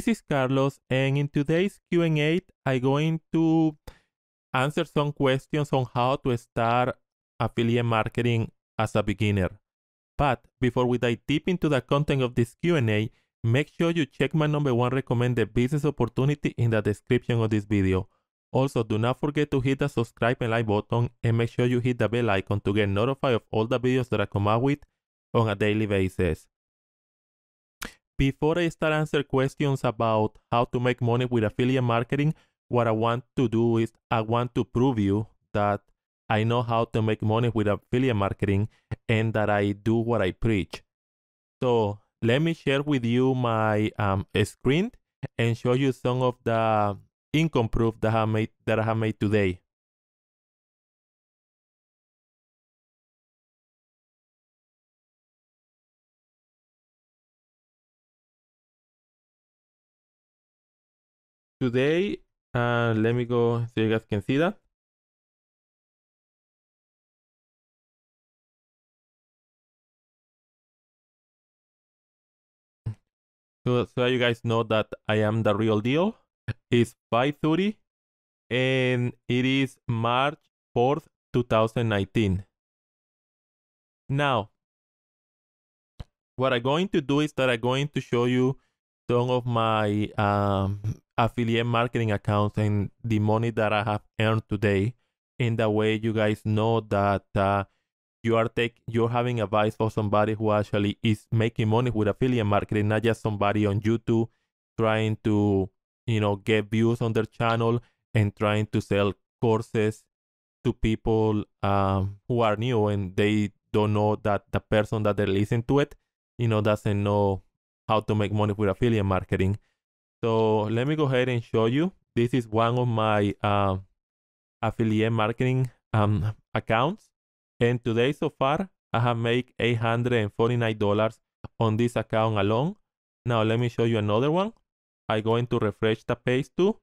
This is Carlos, and in today's Q&A, I'm going to answer some questions on how to start affiliate marketing as a beginner. But before we dive deep into the content of this Q&A, make sure you check my number one recommended business opportunity in the description of this video. Also, do not forget to hit the subscribe and like button and make sure you hit the bell icon to get notified of all the videos that I come out with on a daily basis before I start answering questions about how to make money with affiliate marketing, what I want to do is I want to prove you that I know how to make money with affiliate marketing and that I do what I preach. So let me share with you my um, screen and show you some of the income proof that I made that I have made today. today. Uh, let me go so you guys can see that. So, so you guys know that I am the real deal. It's 5.30 and it is March 4th, 2019. Now, what I'm going to do is that I'm going to show you some of my um, affiliate marketing accounts and the money that I have earned today. In that way, you guys know that uh, you are taking, you're having advice for somebody who actually is making money with affiliate marketing, not just somebody on YouTube trying to, you know, get views on their channel and trying to sell courses to people um, who are new and they don't know that the person that they're listening to it, you know, doesn't know how to make money with affiliate marketing. So let me go ahead and show you. This is one of my uh, affiliate marketing um, accounts. And today so far, I have made $849 on this account alone. Now let me show you another one. I'm going to refresh the page too.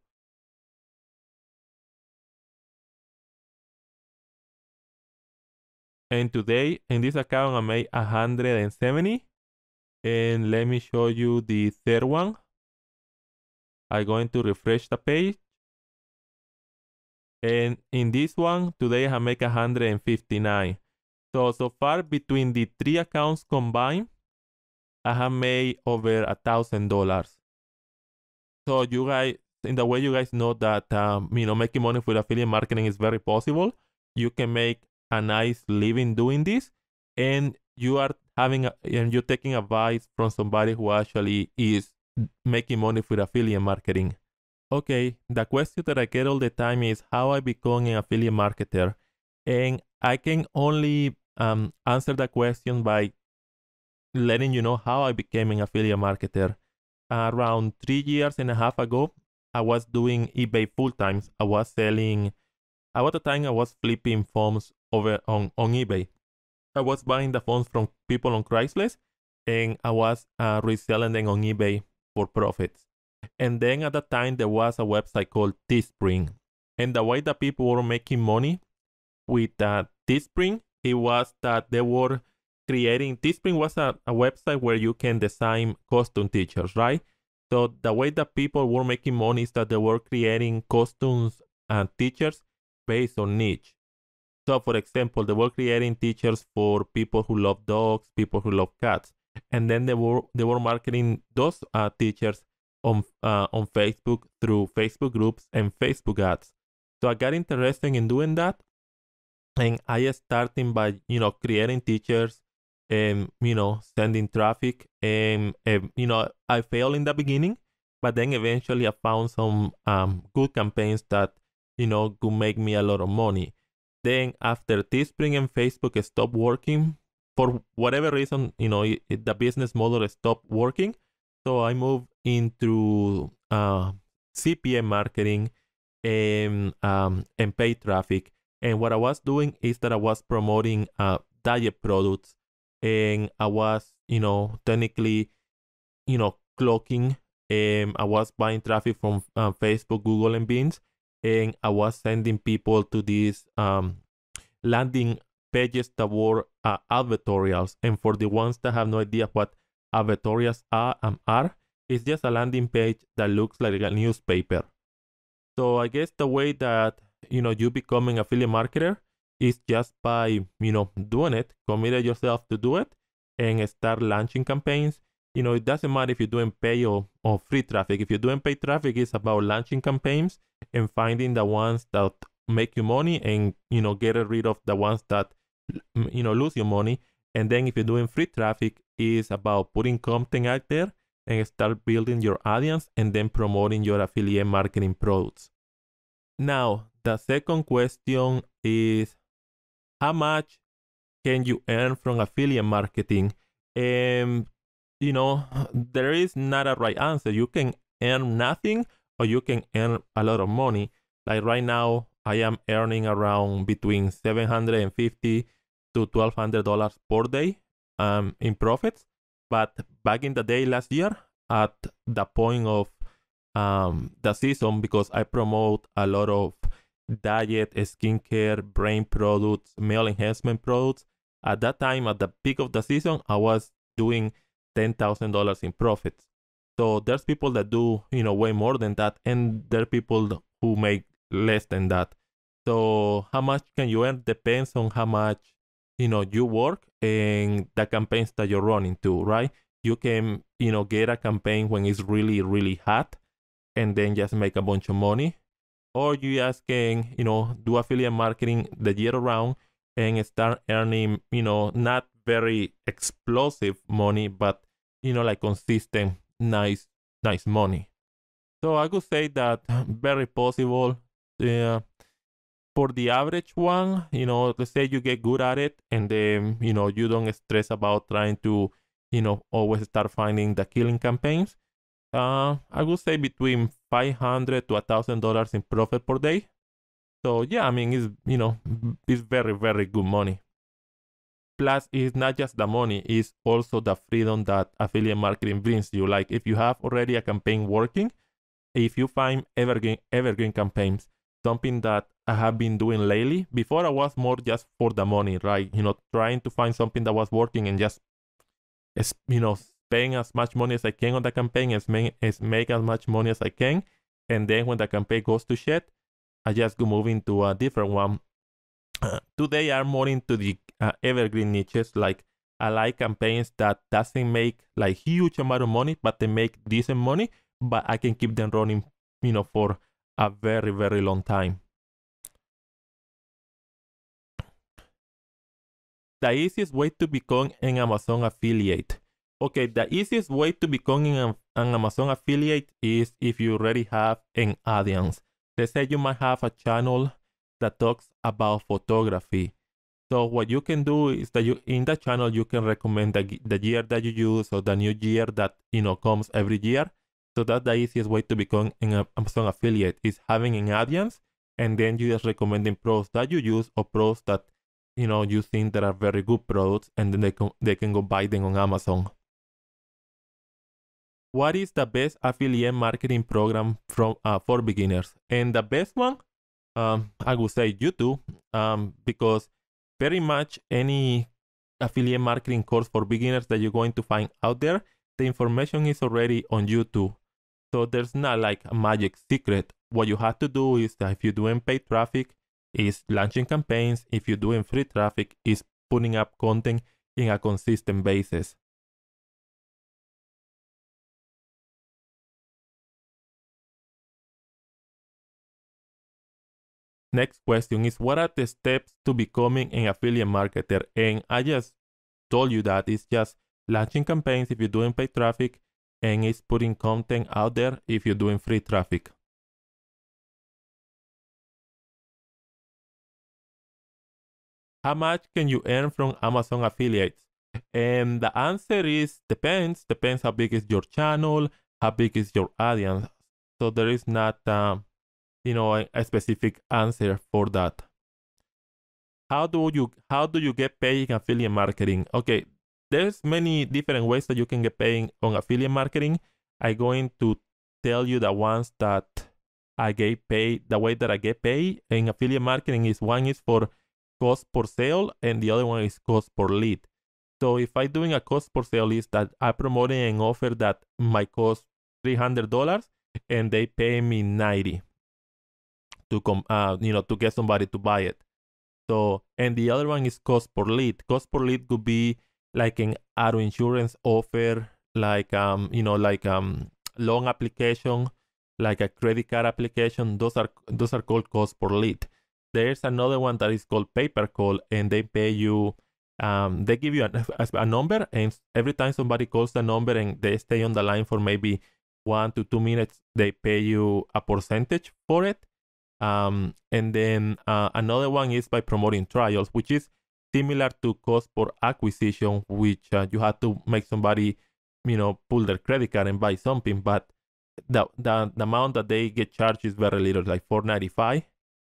And today in this account I made 170 and let me show you the third one i'm going to refresh the page and in this one today i make 159 so so far between the three accounts combined i have made over a thousand dollars so you guys in the way you guys know that um, you know making money with affiliate marketing is very possible you can make a nice living doing this and you are having a, and you're taking advice from somebody who actually is making money with affiliate marketing. Okay, the question that I get all the time is how I become an affiliate marketer. And I can only um, answer that question by letting you know how I became an affiliate marketer. around three years and a half ago, I was doing eBay full time. I was selling, at the time, I was flipping forms over on, on eBay. I was buying the phones from people on Craigslist and I was uh, reselling them on eBay for profits. And then at that time, there was a website called Teespring. And the way that people were making money with uh, Teespring, it was that they were creating, Teespring was a, a website where you can design costume teachers, right? So the way that people were making money is that they were creating costumes and teachers based on niche. So, for example, they were creating teachers for people who love dogs, people who love cats, and then they were they were marketing those uh, teachers on uh, on Facebook through Facebook groups and Facebook ads. So I got interested in doing that, and I started by you know creating teachers and you know sending traffic and, and you know I failed in the beginning, but then eventually I found some um, good campaigns that you know could make me a lot of money. Then after Teespring and Facebook stopped working, for whatever reason, you know, it, it, the business model stopped working. So I moved into uh, CPM marketing and, um, and paid traffic. And what I was doing is that I was promoting uh, diet products and I was, you know, technically, you know, clocking. Um, I was buying traffic from uh, Facebook, Google, and Beans and I was sending people to these um, landing pages that were uh, advertorials. And for the ones that have no idea what advertorials are, um, are, it's just a landing page that looks like a newspaper. So I guess the way that you know you become an affiliate marketer is just by you know doing it, committed yourself to do it, and start launching campaigns you know, it doesn't matter if you're doing pay or, or free traffic. If you're doing paid traffic, it's about launching campaigns and finding the ones that make you money and, you know, get rid of the ones that, mm, you know, lose your money. And then if you're doing free traffic, it's about putting content out there and start building your audience and then promoting your affiliate marketing products. Now, the second question is how much can you earn from affiliate marketing? and you know, there is not a right answer. You can earn nothing or you can earn a lot of money. Like right now, I am earning around between 750 to 1200 dollars per day um, in profits. But back in the day last year, at the point of um, the season, because I promote a lot of diet, skincare, brain products, male enhancement products, at that time, at the peak of the season, I was doing $10,000 in profits. So there's people that do, you know, way more than that. And there are people who make less than that. So how much can you earn depends on how much, you know, you work and the campaigns that you're running too, right? You can, you know, get a campaign when it's really, really hot and then just make a bunch of money. Or you just can, you know, do affiliate marketing the year round and start earning, you know, not very explosive money, but you know, like consistent, nice, nice money. So I could say that very possible. Yeah, for the average one, you know, let's say you get good at it and then, you know, you don't stress about trying to, you know, always start finding the killing campaigns. Uh, I would say between 500 to $1,000 in profit per day. So yeah, I mean, it's, you know, it's very, very good money. Plus, it's not just the money, it's also the freedom that affiliate marketing brings you. Like if you have already a campaign working, if you find evergreen evergreen campaigns, something that I have been doing lately. Before I was more just for the money, right? You know, trying to find something that was working and just you know, spending as much money as I can on the campaign, as make, as make as much money as I can. And then when the campaign goes to shit, I just go moving to a different one today are more into the uh, evergreen niches like I like campaigns that doesn't make like huge amount of money, but they make decent money, but I can keep them running, you know, for a very, very long time. The easiest way to become an Amazon affiliate. Okay, the easiest way to become an, an Amazon affiliate is if you already have an audience. Let's say you might have a channel that talks about photography. So what you can do is that you in the channel you can recommend the, the year that you use or the new year that you know comes every year. So that's the easiest way to become an uh, Amazon affiliate is having an audience and then you just recommending products that you use or products that you know you think that are very good products and then they can they can go buy them on Amazon. What is the best affiliate marketing program from uh, for beginners? And the best one um, I would say YouTube um, because very much any affiliate marketing course for beginners that you're going to find out there, the information is already on YouTube. So there's not like a magic secret. What you have to do is that if you're doing paid traffic, is launching campaigns. If you're doing free traffic, is putting up content in a consistent basis. next question is what are the steps to becoming an affiliate marketer? And I just told you that it's just launching campaigns if you're doing paid traffic and it's putting content out there if you're doing free traffic. How much can you earn from Amazon affiliates? And the answer is depends. Depends how big is your channel, how big is your audience. So there is not um, you know a, a specific answer for that how do you how do you get paid in affiliate marketing okay there's many different ways that you can get paid on affiliate marketing i'm going to tell you the ones that i get paid the way that i get paid in affiliate marketing is one is for cost per sale and the other one is cost per lead so if i'm doing a cost per sale is that i promote an offer that might cost $300 and they pay me 90 to come uh, you know to get somebody to buy it so and the other one is cost per lead cost per lead could be like an auto insurance offer like um you know like um loan application like a credit card application those are those are called cost per lead there's another one that is called paper call and they pay you um, they give you a, a, number and every time somebody calls the number and they stay on the line for maybe one to two minutes they pay you a percentage for it um, and then uh, another one is by promoting trials, which is similar to cost per acquisition, which uh, you have to make somebody, you know, pull their credit card and buy something. But the, the, the amount that they get charged is very little, like 495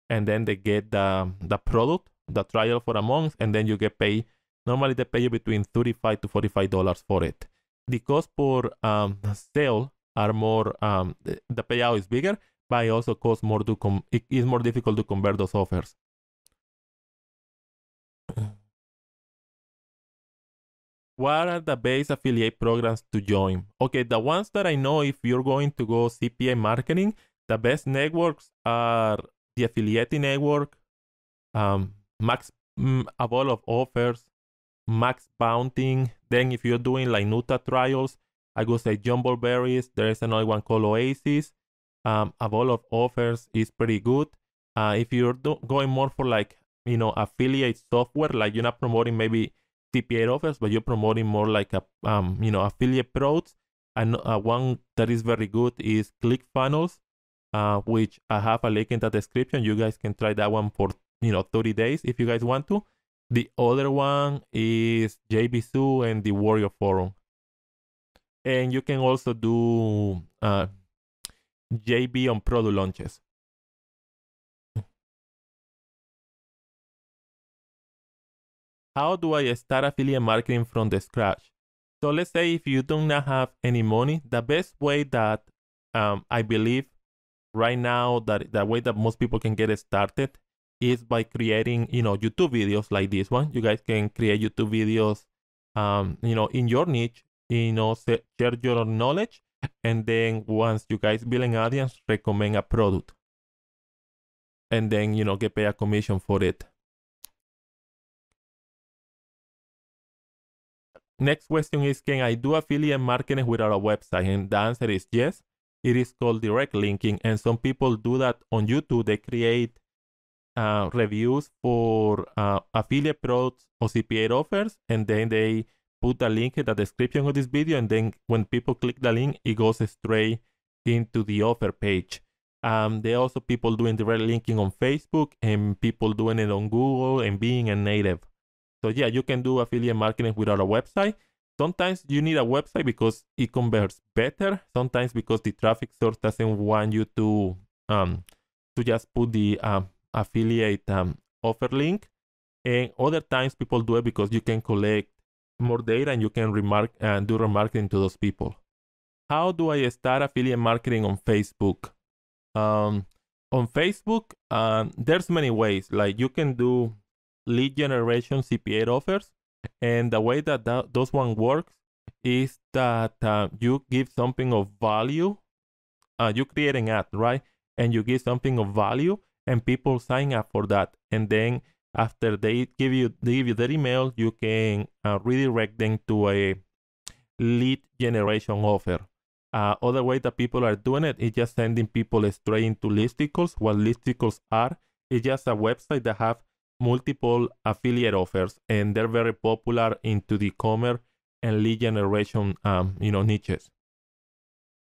and then they get the, the product, the trial for a month, and then you get paid. Normally they pay you between 35 to $45 for it. The cost per um, sale are more, um, the payout is bigger, but it also costs more to com it is more difficult to convert those offers. What are the best affiliate programs to join? Okay, the ones that I know if you're going to go CPA marketing, the best networks are the affiliate network, um, max mm, a ball of offers, max bounting. Then if you're doing like Nuta trials, I would say Jumbleberries. There is another one called Oasis um, a ball of offers is pretty good. Uh, if you're going more for like, you know, affiliate software, like you're not promoting maybe CPA offers, but you're promoting more like a, um, you know, affiliate products. And uh, one that is very good is ClickFunnels, uh, which I have a link in the description. You guys can try that one for, you know, 30 days if you guys want to. The other one is JBSU and the Warrior Forum. And you can also do uh, JB on product launches. How do I start affiliate marketing from the scratch? So let's say if you do not have any money, the best way that um, I believe right now that the way that most people can get started is by creating, you know, YouTube videos like this one. You guys can create YouTube videos, um, you know, in your niche, you know, share your knowledge and then once you guys build an audience recommend a product and then you know get paid a commission for it next question is can i do affiliate marketing without a website and the answer is yes it is called direct linking and some people do that on youtube they create uh, reviews for uh, affiliate products or cpa offers and then they put a link in the description of this video and then when people click the link it goes straight into the offer page um, there are also people doing direct linking on facebook and people doing it on google and being a native so yeah you can do affiliate marketing without a website sometimes you need a website because it converts better sometimes because the traffic source doesn't want you to um, to just put the um, affiliate um, offer link and other times people do it because you can collect more data and you can remark and uh, do remarketing to those people. How do I start affiliate marketing on Facebook? Um, on Facebook, um, there's many ways. Like you can do lead generation CPA offers, and the way that, that those one works is that uh, you give something of value. Uh, you create an ad, right? And you give something of value, and people sign up for that, and then after they give you they give you their email you can uh, redirect them to a lead generation offer uh, other way that people are doing it is just sending people straight into listicles what listicles are It's just a website that have multiple affiliate offers and they're very popular into the commerce and lead generation um, you know niches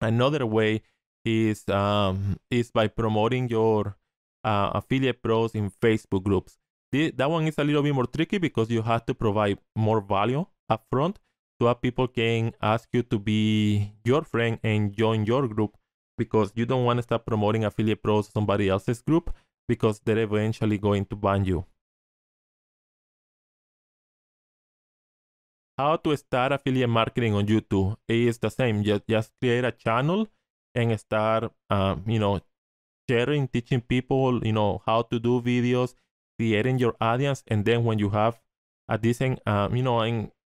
another way is um, is by promoting your uh, affiliate pros in facebook groups that one is a little bit more tricky because you have to provide more value upfront so that people can ask you to be your friend and join your group because you don't want to start promoting affiliate pros to somebody else's group because they're eventually going to ban you. How to start affiliate marketing on YouTube is the same. Just, just create a channel and start, um, you know, sharing, teaching people, you know, how to do videos, creating your audience, and then when you have a decent, um, you know,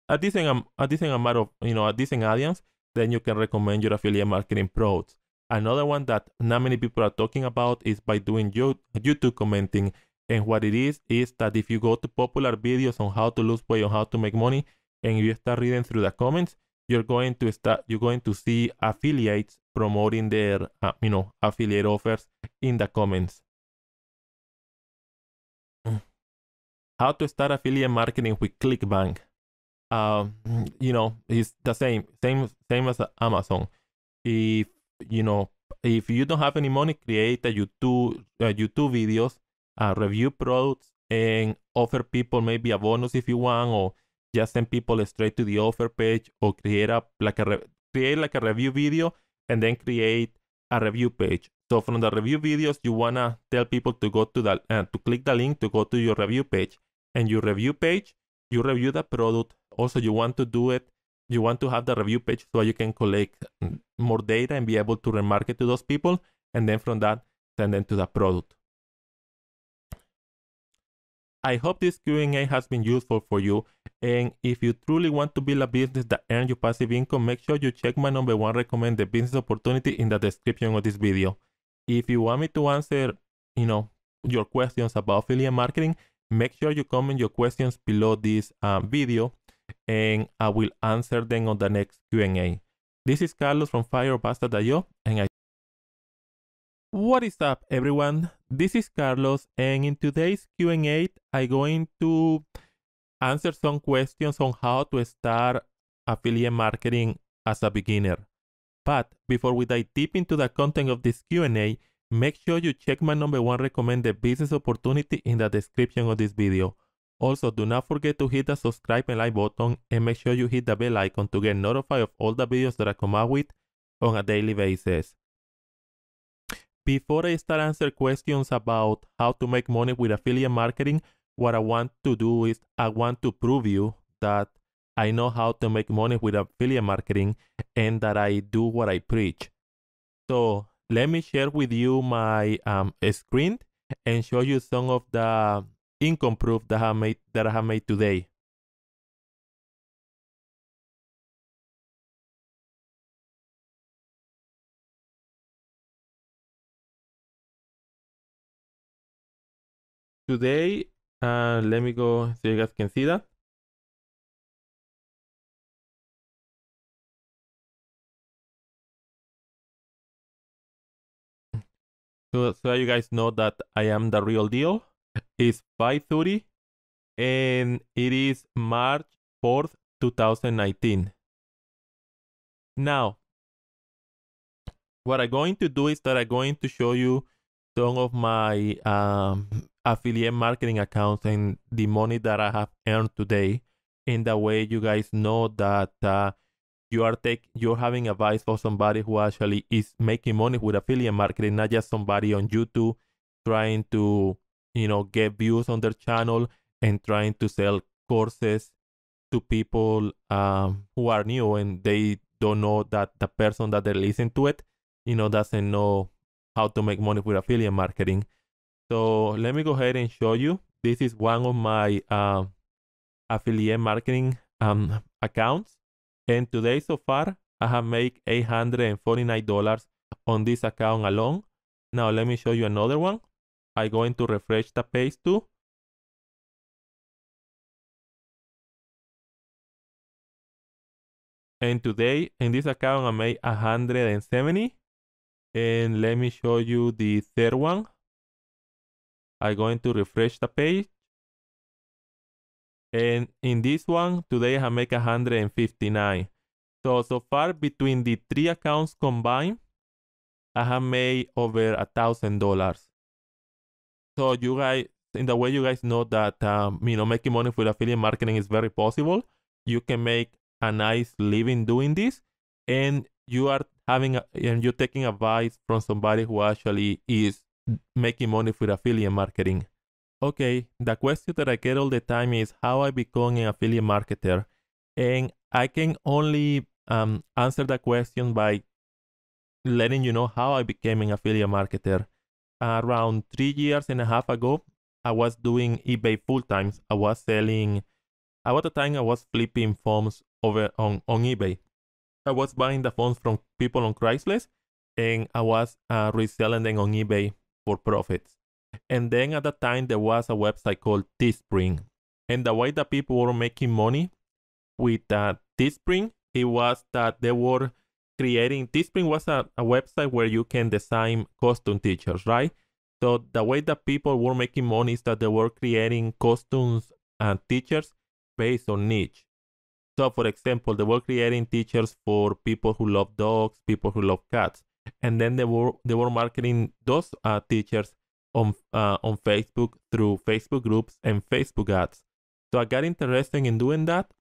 a decent, um, a decent amount of, you know, a decent audience, then you can recommend your affiliate marketing products. Another one that not many people are talking about is by doing YouTube commenting. And what it is, is that if you go to popular videos on how to lose weight, on how to make money, and you start reading through the comments, you're going to start, you're going to see affiliates promoting their, uh, you know, affiliate offers in the comments. how to start affiliate marketing with clickbank uh, you know it's the same same same as amazon if you know if you don't have any money create a youtube uh, youtube videos uh, review products and offer people maybe a bonus if you want or just send people straight to the offer page or create a like a create like a review video and then create a review page so from the review videos you wanna tell people to go to the uh, to click the link to go to your review page and your review page, you review the product. Also, you want to do it, you want to have the review page so you can collect more data and be able to remarket to those people. And then from that, send them to the product. I hope this Q&A has been useful for you. And if you truly want to build a business that earns you passive income, make sure you check my number one recommended business opportunity in the description of this video. If you want me to answer, you know, your questions about affiliate marketing, make sure you comment your questions below this uh, video and I will answer them on the next Q&A. This is Carlos from Firebasta.io and I What is up everyone? This is Carlos and in today's Q&A I'm going to answer some questions on how to start affiliate marketing as a beginner. But before we dive deep into the content of this Q&A, Make sure you check my number one recommended business opportunity in the description of this video. Also, do not forget to hit the subscribe and like button and make sure you hit the bell icon to get notified of all the videos that I come out with on a daily basis. Before I start answering questions about how to make money with affiliate marketing, what I want to do is I want to prove you that I know how to make money with affiliate marketing and that I do what I preach. So let me share with you my um, screen and show you some of the income proof that I made that I have made today. Today, uh, let me go so you guys can see that. so, so you guys know that I am the real deal. It's 5:30, and it is March 4th, 2019. Now, what I'm going to do is that I'm going to show you some of my um, affiliate marketing accounts and the money that I have earned today. In that way, you guys know that uh, you are take you're having advice for somebody who actually is making money with affiliate marketing, not just somebody on YouTube trying to you know get views on their channel and trying to sell courses to people um, who are new and they don't know that the person that they are listening to it, you know, doesn't know how to make money with affiliate marketing. So let me go ahead and show you. This is one of my uh, affiliate marketing um, accounts. And today so far, I have made $849 on this account alone. Now let me show you another one. I'm going to refresh the page too. And today in this account I made 170. And let me show you the third one. I'm going to refresh the page and in this one, today I make 159. So, so far between the three accounts combined, I have made over a thousand dollars. So you guys, in the way you guys know that, um, you know, making money with affiliate marketing is very possible. You can make a nice living doing this and you are having, a, and you're taking advice from somebody who actually is making money with affiliate marketing. Okay, the question that I get all the time is how I become an affiliate marketer. And I can only um, answer that question by letting you know how I became an affiliate marketer. Around three years and a half ago, I was doing eBay full time. I was selling, at the time, I was flipping phones over on, on eBay. I was buying the phones from people on Craigslist and I was uh, reselling them on eBay for profits. And then at that time, there was a website called Teespring. And the way that people were making money with uh, Teespring, it was that they were creating, Teespring was a, a website where you can design costume teachers, right? So the way that people were making money is that they were creating costumes and teachers based on niche. So for example, they were creating teachers for people who love dogs, people who love cats. And then they were they were marketing those uh, teachers on uh, on Facebook through Facebook groups and Facebook ads. So I got interested in doing that,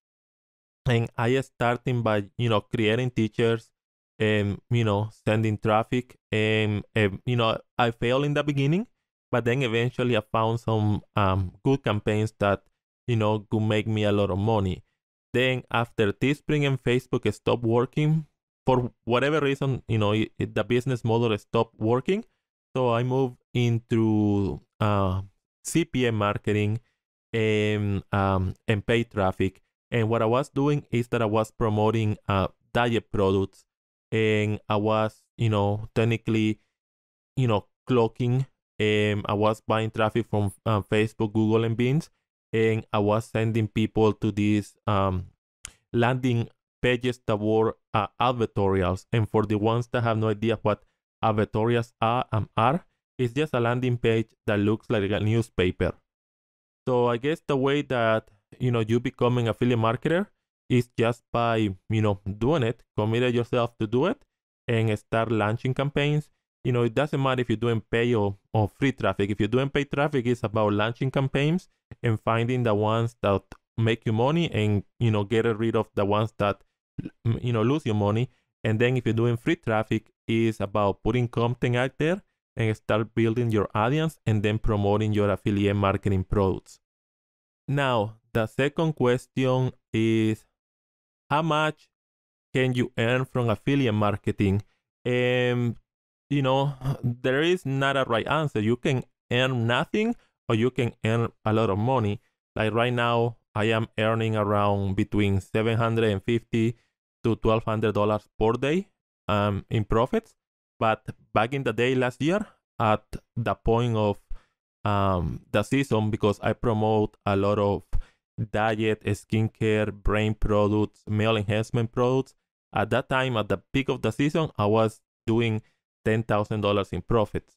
and I starting by you know creating teachers and you know sending traffic and, and you know I failed in the beginning, but then eventually I found some um, good campaigns that you know could make me a lot of money. Then after Teespring and Facebook stopped working for whatever reason, you know it, it, the business model stopped working so I moved into uh, CPM marketing and um, and paid traffic. And what I was doing is that I was promoting uh, diet products, and I was you know technically you know clocking. Um, I was buying traffic from uh, Facebook, Google, and Beans, and I was sending people to these um, landing pages that were uh, advertorials. And for the ones that have no idea what Aviatoria's R&R is just a landing page that looks like a newspaper. So I guess the way that you know you become an affiliate marketer is just by you know doing it, commit yourself to do it, and start launching campaigns. You know, it doesn't matter if you're doing pay or, or free traffic. If you're doing paid traffic, it's about launching campaigns and finding the ones that make you money and you know get rid of the ones that you know lose your money. And then if you're doing free traffic, is about putting content out there and start building your audience and then promoting your affiliate marketing products. Now, the second question is how much can you earn from affiliate marketing? Um, you know, there is not a right answer. You can earn nothing or you can earn a lot of money. Like right now, I am earning around between 750 to $1,200 per day um, in profits. But back in the day last year, at the point of um, the season, because I promote a lot of diet, skincare, brain products, male enhancement products. At that time, at the peak of the season, I was doing $10,000 in profits.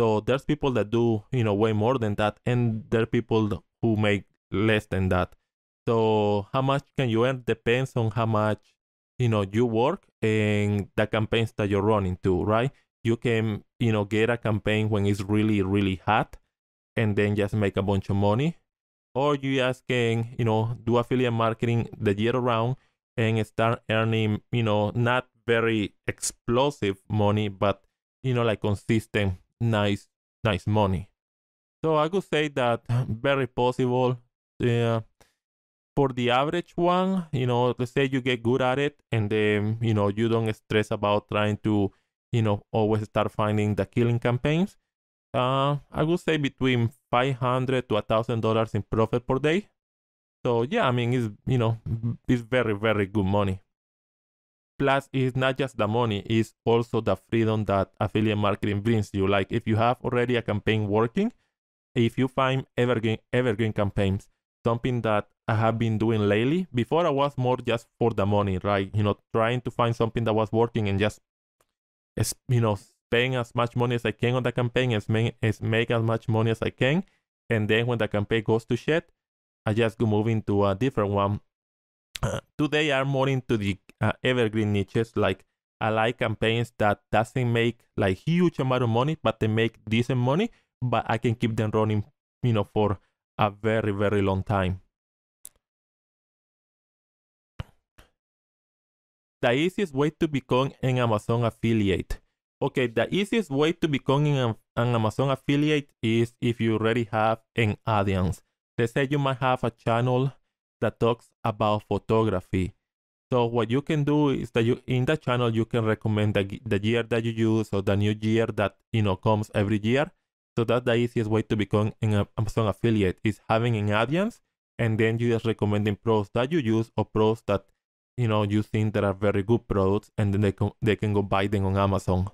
So there's people that do, you know, way more than that. And there are people who make less than that. So how much can you earn depends on how much, you know, you work and the campaigns that you're running too, right? You can, you know, get a campaign when it's really, really hot and then just make a bunch of money. Or you just can, you know, do affiliate marketing the year around and start earning, you know, not very explosive money, but you know, like consistent, nice, nice money. So I could say that very possible. Yeah, for the average one, you know, let's say you get good at it and then, you know, you don't stress about trying to, you know, always start finding the killing campaigns. Uh, I would say between 500 to $1,000 in profit per day. So yeah, I mean, it's, you know, it's very, very good money. Plus, it's not just the money, it's also the freedom that affiliate marketing brings you. Like if you have already a campaign working, if you find evergreen, evergreen campaigns, something that I have been doing lately. Before I was more just for the money, right? You know, trying to find something that was working and just, you know, spend as much money as I can on the campaign, as make, as make as much money as I can. And then when the campaign goes to shit, I just go moving to a different one. Uh, today I'm more into the uh, evergreen niches. Like I like campaigns that doesn't make like huge amount of money, but they make decent money, but I can keep them running, you know, for a very, very long time. The easiest way to become an Amazon affiliate. Okay, the easiest way to become an, Amazon affiliate is if you already have an audience. Let's say you might have a channel that talks about photography. So what you can do is that you in the channel you can recommend the, the year that you use or the new year that you know comes every year. So that's the easiest way to become an Amazon affiliate is having an audience and then you just recommending products that you use or products that you know you think that are very good products and then they can they can go buy them on Amazon.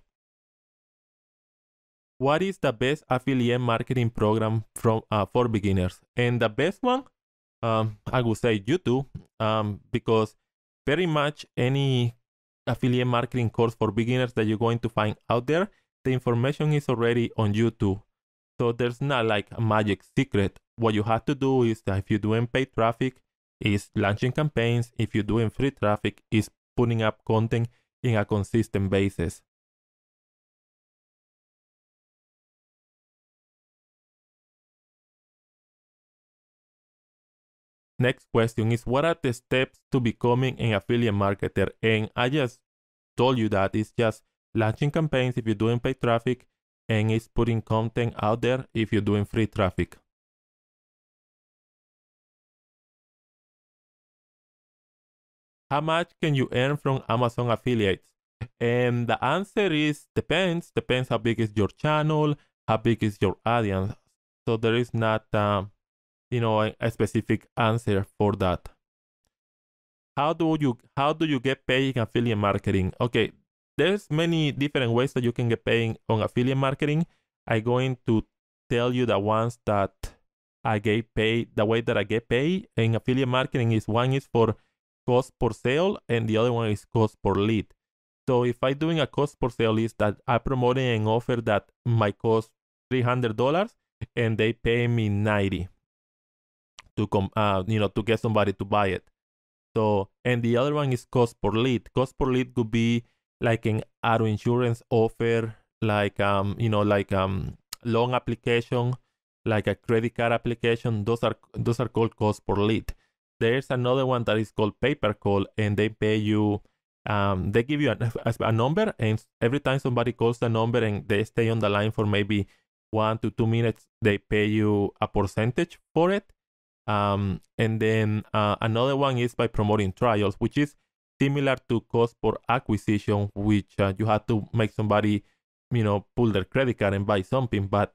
What is the best affiliate marketing program from uh, for beginners? And the best one, um, I would say YouTube, um, because very much any affiliate marketing course for beginners that you're going to find out there, the information is already on YouTube. So there's not like a magic secret. What you have to do is that if you're doing paid traffic, is launching campaigns. If you're doing free traffic, is putting up content in a consistent basis. Next question is what are the steps to becoming an affiliate marketer? And I just told you that it's just launching campaigns if you're doing paid traffic and it's putting content out there if you're doing free traffic. How much can you earn from Amazon affiliates? And the answer is depends. Depends how big is your channel, how big is your audience. So there is not, um, you know, a, a specific answer for that how do you how do you get paid in affiliate marketing okay there's many different ways that you can get paying on affiliate marketing. I'm going to tell you the ones that I get paid, the way that I get paid in affiliate marketing is one is for cost per sale and the other one is cost per lead. So if I'm doing a cost per sale is that I'm promoting an offer that might cost $300 and they pay me 90 to come, uh, you know, to get somebody to buy it. So, and the other one is cost per lead. Cost per lead could be like an auto insurance offer, like um, you know, like um, loan application, like a credit card application. Those are those are called cost per lead. There's another one that is called paper call, and they pay you. Um, they give you a, a number, and every time somebody calls the number and they stay on the line for maybe one to two minutes, they pay you a percentage for it. Um, and then uh, another one is by promoting trials, which is similar to cost per acquisition, which uh, you have to make somebody, you know, pull their credit card and buy something. But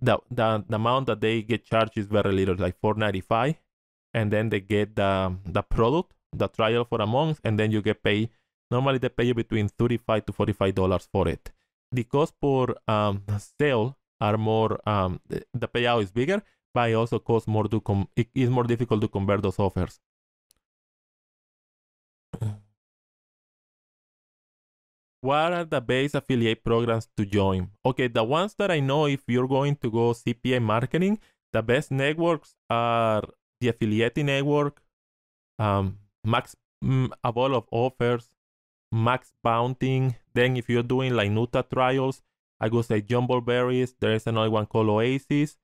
the, the, the amount that they get charged is very little, like 495 and then they get the, the product, the trial for a month, and then you get paid. Normally they pay you between 35 to $45 for it. The cost per um, sale are more, um, the payout is bigger, but it also costs more to, com- it is more difficult to convert those offers. What are the best affiliate programs to join? Okay, the ones that I know if you're going to go CPA marketing, the best networks are the affiliate network, um, Max mm, Avail of Offers, Max Bounting. Then if you're doing like Nuta trials, I would say Jumbleberries. There is another one called Oasis.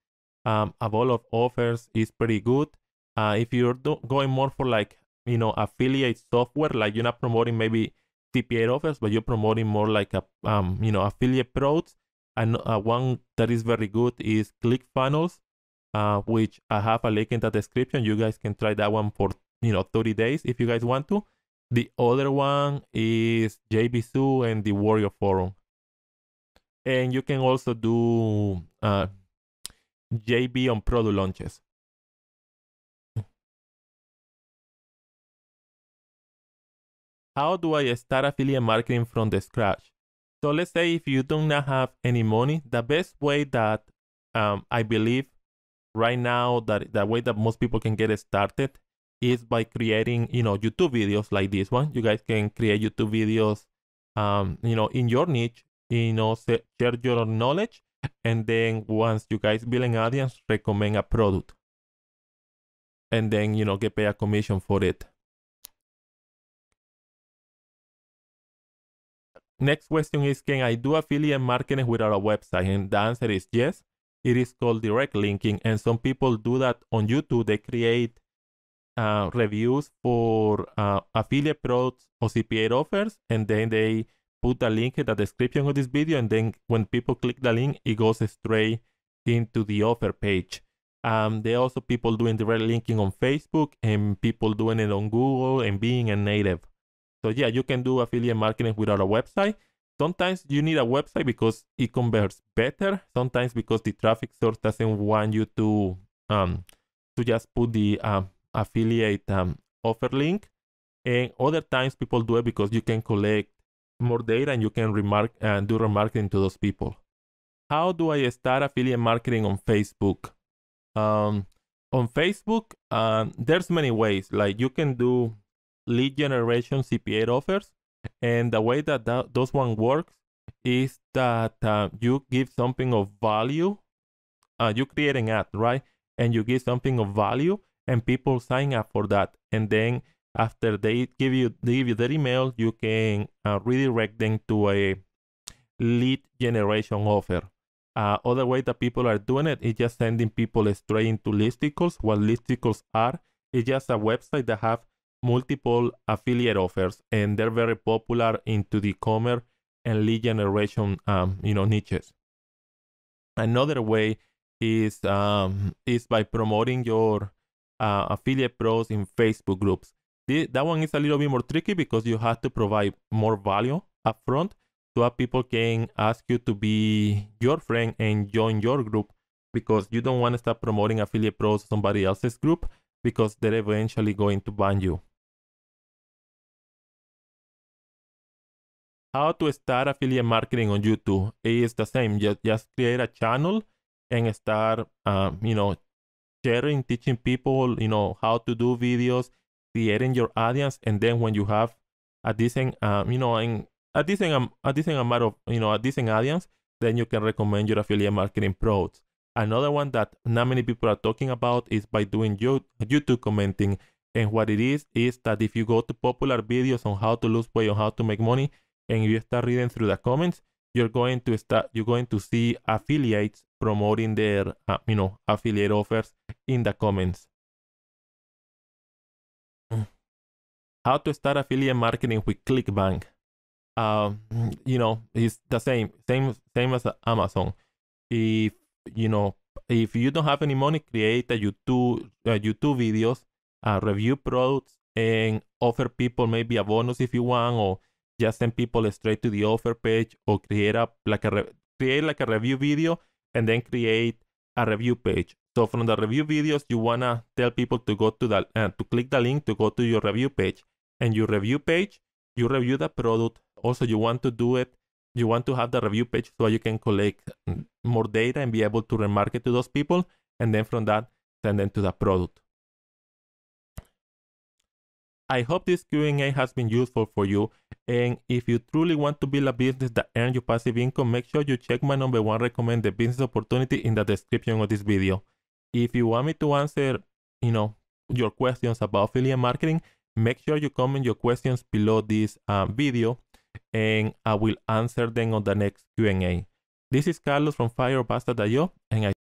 Um, Avail of Offers is pretty good. Uh, if you're going more for like, you know, affiliate software, like you're not promoting maybe CPA offers, but you're promoting more like a um, you know affiliate products. And uh, one that is very good is ClickFunnels, uh, which I have a link in the description. You guys can try that one for you know 30 days if you guys want to. The other one is JBSU and the Warrior Forum. And you can also do uh, JB on product launches. How do I start affiliate marketing from the scratch? So let's say if you do not have any money, the best way that um, I believe right now that the way that most people can get started is by creating, you know, YouTube videos like this one. You guys can create YouTube videos, um, you know, in your niche, you know, share your knowledge. And then once you guys build an audience, recommend a product. And then, you know, get paid a commission for it. Next question is, can I do affiliate marketing without a website? And the answer is yes. It is called direct linking. And some people do that on YouTube. They create uh, reviews for uh, affiliate products or CPA offers. And then they put a link in the description of this video. And then when people click the link, it goes straight into the offer page. Um, there are also people doing direct linking on Facebook and people doing it on Google and being a native. So yeah, you can do affiliate marketing without a website. Sometimes you need a website because it converts better. Sometimes because the traffic source doesn't want you to um, to just put the um, affiliate um, offer link. And other times people do it because you can collect more data and you can remark and uh, do remarketing to those people. How do I start affiliate marketing on Facebook? Um, on Facebook, um, there's many ways. Like you can do lead generation CPA offers. And the way that, that those one works is that uh, you give something of value. Uh, you create an ad, right? And you give something of value, and people sign up for that. And then after they give you they give you their email, you can uh, redirect them to a lead generation offer. Uh, other way that people are doing it is just sending people straight into listicles. What listicles are is just a website that have multiple affiliate offers, and they're very popular into the commerce and lead generation, um, you know, niches. Another way is um, is by promoting your uh, affiliate pros in Facebook groups. The, that one is a little bit more tricky because you have to provide more value upfront so that people can ask you to be your friend and join your group because you don't want to start promoting affiliate pros to somebody else's group because they're eventually going to ban you. how to start affiliate marketing on YouTube It is the same. Just, just create a channel and start, um, you know, sharing, teaching people, you know, how to do videos, creating your audience. And then when you have a decent, um, you know, and a decent, um, a decent amount of, you know, a decent audience, then you can recommend your affiliate marketing products. Another one that not many people are talking about is by doing YouTube commenting. And what it is, is that if you go to popular videos on how to lose weight, on how to make money, and you start reading through the comments, you're going to start you're going to see affiliates promoting their uh, you know affiliate offers in the comments. Mm. How to start affiliate marketing with ClickBank? Uh, you know, it's the same, same, same as Amazon. If you know, if you don't have any money, create a YouTube, uh, YouTube videos, uh, review products, and offer people maybe a bonus if you want, or just send people straight to the offer page or create a like a create like a review video and then create a review page. So from the review videos, you wanna tell people to go to the uh, to click the link to go to your review page. And your review page, you review the product. Also, you want to do it. You want to have the review page so you can collect more data and be able to remarket to those people. And then from that, send them to the product. I hope this Q&A has been useful for you. And if you truly want to build a business that earns you passive income, make sure you check my number one recommended business opportunity in the description of this video. If you want me to answer, you know, your questions about affiliate marketing, make sure you comment your questions below this um, video and I will answer them on the next Q&A. This is Carlos from FireBasta.io and I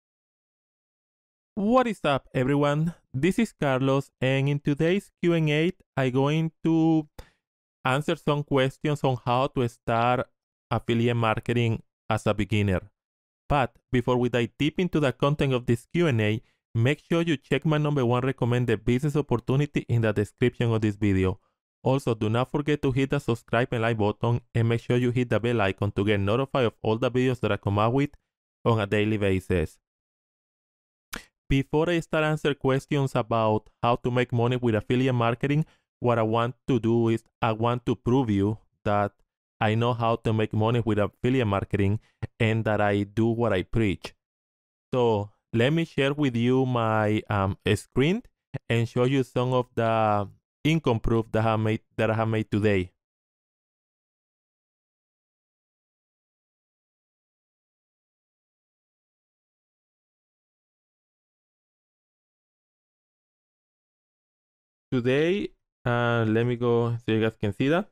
what is up everyone? This is Carlos and in today's Q&A I'm going to answer some questions on how to start affiliate marketing as a beginner. But before we dive deep into the content of this Q&A, make sure you check my number one recommended business opportunity in the description of this video. Also, do not forget to hit the subscribe and like button and make sure you hit the bell icon to get notified of all the videos that I come out with on a daily basis. Before I start answering questions about how to make money with affiliate marketing, what I want to do is I want to prove you that I know how to make money with affiliate marketing and that I do what I preach. So let me share with you my um, screen and show you some of the income proof that I made that I have made today. today, uh, let me go so you guys can see that.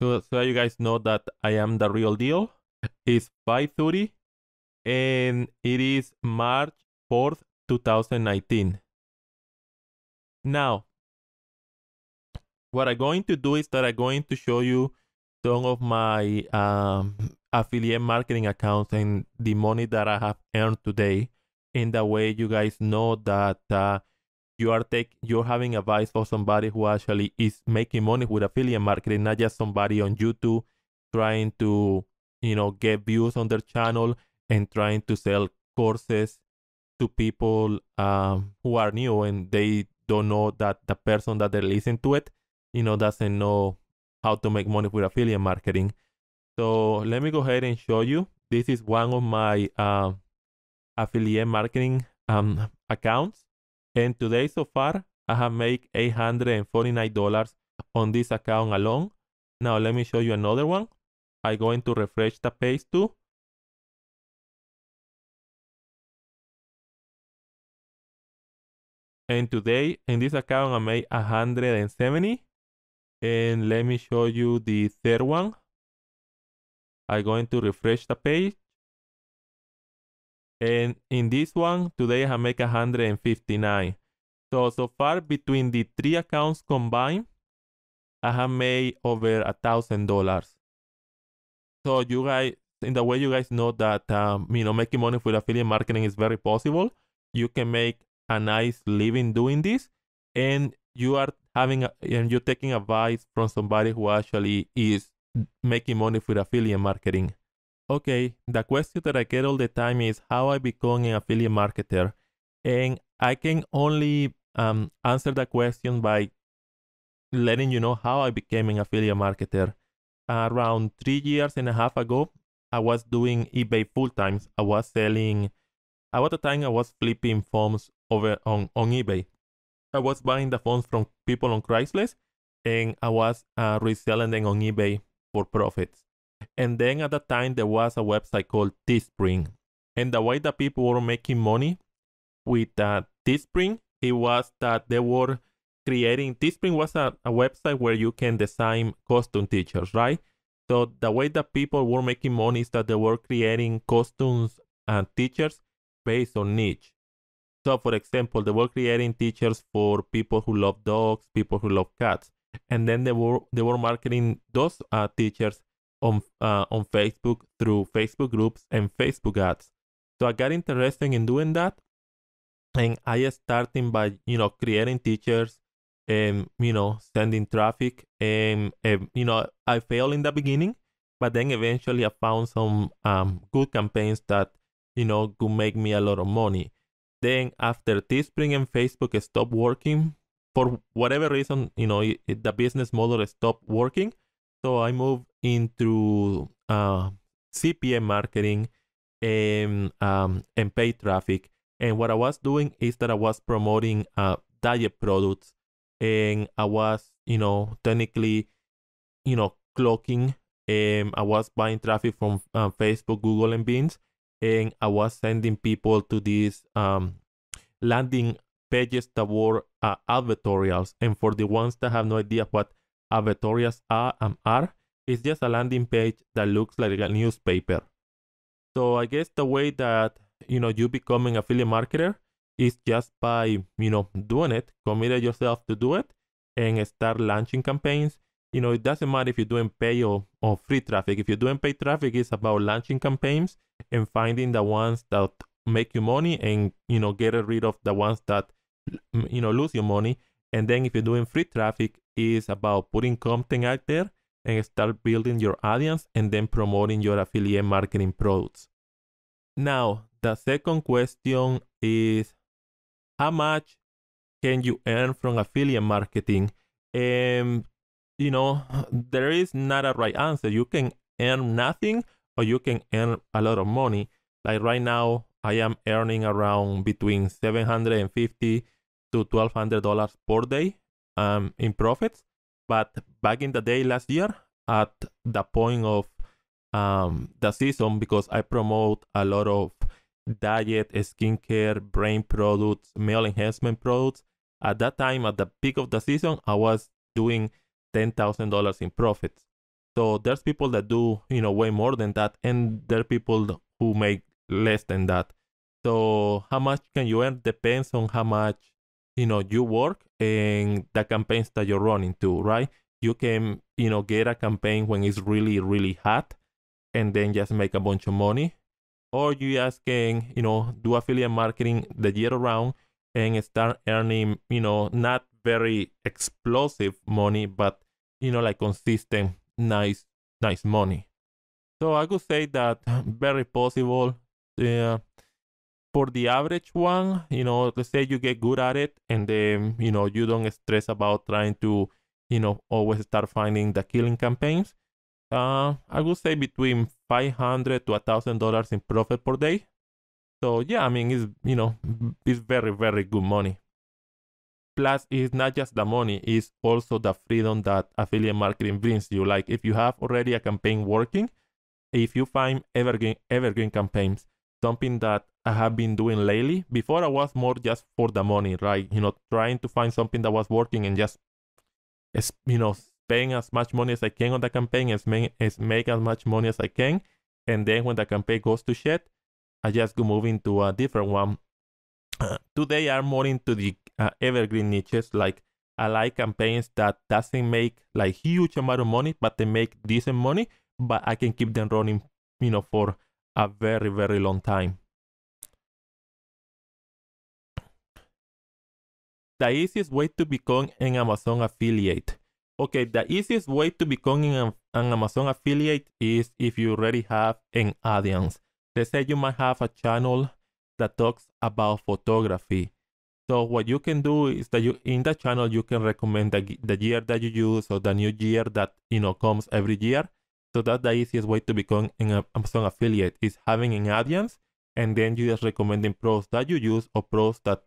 So, so you guys know that I am the real deal. It's 5.30 and it is March 4th, 2019. Now, what I'm going to do is that I'm going to show you some of my um, affiliate marketing accounts and the money that I have earned today. In that way, you guys know that uh, you are take you're having advice for somebody who actually is making money with affiliate marketing, not just somebody on YouTube trying to you know get views on their channel and trying to sell courses to people um, who are new and they don't know that the person that they listen to it, you know, doesn't know how to make money with affiliate marketing. So let me go ahead and show you. This is one of my uh, affiliate marketing um, accounts. And today so far, I have made $849 on this account alone. Now let me show you another one. I'm going to refresh the page too. And today in this account I made 170. And let me show you the third one. I'm going to refresh the page. And in this one, today I make 159. So, so far between the three accounts combined, I have made over a thousand dollars. So you guys, in the way you guys know that, um, you know, making money with affiliate marketing is very possible. You can make a nice living doing this and you are having a, and you're taking advice from somebody who actually is making money with affiliate marketing. Okay, the question that I get all the time is how I become an affiliate marketer. And I can only um, answer that question by letting you know how I became an affiliate marketer. Around three years and a half ago, I was doing eBay full time. I was selling, at the time I was flipping phones over on, on eBay. I was buying the phones from people on Craigslist and I was uh, reselling them on eBay for profits. And then at that time, there was a website called Teespring. And the way that people were making money with uh, Teespring, it was that they were creating, Teespring was a, a website where you can design costume teachers, right? So the way that people were making money is that they were creating costumes and teachers based on niche. So for example, they were creating teachers for people who love dogs, people who love cats and then they were they were marketing those uh, teachers on uh, on Facebook through Facebook groups and Facebook ads. So I got interested in doing that, and I started by you know creating teachers and you know sending traffic and, and you know I failed in the beginning, but then eventually I found some um, good campaigns that you know could make me a lot of money. Then after Teespring and Facebook stopped working for whatever reason, you know, it, it, the business model stopped working. So I moved into uh, CPM marketing and, um, um, and paid traffic. And what I was doing is that I was promoting uh, diet products and I was, you know, technically, you know, clocking. Um, I was buying traffic from uh, Facebook, Google, and Beans, and I was sending people to these um, landing pages that were are uh, advertorials. And for the ones that have no idea what advertorials are and are, it's just a landing page that looks like a newspaper. So I guess the way that you know you become an affiliate marketer is just by you know doing it, committed yourself to do it, and start launching campaigns. You know it doesn't matter if you're doing pay or, or free traffic. If you're doing paid traffic, it's about launching campaigns and finding the ones that make you money and you know get rid of the ones that you know lose your money and then if you're doing free traffic is about putting content out there and start building your audience and then promoting your affiliate marketing products now the second question is how much can you earn from affiliate marketing and you know there is not a right answer you can earn nothing or you can earn a lot of money like right now I am earning around between 750 to $1,200 per day um, in profits. But back in the day last year, at the point of um, the season, because I promote a lot of diet, skincare, brain products, male enhancement products, at that time, at the peak of the season, I was doing $10,000 in profits. So there's people that do, you know, way more than that. And there are people who make less than that. So how much can you earn depends on how much you know you work and the campaigns that you're running to, right? You can you know get a campaign when it's really really hot, and then just make a bunch of money, or you just can you know do affiliate marketing the year around and start earning you know not very explosive money, but you know like consistent nice nice money. So I could say that very possible uh, for the average one, you know, let's say you get good at it and then, you know, you don't stress about trying to, you know, always start finding the killing campaigns. Uh, I would say between 500 to $1,000 in profit per day. So yeah, I mean, it's, you know, it's very, very good money. Plus, it's not just the money, it's also the freedom that affiliate marketing brings you. Like if you have already a campaign working, if you find evergreen, evergreen campaigns, something that I have been doing lately. Before I was more just for the money, right? You know, trying to find something that was working and just, you know, spend as much money as I can on the campaign, as make, as make as much money as I can. And then when the campaign goes to shit, I just go moving to a different one. Uh, today I'm more into the uh, evergreen niches. Like I like campaigns that doesn't make like huge amount of money, but they make decent money, but I can keep them running, you know, for a very, very long time. The easiest way to become an Amazon affiliate. Okay, the easiest way to become an, Amazon affiliate is if you already have an audience. Let's say you might have a channel that talks about photography. So what you can do is that you in the channel you can recommend the, the year that you use or the new year that you know comes every year. So that's the easiest way to become an Amazon affiliate is having an audience and then you just recommending pros that you use or pros that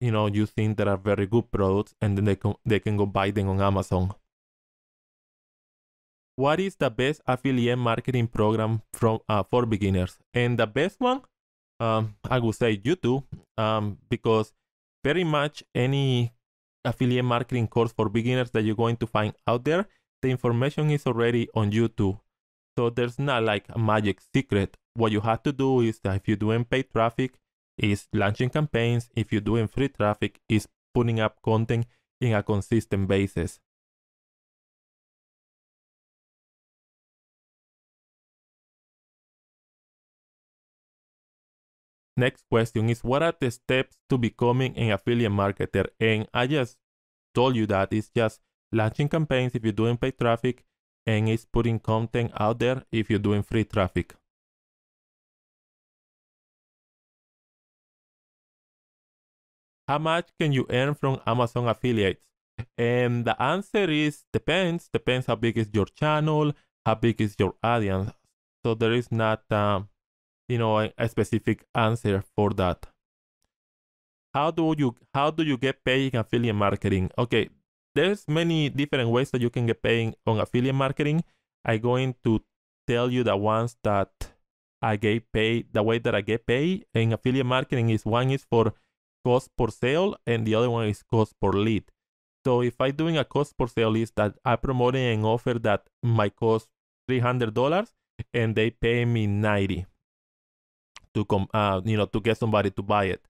you know you think that are very good products and then they can they can go buy them on Amazon. What is the best affiliate marketing program from uh, for beginners? And the best one, um, I would say YouTube, um, because very much any affiliate marketing course for beginners that you're going to find out there, the information is already on YouTube. So there's not like a magic secret. What you have to do is that if you're doing paid traffic, is launching campaigns. If you're doing free traffic, is putting up content in a consistent basis. Next question is what are the steps to becoming an affiliate marketer? And I just told you that it's just launching campaigns if you're doing paid traffic, and it's putting content out there if you're doing free traffic. How much can you earn from Amazon affiliates? And the answer is depends. Depends how big is your channel, how big is your audience. So there is not, um, you know, a, a specific answer for that. How do you how do you get paid in affiliate marketing? Okay, there's many different ways that you can get paid on affiliate marketing. I'm going to tell you the ones that I get paid, the way that I get paid in affiliate marketing is one is for cost per sale and the other one is cost per lead. So if I'm doing a cost per sale is that I'm promoting an offer that might cost $300 and they pay me 90 to come, uh, you know, to get somebody to buy it.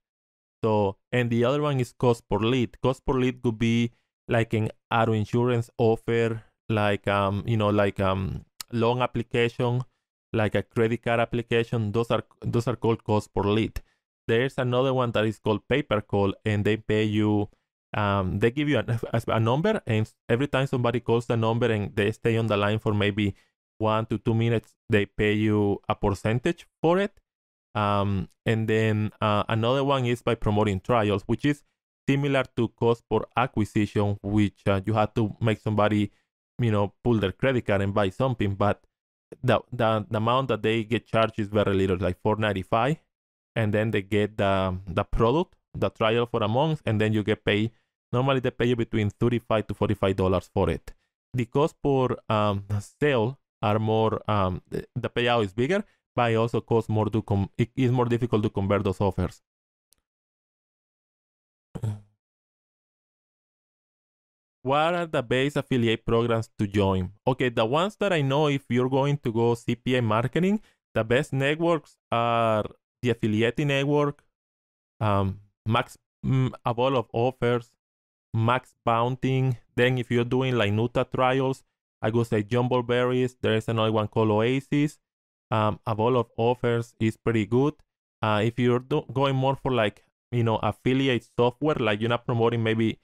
So, and the other one is cost per lead. Cost per lead could be like an auto insurance offer, like um, you know, like um, loan application, like a credit card application. Those are those are called cost per lead. There's another one that is called paper call, and they pay you. Um, they give you a, a number, and every time somebody calls the number and they stay on the line for maybe one to two minutes, they pay you a percentage for it. Um, and then uh, another one is by promoting trials, which is similar to cost per acquisition, which uh, you have to make somebody, you know, pull their credit card and buy something. But the, the, the amount that they get charged is very little, like 495 and then they get the, the product, the trial for a month, and then you get paid. Normally, they pay you between 35 to $45 for it. The cost per um, sale are more, um, the payout is bigger, but also costs more to, com- it is more difficult to convert those offers. What are the best affiliate programs to join? Okay, the ones that I know if you're going to go CPA marketing, the best networks are the affiliate network, um, Max mm, Avail of Offers, Max Bounting. Then if you're doing like Nuta trials, I would say Jumbleberries. There is another one called Oasis. Um, Avail of Offers is pretty good. Uh, if you're going more for like, you know, affiliate software, like you're not promoting maybe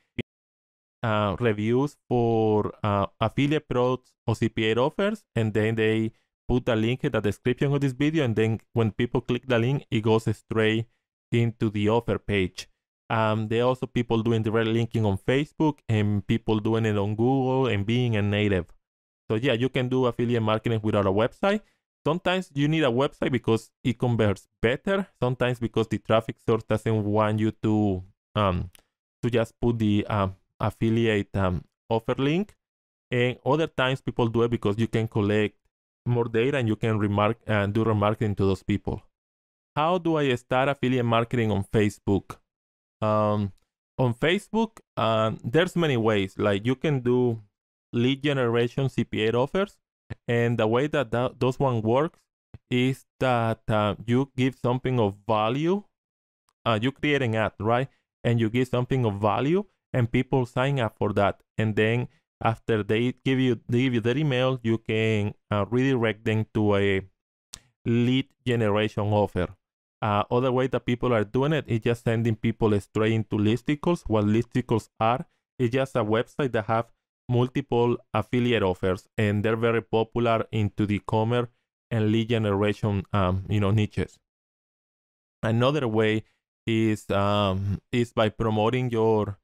uh, reviews for uh, affiliate products or CPA offers, and then they put a link in the description of this video, and then when people click the link, it goes straight into the offer page. Um, there are also people doing direct linking on Facebook and people doing it on Google and being a native. So yeah, you can do affiliate marketing without a website. Sometimes you need a website because it converts better. Sometimes because the traffic source doesn't want you to um, to just put the uh, affiliate um, offer link. And other times people do it because you can collect more data and you can remark and uh, do remarketing to those people. How do I start affiliate marketing on Facebook? Um, on Facebook, um, there's many ways. Like you can do lead generation CPA offers, and the way that, that those one works is that uh, you give something of value. Uh, you create an ad, right? And you give something of value, and people sign up for that. And then after they give you they give you their email, you can uh, redirect them to a lead generation offer. Uh, other way that people are doing it is just sending people straight into listicles. What listicles are is just a website that have multiple affiliate offers, and they're very popular into the commerce and lead generation, um, you know, niches. Another way is um, is by promoting your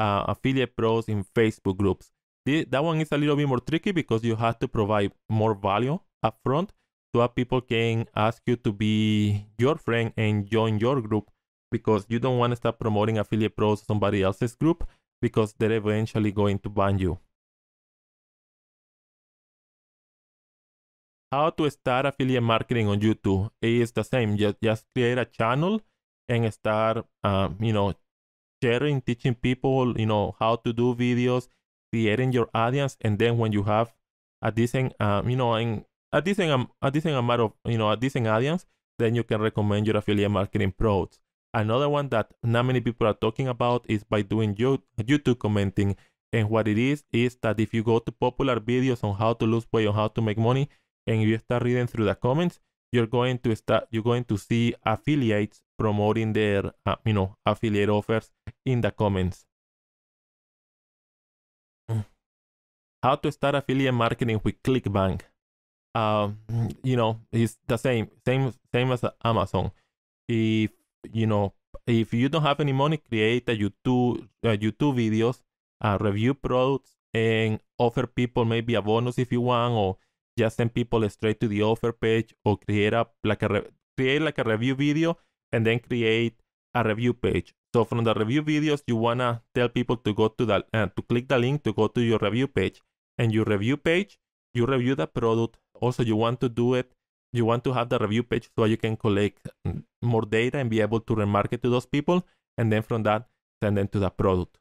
uh, affiliate pros in Facebook groups. The, that one is a little bit more tricky because you have to provide more value upfront so that people can ask you to be your friend and join your group because you don't want to start promoting affiliate pros somebody else's group because they're eventually going to ban you. How to start affiliate marketing on YouTube is the same. Just, just create a channel and start, um, you know, sharing, teaching people, you know, how to do videos, creating your audience, and then when you have a decent, um, you know, and a decent, um, a decent amount of, you know, a decent audience, then you can recommend your affiliate marketing products. Another one that not many people are talking about is by doing YouTube commenting. And what it is, is that if you go to popular videos on how to lose weight, on how to make money, and you start reading through the comments, you're going to start you're going to see affiliates promoting their uh, you know affiliate offers in the comments how to start affiliate marketing with clickbank uh, you know it's the same same same as amazon if you know if you don't have any money create a youtube uh, youtube videos uh, review products and offer people maybe a bonus if you want or just send people straight to the offer page or create a like a create like a review video and then create a review page. So from the review videos, you wanna tell people to go to that uh, to click the link to go to your review page. And your review page, you review the product. Also, you want to do it. You want to have the review page so you can collect more data and be able to remarket to those people. And then from that, send them to the product.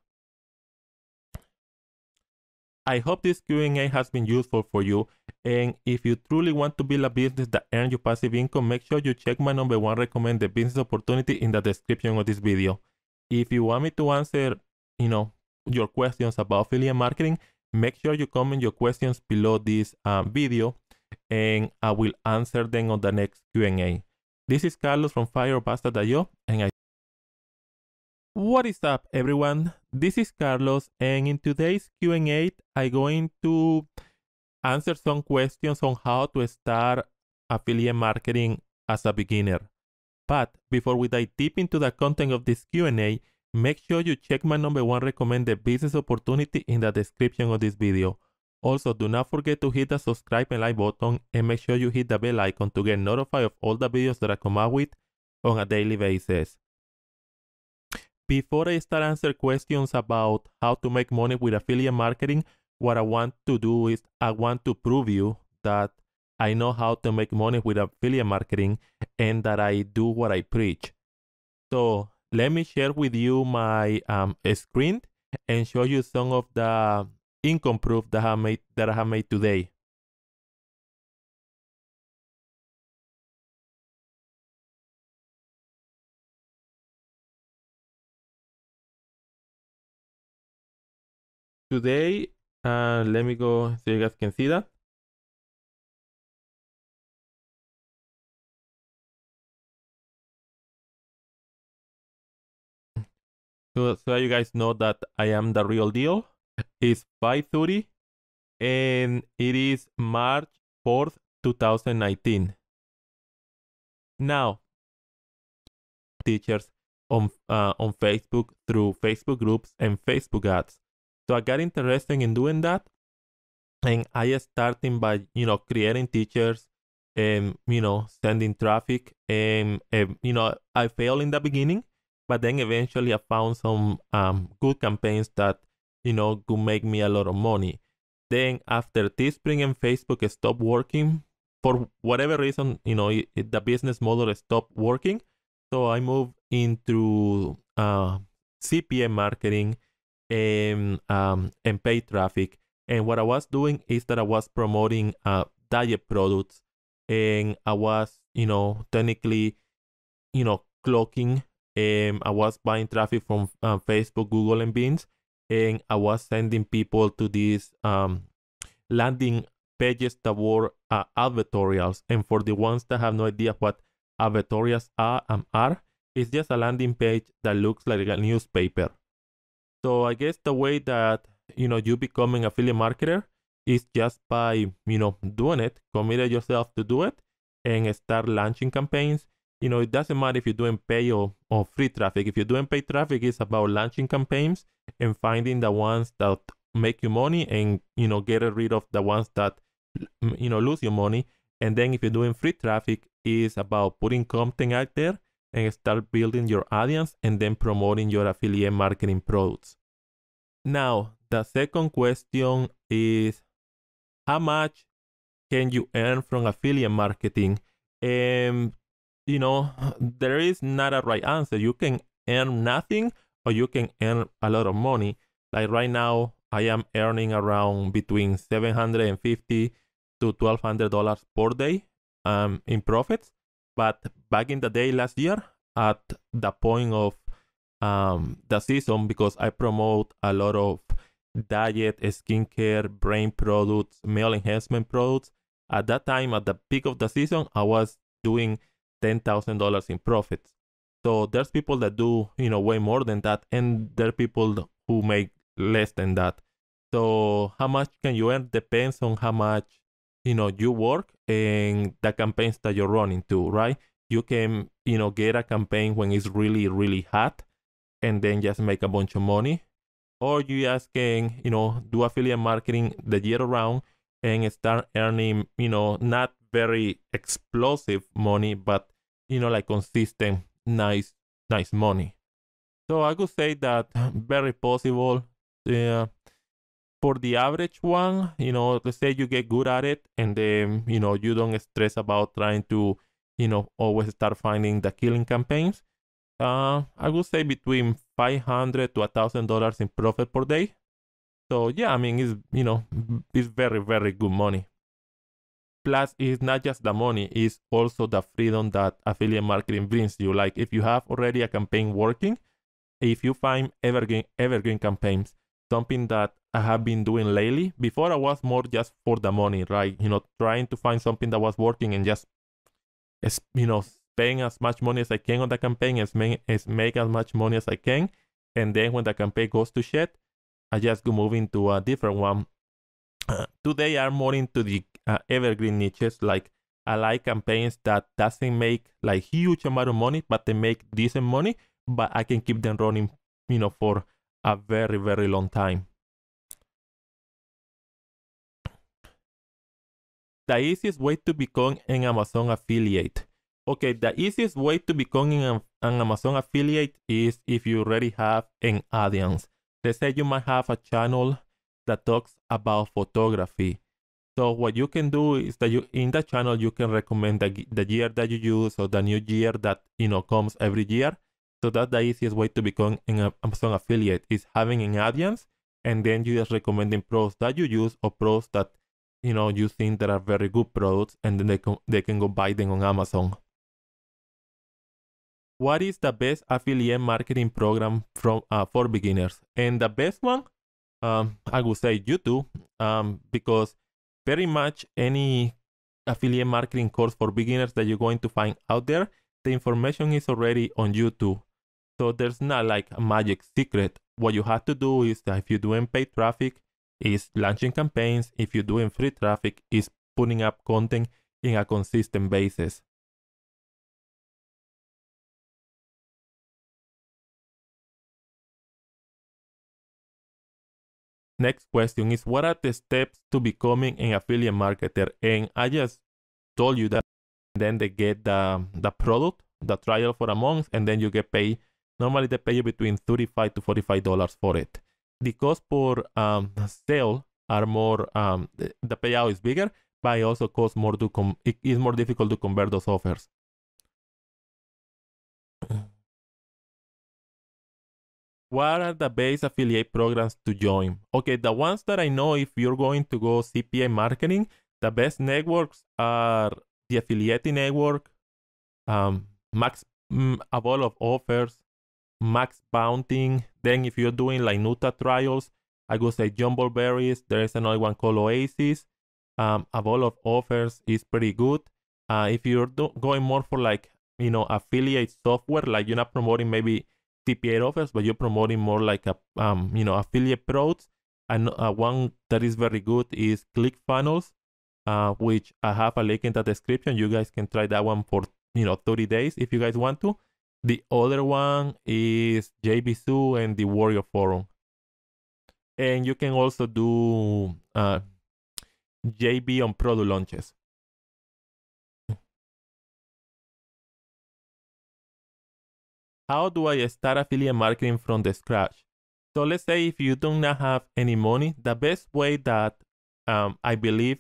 I hope this Q&A has been useful for you. And if you truly want to build a business that earns you passive income, make sure you check my number one recommended business opportunity in the description of this video. If you want me to answer, you know, your questions about affiliate marketing, make sure you comment your questions below this uh, video and I will answer them on the next Q&A. This is Carlos from FireBasta.io and I what is up everyone? This is Carlos and in today's Q&A I'm going to answer some questions on how to start affiliate marketing as a beginner. But before we dive deep into the content of this Q&A, make sure you check my number one recommended business opportunity in the description of this video. Also, do not forget to hit the subscribe and like button and make sure you hit the bell icon to get notified of all the videos that I come out with on a daily basis. Before I start answering questions about how to make money with affiliate marketing, what I want to do is I want to prove you that I know how to make money with affiliate marketing and that I do what I preach. So let me share with you my um, screen and show you some of the income proof that I made that I have made today. today. Uh, let me go so you guys can see that. So, so you guys know that I am the real deal. It's 5.30 and it is March 4th, 2019. Now, teachers on uh, on Facebook through Facebook groups and Facebook ads. So I got interested in doing that. And I started by, you know, creating teachers and, you know, sending traffic. And, and you know, I failed in the beginning, but then eventually I found some um, good campaigns that, you know, could make me a lot of money. Then after Teespring and Facebook stopped working, for whatever reason, you know, it, it, the business model stopped working. So I moved into uh, CPA marketing um, um, and um, in paid traffic. And what I was doing is that I was promoting uh, diet products, and I was, you know, technically, you know, clocking. Um, I was buying traffic from uh, Facebook, Google, and Beans, and I was sending people to these um, landing pages that were uh, advertorials. And for the ones that have no idea what advertorials are, um, are it's just a landing page that looks like a newspaper. So I guess the way that you know you become an affiliate marketer is just by you know doing it, committing yourself to do it, and start launching campaigns. You know, it doesn't matter if you're doing pay or, or free traffic. If you're doing paid traffic, it's about launching campaigns and finding the ones that make you money and you know get rid of the ones that you know lose your money. And then if you're doing free traffic, is about putting content out there and start building your audience and then promoting your affiliate marketing products. Now, the second question is how much can you earn from affiliate marketing? And you know, there is not a right answer. You can earn nothing or you can earn a lot of money. Like right now, I am earning around between 750 to $1200 per day um, in profits but back in the day last year, at the point of um, the season, because I promote a lot of diet, skincare, brain products, male enhancement products. At that time, at the peak of the season, I was doing $10,000 in profits. So there's people that do, you know, way more than that. And there are people who make less than that. So how much can you earn depends on how much you know you work and the campaigns that you're running to right you can you know get a campaign when it's really really hot and then just make a bunch of money or you just can you know do affiliate marketing the year round and start earning you know not very explosive money but you know like consistent nice nice money so i could say that very possible yeah for the average one, you know, let's say you get good at it and then, you know, you don't stress about trying to, you know, always start finding the killing campaigns. Uh, I would say between 500 to $1,000 in profit per day. So yeah, I mean, it's, you know, it's very, very good money. Plus, it's not just the money, it's also the freedom that affiliate marketing brings you. Like if you have already a campaign working, if you find evergreen, evergreen campaigns, something that I have been doing lately. Before I was more just for the money, right? You know, trying to find something that was working and just, you know, paying as much money as I can on the campaign, as make, as make as much money as I can. And then when the campaign goes to shit, I just go moving to a different one. Uh, today I'm more into the uh, evergreen niches. Like I like campaigns that doesn't make like huge amount of money, but they make decent money, but I can keep them running, you know, for a very, very long time. The easiest way to become an Amazon affiliate. Okay, the easiest way to become an, Amazon affiliate is if you already have an audience. Let's say you might have a channel that talks about photography. So what you can do is that you in that channel you can recommend the, the year that you use or the new year that you know comes every year. So that's the easiest way to become an Amazon affiliate is having an audience and then you just recommending pros that you use or pros that you know you think that are very good products and then they can they can go buy them on Amazon. What is the best affiliate marketing program from uh, for beginners? And the best one, um, I would say YouTube, um, because very much any affiliate marketing course for beginners that you're going to find out there the information is already on YouTube. So there's not like a magic secret. What you have to do is that if you're doing paid traffic, is launching campaigns. If you're doing free traffic, is putting up content in a consistent basis. Next question is what are the steps to becoming an affiliate marketer? And I just told you that then they get the, the product, the trial for a month, and then you get paid. Normally they pay you between 35 to $45 for it. The cost per um, sale are more, um, the payout is bigger, but it also costs more to, com it is more difficult to convert those offers. what are the best affiliate programs to join? Okay, the ones that I know if you're going to go CPA marketing, the best networks are the affiliate network, um, max mm, avail of offers, max bounting. Then if you're doing like Nuta trials, I would say Jumbleberries. Berries. There is another one called Oasis. Um, avail of offers is pretty good. Uh, if you're going more for like, you know, affiliate software, like you're not promoting maybe TPA offers, but you're promoting more like a, um, you know, affiliate products. And uh, one that is very good is ClickFunnels uh, which I have a link in the description. You guys can try that one for you know 30 days if you guys want to. The other one is JBSU and the Warrior Forum. And you can also do uh, JB on product launches. How do I start affiliate marketing from the scratch? So let's say if you do not have any money, the best way that um, I believe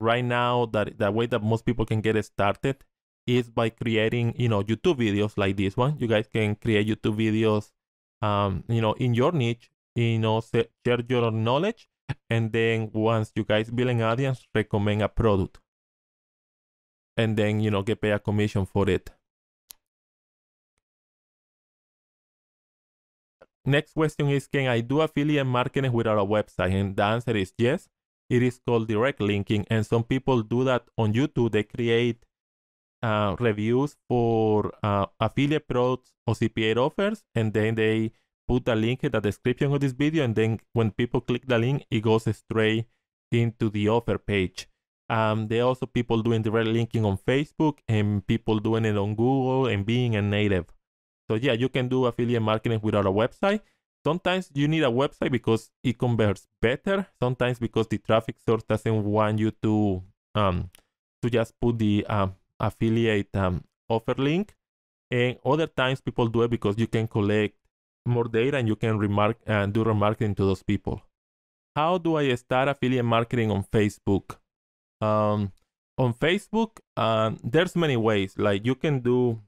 right now that the way that most people can get started is by creating you know youtube videos like this one you guys can create youtube videos um you know in your niche you know share your knowledge and then once you guys build an audience recommend a product and then you know get paid a commission for it next question is can i do affiliate marketing without a website and the answer is yes it is called direct linking, and some people do that on YouTube. They create uh, reviews for uh, affiliate products or CPA offers, and then they put a link in the description of this video. And then when people click the link, it goes straight into the offer page. Um, there are also people doing direct linking on Facebook and people doing it on Google and being a native. So yeah, you can do affiliate marketing without a website sometimes you need a website because it converts better sometimes because the traffic source doesn't want you to um, to just put the um, affiliate um, offer link and other times people do it because you can collect more data and you can remark and uh, do remarketing to those people how do i start affiliate marketing on facebook um, on facebook um, there's many ways like you can do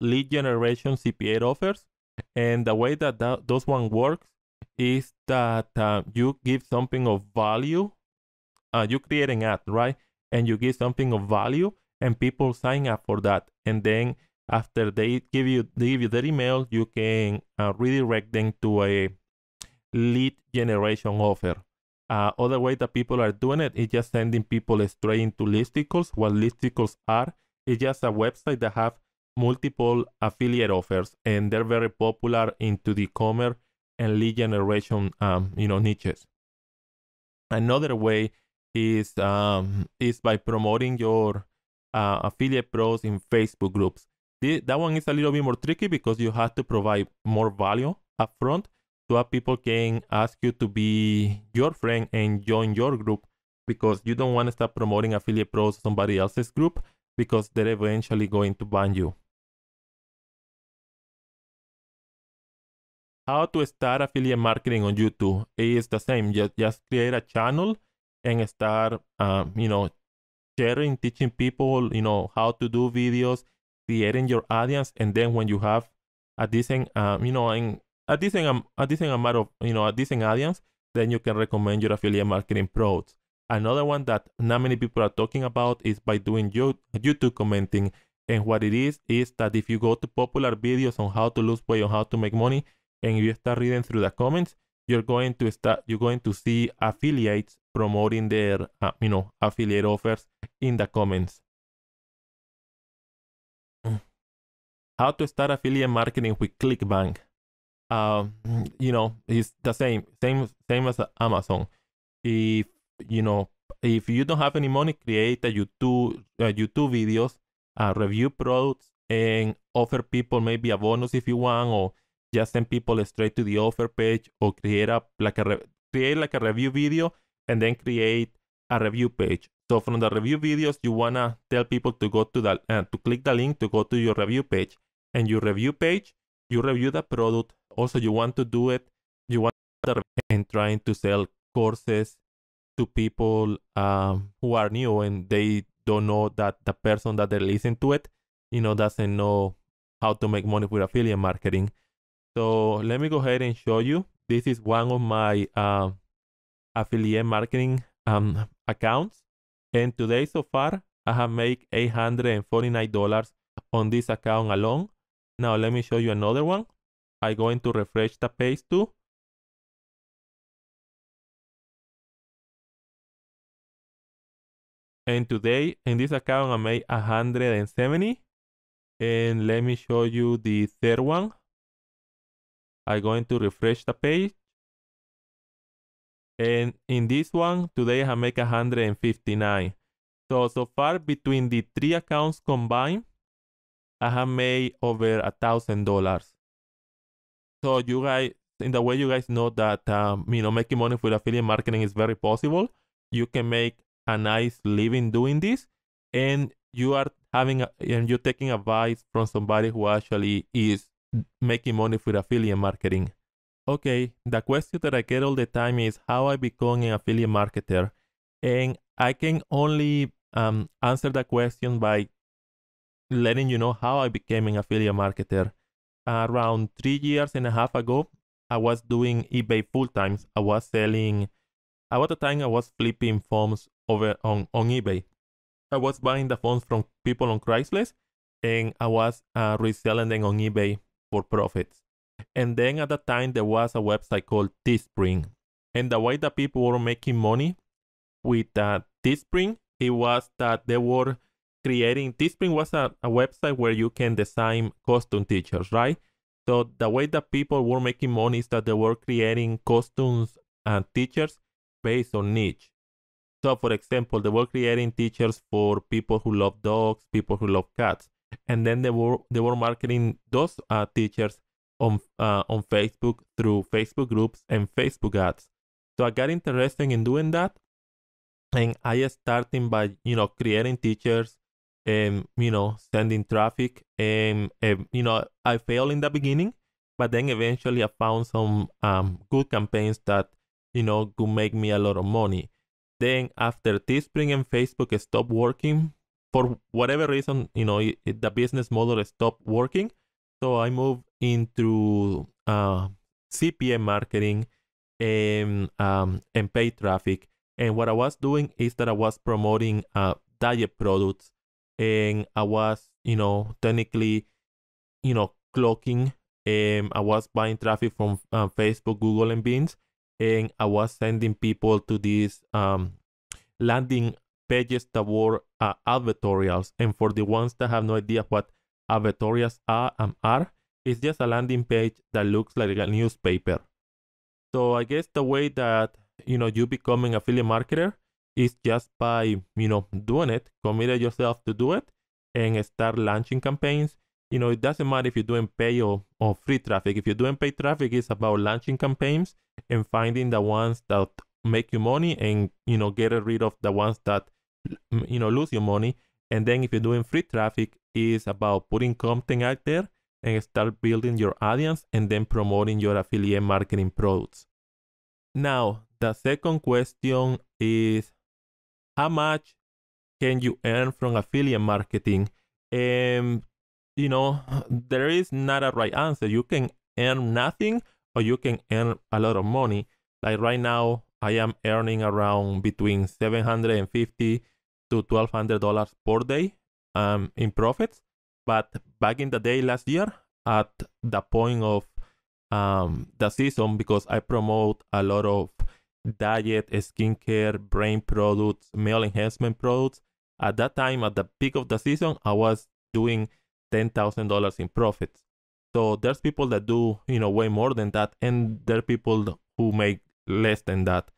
lead generation cpa offers and the way that, that those one works is that uh, you give something of value. Uh, you create an ad, right? And you give something of value, and people sign up for that. And then after they give you they give you their email, you can uh, redirect them to a lead generation offer. Uh, other way that people are doing it is just sending people straight into listicles. What listicles are? It's just a website that have multiple affiliate offers, and they're very popular into the commerce and lead generation, um, you know, niches. Another way is um, is by promoting your uh, affiliate pros in Facebook groups. The, that one is a little bit more tricky because you have to provide more value upfront so that people can ask you to be your friend and join your group because you don't want to start promoting affiliate pros to somebody else's group because they're eventually going to ban you. how to start affiliate marketing on YouTube is the same. Just, just create a channel and start, um, you know, sharing, teaching people, you know, how to do videos, creating your audience. And then when you have a decent, um, you know, and a decent, um, a decent amount of, you know, a decent audience, then you can recommend your affiliate marketing products. Another one that not many people are talking about is by doing YouTube commenting. And what it is, is that if you go to popular videos on how to lose weight, on how to make money, and if you start reading through the comments, you're going to start you're going to see affiliates promoting their uh, you know affiliate offers in the comments. Mm. How to start affiliate marketing with ClickBank? Um, you know, it's the same, same, same as Amazon. If you know, if you don't have any money, create a YouTube uh, YouTube videos, uh, review products, and offer people maybe a bonus if you want, or just send people straight to the offer page or create a like a create like a review video and then create a review page. So from the review videos, you wanna tell people to go to that uh, to click the link to go to your review page. And your review page, you review the product. Also, you want to do it. You want and trying to sell courses to people um, who are new and they don't know that the person that they listen to it, you know, doesn't know how to make money with affiliate marketing. So let me go ahead and show you. This is one of my uh, affiliate marketing um, accounts. And today so far, I have made $849 on this account alone. Now let me show you another one. I'm going to refresh the page too. And today in this account I made 170. And let me show you the third one. I'm going to refresh the page. And in this one, today I make 159. So, so far between the three accounts combined, I have made over a thousand dollars. So you guys, in the way you guys know that, um, you know, making money with affiliate marketing is very possible. You can make a nice living doing this and you are having, a, and you're taking advice from somebody who actually is making money with affiliate marketing. Okay, the question that I get all the time is how I become an affiliate marketer. And I can only um, answer that question by letting you know how I became an affiliate marketer. around three years and a half ago, I was doing eBay full time. I was selling, about the time I was flipping phones over on, on eBay. I was buying the phones from people on Craigslist and I was uh, reselling them on eBay for profits. And then at that time, there was a website called Teespring. And the way that people were making money with uh, Teespring, it was that they were creating, Teespring was a, a website where you can design custom teachers, right? So the way that people were making money is that they were creating costumes and teachers based on niche. So for example, they were creating teachers for people who love dogs, people who love cats and then they were they were marketing those uh, teachers on uh, on Facebook through Facebook groups and Facebook ads. So I got interested in doing that, and I started by you know creating teachers and you know sending traffic and, and you know I failed in the beginning, but then eventually I found some um, good campaigns that you know could make me a lot of money. Then after Teespring and Facebook stopped working for whatever reason, you know, it, it, the business model stopped working. So I moved into uh, CPM marketing and um, um, and paid traffic. And what I was doing is that I was promoting uh, diet products, and I was, you know, technically, you know, clocking. Um, I was buying traffic from uh, Facebook, Google, and Beans, and I was sending people to these um, landing pages that were uh, advertorials. And for the ones that have no idea what advertorials are and are, it's just a landing page that looks like a newspaper. So I guess the way that you know you become an affiliate marketer is just by you know doing it, committed yourself to do it, and start launching campaigns. You know, it doesn't matter if you're doing pay or, or free traffic. If you're doing paid traffic, it's about launching campaigns and finding the ones that make you money and you know get rid of the ones that you know lose your money and then if you're doing free traffic is about putting content out there and start building your audience and then promoting your affiliate marketing products now the second question is how much can you earn from affiliate marketing and you know there is not a right answer you can earn nothing or you can earn a lot of money like right now i am earning around between 750 to $1,200 per day um, in profits. But back in the day last year, at the point of um, the season, because I promote a lot of diet, skincare, brain products, male enhancement products, at that time, at the peak of the season, I was doing $10,000 in profits. So there's people that do, you know, way more than that, and there are people who make less than that.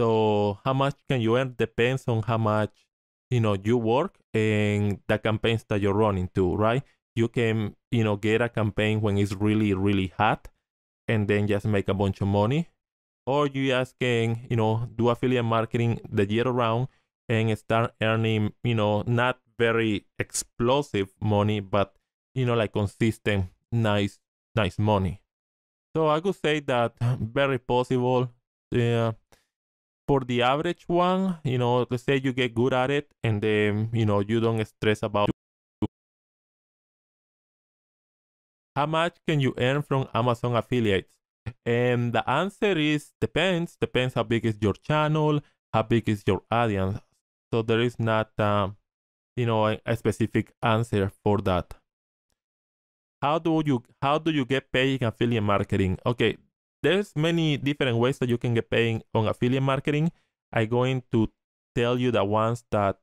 So how much can you earn depends on how much you know you work and the campaigns that you're running to right you can you know get a campaign when it's really really hot and then just make a bunch of money or you just can you know do affiliate marketing the year round and start earning you know not very explosive money but you know like consistent nice nice money so i could say that very possible yeah for the average one, you know, let's say you get good at it and then, you know, you don't stress about how much can you earn from Amazon affiliates? And the answer is depends. Depends how big is your channel, how big is your audience. So there is not, um, you know, a, a specific answer for that. How do you how do you get paid in affiliate marketing? Okay, there's many different ways that you can get paying on affiliate marketing. I'm going to tell you the ones that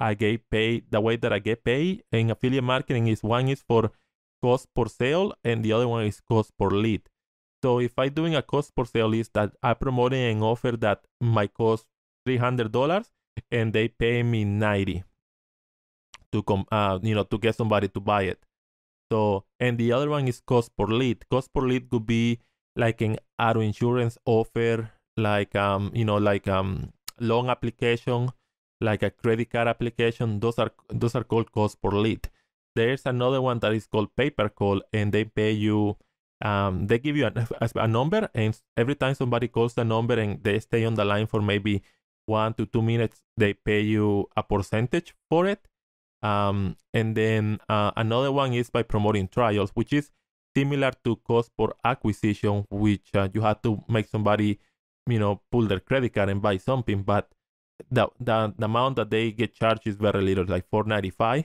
I get paid, the way that I get paid in affiliate marketing is one is for cost per sale and the other one is cost per lead. So if I'm doing a cost per sale is that I'm promoting an offer that might cost $300 and they pay me 90 to come, uh, you know, to get somebody to buy it. So, and the other one is cost per lead. Cost per lead could be like an auto insurance offer, like um, you know, like um, loan application, like a credit card application. Those are those are called cost per lead. There's another one that is called paper call, and they pay you. Um, they give you a, a number, and every time somebody calls the number and they stay on the line for maybe one to two minutes, they pay you a percentage for it. Um, and then uh, another one is by promoting trials, which is similar to cost per acquisition, which uh, you have to make somebody, you know, pull their credit card and buy something. But the, the, the amount that they get charged is very little, like 495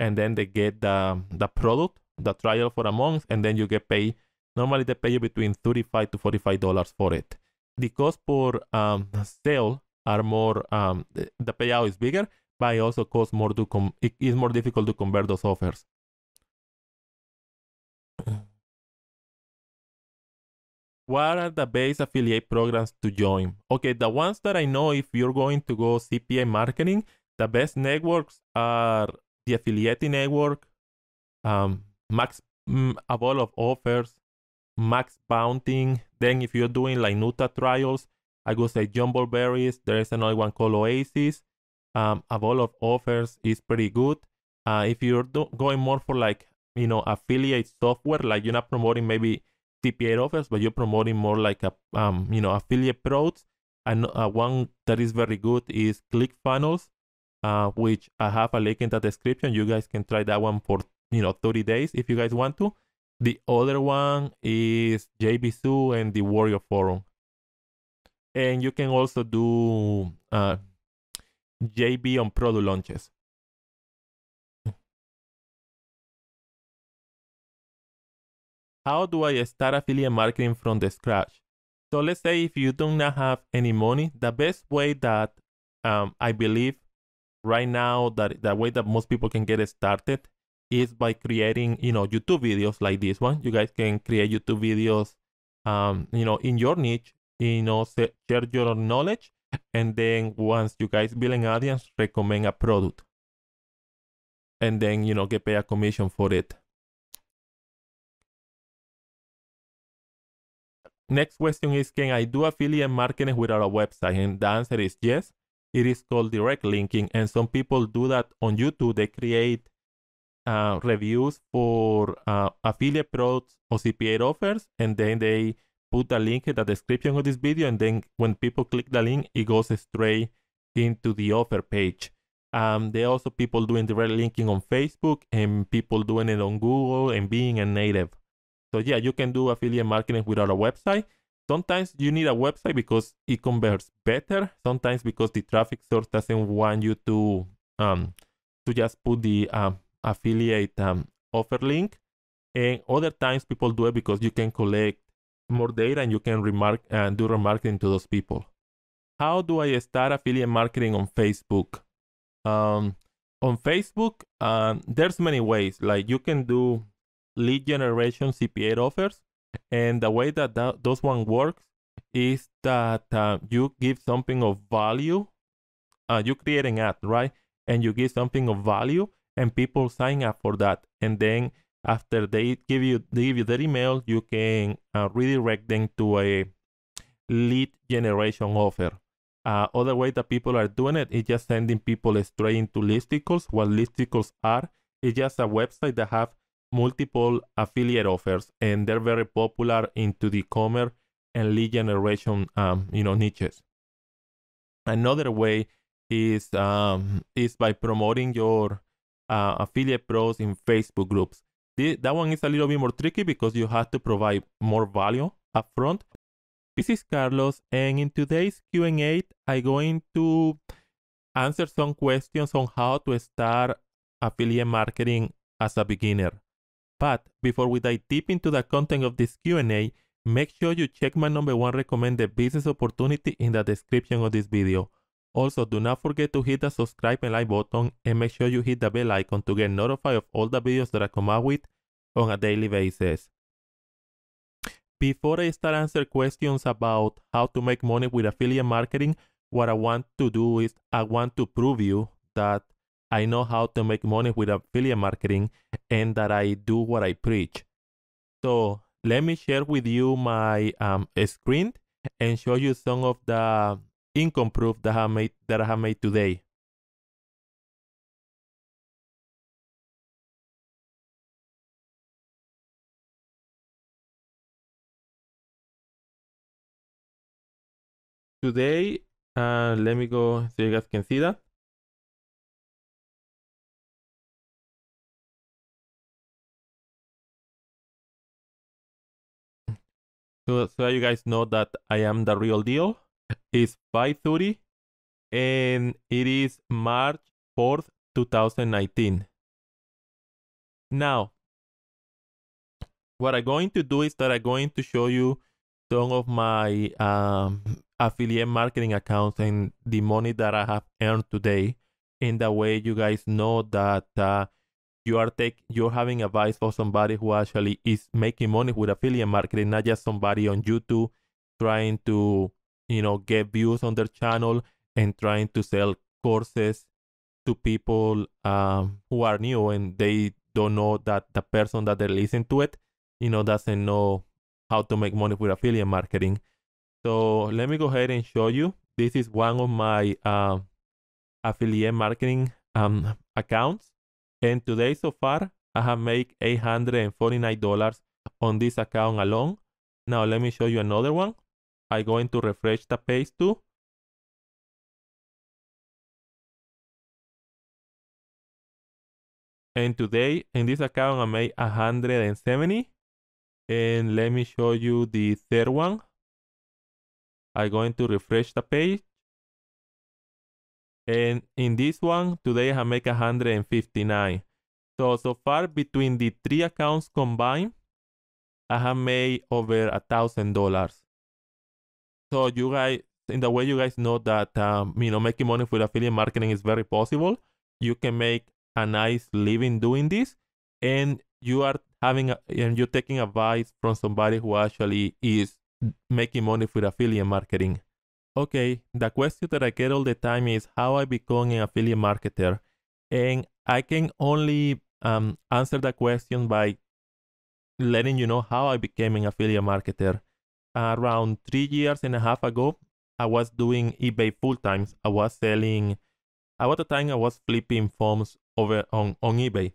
and then they get the, the product, the trial for a month, and then you get paid. Normally they pay you between 35 to $45 for it. The cost per um, sale are more, um, the payout is bigger, but it also costs more to, com- it is more difficult to convert those offers. What are the best affiliate programs to join? Okay, the ones that I know if you're going to go CPA marketing, the best networks are the affiliate network, um, Max mm, Avail of Offers, Max Bounting. Then if you're doing like Nuta trials, I would say Jumbleberries. There is another one called Oasis. Um, Avail of Offers is pretty good. Uh, if you're going more for like, you know, affiliate software, like you're not promoting maybe CPA offers, but you're promoting more like a um, you know affiliate products. And uh, one that is very good is ClickFunnels, uh, which I have a link in the description. You guys can try that one for you know 30 days if you guys want to. The other one is JBSU and the Warrior Forum. And you can also do uh, JB on product launches. How do I start affiliate marketing from the scratch? So let's say if you do not have any money, the best way that um, I believe right now that the way that most people can get started is by creating, you know, YouTube videos like this one. You guys can create YouTube videos, um, you know, in your niche, you know, share your knowledge. And then once you guys build an audience, recommend a product. And then, you know, get paid a commission for it. Next question is, can I do affiliate marketing without a website? And the answer is yes. It is called direct linking. And some people do that on YouTube. They create uh, reviews for uh, affiliate products or CPA offers. And then they put a link in the description of this video. And then when people click the link, it goes straight into the offer page. Um, there are also people doing direct linking on Facebook and people doing it on Google and being a native. So yeah, you can do affiliate marketing without a website. Sometimes you need a website because it converts better. Sometimes because the traffic source doesn't want you to um, to just put the um, affiliate um, offer link. And other times people do it because you can collect more data and you can remark and uh, do remarketing to those people. How do I start affiliate marketing on Facebook? Um, on Facebook, um, there's many ways. Like you can do lead generation CPA offers. And the way that, that those one works is that uh, you give something of value. Uh, you create an ad, right? And you give something of value, and people sign up for that. And then after they give you they give you their email, you can uh, redirect them to a lead generation offer. Uh, other way that people are doing it is just sending people straight into listicles. What listicles are is just a website that have multiple affiliate offers, and they're very popular into the commerce and lead generation, um, you know, niches. Another way is um, is by promoting your uh, affiliate pros in Facebook groups. The, that one is a little bit more tricky because you have to provide more value upfront. This is Carlos, and in today's Q&A, I'm going to answer some questions on how to start affiliate marketing as a beginner. But before we dive deep into the content of this Q&A, make sure you check my number one recommended business opportunity in the description of this video. Also, do not forget to hit the subscribe and like button and make sure you hit the bell icon to get notified of all the videos that I come out with on a daily basis. Before I start answering questions about how to make money with affiliate marketing, what I want to do is I want to prove you that I know how to make money with affiliate marketing and that I do what I preach. So let me share with you my um, screen and show you some of the income proof that I made that I have made today. Today, uh, let me go so you guys can see that. so, so you guys know that I am the real deal. It's 5:30, and it is March 4th, 2019. Now, what I'm going to do is that I'm going to show you some of my um, affiliate marketing accounts and the money that I have earned today. In that way, you guys know that uh, you are take you're having advice for somebody who actually is making money with affiliate marketing, not just somebody on YouTube trying to you know get views on their channel and trying to sell courses to people um, who are new and they don't know that the person that they listen to it, you know, doesn't know how to make money with affiliate marketing. So let me go ahead and show you. This is one of my uh, affiliate marketing um, accounts. And today so far, I have made $849 on this account alone. Now let me show you another one. I'm going to refresh the page too. And today in this account I made 170. And let me show you the third one. I'm going to refresh the page. And in this one, today I make 159. So, so far between the three accounts combined, I have made over a thousand dollars. So you guys, in the way you guys know that, um, you know, making money with affiliate marketing is very possible. You can make a nice living doing this and you are having, a, and you're taking advice from somebody who actually is making money with affiliate marketing okay, the question that I get all the time is how I become an affiliate marketer. And I can only um, answer that question by letting you know how I became an affiliate marketer. Around three years and a half ago, I was doing eBay full time. I was selling, at the time I was flipping phones over on, on eBay.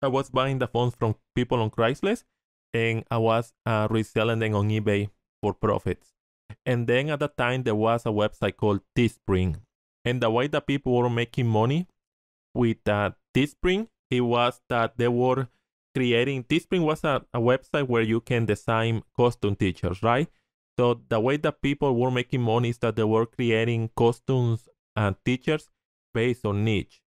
I was buying the phones from people on Craigslist and I was uh, reselling them on eBay for profits. And then at that time, there was a website called Teespring. And the way that people were making money with uh, Teespring, it was that they were creating, Teespring was a, a website where you can design costume teachers, right? So the way that people were making money is that they were creating costumes and teachers based on niche.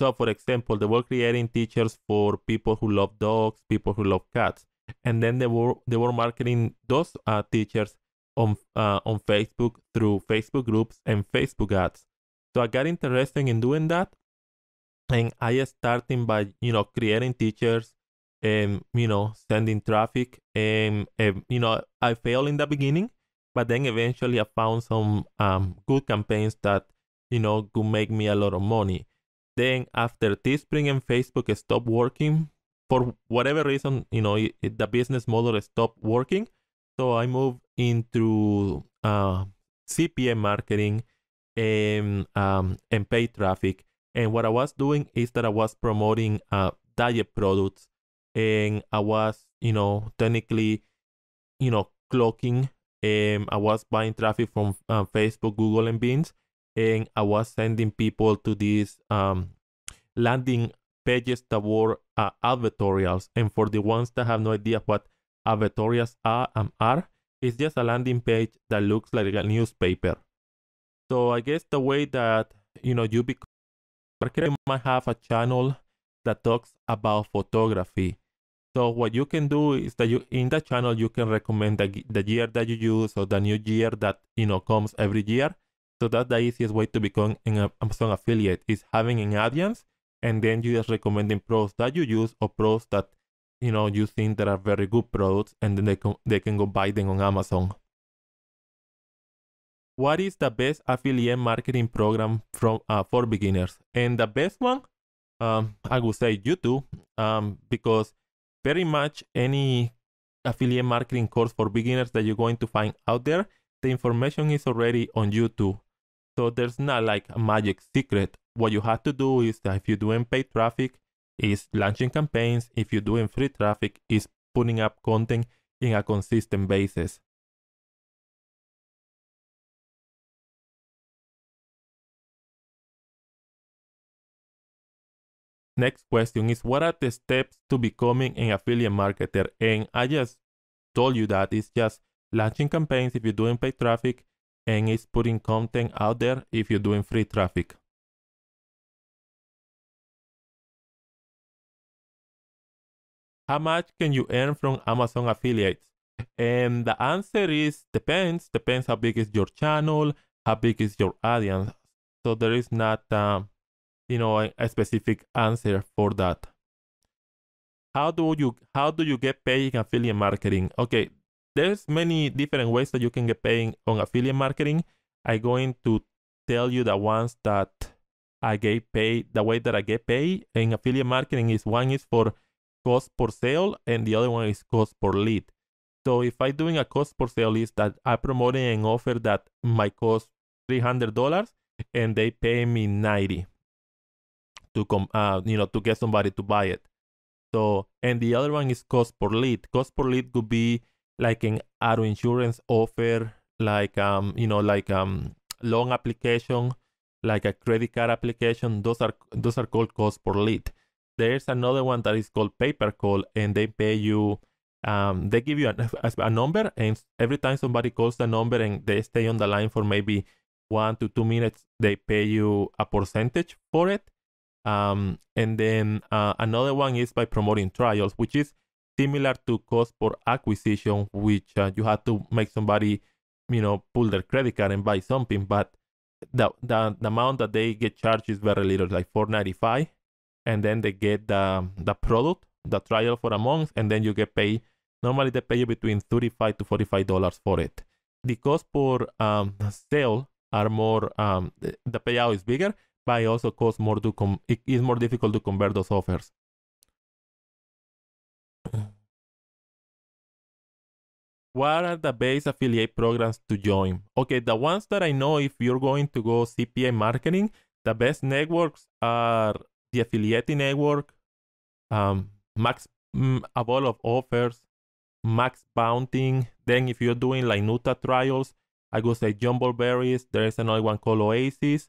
So for example, they were creating teachers for people who love dogs, people who love cats. And then they were they were marketing those uh, teachers on uh, on Facebook through Facebook groups and Facebook ads. So I got interested in doing that, and I started by you know creating teachers and you know sending traffic and, and you know I failed in the beginning, but then eventually I found some um, good campaigns that you know could make me a lot of money. Then after Teespring and Facebook stopped working for whatever reason, you know it, it, the business model stopped working so I moved into uh, CPM marketing and um, and paid traffic. And what I was doing is that I was promoting uh, diet products, and I was you know technically you know clocking. Um, I was buying traffic from uh, Facebook, Google, and Beans, and I was sending people to these um, landing pages that were uh, advertorials. And for the ones that have no idea what Avetoria's A and R is just a landing page that looks like a newspaper. So I guess the way that you know you become marketing might have a channel that talks about photography. So what you can do is that you in that channel you can recommend the, the year that you use or the new year that you know comes every year. So that's the easiest way to become an Amazon uh, affiliate is having an audience and then you just recommending pros that you use or pros that you know you think that are very good products and then they can they can go buy them on Amazon. What is the best affiliate marketing program from uh, for beginners? And the best one, um, I would say YouTube, um, because very much any affiliate marketing course for beginners that you're going to find out there, the information is already on YouTube. So there's not like a magic secret. What you have to do is that if you're doing paid traffic, is launching campaigns. If you're doing free traffic, is putting up content in a consistent basis. Next question is what are the steps to becoming an affiliate marketer? And I just told you that it's just launching campaigns if you're doing paid traffic and it's putting content out there if you're doing free traffic. how much can you earn from Amazon affiliates? And the answer is depends. Depends how big is your channel, how big is your audience. So there is not, um, you know, a, a specific answer for that. How do you how do you get paid in affiliate marketing? Okay, there's many different ways that you can get paid on affiliate marketing. I'm going to tell you the ones that I get paid. The way that I get paid in affiliate marketing is one is for cost per sale and the other one is cost per lead. So if I'm doing a cost per sale is that I'm promoting an offer that might cost $300 and they pay me 90 to come, uh, you know, to get somebody to buy it. So, and the other one is cost per lead. Cost per lead could be like an auto insurance offer, like, um, you know, like, um, loan application, like a credit card application. Those are, those are called cost per lead there's another one that is called paper call and they pay you um, they give you a, a, number and every time somebody calls the number and they stay on the line for maybe one to two minutes they pay you a percentage for it um, and then uh, another one is by promoting trials which is similar to cost per acquisition which uh, you have to make somebody you know pull their credit card and buy something but the, the, the amount that they get charged is very little like 495 and then they get the the product, the trial for a month, and then you get paid. Normally they pay you between thirty-five to forty-five dollars for it. The cost per um, sale are more. Um, the payout is bigger, but it also costs more to com. It is more difficult to convert those offers. What are the best affiliate programs to join? Okay, the ones that I know if you're going to go CPA marketing, the best networks are the affiliate network, um, max mm, avail of offers, max bounting. Then if you're doing like Nuta trials, I would say Jumbleberries. There is another one called Oasis.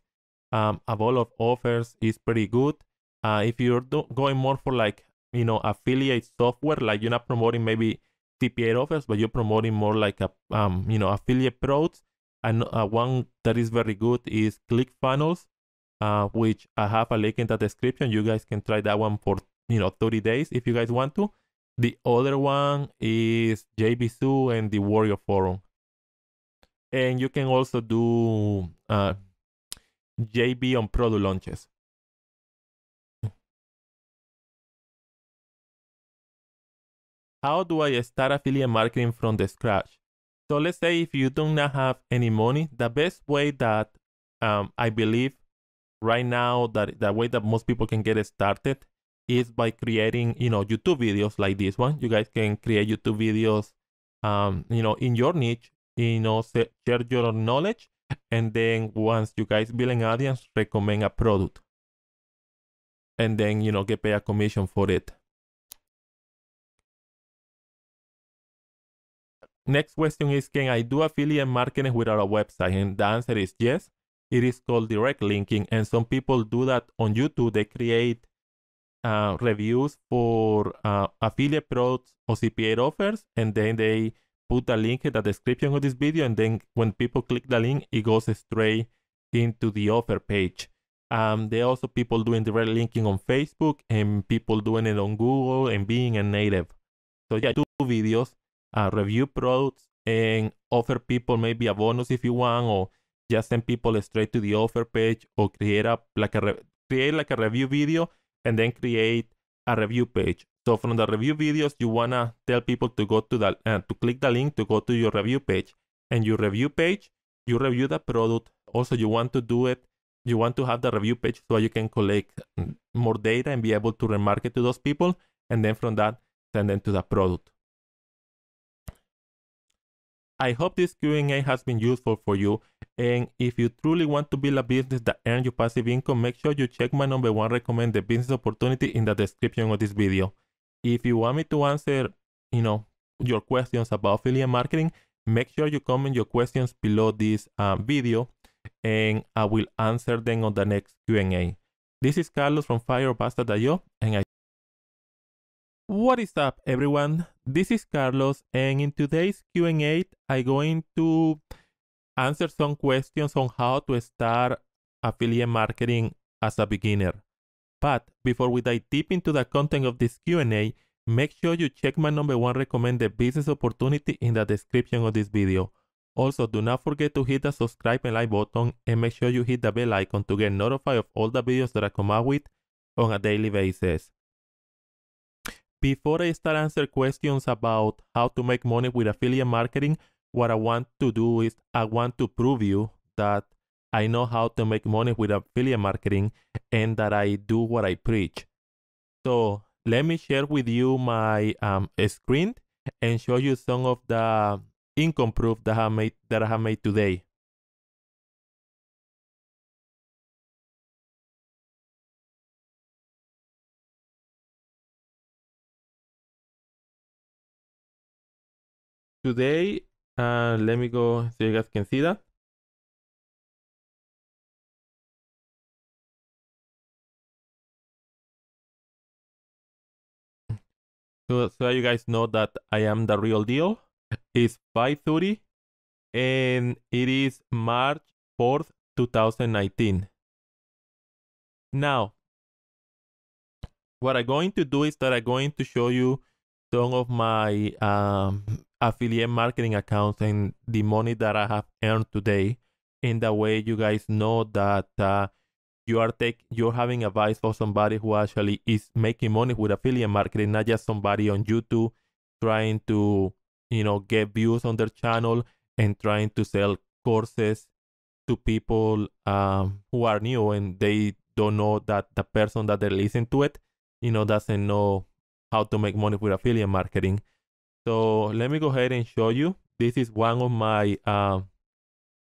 Um, avail of offers is pretty good. Uh, if you're going more for like, you know, affiliate software, like you're not promoting maybe CPA offers, but you're promoting more like a, um, you know, affiliate products. And uh, one that is very good is ClickFunnels uh, which I have a link in the description. You guys can try that one for you know 30 days if you guys want to. The other one is JBSU and the Warrior Forum. And you can also do uh, JB on product launches. How do I start affiliate marketing from the scratch? So let's say if you do not have any money, the best way that um, I believe right now that the way that most people can get started is by creating you know youtube videos like this one you guys can create youtube videos um you know in your niche you know share your knowledge and then once you guys build an audience recommend a product and then you know get paid a commission for it next question is can i do affiliate marketing without a website and the answer is yes it is called direct linking, and some people do that on YouTube. They create uh, reviews for uh, affiliate products or CPA offers, and then they put a link in the description of this video. And then when people click the link, it goes straight into the offer page. Um, there are also people doing direct linking on Facebook and people doing it on Google and being a native. So yeah, two videos, uh, review products and offer people maybe a bonus if you want or just send people straight to the offer page or create a like a create like a review video and then create a review page. So from the review videos, you wanna tell people to go to that uh, to click the link to go to your review page. And your review page, you review the product. Also, you want to do it. You want to have the review page so you can collect more data and be able to remarket to those people. And then from that, send them to the product. I hope this Q&A has been useful for you. And if you truly want to build a business that earns you passive income, make sure you check my number one recommended business opportunity in the description of this video. If you want me to answer, you know, your questions about affiliate marketing, make sure you comment your questions below this uh, video and I will answer them on the next Q&A. This is Carlos from FirePasta.io and I What is up everyone? This is Carlos and in today's Q&A I going to answer some questions on how to start affiliate marketing as a beginner. But before we dive deep into the content of this Q&A, make sure you check my number one recommended business opportunity in the description of this video. Also, do not forget to hit the subscribe and like button and make sure you hit the bell icon to get notified of all the videos that I come out with on a daily basis. Before I start answering questions about how to make money with affiliate marketing, what I want to do is I want to prove you that I know how to make money with affiliate marketing and that I do what I preach. So let me share with you my um, screen and show you some of the income proof that I made that I have made today. Today uh, let me go so you guys can see that. So, so you guys know that I am the real deal. It's 5.30 and it is March 4th, 2019. Now, what I'm going to do is that I'm going to show you some of my um, affiliate marketing accounts and the money that I have earned today. In that way, you guys know that uh, you are take you're having advice for somebody who actually is making money with affiliate marketing, not just somebody on YouTube trying to you know get views on their channel and trying to sell courses to people um, who are new and they don't know that the person that they listen to it, you know, doesn't know how to make money with affiliate marketing. So let me go ahead and show you. This is one of my uh,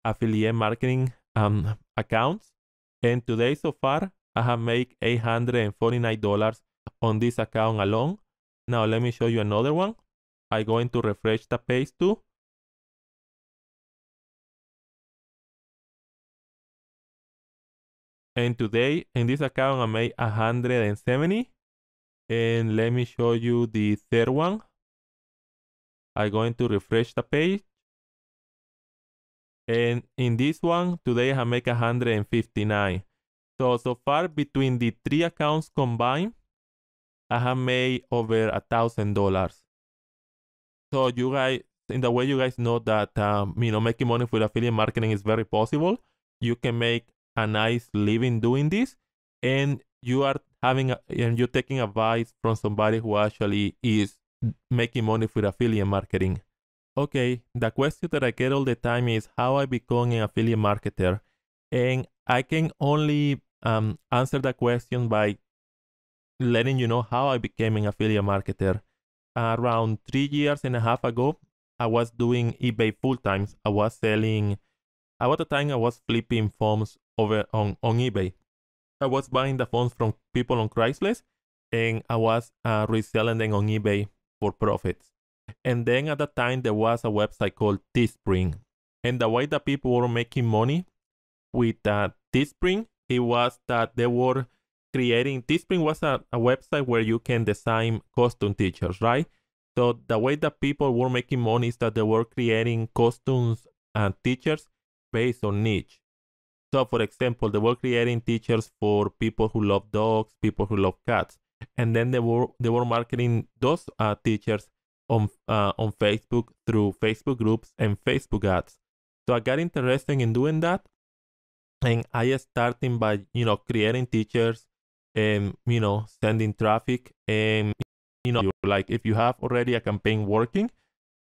affiliate marketing um, accounts. And today so far, I have made $849 on this account alone. Now let me show you another one. I'm going to refresh the page too. And today in this account I made 170. And let me show you the third one. I'm going to refresh the page. And in this one, today I make 159. So, so far between the three accounts combined, I have made over a thousand dollars. So you guys, in the way you guys know that, um, you know, making money with affiliate marketing is very possible. You can make a nice living doing this and you are having, a, and you're taking advice from somebody who actually is making money with affiliate marketing. Okay, the question that I get all the time is how I become an affiliate marketer. And I can only um, answer that question by letting you know how I became an affiliate marketer. around three years and a half ago, I was doing eBay full time. I was selling, about the time I was flipping phones over on, on eBay. I was buying the phones from people on Craigslist and I was uh, reselling them on eBay for profits. And then at that time, there was a website called Teespring. And the way that people were making money with uh, Teespring, it was that they were creating, Teespring was a, a website where you can design costume teachers, right? So the way that people were making money is that they were creating costumes and teachers based on niche. So for example, they were creating teachers for people who love dogs, people who love cats and then they were they were marketing those uh, teachers on uh, on Facebook through Facebook groups and Facebook ads. So I got interested in doing that, and I started by you know creating teachers and you know sending traffic and you know like if you have already a campaign working,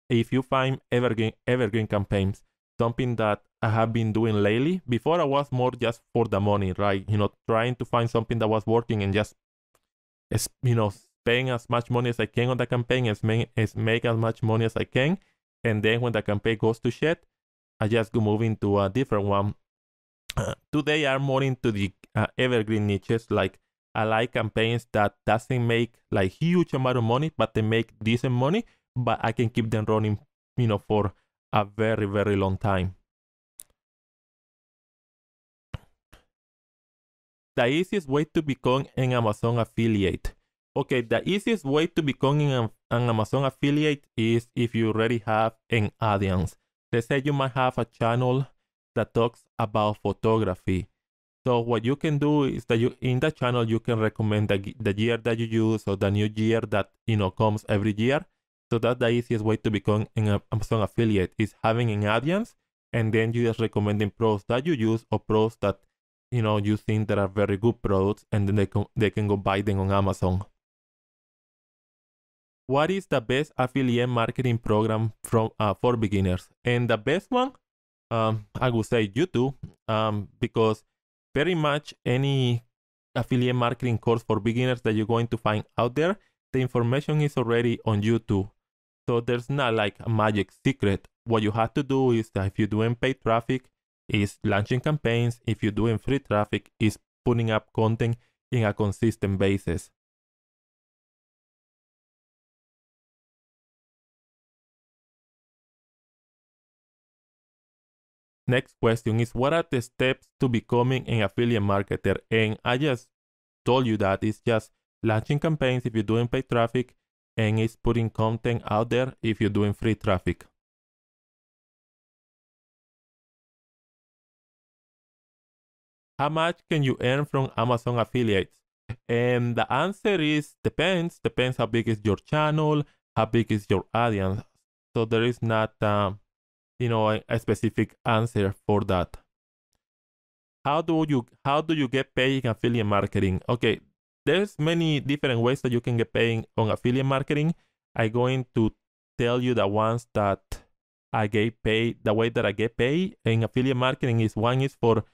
if you find evergreen evergreen campaigns, something that I have been doing lately. Before I was more just for the money, right? You know, trying to find something that was working and just you know spend as much money as I can on the campaign, as make, as make as much money as I can, and then when the campaign goes to shit, I just go move into a different one. Uh, today I'm more into the uh, evergreen niches, like I like campaigns that doesn't make like huge amount of money, but they make decent money, but I can keep them running, you know, for a very very long time. the easiest way to become an Amazon affiliate. Okay, the easiest way to become an, Amazon affiliate is if you already have an audience. Let's say you might have a channel that talks about photography. So what you can do is that you in the channel you can recommend the, the year that you use or the new year that you know comes every year. So that's the easiest way to become an Amazon affiliate is having an audience and then you just recommending pros that you use or pros that you know you think that are very good products and then they can they can go buy them on Amazon. What is the best affiliate marketing program from uh, for beginners? And the best one, um, I would say YouTube, um, because very much any affiliate marketing course for beginners that you're going to find out there, the information is already on YouTube. So there's not like a magic secret. What you have to do is that if you're doing paid traffic, is launching campaigns. If you're doing free traffic, is putting up content in a consistent basis. Next question is what are the steps to becoming an affiliate marketer? And I just told you that it's just launching campaigns if you're doing paid traffic and it's putting content out there if you're doing free traffic. how much can you earn from Amazon affiliates? And the answer is depends. Depends how big is your channel, how big is your audience. So there is not, um, you know, a, a specific answer for that. How do you how do you get paid in affiliate marketing? Okay, there's many different ways that you can get paid on affiliate marketing. I'm going to tell you the ones that I get paid. The way that I get paid in affiliate marketing is one is for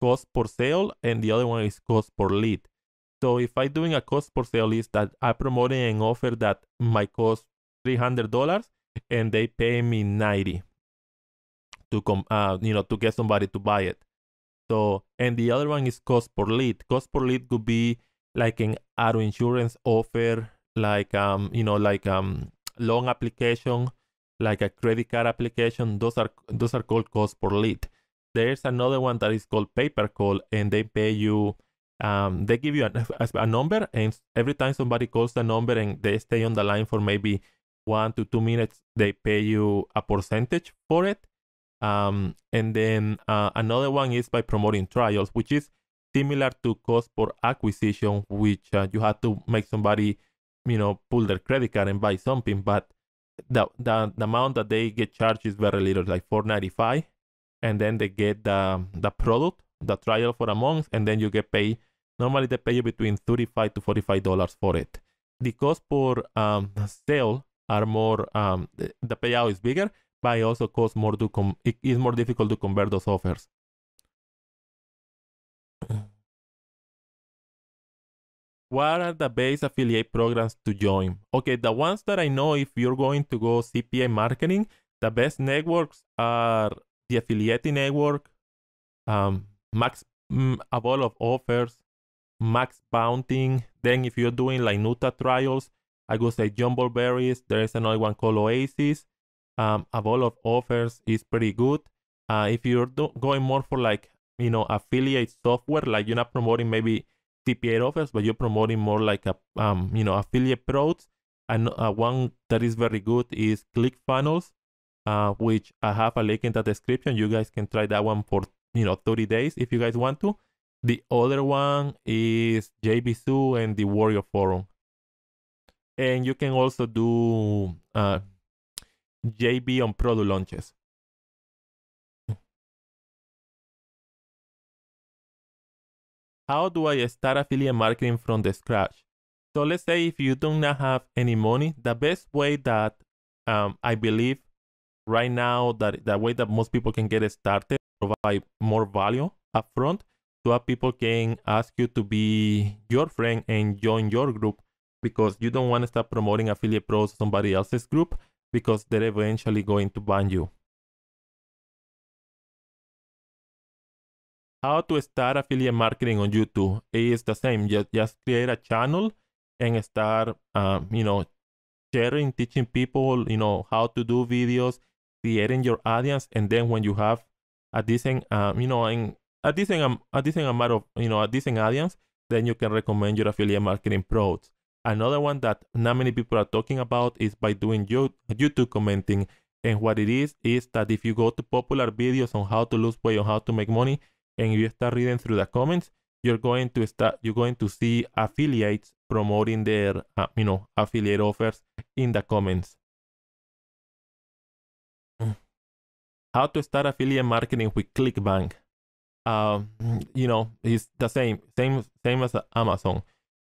cost per sale and the other one is cost per lead. So if I'm doing a cost per sale is that I'm promoting an offer that might cost $300 and they pay me 90 to come, uh, you know, to get somebody to buy it. So, and the other one is cost per lead. Cost per lead could be like an auto insurance offer, like, um, you know, like, um, loan application, like a credit card application. Those are, those are called cost per lead there's another one that is called paper call, and they pay you. Um, they give you a, a number, and every time somebody calls the number and they stay on the line for maybe one to two minutes, they pay you a percentage for it. Um, and then uh, another one is by promoting trials, which is similar to cost per acquisition, which uh, you have to make somebody, you know, pull their credit card and buy something. But the, the, the amount that they get charged is very little, like 495 and then they get the the product, the trial for a month, and then you get paid. Normally they pay you between thirty-five to forty-five dollars for it. The cost per um, sale are more. Um, the payout is bigger, but it also costs more to com. It is more difficult to convert those offers. What are the best affiliate programs to join? Okay, the ones that I know if you're going to go CPA marketing, the best networks are the affiliate network, um, max mm, avail of offers, max bounting. Then if you're doing like Nuta trials, I would say Jumbleberries. Berries. There is another one called Oasis. Um, ball of offers is pretty good. Uh, if you're going more for like, you know, affiliate software, like you're not promoting maybe CPA offers, but you're promoting more like a, um, you know, affiliate products. And uh, one that is very good is ClickFunnels uh, which I have a link in the description. You guys can try that one for you know 30 days if you guys want to. The other one is JBSU and the Warrior Forum. And you can also do uh, JB on product launches. How do I start affiliate marketing from the scratch? So let's say if you do not have any money, the best way that um, I believe right now that the way that most people can get started provide more value upfront so that people can ask you to be your friend and join your group because you don't want to start promoting affiliate pros to somebody else's group because they're eventually going to ban you. How to start affiliate marketing on YouTube is the same. Just, just create a channel and start, um, you know, sharing, teaching people, you know, how to do videos, creating your audience, and then when you have a decent, um, you know, and a decent, um, a decent amount of, you know, a decent audience, then you can recommend your affiliate marketing products. Another one that not many people are talking about is by doing YouTube commenting. And what it is, is that if you go to popular videos on how to lose weight, on how to make money, and you start reading through the comments, you're going to start, you're going to see affiliates promoting their, uh, you know, affiliate offers in the comments. how to start affiliate marketing with clickbank uh, you know it's the same same same as amazon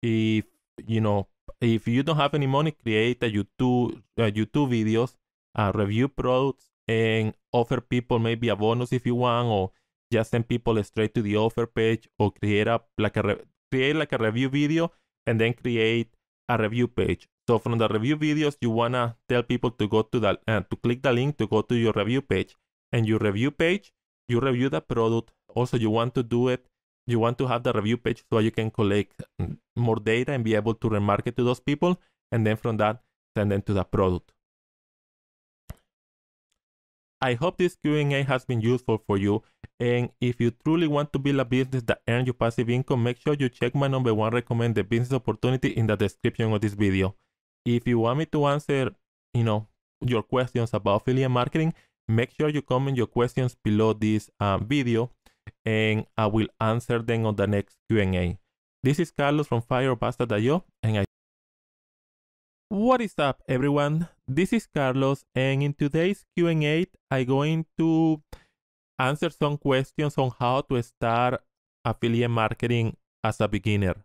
if you know if you don't have any money create a youtube uh, youtube videos uh, review products and offer people maybe a bonus if you want or just send people straight to the offer page or create a like a create like a review video and then create a review page so from the review videos, you wanna tell people to go to the uh, to click the link to go to your review page. And your review page, you review the product. Also, you want to do it. You want to have the review page so you can collect mm, more data and be able to remarket to those people. And then from that, send them to the product. I hope this Q&A has been useful for you. And if you truly want to build a business that earns you passive income, make sure you check my number one recommended business opportunity in the description of this video. If you want me to answer, you know, your questions about affiliate marketing, make sure you comment your questions below this uh, video and I will answer them on the next Q&A. This is Carlos from Firebasta.io and I What is up everyone? This is Carlos and in today's Q&A I'm going to answer some questions on how to start affiliate marketing as a beginner.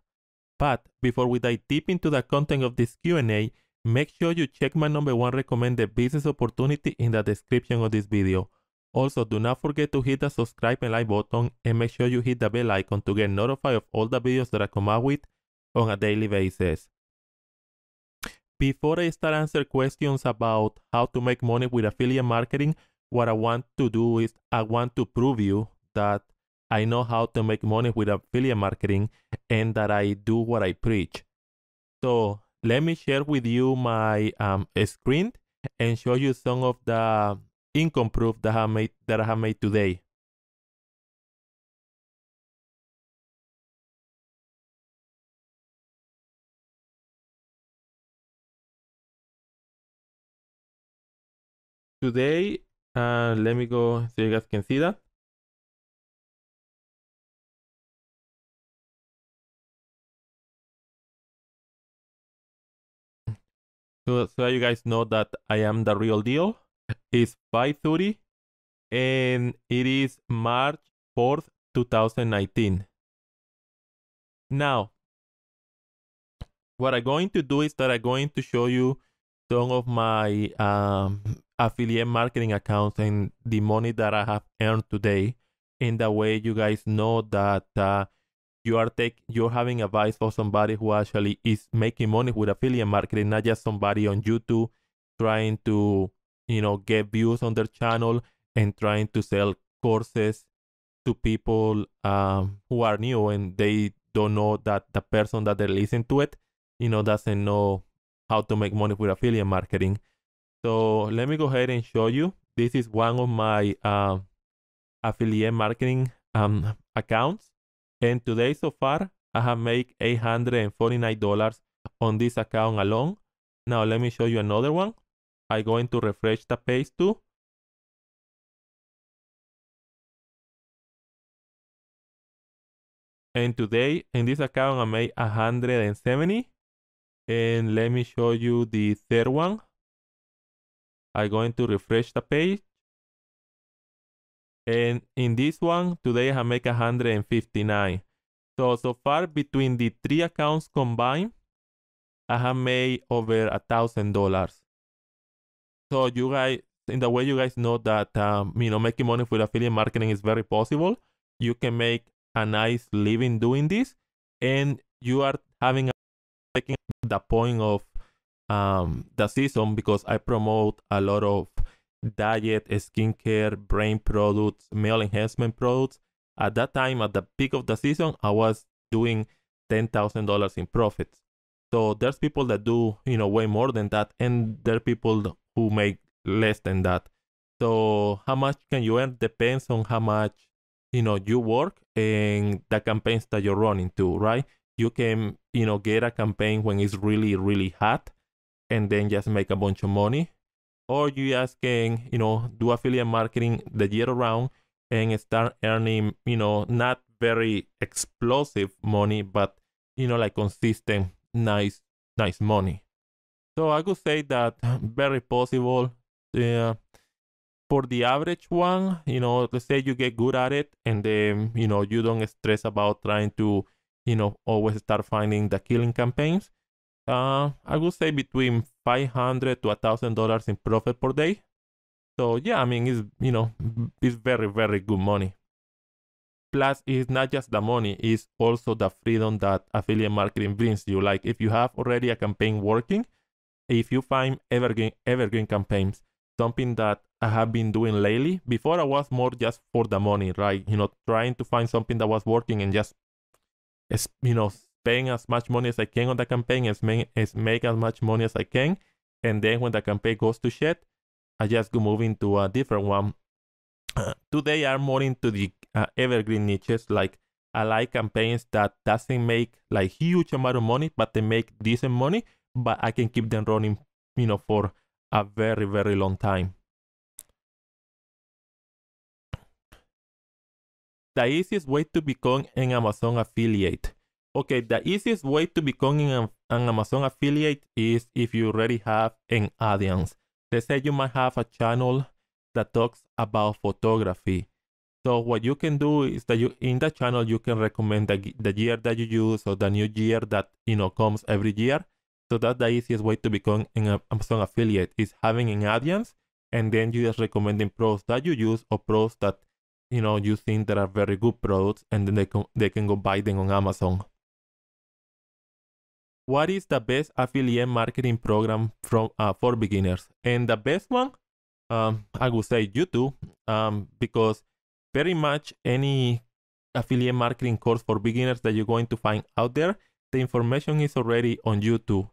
But before we dive deep into the content of this Q&A, make sure you check my number one recommended business opportunity in the description of this video. Also, do not forget to hit the subscribe and like button and make sure you hit the bell icon to get notified of all the videos that I come out with on a daily basis. Before I start answering questions about how to make money with affiliate marketing, what I want to do is I want to prove you that I know how to make money with affiliate marketing and that I do what I preach. So let me share with you my um, screen and show you some of the income proof that I made that I have made today. Today, uh, let me go so you guys can see that. so, so you guys know that I am the real deal. It's 5:30, and it is March 4th, 2019. Now, what I'm going to do is that I'm going to show you some of my um, affiliate marketing accounts and the money that I have earned today. In that way, you guys know that uh, you are take you're having advice for somebody who actually is making money with affiliate marketing, not just somebody on YouTube trying to you know get views on their channel and trying to sell courses to people um, who are new and they don't know that the person that they listen to it, you know, doesn't know how to make money with affiliate marketing. So let me go ahead and show you. This is one of my uh, affiliate marketing um, accounts. And today so far, I have made $849 on this account alone. Now let me show you another one. I'm going to refresh the page too. And today in this account I made 170. And let me show you the third one. I'm going to refresh the page. And in this one, today I make 159. So, so far between the three accounts combined, I have made over a thousand dollars. So you guys, in the way you guys know that, um, you know, making money with affiliate marketing is very possible. You can make a nice living doing this and you are having a, the point of um, the season because I promote a lot of diet, skincare, brain products, male enhancement products. At that time, at the peak of the season, I was doing $10,000 in profits. So there's people that do, you know, way more than that. And there are people who make less than that. So how much can you earn depends on how much, you know, you work and the campaigns that you're running too, right? You can, you know, get a campaign when it's really, really hot and then just make a bunch of money or you just can, you know, do affiliate marketing the year around and start earning, you know, not very explosive money, but you know, like consistent, nice, nice money. So I could say that very possible. Yeah, for the average one, you know, let's say you get good at it, and then you know you don't stress about trying to, you know, always start finding the killing campaigns. Uh, I would say between 500 to a thousand dollars in profit per day. So yeah, I mean, it's, you know, it's very, very good money. Plus it's not just the money, it's also the freedom that affiliate marketing brings you. Like if you have already a campaign working, if you find evergreen, evergreen campaigns, something that I have been doing lately. Before I was more just for the money, right? You know, trying to find something that was working and just, you know, paying as much money as I can on the campaign, as make, make as much money as I can. And then when the campaign goes to shit, I just go moving to a different one. Uh, today I'm more into the uh, evergreen niches. Like I like campaigns that doesn't make like huge amount of money, but they make decent money, but I can keep them running, you know, for a very, very long time. The easiest way to become an Amazon affiliate. Okay, the easiest way to becoming an, an Amazon affiliate is if you already have an audience. Let's say you might have a channel that talks about photography. So what you can do is that you in the channel you can recommend the, the year that you use or the new year that you know comes every year. So that's the easiest way to become an Amazon affiliate is having an audience and then you just recommending products that you use or products that you know you think that are very good products and then they, they can go buy them on Amazon what is the best affiliate marketing program from uh, for beginners? And the best one, um, I would say YouTube, um, because very much any affiliate marketing course for beginners that you're going to find out there, the information is already on YouTube.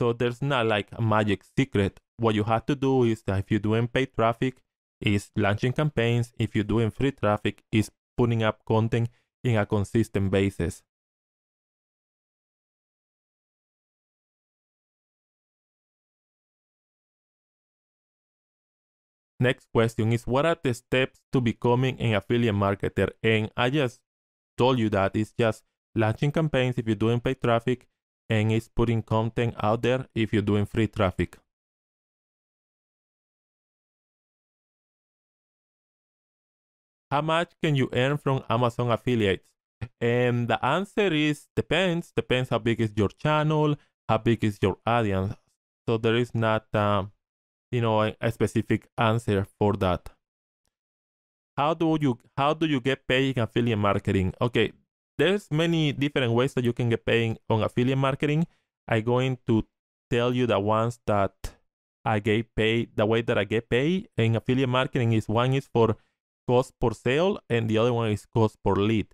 So there's not like a magic secret. What you have to do is that if you're doing paid traffic, is launching campaigns. If you're doing free traffic, is putting up content in a consistent basis. Next question is what are the steps to becoming an affiliate marketer? And I just told you that it's just launching campaigns if you're doing paid traffic and it's putting content out there if you're doing free traffic. How much can you earn from Amazon affiliates? And the answer is depends. Depends how big is your channel, how big is your audience. So there is not uh, you know a, specific answer for that how do you how do you get paid in affiliate marketing okay there's many different ways that you can get paid on affiliate marketing i'm going to tell you the ones that i get paid the way that i get paid in affiliate marketing is one is for cost per sale and the other one is cost per lead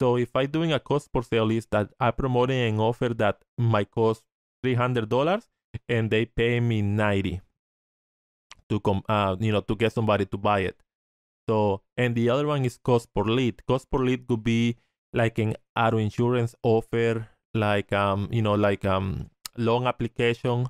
so if i'm doing a cost per sale is that i'm promoting an offer that might cost $300 and they pay me 90 to come, uh, you know, to get somebody to buy it. So, and the other one is cost per lead. Cost per lead could be like an auto insurance offer, like, um, you know, like, um, loan application,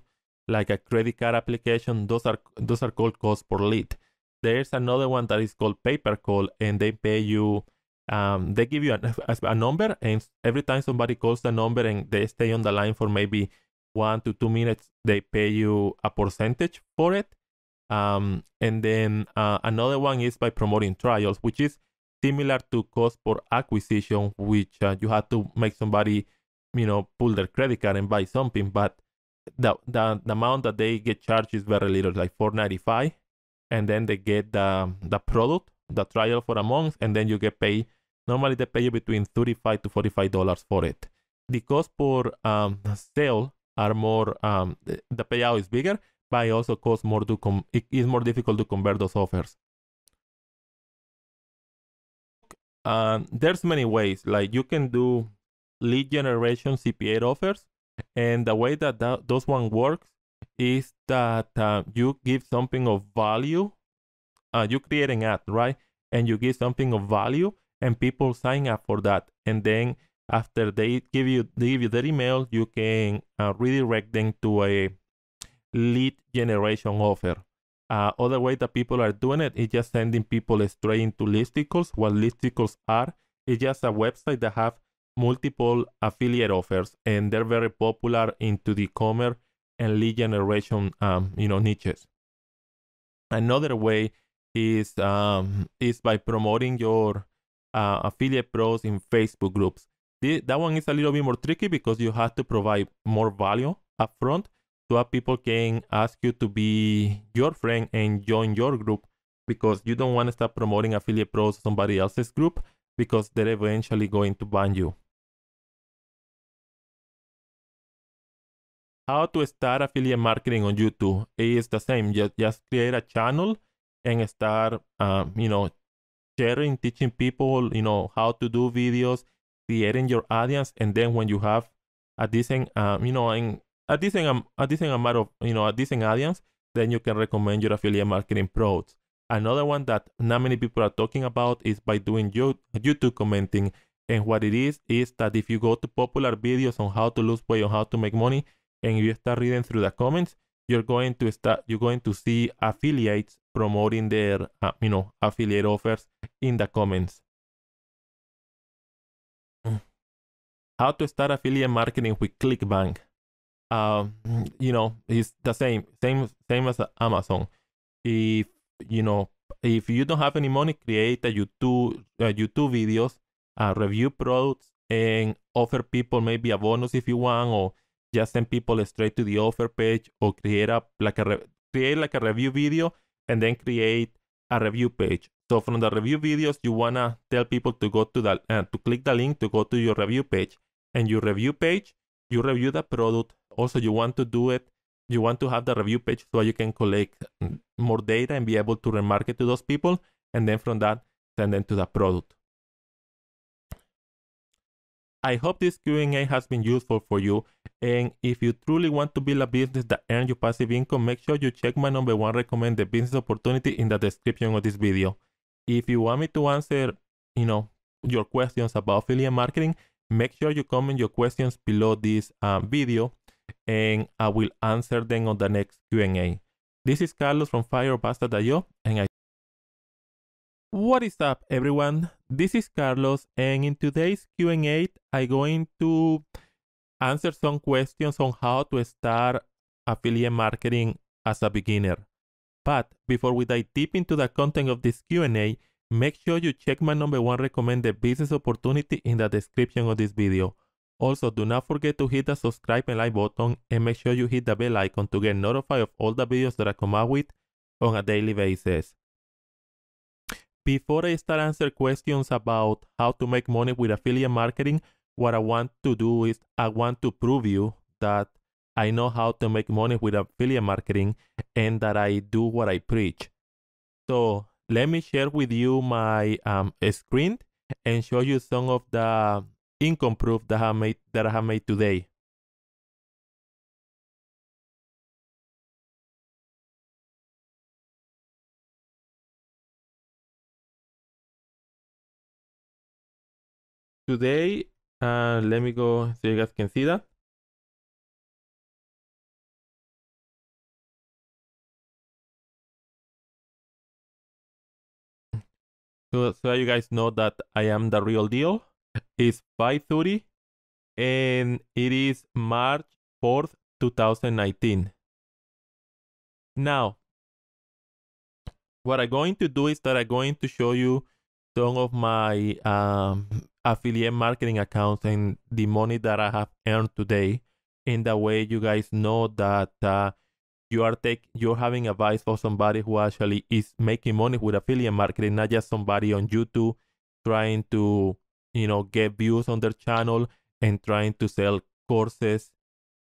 like a credit card application. Those are, those are called cost per lead. There's another one that is called paper call and they pay you, um, they give you a, a number and every time somebody calls the number and they stay on the line for maybe one to two minutes, they pay you a percentage for it. Um, and then uh, another one is by promoting trials, which is similar to cost per acquisition, which uh, you have to make somebody, you know, pull their credit card and buy something. But the, the, the amount that they get charged is very little, like 495 and then they get the, the product, the trial for a month, and then you get paid. Normally, they pay you between 35 to $45 for it. The cost per um, sale are more, um, the payout is bigger, but also costs more to com it is more difficult to convert those offers. there's many ways. Like you can do lead generation CPA offers, and the way that, that those one works is that uh, you give something of value. Uh, you create an ad, right? And you give something of value, and people sign up for that. And then after they give you they give you their email, you can uh, redirect them to a lead generation offer. Uh, other way that people are doing it is just sending people straight into listicles. What listicles are is just a website that have multiple affiliate offers, and they're very popular into the commerce and lead generation, um, you know, niches. Another way is um, is by promoting your uh, affiliate pros in Facebook groups. The, that one is a little bit more tricky because you have to provide more value upfront to have people can ask you to be your friend and join your group because you don't want to start promoting affiliate pros or somebody else's group because they're eventually going to ban you. How to start affiliate marketing on YouTube is the same. Just, just create a channel and start, um, you know, sharing, teaching people, you know, how to do videos, creating your audience. And then when you have a decent, um, you know, and a decent a decent amount of you know a decent audience, then you can recommend your affiliate marketing products. Another one that not many people are talking about is by doing YouTube commenting. And what it is is that if you go to popular videos on how to lose weight, on how to make money, and you start reading through the comments, you're going to start you're going to see affiliates promoting their uh, you know affiliate offers in the comments. Mm. How to start affiliate marketing with ClickBank. Um, you know, it's the same, same, same as Amazon. If you know, if you don't have any money, create a YouTube, uh, YouTube videos, uh, review products, and offer people maybe a bonus if you want, or just send people straight to the offer page, or create a like a create like a review video, and then create a review page. So from the review videos, you wanna tell people to go to the uh, to click the link to go to your review page, and your review page, you review the product also you want to do it you want to have the review page so you can collect more data and be able to remarket to those people and then from that send them to the product i hope this q&a has been useful for you and if you truly want to build a business that earns you passive income make sure you check my number one recommended business opportunity in the description of this video if you want me to answer you know your questions about affiliate marketing make sure you comment your questions below this um, video and I will answer them on the next Q&A. This is Carlos from Firebasta.io and I What is up everyone? This is Carlos and in today's Q&A I'm going to answer some questions on how to start affiliate marketing as a beginner. But before we dive deep into the content of this Q&A, make sure you check my number one recommended business opportunity in the description of this video. Also, do not forget to hit the subscribe and like button and make sure you hit the bell icon to get notified of all the videos that I come out with on a daily basis. Before I start answering questions about how to make money with affiliate marketing, what I want to do is I want to prove you that I know how to make money with affiliate marketing and that I do what I preach. So let me share with you my um, screen and show you some of the income proof that I made that I have made today. Today, uh, let me go so you guys can see that. So, so you guys know that I am the real deal. It's 5.30 and it is March 4th, 2019. Now, what I'm going to do is that I'm going to show you some of my um, affiliate marketing accounts and the money that I have earned today. In that way, you guys know that uh, you are take you're having advice for somebody who actually is making money with affiliate marketing, not just somebody on YouTube trying to you know get views on their channel and trying to sell courses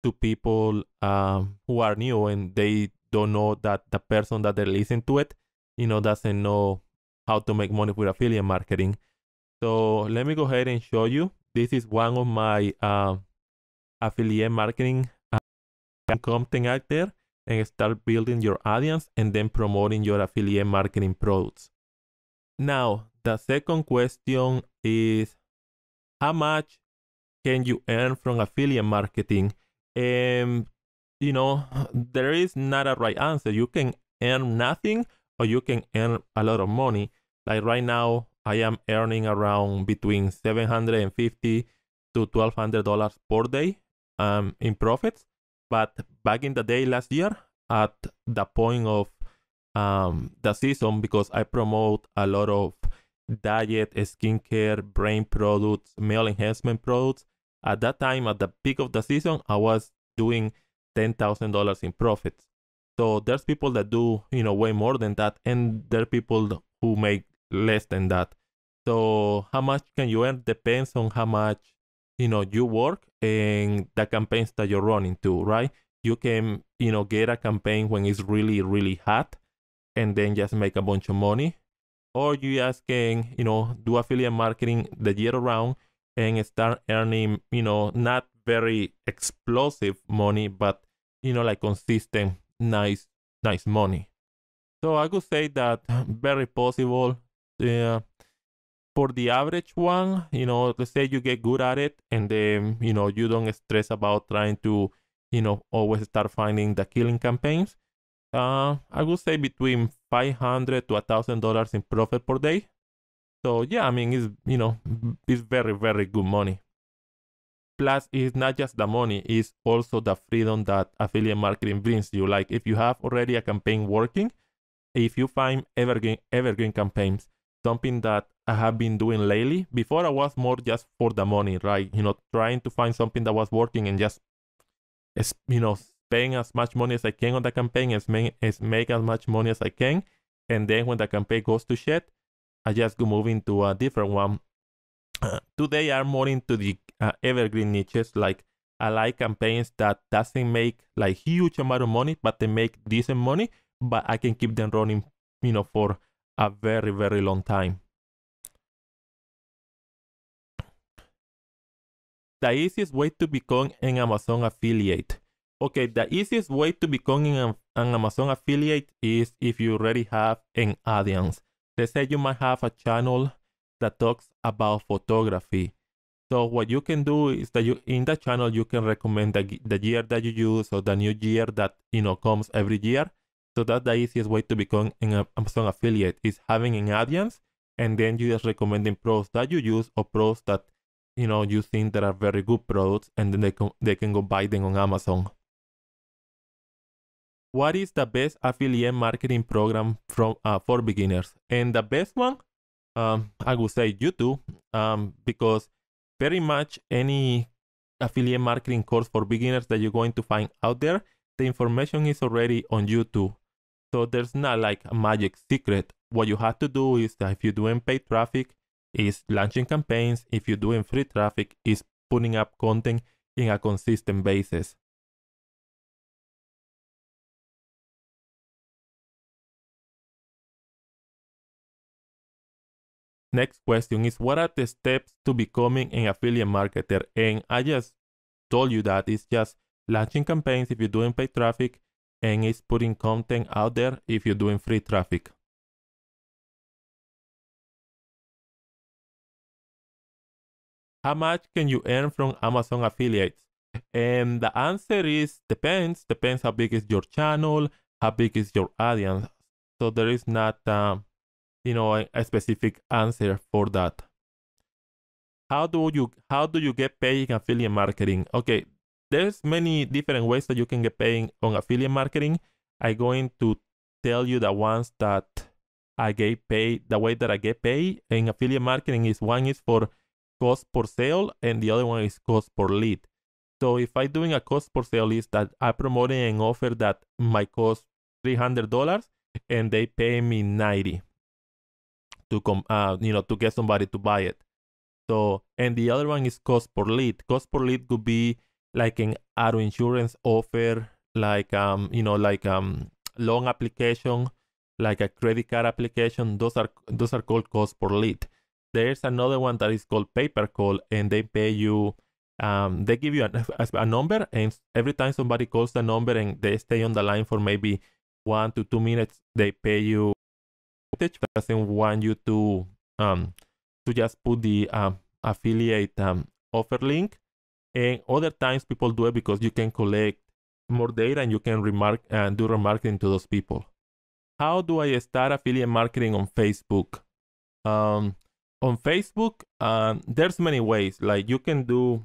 to people um, who are new and they don't know that the person that they listen to it you know doesn't know how to make money with affiliate marketing so let me go ahead and show you this is one of my uh, affiliate marketing uh, content out there and start building your audience and then promoting your affiliate marketing products now the second question is how much can you earn from affiliate marketing? And you know, there is not a right answer. You can earn nothing or you can earn a lot of money. Like right now, I am earning around between 750 to $1,200 per day um, in profits. But back in the day last year, at the point of um, the season, because I promote a lot of diet, skincare, brain products, male enhancement products. At that time, at the peak of the season, I was doing $10,000 in profits. So there's people that do, you know, way more than that. And there are people who make less than that. So how much can you earn depends on how much, you know, you work and the campaigns that you're running too, right? You can, you know, get a campaign when it's really, really hot and then just make a bunch of money or you guys can, you know, do affiliate marketing the year round and start earning, you know, not very explosive money, but you know, like consistent, nice, nice money. So I could say that very possible. Yeah. For the average one, you know, let's say you get good at it and then, you know, you don't stress about trying to, you know, always start finding the killing campaigns uh, I would say between 500 to $1,000 in profit per day. So yeah, I mean, it's, you know, it's very, very good money. Plus, it's not just the money, it's also the freedom that affiliate marketing brings you. Like if you have already a campaign working, if you find evergreen, evergreen campaigns, something that I have been doing lately, before I was more just for the money, right? You know, trying to find something that was working and just, you know, paying as much money as I can on the campaign, as make, make as much money as I can. And then when the campaign goes to shit, I just go moving to a different one. Uh, today I'm more into the uh, evergreen niches. Like I like campaigns that doesn't make like huge amount of money, but they make decent money, but I can keep them running, you know, for a very, very long time. The easiest way to become an Amazon affiliate. Okay, the easiest way to becoming an, an Amazon affiliate is if you already have an audience. Let's say you might have a channel that talks about photography. So what you can do is that you in the channel you can recommend the, the that you use or the new gear that you know comes every year. So that's the easiest way to become an Amazon affiliate is having an audience and then you just recommending pros that you use or pros that you know you think that are very good products and then they can they can go buy them on Amazon what is the best affiliate marketing program from uh, for beginners? And the best one, um, I would say YouTube, um, because very much any affiliate marketing course for beginners that you're going to find out there, the information is already on YouTube. So there's not like a magic secret. What you have to do is that if you're doing paid traffic, is launching campaigns. If you're doing free traffic, is putting up content in a consistent basis. Next question is what are the steps to becoming an affiliate marketer? And I just told you that it's just launching campaigns if you're doing paid traffic and it's putting content out there if you're doing free traffic. How much can you earn from Amazon affiliates? And the answer is depends. Depends how big is your channel, how big is your audience. So there is not um, you know a, a specific answer for that how do you how do you get paid in affiliate marketing okay there's many different ways that you can get paid on affiliate marketing i'm going to tell you the ones that i get paid the way that i get paid in affiliate marketing is one is for cost per sale and the other one is cost per lead so if i'm doing a cost per sale is that i promoting an offer that might cost $300 and they pay me 90 to come, uh, you know, to get somebody to buy it. So, and the other one is cost per lead. Cost per lead could be like an auto insurance offer, like, um, you know, like, um, loan application, like a credit card application. Those are, those are called cost per lead. There's another one that is called paper call and they pay you, um, they give you a, a number and every time somebody calls the number and they stay on the line for maybe one to two minutes, they pay you footage doesn't want you to um, to just put the um, affiliate um, offer link. And other times people do it because you can collect more data and you can remark and uh, do remarketing to those people. How do I start affiliate marketing on Facebook? Um, on Facebook, um, there's many ways. Like you can do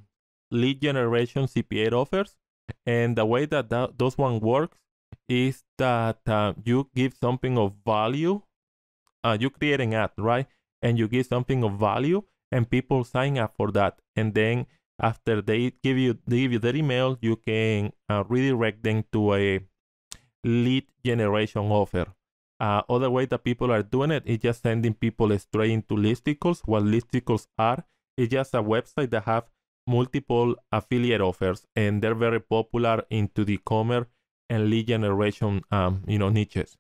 lead generation CPA offers, and the way that, that those one works is that uh, you give something of value uh, you create an ad, right? And you give something of value and people sign up for that. And then after they give you they give you their email, you can uh, redirect them to a lead generation offer. Uh, other way that people are doing it is just sending people straight into listicles. What listicles are It's just a website that have multiple affiliate offers, and they're very popular into the commerce and lead generation, um, you know, niches.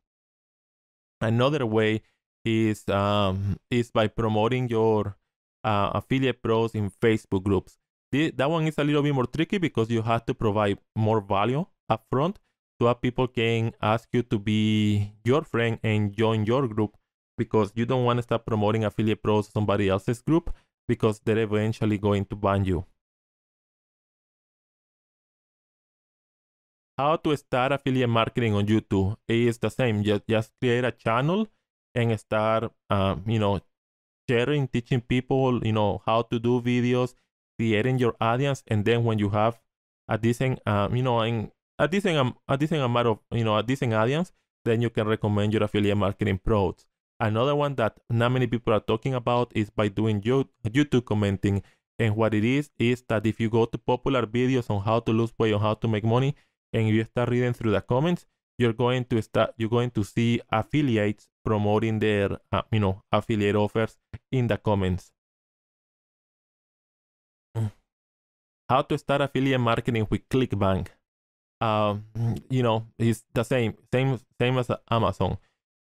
Another way is um, is by promoting your uh, affiliate pros in Facebook groups. The, that one is a little bit more tricky because you have to provide more value upfront so that people can ask you to be your friend and join your group because you don't want to start promoting affiliate pros to somebody else's group because they're eventually going to ban you. How to start affiliate marketing on YouTube is the same. Just, just create a channel and start, um, you know, sharing, teaching people, you know, how to do videos, creating your audience, and then when you have a decent, um, you know, and a decent, um, a decent amount of, you know, a decent audience, then you can recommend your affiliate marketing products. Another one that not many people are talking about is by doing YouTube commenting. And what it is, is that if you go to popular videos on how to lose weight, on how to make money, and you start reading through the comments, you're going to start, you're going to see affiliates promoting their uh, you know affiliate offers in the comments. Mm. How to start affiliate marketing with ClickBank? Uh, you know, it's the same, same, same as Amazon.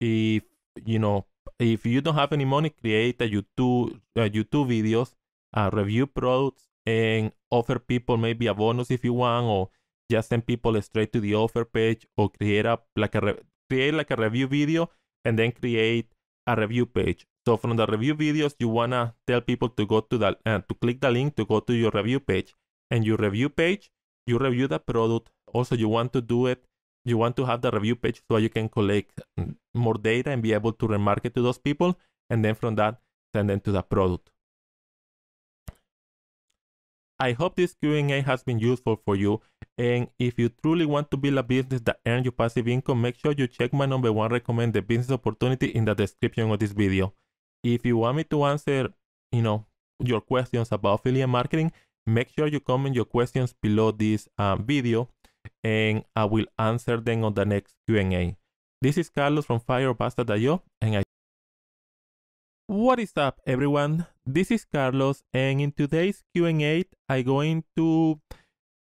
If you know, if you don't have any money, create a YouTube uh, YouTube videos, uh, review products, and offer people maybe a bonus if you want, or just send people straight to the offer page, or create a like a create like a review video and then create a review page. So from the review videos, you wanna tell people to go to the uh, to click the link to go to your review page. And your review page, you review the product. Also, you want to do it. You want to have the review page so you can collect mm, more data and be able to remarket to those people. And then from that, send them to the product. I hope this Q&A has been useful for you. And if you truly want to build a business that earns you passive income, make sure you check my number one recommended business opportunity in the description of this video. If you want me to answer, you know, your questions about affiliate marketing, make sure you comment your questions below this uh, video and I will answer them on the next Q&A. This is Carlos from FireBasta.io, and I what is up everyone? This is Carlos and in today's Q&A I going to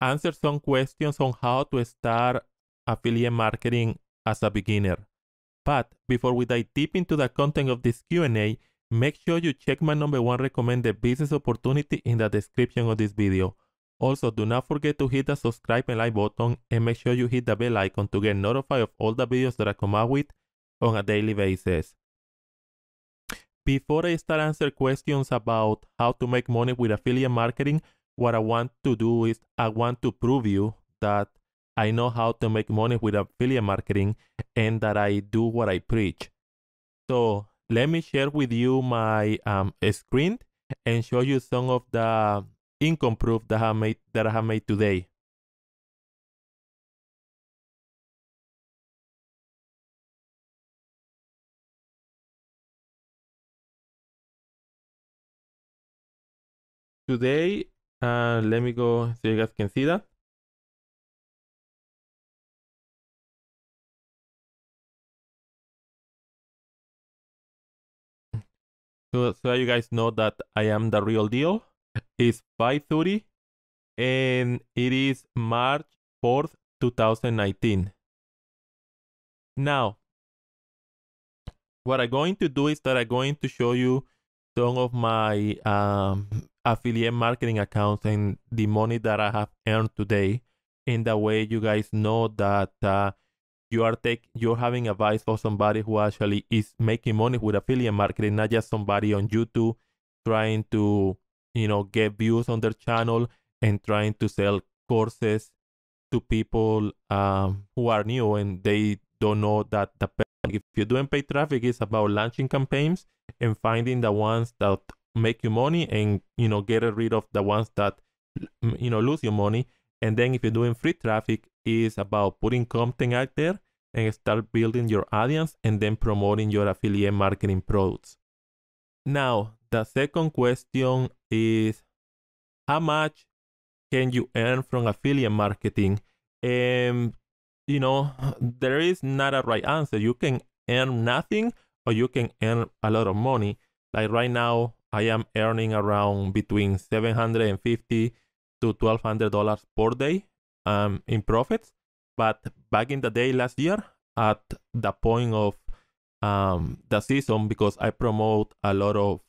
answer some questions on how to start affiliate marketing as a beginner. But before we dive deep into the content of this Q&A, make sure you check my number one recommended business opportunity in the description of this video. Also, do not forget to hit the subscribe and like button and make sure you hit the bell icon to get notified of all the videos that I come out with on a daily basis. Before I start answering questions about how to make money with affiliate marketing, what I want to do is I want to prove you that I know how to make money with affiliate marketing and that I do what I preach. So let me share with you my um, screen and show you some of the income proof that I made that I have made today. Today uh, let me go so you guys can see that. So, so you guys know that I am the real deal. It's 5.30 and it is March 4th, 2019. Now, what I'm going to do is that I'm going to show you some of my um, affiliate marketing accounts and the money that I have earned today. In that way, you guys know that uh, you are take you're having advice for somebody who actually is making money with affiliate marketing, not just somebody on YouTube trying to you know get views on their channel and trying to sell courses to people um, who are new and they don't know that the if you're doing paid traffic, it's about launching campaigns and finding the ones that make you money and you know get rid of the ones that you know lose your money and then if you're doing free traffic is about putting content out there and start building your audience and then promoting your affiliate marketing products now the second question is how much can you earn from affiliate marketing and you know there is not a right answer you can earn nothing or you can earn a lot of money like right now I am earning around between 750 to $1,200 per day um, in profits. But back in the day last year, at the point of um, the season, because I promote a lot of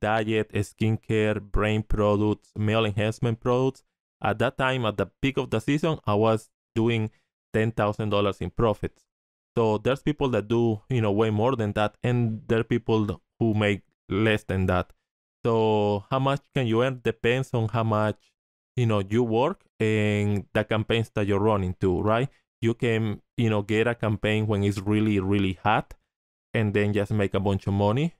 diet, skincare, brain products, male enhancement products, at that time, at the peak of the season, I was doing $10,000 in profits. So there's people that do, you know, way more than that. And there are people who make less than that. So how much can you earn depends on how much you know you work and the campaigns that you're running to, right? You can you know get a campaign when it's really really hot, and then just make a bunch of money,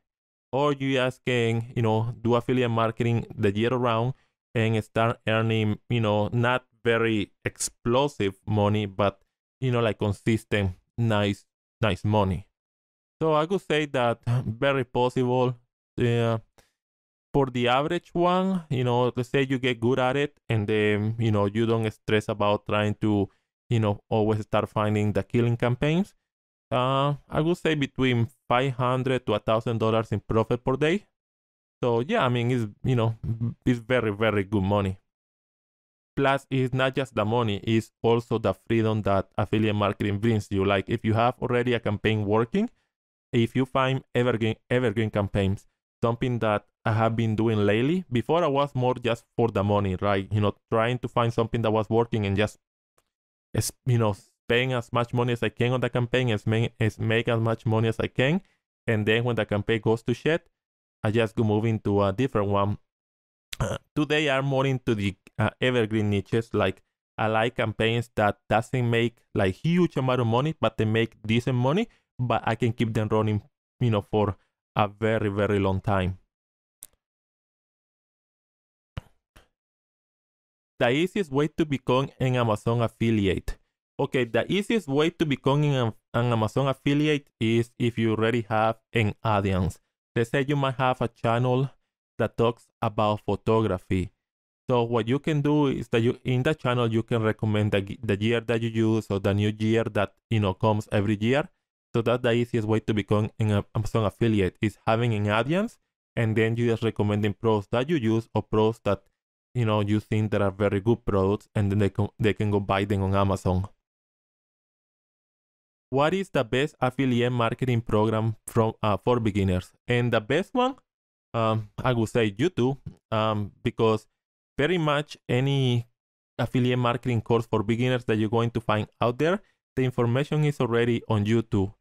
or you just can you know do affiliate marketing the year around and start earning you know not very explosive money, but you know like consistent nice nice money. So I could say that very possible uh, for the average one, you know, let's say you get good at it and then, you know, you don't stress about trying to, you know, always start finding the killing campaigns. Uh, I would say between 500 to $1,000 in profit per day. So yeah, I mean, it's, you know, it's very, very good money. Plus, it's not just the money, it's also the freedom that affiliate marketing brings you. Like if you have already a campaign working, if you find evergreen, evergreen campaigns, something that I have been doing lately. Before I was more just for the money, right? You know, trying to find something that was working and just, you know, spend as much money as I can on the campaign, as make, as make as much money as I can. And then when the campaign goes to shit, I just go moving to a different one. Uh, today I'm more into the uh, evergreen niches. Like I like campaigns that doesn't make like huge amount of money, but they make decent money, but I can keep them running, you know, for a very, very long time. The easiest way to become an Amazon affiliate. Okay, the easiest way to become an, an Amazon affiliate is if you already have an audience. Let's say you might have a channel that talks about photography. So what you can do is that you in the channel you can recommend the, the year that you use or the new year that you know comes every year so that's the easiest way to become an uh, Amazon affiliate is having an audience and then you just recommending pros that you use or pros that you know you think that are very good products and then they can they can go buy them on Amazon. What is the best affiliate marketing program from uh, for beginners? And the best one, um, I would say YouTube, um, because very much any affiliate marketing course for beginners that you're going to find out there, the information is already on YouTube.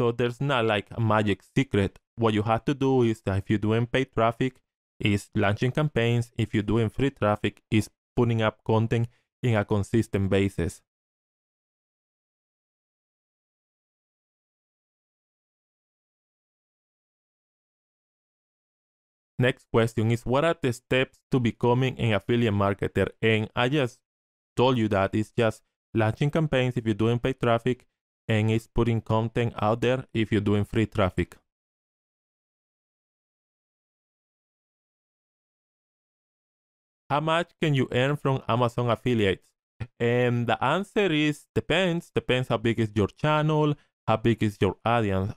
So there's not like a magic secret. What you have to do is that if you're doing paid traffic, is launching campaigns. If you're doing free traffic, is putting up content in a consistent basis. Next question is what are the steps to becoming an affiliate marketer? And I just told you that it's just launching campaigns if you're doing paid traffic, and it's putting content out there if you're doing free traffic. How much can you earn from Amazon affiliates? And the answer is depends. Depends how big is your channel, how big is your audience.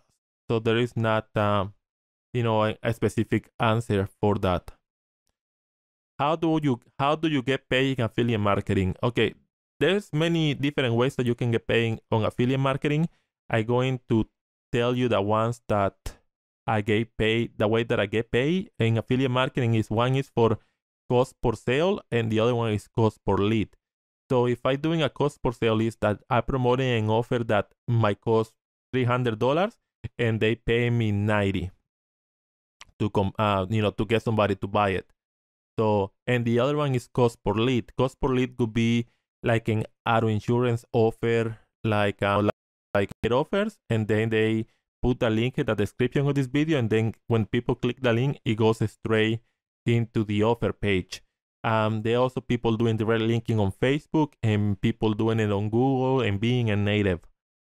So there is not, um, you know, a, a specific answer for that. How do you how do you get paid in affiliate marketing? Okay, there's many different ways that you can get paying on affiliate marketing. I'm going to tell you the ones that I get paid, the way that I get paid in affiliate marketing is one is for cost per sale and the other one is cost per lead. So if I'm doing a cost per sale is that I'm promoting an offer that might cost $300 and they pay me 90 to come, uh, you know, to get somebody to buy it. So, and the other one is cost per lead. Cost per lead could be like an auto insurance offer, like uh, like, like it offers, and then they put a link in the description of this video, and then when people click the link, it goes straight into the offer page. Um, there are also people doing direct linking on Facebook and people doing it on Google and being a native.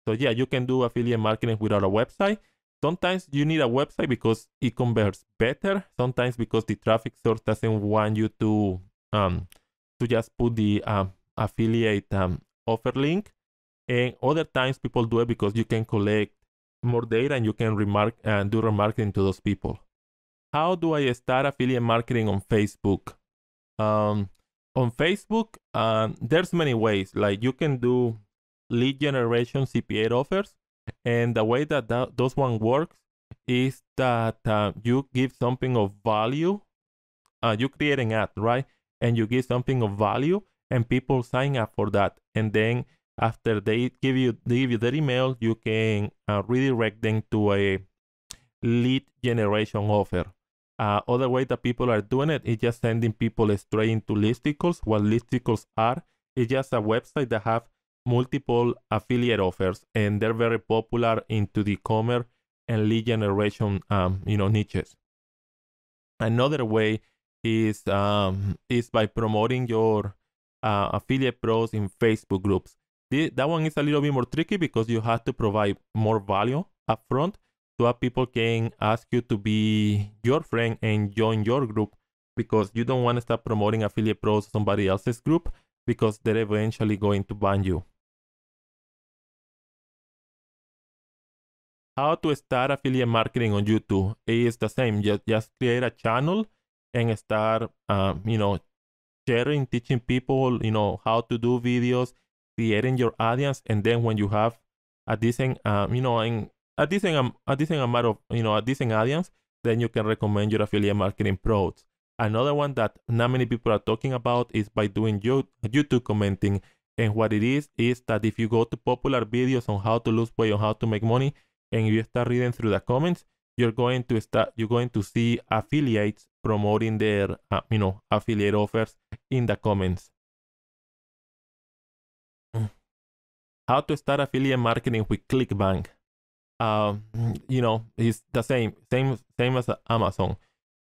So yeah, you can do affiliate marketing without a website. Sometimes you need a website because it converts better. Sometimes because the traffic source doesn't want you to um, to just put the uh, affiliate um, offer link. And other times people do it because you can collect more data and you can remark and uh, do remarketing to those people. How do I start affiliate marketing on Facebook? Um, on Facebook, um, there's many ways. Like you can do lead generation CPA offers, and the way that, that those one works is that uh, you give something of value. Uh, you create an ad, right? And you give something of value, and people sign up for that. And then after they give you they give you their email, you can uh, redirect them to a lead generation offer. Uh, other way that people are doing it is just sending people straight into listicles. What listicles are It's just a website that have multiple affiliate offers, and they're very popular into the commerce and lead generation, um, you know, niches. Another way is um, is by promoting your uh, affiliate pros in Facebook groups. The, that one is a little bit more tricky because you have to provide more value upfront so that people can ask you to be your friend and join your group because you don't want to start promoting affiliate pros to somebody else's group because they're eventually going to ban you. How to start affiliate marketing on YouTube is the same. Just, just create a channel and start, um, you know, sharing, teaching people, you know, how to do videos, creating your audience, and then when you have a decent, um, you know, and a decent, um, a decent amount of, you know, a decent audience, then you can recommend your affiliate marketing products. Another one that not many people are talking about is by doing YouTube commenting. And what it is, is that if you go to popular videos on how to lose weight, on how to make money, and you start reading through the comments, you're going to start, you're going to see affiliates promoting their uh, you know affiliate offers in the comments mm. how to start affiliate marketing with clickbank uh, you know it's the same same same as amazon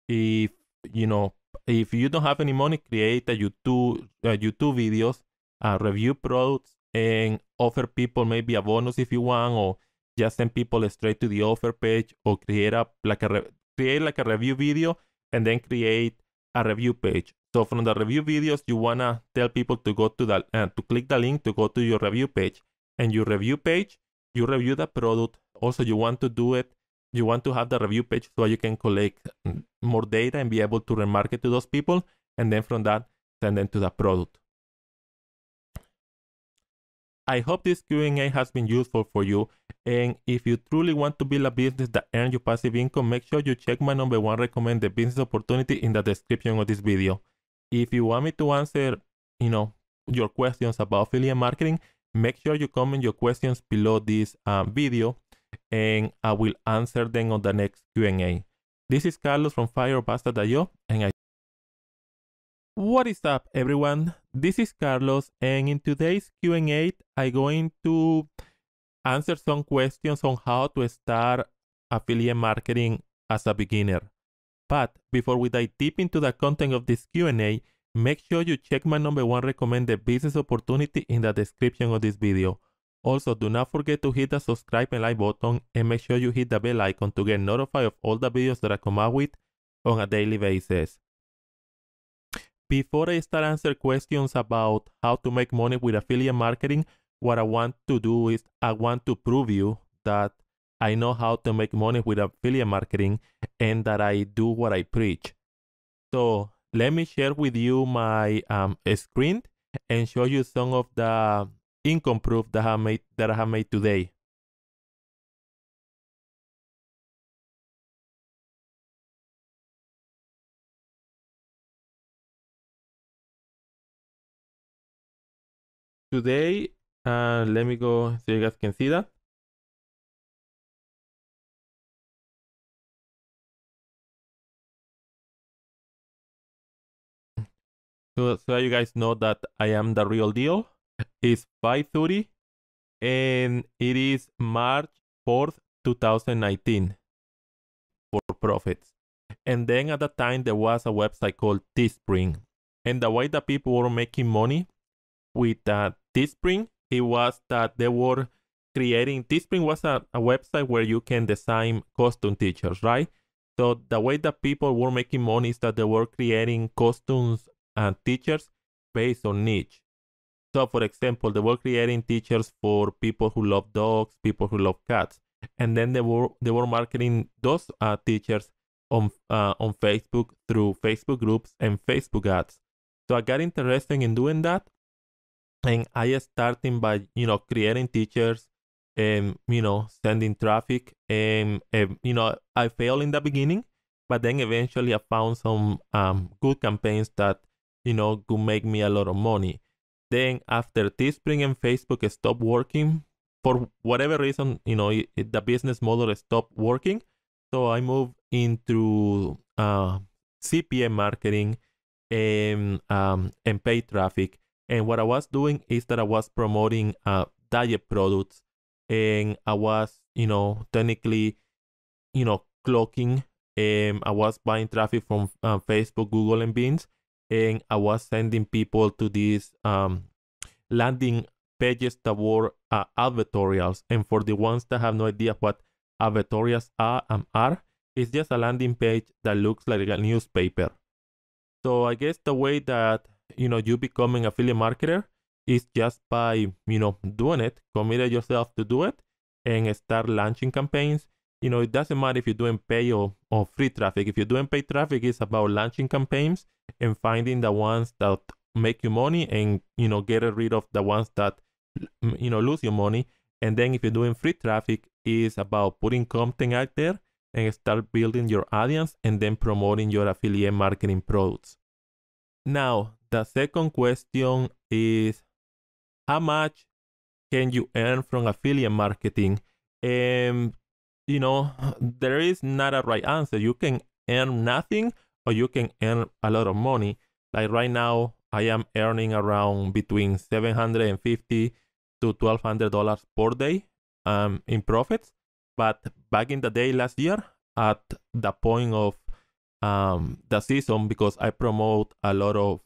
if you know if you don't have any money create a youtube uh, youtube videos uh, review products and offer people maybe a bonus if you want or just send people straight to the offer page or create a like a create like a review video and then create a review page. So from the review videos, you wanna tell people to go to the uh, to click the link to go to your review page. And your review page, you review the product. Also, you want to do it. You want to have the review page so you can collect mm, more data and be able to remarket to those people. And then from that, send them to the product. I hope this Q&A has been useful for you. And if you truly want to build a business that earns you passive income, make sure you check my number one recommended business opportunity in the description of this video. If you want me to answer, you know, your questions about affiliate marketing, make sure you comment your questions below this uh, video and I will answer them on the next Q&A. This is Carlos from FireBasta.io and I What is up everyone? This is Carlos and in today's Q&A I going to answer some questions on how to start affiliate marketing as a beginner. But before we dive deep into the content of this Q&A, make sure you check my number one recommended business opportunity in the description of this video. Also, do not forget to hit the subscribe and like button and make sure you hit the bell icon to get notified of all the videos that I come out with on a daily basis. Before I start answering questions about how to make money with affiliate marketing, what I want to do is I want to prove you that I know how to make money with affiliate marketing and that I do what I preach. So let me share with you my um, screen and show you some of the income proof that I made that I have made today. Today uh, ah, let me go so you guys can see that. So, so you guys know that I am the real deal. It's 5.30 and it is March 4th, 2019 for profits. And then at that time, there was a website called Teespring. And the way that people were making money with uh, Teespring he was that they were creating Teespring was a, a website where you can design costume teachers, right? So the way that people were making money is that they were creating costumes and teachers based on niche. So for example, they were creating teachers for people who love dogs, people who love cats, and then they were they were marketing those uh, teachers on uh, on Facebook through Facebook groups and Facebook ads. So I got interested in doing that, and I starting by you know creating teachers and um, you know sending traffic and, um, and um, you know I failed in the beginning, but then eventually I found some um, good campaigns that you know could make me a lot of money. Then after Teespring and Facebook stopped working for whatever reason, you know it, it, the business model stopped working, so I moved into uh, CPM marketing and um, and paid traffic and what I was doing is that I was promoting uh, diet products and I was, you know, technically, you know, clocking. Um, I was buying traffic from uh, Facebook, Google, and Beans. And I was sending people to these um, landing pages that were uh, advertorials. And for the ones that have no idea what advertorials are, um, are, it's just a landing page that looks like a newspaper. So I guess the way that you know you becoming affiliate marketer is just by you know doing it Commit yourself to do it and start launching campaigns you know it doesn't matter if you're doing pay or, or free traffic if you're doing paid traffic it's about launching campaigns and finding the ones that make you money and you know get rid of the ones that mm, you know lose your money and then if you're doing free traffic is about putting content out there and start building your audience and then promoting your affiliate marketing products now the second question is how much can you earn from affiliate marketing? Um, you know, there is not a right answer. You can earn nothing or you can earn a lot of money. Like right now, I am earning around between 750 to $1,200 per day um, in profits. But back in the day last year, at the point of um, the season, because I promote a lot of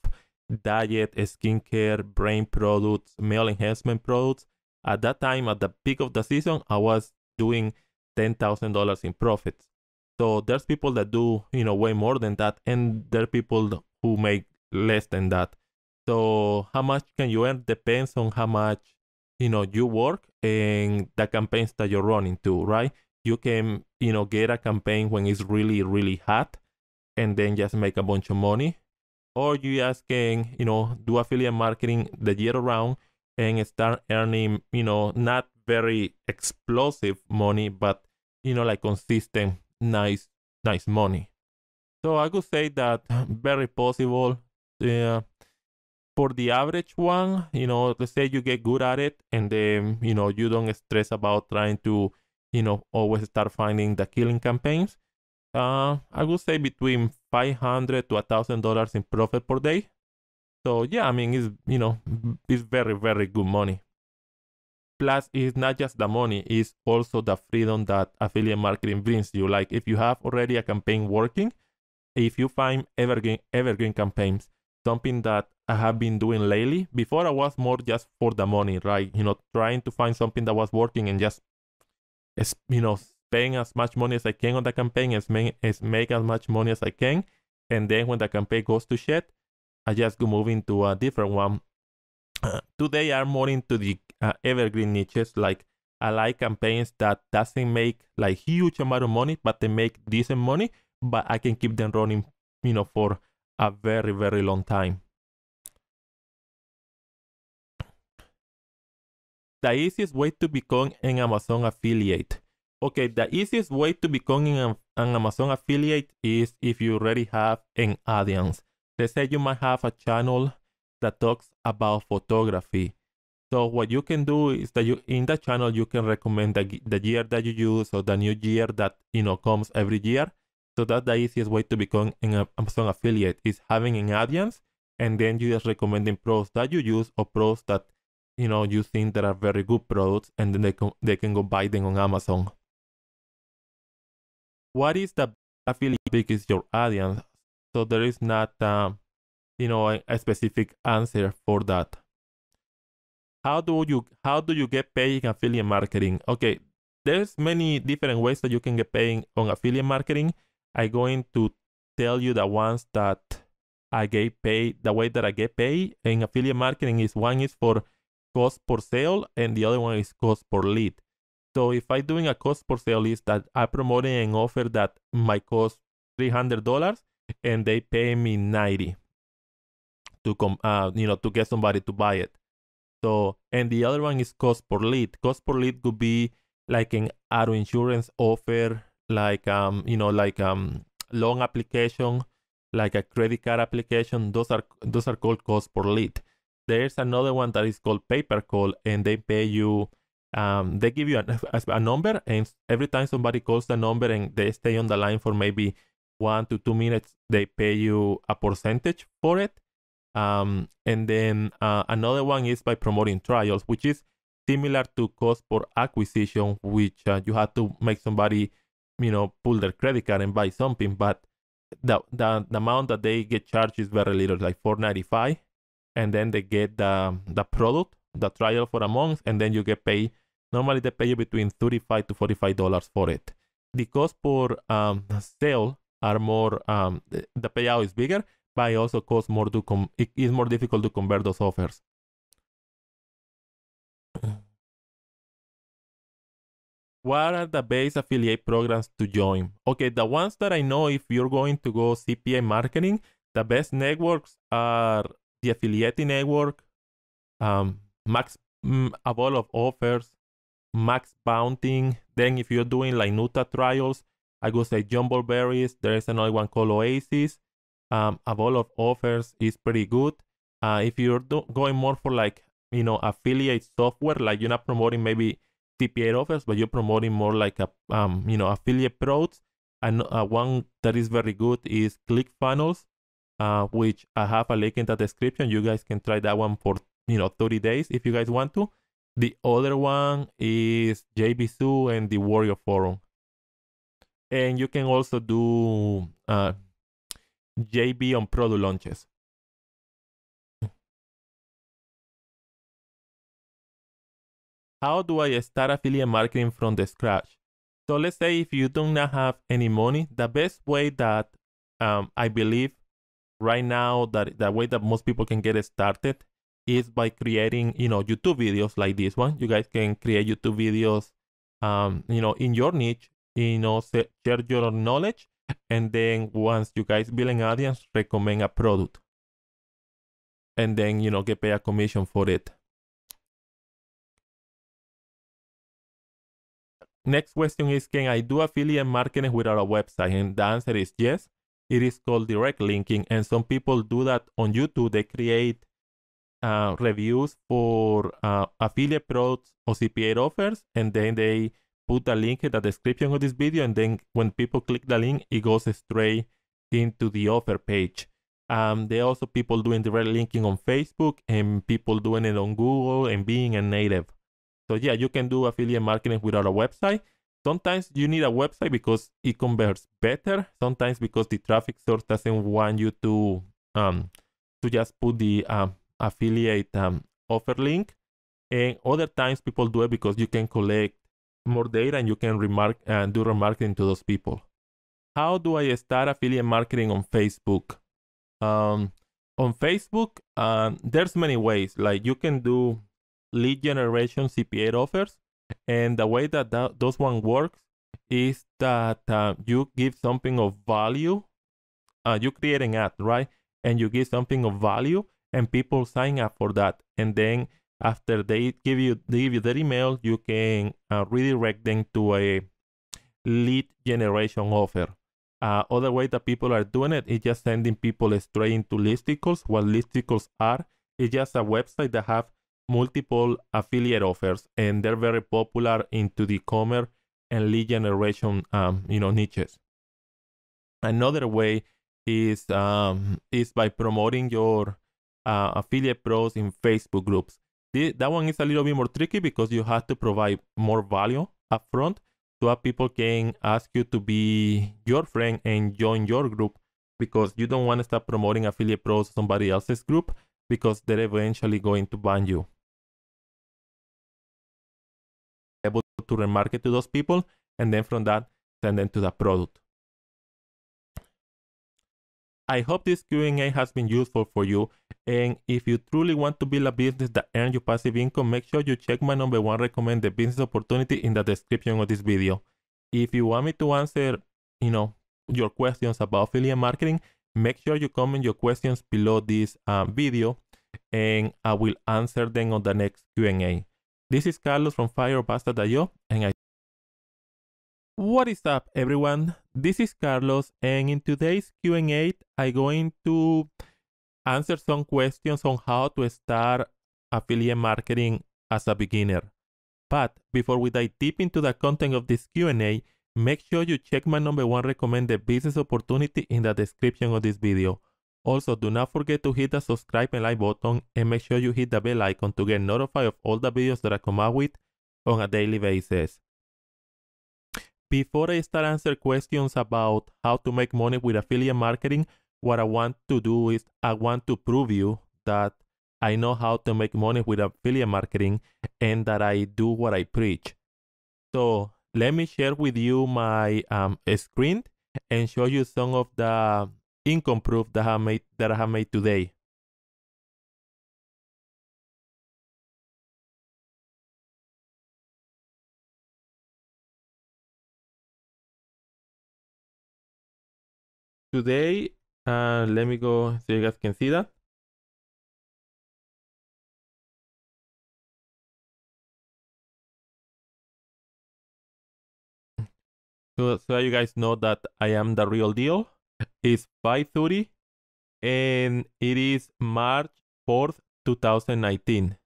diet, skincare, brain products, male enhancement products. At that time, at the peak of the season, I was doing $10,000 in profits. So there's people that do, you know, way more than that. And there are people who make less than that. So how much can you earn depends on how much, you know, you work and the campaigns that you're running too, right? You can, you know, get a campaign when it's really, really hot and then just make a bunch of money or you asking, can, you know, do affiliate marketing the year round and start earning, you know, not very explosive money, but you know, like consistent, nice, nice money. So I could say that very possible. Yeah, for the average one, you know, let's say you get good at it, and then you know you don't stress about trying to, you know, always start finding the killing campaigns. Uh, I would say between 500 to a thousand dollars in profit per day. So yeah, I mean, it's, you know, it's very, very good money. Plus it's not just the money, it's also the freedom that affiliate marketing brings you. Like if you have already a campaign working, if you find evergreen, evergreen campaigns, something that I have been doing lately. Before I was more just for the money, right? You know, trying to find something that was working and just, you know, spend as much money as I can on the campaign, as make, as make as much money as I can. And then when the campaign goes to shit, I just go move into a different one. Uh, today I'm more into the uh, evergreen niches. Like I like campaigns that doesn't make like huge amount of money, but they make decent money, but I can keep them running, you know, for a very, very long time. The easiest way to become an Amazon affiliate. Okay, the easiest way to become an, an Amazon affiliate is if you already have an audience. Let's say you might have a channel that talks about photography. So what you can do is that you in the channel you can recommend the, the year that you use or the new year that you know comes every year. So that's the easiest way to become an Amazon affiliate is having an audience and then you just recommending products that you use or products that you know you think that are very good products and then they can they can go buy them on Amazon what is the affiliate big is your audience? So there is not, um, you know, a, a, specific answer for that. How do you how do you get paid in affiliate marketing? Okay, there's many different ways that you can get paid on affiliate marketing. I'm going to tell you the ones that I get paid. The way that I get paid in affiliate marketing is one is for cost per sale and the other one is cost per lead. So if I'm doing a cost per sale list that I'm promoting an offer that might cost $300 and they pay me 90 to come, uh, you know, to get somebody to buy it. So, and the other one is cost per lead. Cost per lead could be like an auto insurance offer, like, um, you know, like, um, loan application, like a credit card application. Those are, those are called cost per lead. There's another one that is called paper call and they pay you um, they give you a, a, number, and every time somebody calls the number and they stay on the line for maybe one to two minutes, they pay you a percentage for it. Um, and then uh, another one is by promoting trials, which is similar to cost per acquisition, which uh, you have to make somebody, you know, pull their credit card and buy something. But the, the, the amount that they get charged is very little, like 495 and then they get the, the product, the trial for a month, and then you get paid Normally they pay you between 35 to $45 for it. The cost per um, sale are more, um, the, the, payout is bigger, but it also costs more to, com it is more difficult to convert those offers. What are the best affiliate programs to join? Okay, the ones that I know if you're going to go CPA marketing, the best networks are the affiliate network, um, Max mm, a ball of offers, max bounting. Then if you're doing like Nuta trials, I would say Jumble Berries. There is another one called Oasis. Um, a ball of offers is pretty good. Uh, if you're going more for like, you know, affiliate software, like you're not promoting maybe CPA offers, but you're promoting more like a, um, you know, affiliate products. And uh, one that is very good is ClickFunnels, uh, which I have a link in the description. You guys can try that one for, you know, 30 days if you guys want to. The other one is JBZoo and the Warrior Forum. And you can also do uh, JB on product launches. How do I start affiliate marketing from the scratch? So let's say if you do not have any money, the best way that um, I believe right now that the way that most people can get started is by creating, you know, YouTube videos like this one. You guys can create YouTube videos, um, you know, in your niche, you know, share your knowledge. And then once you guys build an audience, recommend a product. And then, you know, get paid a commission for it. Next question is, can I do affiliate marketing without a website? And the answer is yes. It is called direct linking. And some people do that on YouTube. They create uh, reviews for uh, affiliate products or CPA offers, and then they put a link in the description of this video, and then when people click the link, it goes straight into the offer page. Um, there are also people doing direct linking on Facebook and people doing it on Google and being a native. So yeah, you can do affiliate marketing without a website. Sometimes you need a website because it converts better. Sometimes because the traffic source doesn't want you to um, to just put the uh, affiliate um, offer link. And other times people do it because you can collect more data and you can remark and uh, do remarketing to those people. How do I start affiliate marketing on Facebook? Um, on Facebook, um, there's many ways. Like you can do lead generation CPA offers, and the way that, that those one works is that uh, you give something of value. Uh, you create an ad, right? And you give something of value, and people sign up for that. And then after they give you they give you their email, you can uh, redirect them to a lead generation offer. Uh, other way that people are doing it is just sending people straight into listicles. What listicles are is just a website that have multiple affiliate offers, and they're very popular into the commerce and lead generation, um, you know, niches. Another way is um, is by promoting your uh, affiliate pros in Facebook groups. The, that one is a little bit more tricky because you have to provide more value upfront so that people can ask you to be your friend and join your group because you don't want to start promoting affiliate pros somebody else's group because they're eventually going to ban you. Able to remarket to those people and then from that send them to the product. I hope this Q&A has been useful for you. And if you truly want to build a business that earns you passive income, make sure you check my number one recommended business opportunity in the description of this video. If you want me to answer, you know, your questions about affiliate marketing, make sure you comment your questions below this uh, video and I will answer them on the next Q&A. This is Carlos from FireBasta.io and I what is up everyone? This is Carlos and in today's Q&A I going to answer some questions on how to start affiliate marketing as a beginner. But before we dive deep into the content of this Q&A, make sure you check my number one recommended business opportunity in the description of this video. Also, do not forget to hit the subscribe and like button and make sure you hit the bell icon to get notified of all the videos that I come out with on a daily basis. Before I start answering questions about how to make money with affiliate marketing, what I want to do is I want to prove you that I know how to make money with affiliate marketing and that I do what I preach. So let me share with you my um, screen and show you some of the income proof that I made that I have made today. Today uh, let me go so you guys can see that. So, so you guys know that I am the real deal. It's 5.30 and it is March 4th, 2019.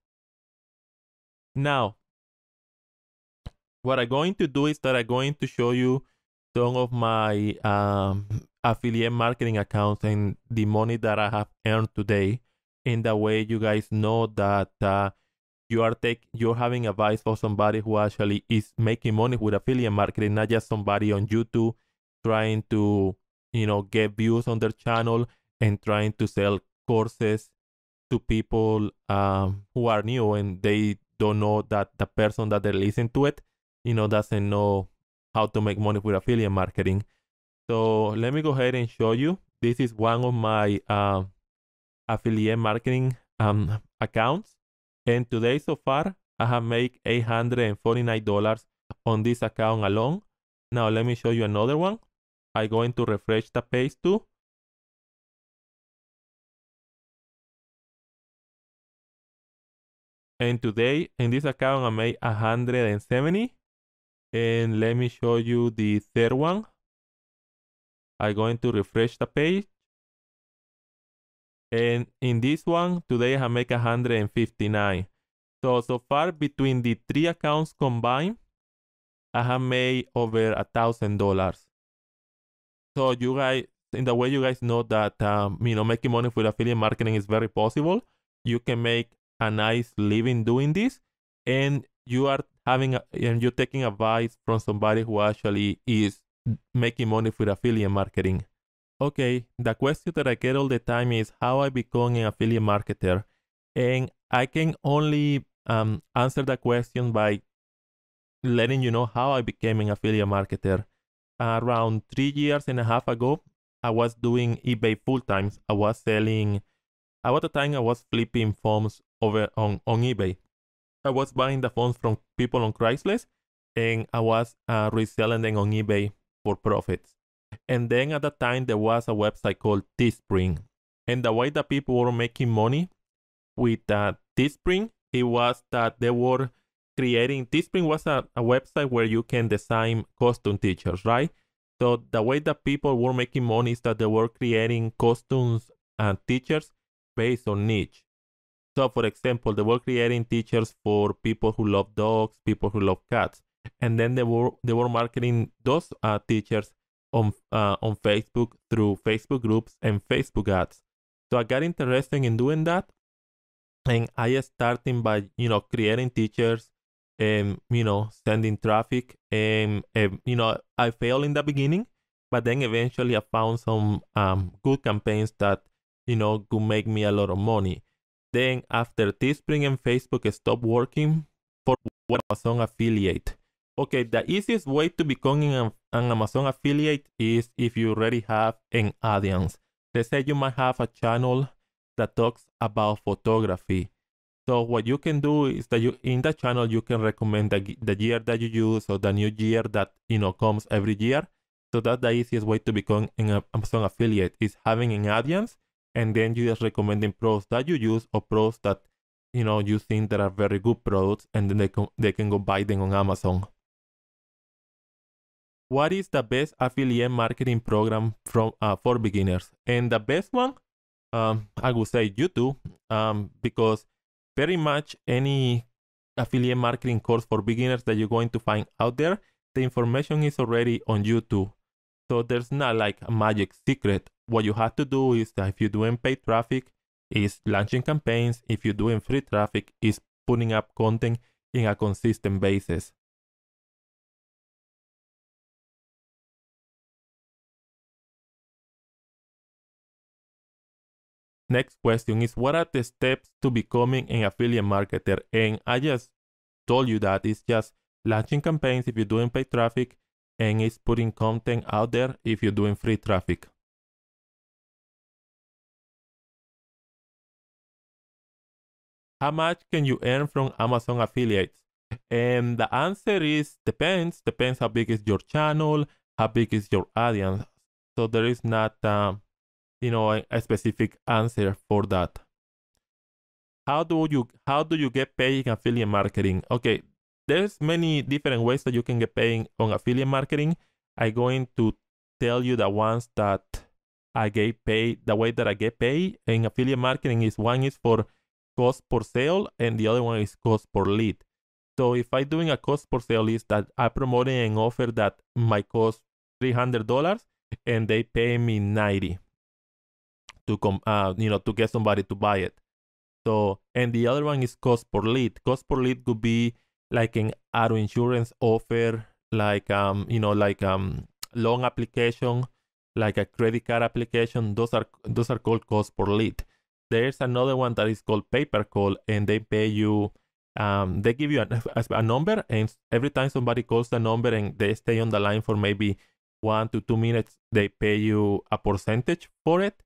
Now, what I'm going to do is that I'm going to show you some of my um, affiliate marketing accounts and the money that I have earned today. In that way, you guys know that uh, you are take you're having advice for somebody who actually is making money with affiliate marketing, not just somebody on YouTube trying to you know get views on their channel and trying to sell courses to people um, who are new and they don't know that the person that they listen to it, you know, doesn't know how to make money with affiliate marketing. So let me go ahead and show you. This is one of my uh, affiliate marketing um, accounts. And today so far, I have made $849 on this account alone. Now let me show you another one. I'm going to refresh the page too. And today in this account I made 170 and let me show you the third one i'm going to refresh the page and in this one today i make 159 so so far between the three accounts combined i have made over a thousand dollars so you guys in the way you guys know that um, you know making money with affiliate marketing is very possible you can make a nice living doing this and you are having a, and you're taking advice from somebody who actually is making money with affiliate marketing. Okay, the question that I get all the time is how I become an affiliate marketer, and I can only um, answer that question by letting you know how I became an affiliate marketer. Around three years and a half ago, I was doing eBay full time. I was selling. At the time, I was flipping forms over on, on eBay. I was buying the phones from people on Craigslist and I was uh, reselling them on eBay for profits. And then at that time, there was a website called Teespring. And the way that people were making money with uh, Teespring, it was that they were creating, Teespring was a, a website where you can design costume teachers, right? So the way that people were making money is that they were creating costumes and teachers based on niche. So, for example, they were creating teachers for people who love dogs, people who love cats, and then they were they were marketing those uh, teachers on uh, on Facebook through Facebook groups and Facebook ads. So I got interested in doing that, and I started by you know creating teachers and you know sending traffic and, and you know I failed in the beginning, but then eventually I found some um, good campaigns that you know could make me a lot of money. Then after Teespring and Facebook stop working for Amazon affiliate. Okay, the easiest way to becoming an, an Amazon affiliate is if you already have an audience. Let's say you might have a channel that talks about photography. So what you can do is that you in the channel you can recommend the, the year that you use or the new year that you know comes every year. So that's the easiest way to become an Amazon affiliate is having an audience and then you just recommending products that you use or products that you know you think that are very good products and then they can they can go buy them on Amazon. What is the best affiliate marketing program from uh, for beginners? And the best one, um, I would say YouTube, um, because very much any affiliate marketing course for beginners that you're going to find out there, the information is already on YouTube. So there's not like a magic secret what you have to do is that if you're doing paid traffic, is launching campaigns. If you're doing free traffic, is putting up content in a consistent basis. Next question is what are the steps to becoming an affiliate marketer? And I just told you that it's just launching campaigns if you're doing paid traffic and it's putting content out there if you're doing free traffic. how much can you earn from Amazon affiliates? And the answer is depends. Depends how big is your channel, how big is your audience. So there is not, um, you know, a, a specific answer for that. How do you how do you get paid in affiliate marketing? Okay, there's many different ways that you can get paid on affiliate marketing. I'm going to tell you the ones that I get paid. The way that I get paid in affiliate marketing is one is for cost per sale and the other one is cost per lead. So if I'm doing a cost per sale is that I'm promoting an offer that might cost $300 and they pay me 90 to come, uh, you know, to get somebody to buy it. So, and the other one is cost per lead. Cost per lead could be like an auto insurance offer, like, um, you know, like, um, loan application, like a credit card application. Those are, those are called cost per lead there's another one that is called paper call, and they pay you. Um, they give you a, a number, and every time somebody calls the number and they stay on the line for maybe one to two minutes, they pay you a percentage for it.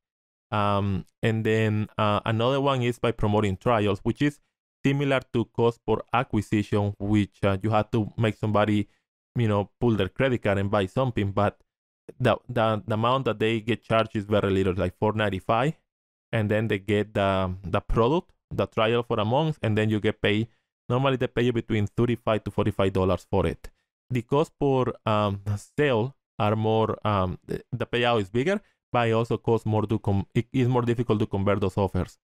Um, and then uh, another one is by promoting trials, which is similar to cost per acquisition, which uh, you have to make somebody, you know, pull their credit card and buy something. But the, the, the amount that they get charged is very little, like 495 and then they get the the product, the trial for a month, and then you get paid. Normally they pay you between thirty-five to forty-five dollars for it. The cost per um, sale are more. Um, the payout is bigger, but it also costs more to com. It is more difficult to convert those offers.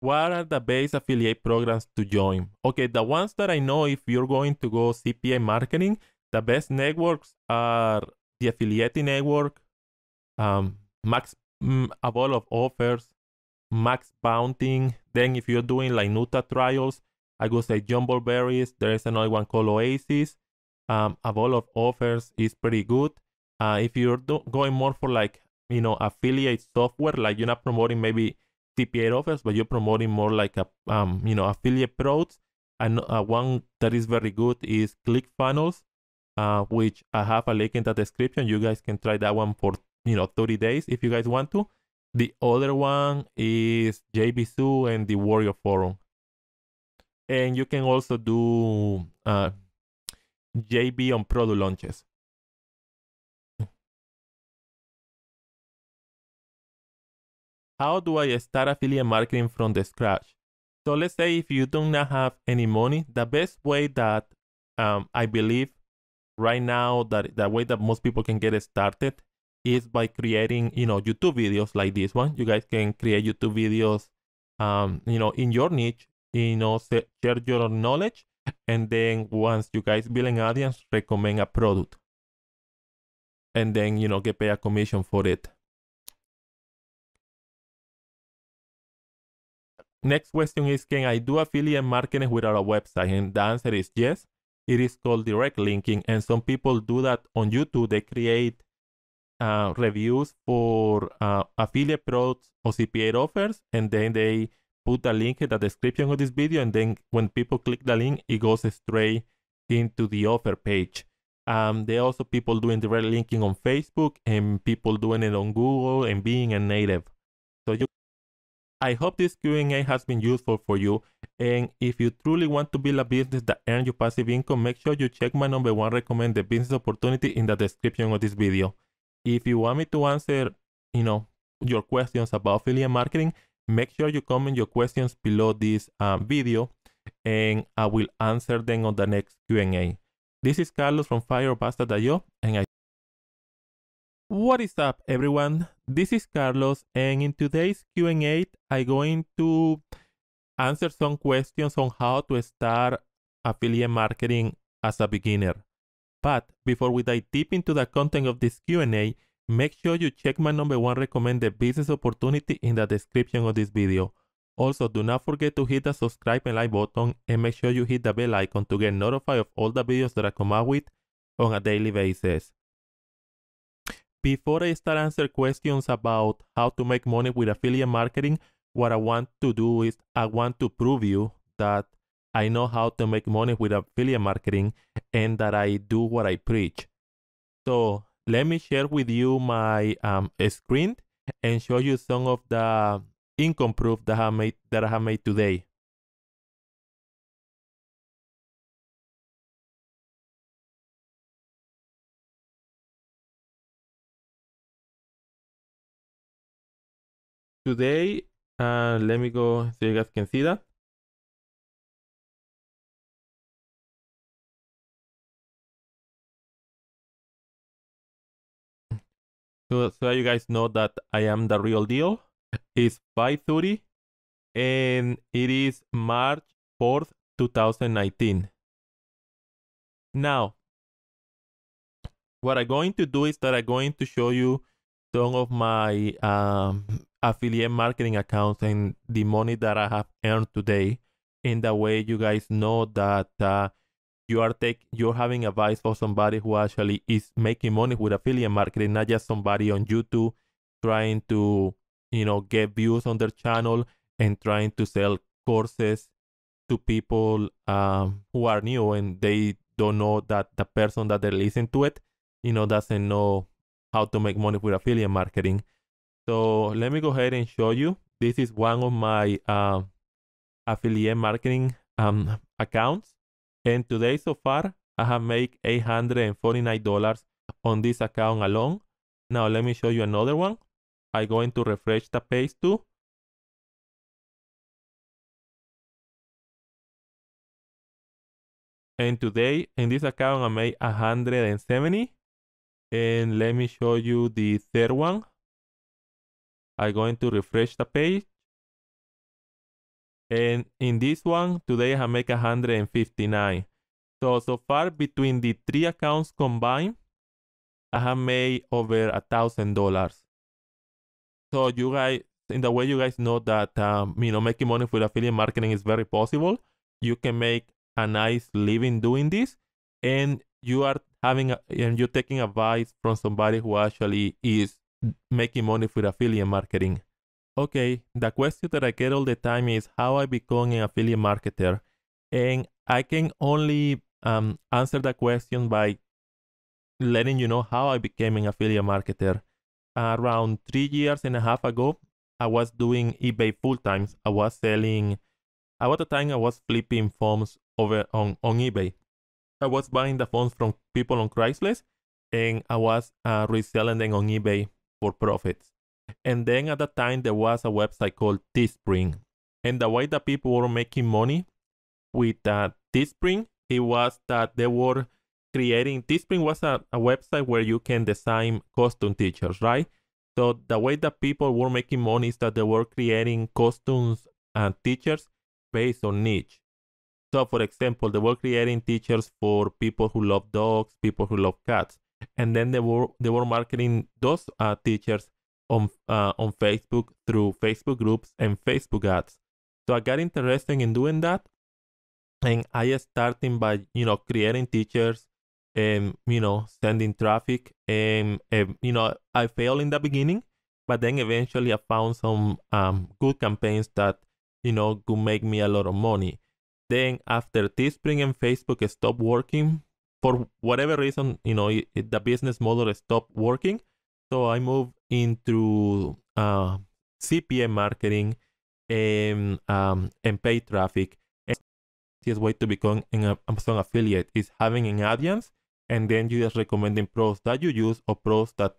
What are the best affiliate programs to join? Okay, the ones that I know if you're going to go CPA marketing, the best networks are the affiliate network, um, max mm, avail of offers, max bounting. Then if you're doing like Nuta trials, I would say Jumbleberries. There is another one called Oasis. Um, avail of offers is pretty good. Uh, if you're going more for like, you know, affiliate software, like you're not promoting maybe CPA offers, but you're promoting more like a, um, you know, affiliate products. And uh, one that is very good is ClickFunnels uh, which I have a link in the description. You guys can try that one for you know 30 days if you guys want to. The other one is JBSU and the Warrior Forum. And you can also do uh, JB on product launches. How do I start affiliate marketing from the scratch? So let's say if you do not have any money, the best way that um, I believe right now that the way that most people can get started is by creating you know youtube videos like this one you guys can create youtube videos um you know in your niche you know share your knowledge and then once you guys build an audience recommend a product and then you know get paid a commission for it next question is can i do affiliate marketing without a website and the answer is yes it is called direct linking, and some people do that on YouTube. They create uh, reviews for uh, affiliate products or CPA offers, and then they put a link in the description of this video. And then when people click the link, it goes straight into the offer page. Um, there are also people doing direct linking on Facebook and people doing it on Google and being a native. So you I hope this Q&A has been useful for you. And if you truly want to build a business that earns you passive income, make sure you check my number one recommended business opportunity in the description of this video. If you want me to answer, you know, your questions about affiliate marketing, make sure you comment your questions below this um, video and I will answer them on the next Q&A. This is Carlos from FireBasta.io and I what is up everyone? This is Carlos and in today's Q&A I'm going to answer some questions on how to start affiliate marketing as a beginner. But before we dive deep into the content of this Q&A, make sure you check my number one recommended business opportunity in the description of this video. Also, do not forget to hit the subscribe and like button and make sure you hit the bell icon to get notified of all the videos that I come out with on a daily basis. Before I start answering questions about how to make money with affiliate marketing, what I want to do is I want to prove you that I know how to make money with affiliate marketing and that I do what I preach. So let me share with you my um, screen and show you some of the income proof that I made that I have made today. today. Uh, let me go so you guys can see that. So, so you guys know that I am the real deal. It's 5.30 and it is March 4th, 2019. Now, what I'm going to do is that I'm going to show you some of my um, affiliate marketing accounts and the money that I have earned today. In that way, you guys know that uh, you are take you're having advice for somebody who actually is making money with affiliate marketing, not just somebody on YouTube trying to you know get views on their channel and trying to sell courses to people um, who are new and they don't know that the person that they listen to it, you know, doesn't know how to make money with affiliate marketing. So let me go ahead and show you. This is one of my uh, affiliate marketing um, accounts. And today so far, I have made $849 on this account alone. Now let me show you another one. I'm going to refresh the page too. And today in this account I made 170. And let me show you the third one. I'm going to refresh the page. And in this one, today I make 159. So, so far between the three accounts combined, I have made over a thousand dollars. So you guys, in the way you guys know that, um, you know, making money with affiliate marketing is very possible. You can make a nice living doing this and you are having, a, and you're taking advice from somebody who actually is making money with affiliate marketing. Okay, the question that I get all the time is how I become an affiliate marketer. And I can only um, answer that question by letting you know how I became an affiliate marketer. around three years and a half ago, I was doing eBay full time. I was selling, about the time I was flipping phones over on, on eBay. I was buying the phones from people on Craigslist and I was uh, reselling them on eBay for profits. And then at that time, there was a website called Teespring. And the way that people were making money with uh, Teespring, it was that they were creating, Teespring was a, a website where you can design costume teachers, right? So the way that people were making money is that they were creating costumes and teachers based on niche. So for example, they were creating teachers for people who love dogs, people who love cats and then they were they were marketing those uh, teachers on uh, on Facebook through Facebook groups and Facebook ads. So I got interested in doing that, and I started by you know creating teachers and you know sending traffic and, and you know I failed in the beginning, but then eventually I found some um, good campaigns that you know could make me a lot of money. Then after Teespring and Facebook stopped working for whatever reason, you know, it, it, the business model stopped working. So I moved into uh, CPM marketing and, um, and paid traffic. And the easiest way to become an Amazon affiliate is having an audience and then you just recommending pros that you use or pros that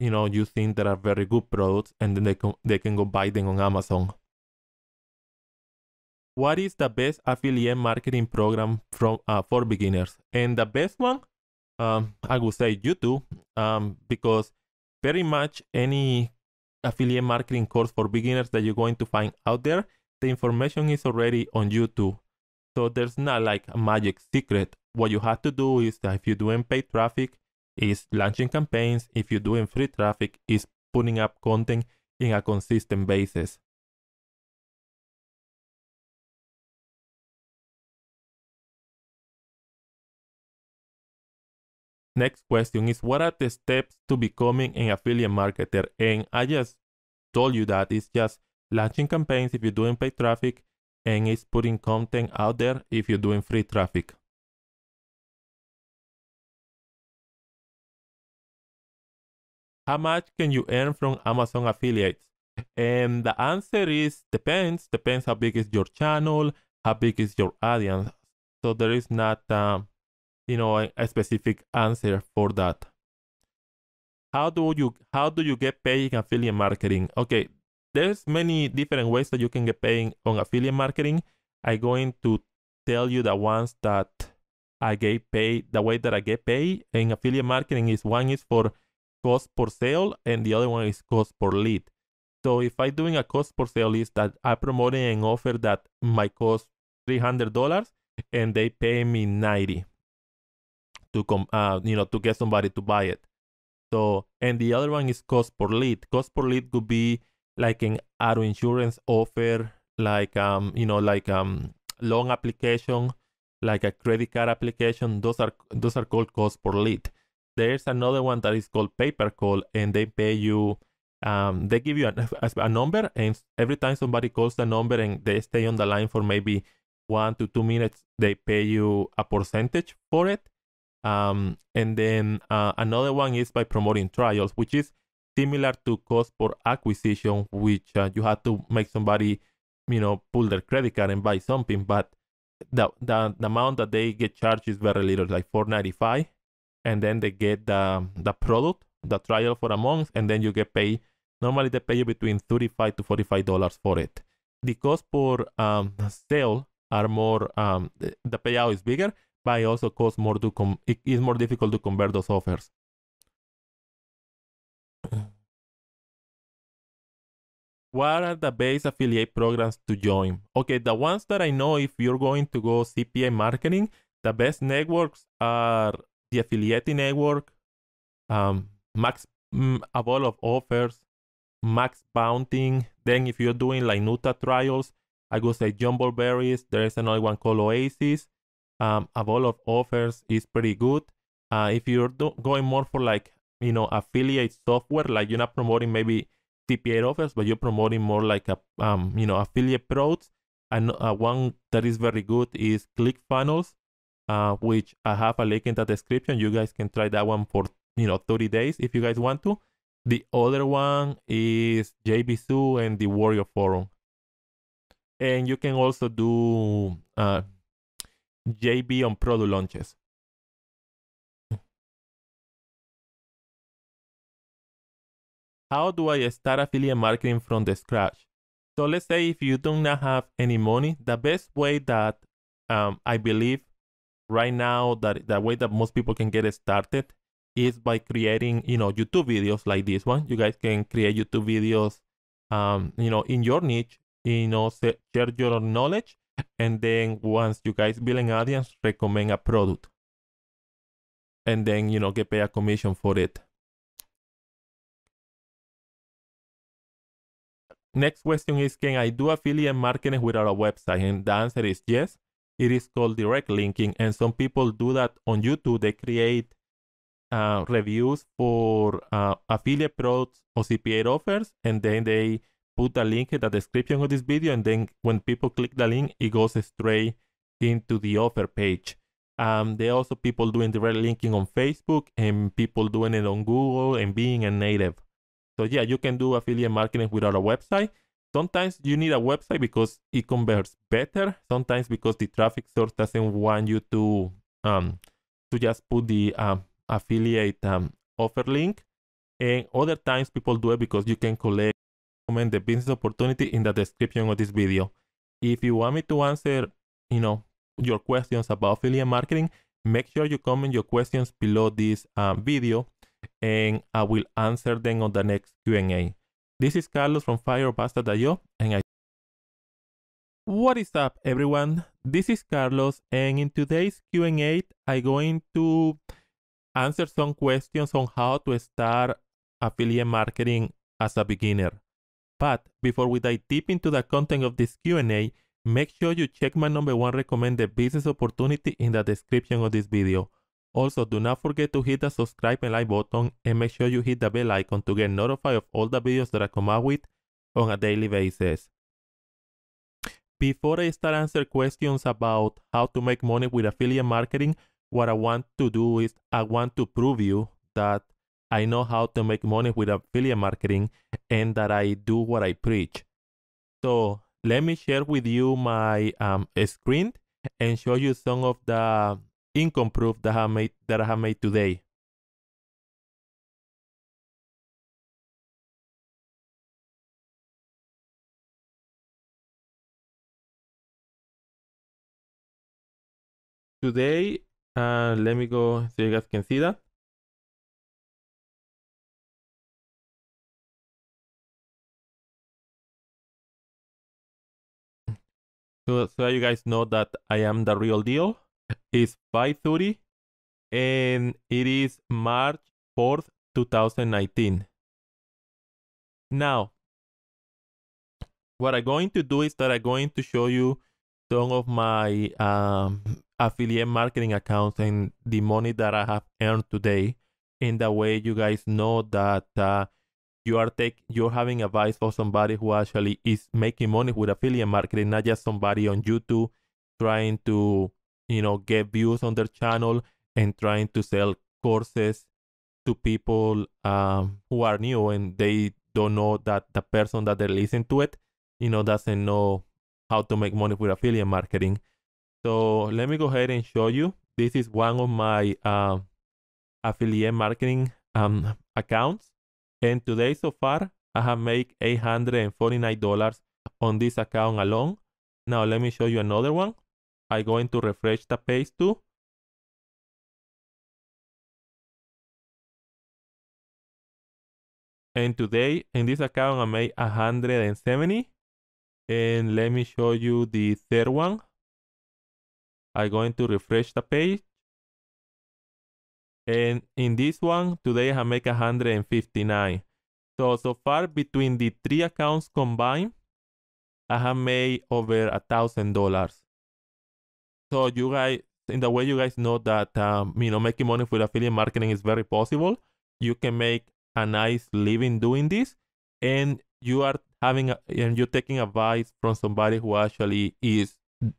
you know you think that are very good products and then they, can they can go buy them on Amazon what is the best affiliate marketing program from uh, for beginners? And the best one, um, I would say YouTube, um, because very much any affiliate marketing course for beginners that you're going to find out there, the information is already on YouTube. So there's not like a magic secret. What you have to do is that if you're doing paid traffic, is launching campaigns. If you're doing free traffic, is putting up content in a consistent basis. next question is what are the steps to becoming an affiliate marketer? And I just told you that it's just launching campaigns if you're doing paid traffic and it's putting content out there if you're doing free traffic. How much can you earn from Amazon affiliates? And the answer is depends. Depends how big is your channel, how big is your audience. So there is not um, you know a, specific answer for that how do you how do you get paid in affiliate marketing okay there's many different ways that you can get paid on affiliate marketing i'm going to tell you the ones that i get paid the way that i get paid in affiliate marketing is one is for cost per sale and the other one is cost per lead so if i'm doing a cost per sale is that i'm promoting an offer that might cost $300 and they pay me 90 to come, uh, you know, to get somebody to buy it. So, and the other one is cost per lead. Cost per lead could be like an auto insurance offer, like um, you know, like um, loan application, like a credit card application. Those are those are called cost per lead. There's another one that is called paper call, and they pay you. Um, they give you a, a number, and every time somebody calls the number and they stay on the line for maybe one to two minutes, they pay you a percentage for it. Um, and then uh, another one is by promoting trials, which is similar to cost per acquisition, which uh, you have to make somebody, you know, pull their credit card and buy something. But the, the, the amount that they get charged is very little, like 495 and then they get the, the product, the trial for a month, and then you get paid. Normally, they pay you between 35 to $45 for it. The cost per um, sale are more, um, the, the payout is bigger, buy also costs more to com it is more difficult to convert those offers. What are the best affiliate programs to join? Okay, the ones that I know if you're going to go CPA marketing, the best networks are the affiliate network, um, Max mm, Wall of Offers, Max Bounting. Then if you're doing like Nuta trials, I would say Jumbleberries. There is another one called Oasis um, a ball of offers is pretty good. Uh, if you're going more for like, you know, affiliate software, like you're not promoting maybe CPA offers, but you're promoting more like a, um, you know, affiliate products. And uh, one that is very good is ClickFunnels, uh, which I have a link in the description. You guys can try that one for, you know, 30 days if you guys want to. The other one is JBSU and the Warrior Forum. And you can also do uh, JB on product launches. How do I start affiliate marketing from the scratch? So let's say if you do not have any money, the best way that um, I believe right now that the way that most people can get started is by creating, you know, YouTube videos like this one. You guys can create YouTube videos, um, you know, in your niche, you know, share your knowledge and then once you guys build an audience recommend a product and then you know get paid a commission for it next question is can i do affiliate marketing without a website and the answer is yes it is called direct linking and some people do that on youtube they create uh, reviews for uh, affiliate products or cpa offers and then they put a link in the description of this video and then when people click the link it goes straight into the offer page um, there are also people doing direct linking on facebook and people doing it on google and being a native so yeah you can do affiliate marketing without a website sometimes you need a website because it converts better sometimes because the traffic source doesn't want you to um, to just put the um, affiliate um, offer link and other times people do it because you can collect comment the business opportunity in the description of this video. If you want me to answer, you know, your questions about affiliate marketing, make sure you comment your questions below this um, video and I will answer them on the next Q&A. This is Carlos from FireBasta.io and I What is up everyone? This is Carlos and in today's Q&A I'm going to answer some questions on how to start affiliate marketing as a beginner. But before we dive deep into the content of this Q&A, make sure you check my number one recommended business opportunity in the description of this video. Also, do not forget to hit the subscribe and like button and make sure you hit the bell icon to get notified of all the videos that I come out with on a daily basis. Before I start answering questions about how to make money with affiliate marketing, what I want to do is I want to prove you that I know how to make money with affiliate marketing and that I do what I preach. So let me share with you my um, screen and show you some of the income proof that I made that I have made today. Today, uh, let me go so you guys can see that. so, so you guys know that I am the real deal. It's 5:30, and it is March 4th, 2019. Now, what I'm going to do is that I'm going to show you some of my um, affiliate marketing accounts and the money that I have earned today. In the way, you guys know that uh, you are take you're having advice for somebody who actually is making money with affiliate marketing, not just somebody on YouTube trying to you know get views on their channel and trying to sell courses to people um, who are new and they don't know that the person that they listen to it, you know, doesn't know how to make money with affiliate marketing. So let me go ahead and show you. This is one of my uh, affiliate marketing um, accounts. And today so far, I have made $849 on this account alone. Now let me show you another one. I'm going to refresh the page too. And today in this account I made 170. And let me show you the third one. I'm going to refresh the page. And in this one, today I make 159. So, so far between the three accounts combined, I have made over a thousand dollars. So you guys, in the way you guys know that, um, you know, making money with affiliate marketing is very possible. You can make a nice living doing this and you are having, a, and you're taking advice from somebody who actually is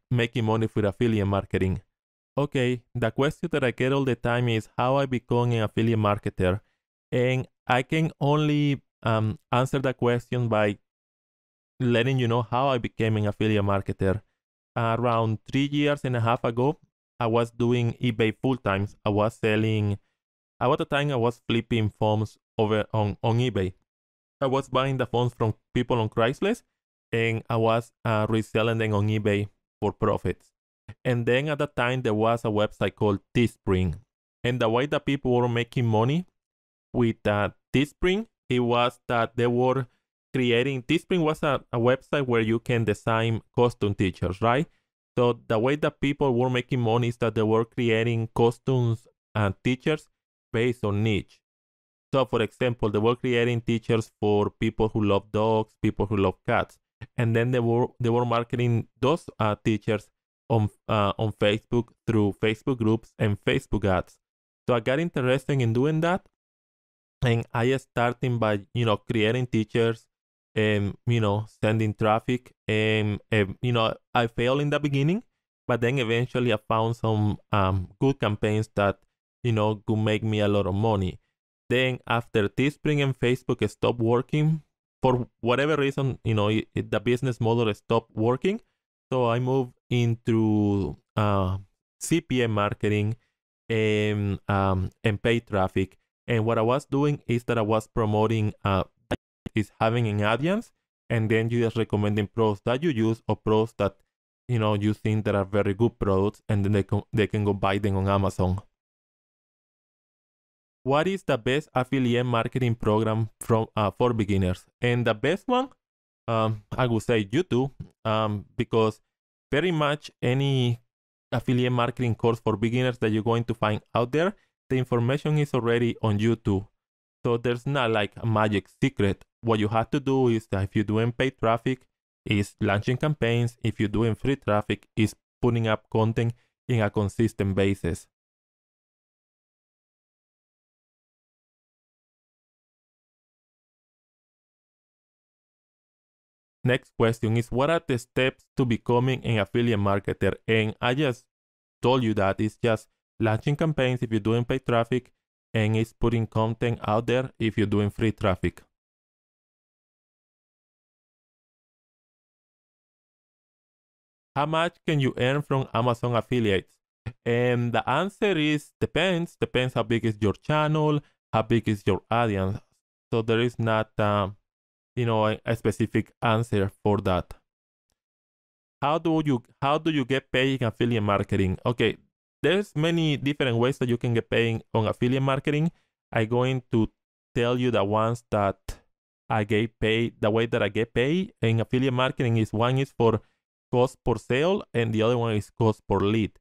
making money with affiliate marketing okay, the question that I get all the time is how I become an affiliate marketer. And I can only um, answer that question by letting you know how I became an affiliate marketer. around three years and a half ago, I was doing eBay full time. I was selling, At the time I was flipping phones over on, on eBay. I was buying the phones from people on Craigslist and I was uh, reselling them on eBay for profits. And then at that time, there was a website called Teespring. And the way that people were making money with uh, Teespring, it was that they were creating, Teespring was a, a website where you can design costume teachers, right? So the way that people were making money is that they were creating costumes and teachers based on niche. So for example, they were creating teachers for people who love dogs, people who love cats. And then they were they were marketing those uh, teachers on uh, on Facebook through Facebook groups and Facebook ads. So I got interested in doing that, and I starting by you know creating teachers and you know sending traffic and, and you know I failed in the beginning, but then eventually I found some um, good campaigns that you know could make me a lot of money. Then after Teespring and Facebook stopped working for whatever reason, you know it, it, the business model stopped working so I moved into uh, CPM marketing and um, and paid traffic. And what I was doing is that I was promoting uh, is having an audience, and then you just recommending pros that you use or pros that you know you think that are very good products, and then they can they can go buy them on Amazon. What is the best affiliate marketing program from uh, for beginners? And the best one um, I would say YouTube um, because very much any affiliate marketing course for beginners that you're going to find out there, the information is already on YouTube. So there's not like a magic secret. What you have to do is that if you're doing paid traffic, is launching campaigns. If you're doing free traffic, is putting up content in a consistent basis. Next question is what are the steps to becoming an affiliate marketer? And I just told you that it's just launching campaigns if you're doing paid traffic and it's putting content out there if you're doing free traffic. How much can you earn from Amazon affiliates? And the answer is depends. Depends how big is your channel, how big is your audience. So there is not uh, you know a, a specific answer for that how do you how do you get paid in affiliate marketing okay there's many different ways that you can get paid on affiliate marketing i'm going to tell you the ones that i get paid the way that i get paid in affiliate marketing is one is for cost per sale and the other one is cost per lead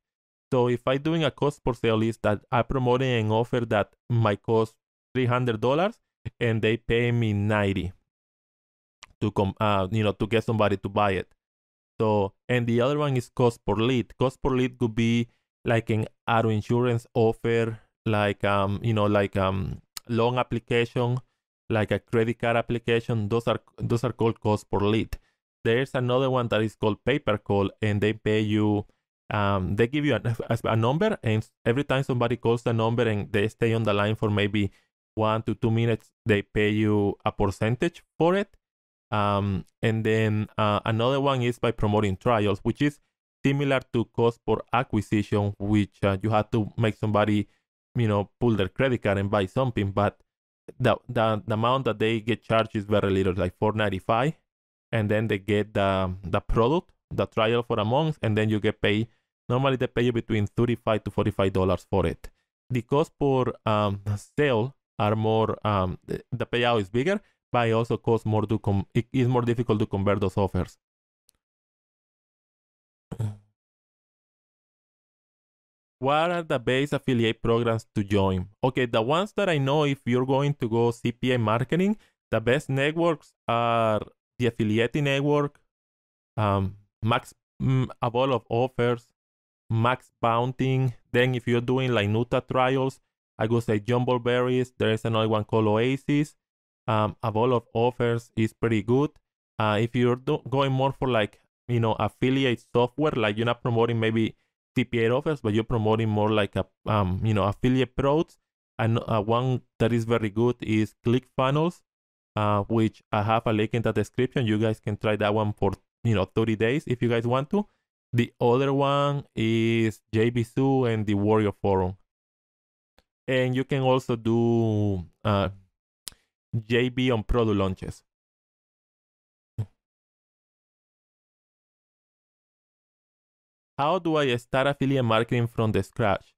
so if i'm doing a cost per sale is that i promoting an offer that might cost $300 and they pay me 90 to come, uh, you know, to get somebody to buy it. So, and the other one is cost per lead. Cost per lead could be like an auto insurance offer, like, um, you know, like, um, loan application, like a credit card application. Those are, those are called cost per lead. There's another one that is called paper call and they pay you, um, they give you a, a number and every time somebody calls the number and they stay on the line for maybe one to two minutes, they pay you a percentage for it. Um, and then uh, another one is by promoting trials, which is similar to cost per acquisition, which uh, you have to make somebody, you know, pull their credit card and buy something. But the, the, the amount that they get charged is very little, like 495 and then they get the, the product, the trial for a month, and then you get paid. Normally, they pay you between 35 to $45 for it. The cost per um, sale are more, um, the payout is bigger, buy also costs more to com it is more difficult to convert those offers. what are the best affiliate programs to join? Okay, the ones that I know if you're going to go CPA marketing, the best networks are the affiliate network, um, max mm, avail of offers, max bounting. Then if you're doing like Nuta trials, I would say Jumbleberries. There is another one called Oasis um, a ball of offers is pretty good. Uh, if you're going more for like, you know, affiliate software, like you're not promoting maybe CPA offers, but you're promoting more like a, um, you know, affiliate products. And uh, one that is very good is ClickFunnels, uh, which I have a link in the description. You guys can try that one for, you know, 30 days if you guys want to. The other one is JBSU and the Warrior Forum. And you can also do uh, JB on product launches. How do I start affiliate marketing from the scratch?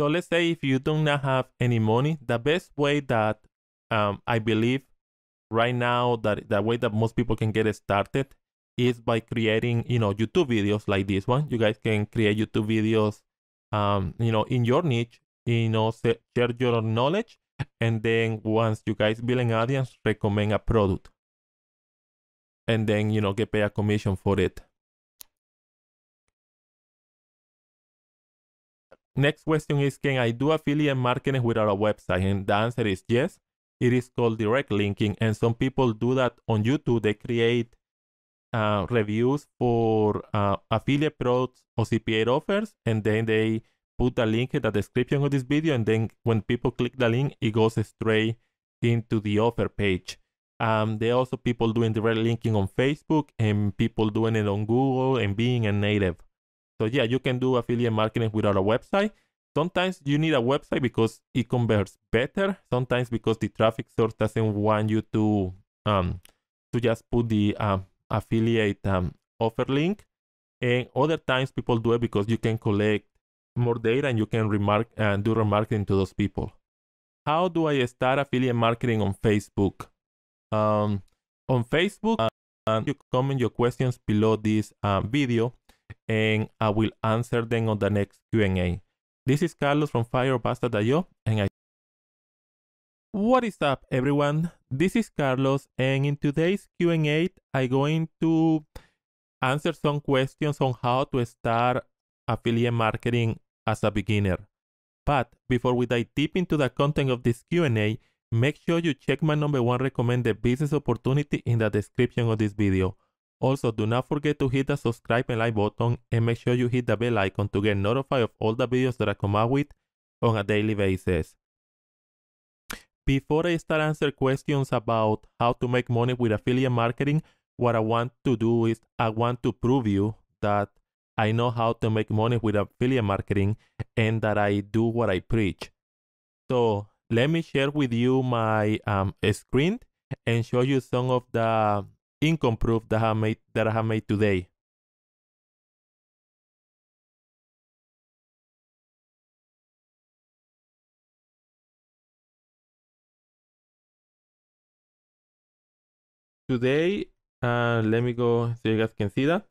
So let's say if you do not have any money, the best way that um, I believe right now that the way that most people can get started is by creating, you know, YouTube videos like this one. You guys can create YouTube videos, um, you know, in your niche, you know, share your knowledge and then once you guys build an audience recommend a product and then you know get paid a commission for it next question is can i do affiliate marketing without a website and the answer is yes it is called direct linking and some people do that on youtube they create uh, reviews for uh, affiliate products or cpa offers and then they put a link in the description of this video and then when people click the link it goes straight into the offer page um, there are also people doing direct linking on facebook and people doing it on google and being a native so yeah you can do affiliate marketing without a website sometimes you need a website because it converts better sometimes because the traffic source doesn't want you to um, to just put the um, affiliate um, offer link and other times people do it because you can collect more data and you can remark and uh, do remarketing to those people. How do I start affiliate marketing on Facebook? Um, on Facebook, uh, and you comment your questions below this uh, video, and I will answer them on the next Q&A. This is Carlos from FirePasta.io, and I. What is up, everyone? This is Carlos, and in today's Q&A, I'm going to answer some questions on how to start affiliate marketing as a beginner. But before we dive deep into the content of this Q&A, make sure you check my number one recommended business opportunity in the description of this video. Also, do not forget to hit the subscribe and like button and make sure you hit the bell icon to get notified of all the videos that I come out with on a daily basis. Before I start answering questions about how to make money with affiliate marketing, what I want to do is I want to prove you that I know how to make money with affiliate marketing and that I do what I preach. So let me share with you my um, screen and show you some of the income proof that I made that I have made today. Today, uh, let me go so you guys can see that.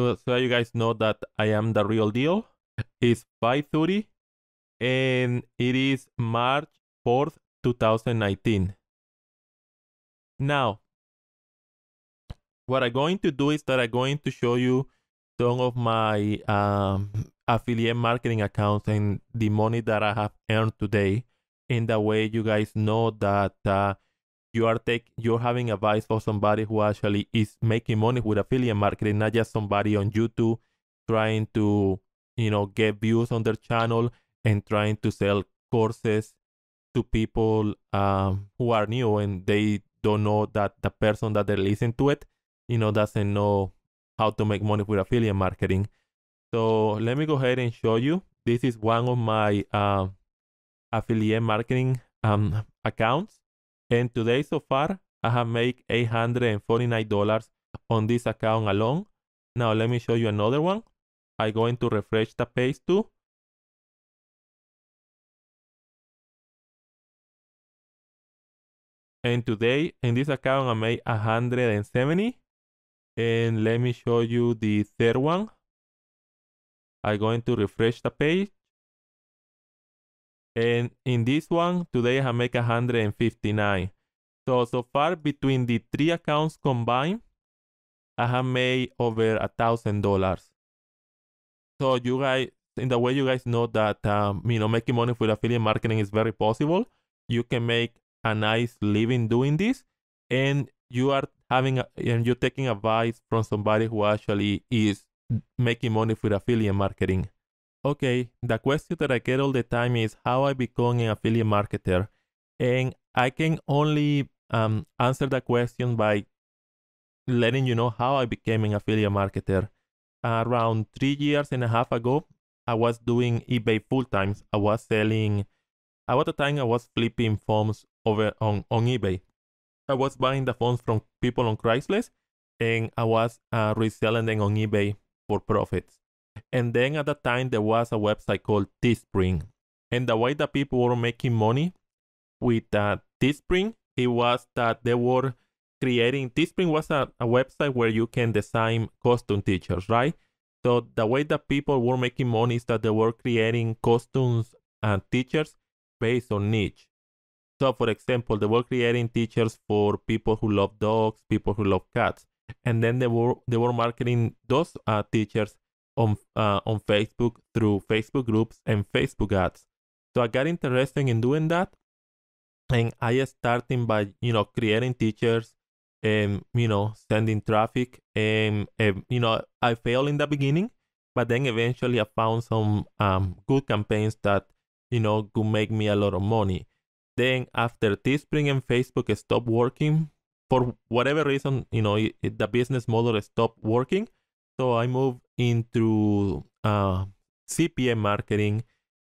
so, so you guys know that I am the real deal, it's 5.30 and it is March 4th, 2019. Now, what I'm going to do is that I'm going to show you some of my um, affiliate marketing accounts and the money that I have earned today. In that way, you guys know that uh, you are taking. you're having advice for somebody who actually is making money with affiliate marketing, not just somebody on YouTube trying to you know get views on their channel and trying to sell courses to people um, who are new and they don't know that the person that they listen to it, you know, doesn't know how to make money with affiliate marketing. So let me go ahead and show you. This is one of my uh, affiliate marketing um, accounts. And today so far, I have made $849 on this account alone. Now let me show you another one. I'm going to refresh the page too. And today in this account I made 170. And let me show you the third one. I'm going to refresh the page. And in this one, today I make 159. So, so far between the three accounts combined, I have made over a thousand dollars. So you guys, in the way you guys know that, um, you know, making money with affiliate marketing is very possible. You can make a nice living doing this and you are having, a, and you're taking advice from somebody who actually is making money with affiliate marketing. Okay, the question that I get all the time is how I become an affiliate marketer. And I can only um, answer that question by letting you know how I became an affiliate marketer. Around three years and a half ago, I was doing eBay full time. I was selling, at the time, I was flipping phones over on, on eBay. I was buying the phones from people on Craigslist and I was uh, reselling them on eBay for profits. And then at that time, there was a website called Teespring. And the way that people were making money with uh, Teespring, it was that they were creating, Teespring was a, a website where you can design costume teachers, right? So the way that people were making money is that they were creating costumes and teachers based on niche. So for example, they were creating teachers for people who love dogs, people who love cats. And then they were they were marketing those uh, teachers on uh, on Facebook through Facebook groups and Facebook ads. So I got interested in doing that, and I started by you know creating teachers and you know sending traffic and, and you know I failed in the beginning, but then eventually I found some um, good campaigns that you know could make me a lot of money. Then after Teespring and Facebook stopped working for whatever reason, you know it, it, the business model stopped working so I moved into uh, CPM marketing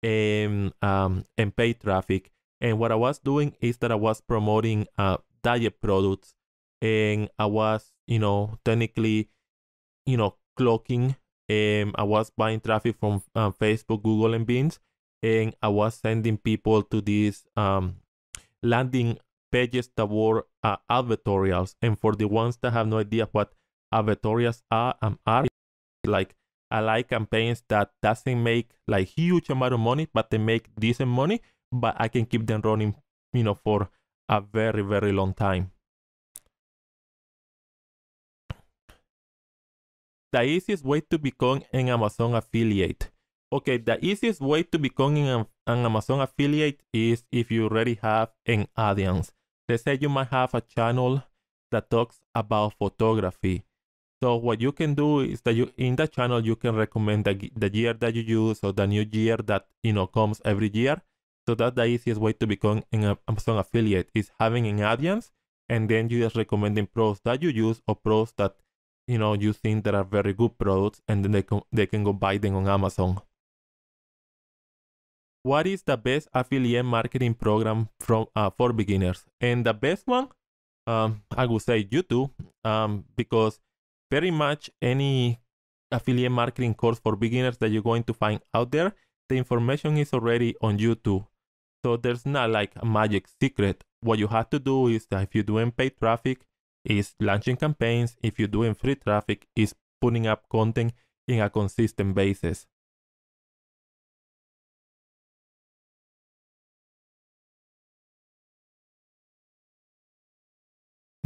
and um, and paid traffic. And what I was doing is that I was promoting uh, diet products, and I was you know technically you know clocking. Um, I was buying traffic from uh, Facebook, Google, and Beans, and I was sending people to these um, landing pages that were uh, advertorials. And for the ones that have no idea what Avatorias are and are like I like campaigns that doesn't make like huge amount of money, but they make decent money, but I can keep them running, you know, for a very, very long time. The easiest way to become an Amazon affiliate. Okay, the easiest way to become an, an Amazon affiliate is if you already have an audience. Let's say you might have a channel that talks about photography so what you can do is that you in that channel you can recommend the, the year that you use or the new year that you know comes every year. So that's the easiest way to become an uh, Amazon affiliate is having an audience and then you just recommending pros that you use or pros that you know you think that are very good products and then they can they can go buy them on Amazon. What is the best affiliate marketing program from uh, for beginners? And the best one, um, I would say YouTube, um, because pretty much any affiliate marketing course for beginners that you're going to find out there, the information is already on YouTube. So there's not like a magic secret. What you have to do is that if you're doing paid traffic, is launching campaigns. If you're doing free traffic, is putting up content in a consistent basis.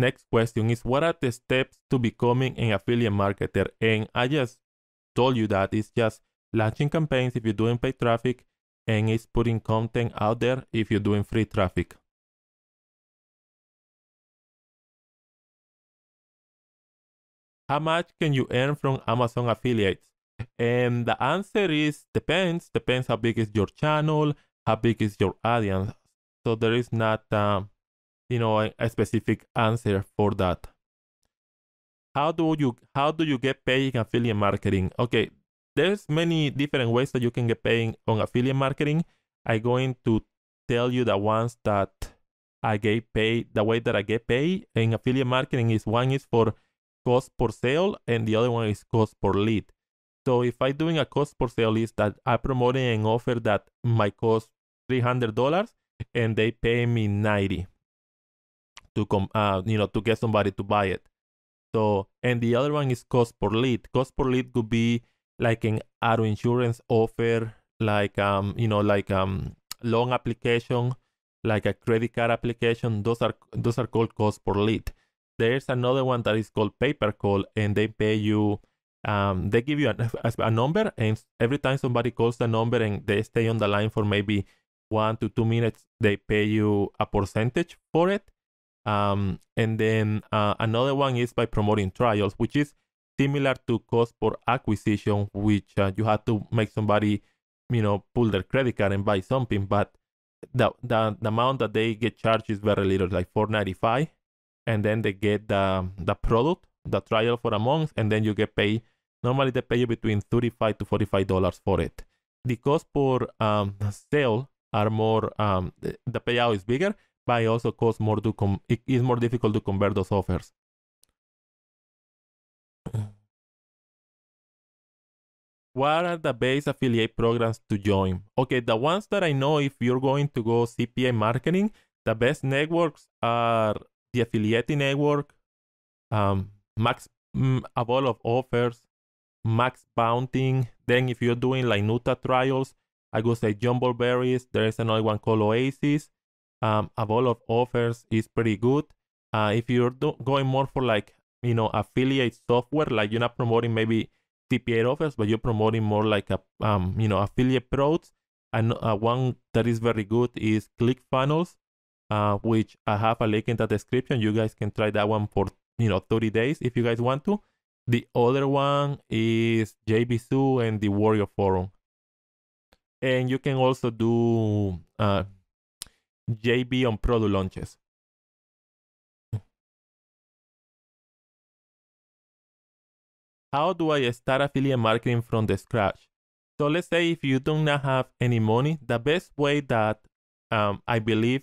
Next question is what are the steps to becoming an affiliate marketer? And I just told you that it's just launching campaigns if you're doing paid traffic and it's putting content out there if you're doing free traffic. How much can you earn from Amazon affiliates? And the answer is depends. Depends how big is your channel, how big is your audience. So there is not uh, you know a, a specific answer for that how do you how do you get paid in affiliate marketing okay there's many different ways that you can get paid on affiliate marketing i'm going to tell you the ones that i get paid the way that i get paid in affiliate marketing is one is for cost per sale and the other one is cost per lead so if i'm doing a cost per sale is that i'm promoting an offer that might cost $300 and they pay me 90 to come uh, you know to get somebody to buy it so and the other one is cost per lead cost per lead could be like an auto insurance offer like um you know like um loan application like a credit card application those are those are called cost per lead there's another one that is called paper call and they pay you um, they give you a, a number and every time somebody calls the number and they stay on the line for maybe one to two minutes they pay you a percentage for it um, and then uh, another one is by promoting trials, which is similar to cost per acquisition, which uh, you have to make somebody, you know, pull their credit card and buy something. But the, the, the amount that they get charged is very little, like 495 and then they get the, the product, the trial for a month, and then you get paid. Normally, they pay you between 35 to $45 for it. The cost per um, sale are more, um, the payout is bigger, but it also costs more to com it is more difficult to convert those offers. What are the best affiliate programs to join? Okay, the ones that I know if you're going to go CPA marketing, the best networks are the affiliate network, um, max mm, a ball of offers, max bounting. Then if you're doing like Nuta trials, I would say Jumbleberries. There is another one called Oasis um, a ball of offers is pretty good. Uh, if you're do- going more for like you know affiliate software, like you're not promoting maybe TPA offers, but you're promoting more like a um, you know affiliate products. And uh, one that is very good is ClickFunnels, uh, which I have a link in the description. You guys can try that one for you know 30 days if you guys want to. The other one is JBSU and the Warrior Forum. And you can also do uh, JB on product launches. How do I start affiliate marketing from the scratch? So let's say if you do not have any money, the best way that um, I believe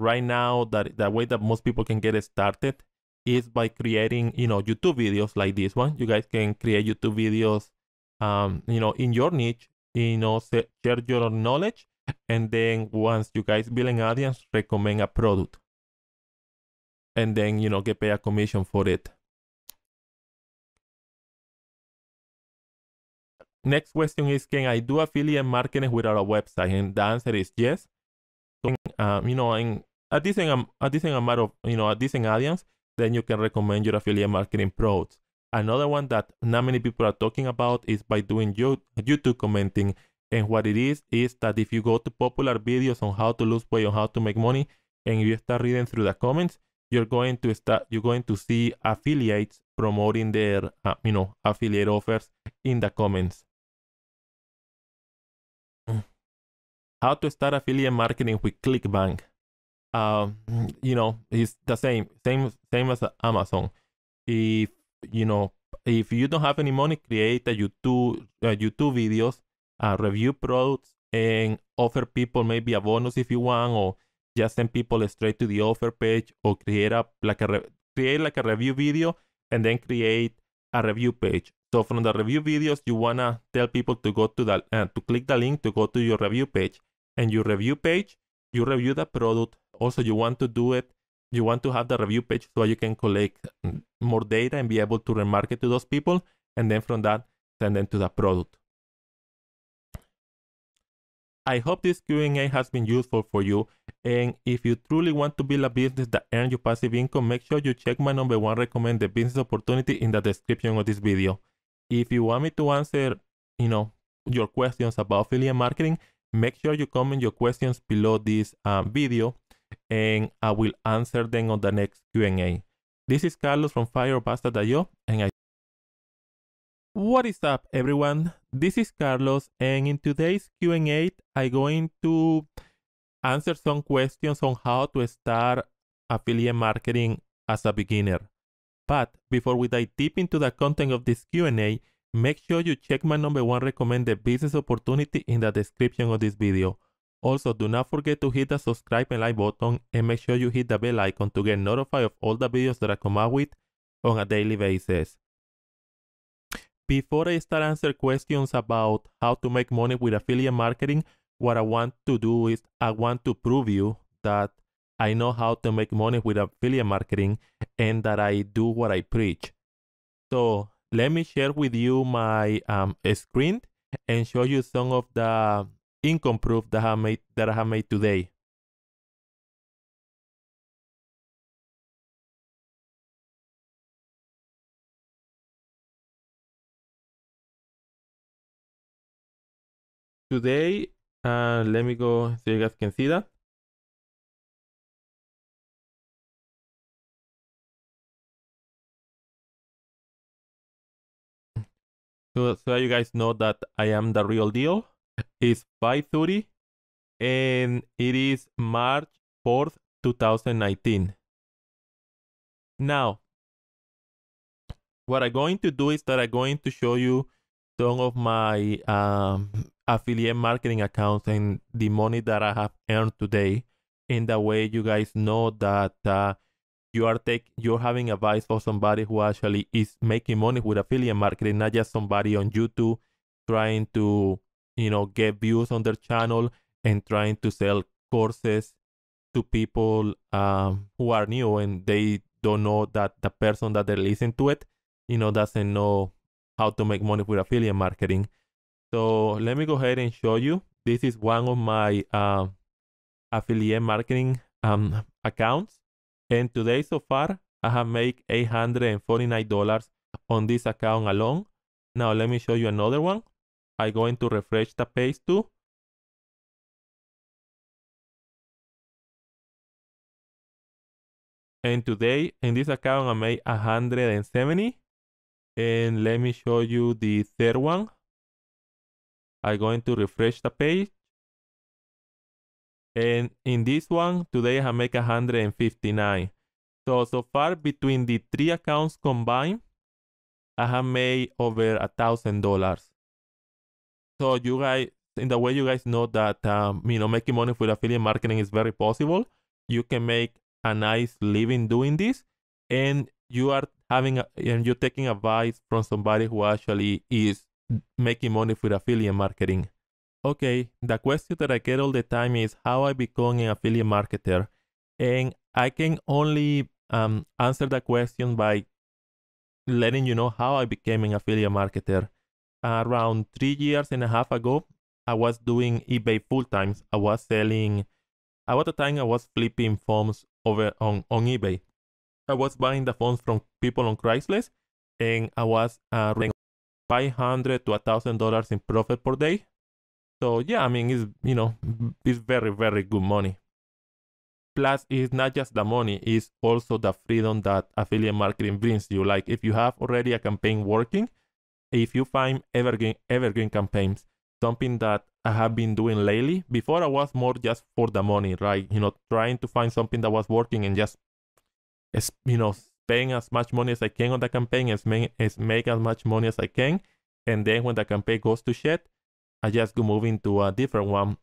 right now that the way that most people can get started is by creating, you know, YouTube videos like this one. You guys can create YouTube videos, um, you know, in your niche, you know, share your knowledge and then once you guys build an audience recommend a product and then you know get paid a commission for it next question is can i do affiliate marketing without a website and the answer is yes so um, you know and a decent um, a decent amount of you know a decent audience then you can recommend your affiliate marketing products another one that not many people are talking about is by doing youtube commenting and what it is is that if you go to popular videos on how to lose weight, on how to make money, and you start reading through the comments, you're going to start you're going to see affiliates promoting their uh, you know affiliate offers in the comments. Mm. How to start affiliate marketing with ClickBank? Uh, you know, it's the same, same, same as Amazon. If you know, if you don't have any money, create a YouTube, uh, YouTube videos uh, review products and offer people maybe a bonus if you want, or just send people straight to the offer page, or create a like a create like a review video and then create a review page. So from the review videos, you wanna tell people to go to that uh, eh, to click the link to go to your review page. And your review page, you review the product. Also, you want to do it. You want to have the review page so you can collect more data and be able to remarket to those people. And then from that, send them to the product. I hope this Q&A has been useful for you. And if you truly want to build a business that earns you passive income, make sure you check my number one recommended business opportunity in the description of this video. If you want me to answer, you know, your questions about affiliate marketing, make sure you comment your questions below this um, video and I will answer them on the next Q&A. This is Carlos from FireBasta.io and I what is up everyone? This is Carlos and in today's Q&A I'm going to answer some questions on how to start affiliate marketing as a beginner. But before we dive deep into the content of this Q&A, make sure you check my number one recommended business opportunity in the description of this video. Also, do not forget to hit the subscribe and like button and make sure you hit the bell icon to get notified of all the videos that I come out with on a daily basis. Before I start answering questions about how to make money with affiliate marketing, what I want to do is I want to prove you that I know how to make money with affiliate marketing and that I do what I preach. So let me share with you my um, screen and show you some of the income proof that I made that I have made today. today. Uh, let me go so you guys can see that. So, so you guys know that I am the real deal. It's 5.30 and it is March 4th, 2019. Now, what I'm going to do is that I'm going to show you some of my um, affiliate marketing accounts and the money that I have earned today. In that way, you guys know that uh, you are take you're having advice for somebody who actually is making money with affiliate marketing, not just somebody on YouTube trying to you know get views on their channel and trying to sell courses to people um, who are new and they don't know that the person that they listen to it, you know, doesn't know how to make money with affiliate marketing. So let me go ahead and show you. This is one of my uh, affiliate marketing um, accounts. And today so far, I have made $849 on this account alone. Now let me show you another one. I'm going to refresh the page too. And today in this account I made 170. And let me show you the third one. I'm going to refresh the page. And in this one, today I make 159. So, so far between the three accounts combined, I have made over a thousand dollars. So you guys, in the way you guys know that, um, you know, making money with affiliate marketing is very possible. You can make a nice living doing this and you are having, a, and you're taking advice from somebody who actually is making money with affiliate marketing. Okay, the question that I get all the time is how I become an affiliate marketer. And I can only um, answer that question by letting you know how I became an affiliate marketer. around three years and a half ago, I was doing eBay full time. I was selling, at the time, I was flipping phones over on, on eBay. I was buying the phones from people on Craigslist and I was uh, 500 to a thousand dollars in profit per day. So yeah, I mean, it's, you know, it's very, very good money. Plus it's not just the money, it's also the freedom that affiliate marketing brings you. Like if you have already a campaign working, if you find evergreen, evergreen campaigns, something that I have been doing lately. Before I was more just for the money, right? You know, trying to find something that was working and just, you know, paying as much money as I can on the campaign, as, make, as make as much money as I can. And then when the campaign goes to shit, I just go moving to a different one.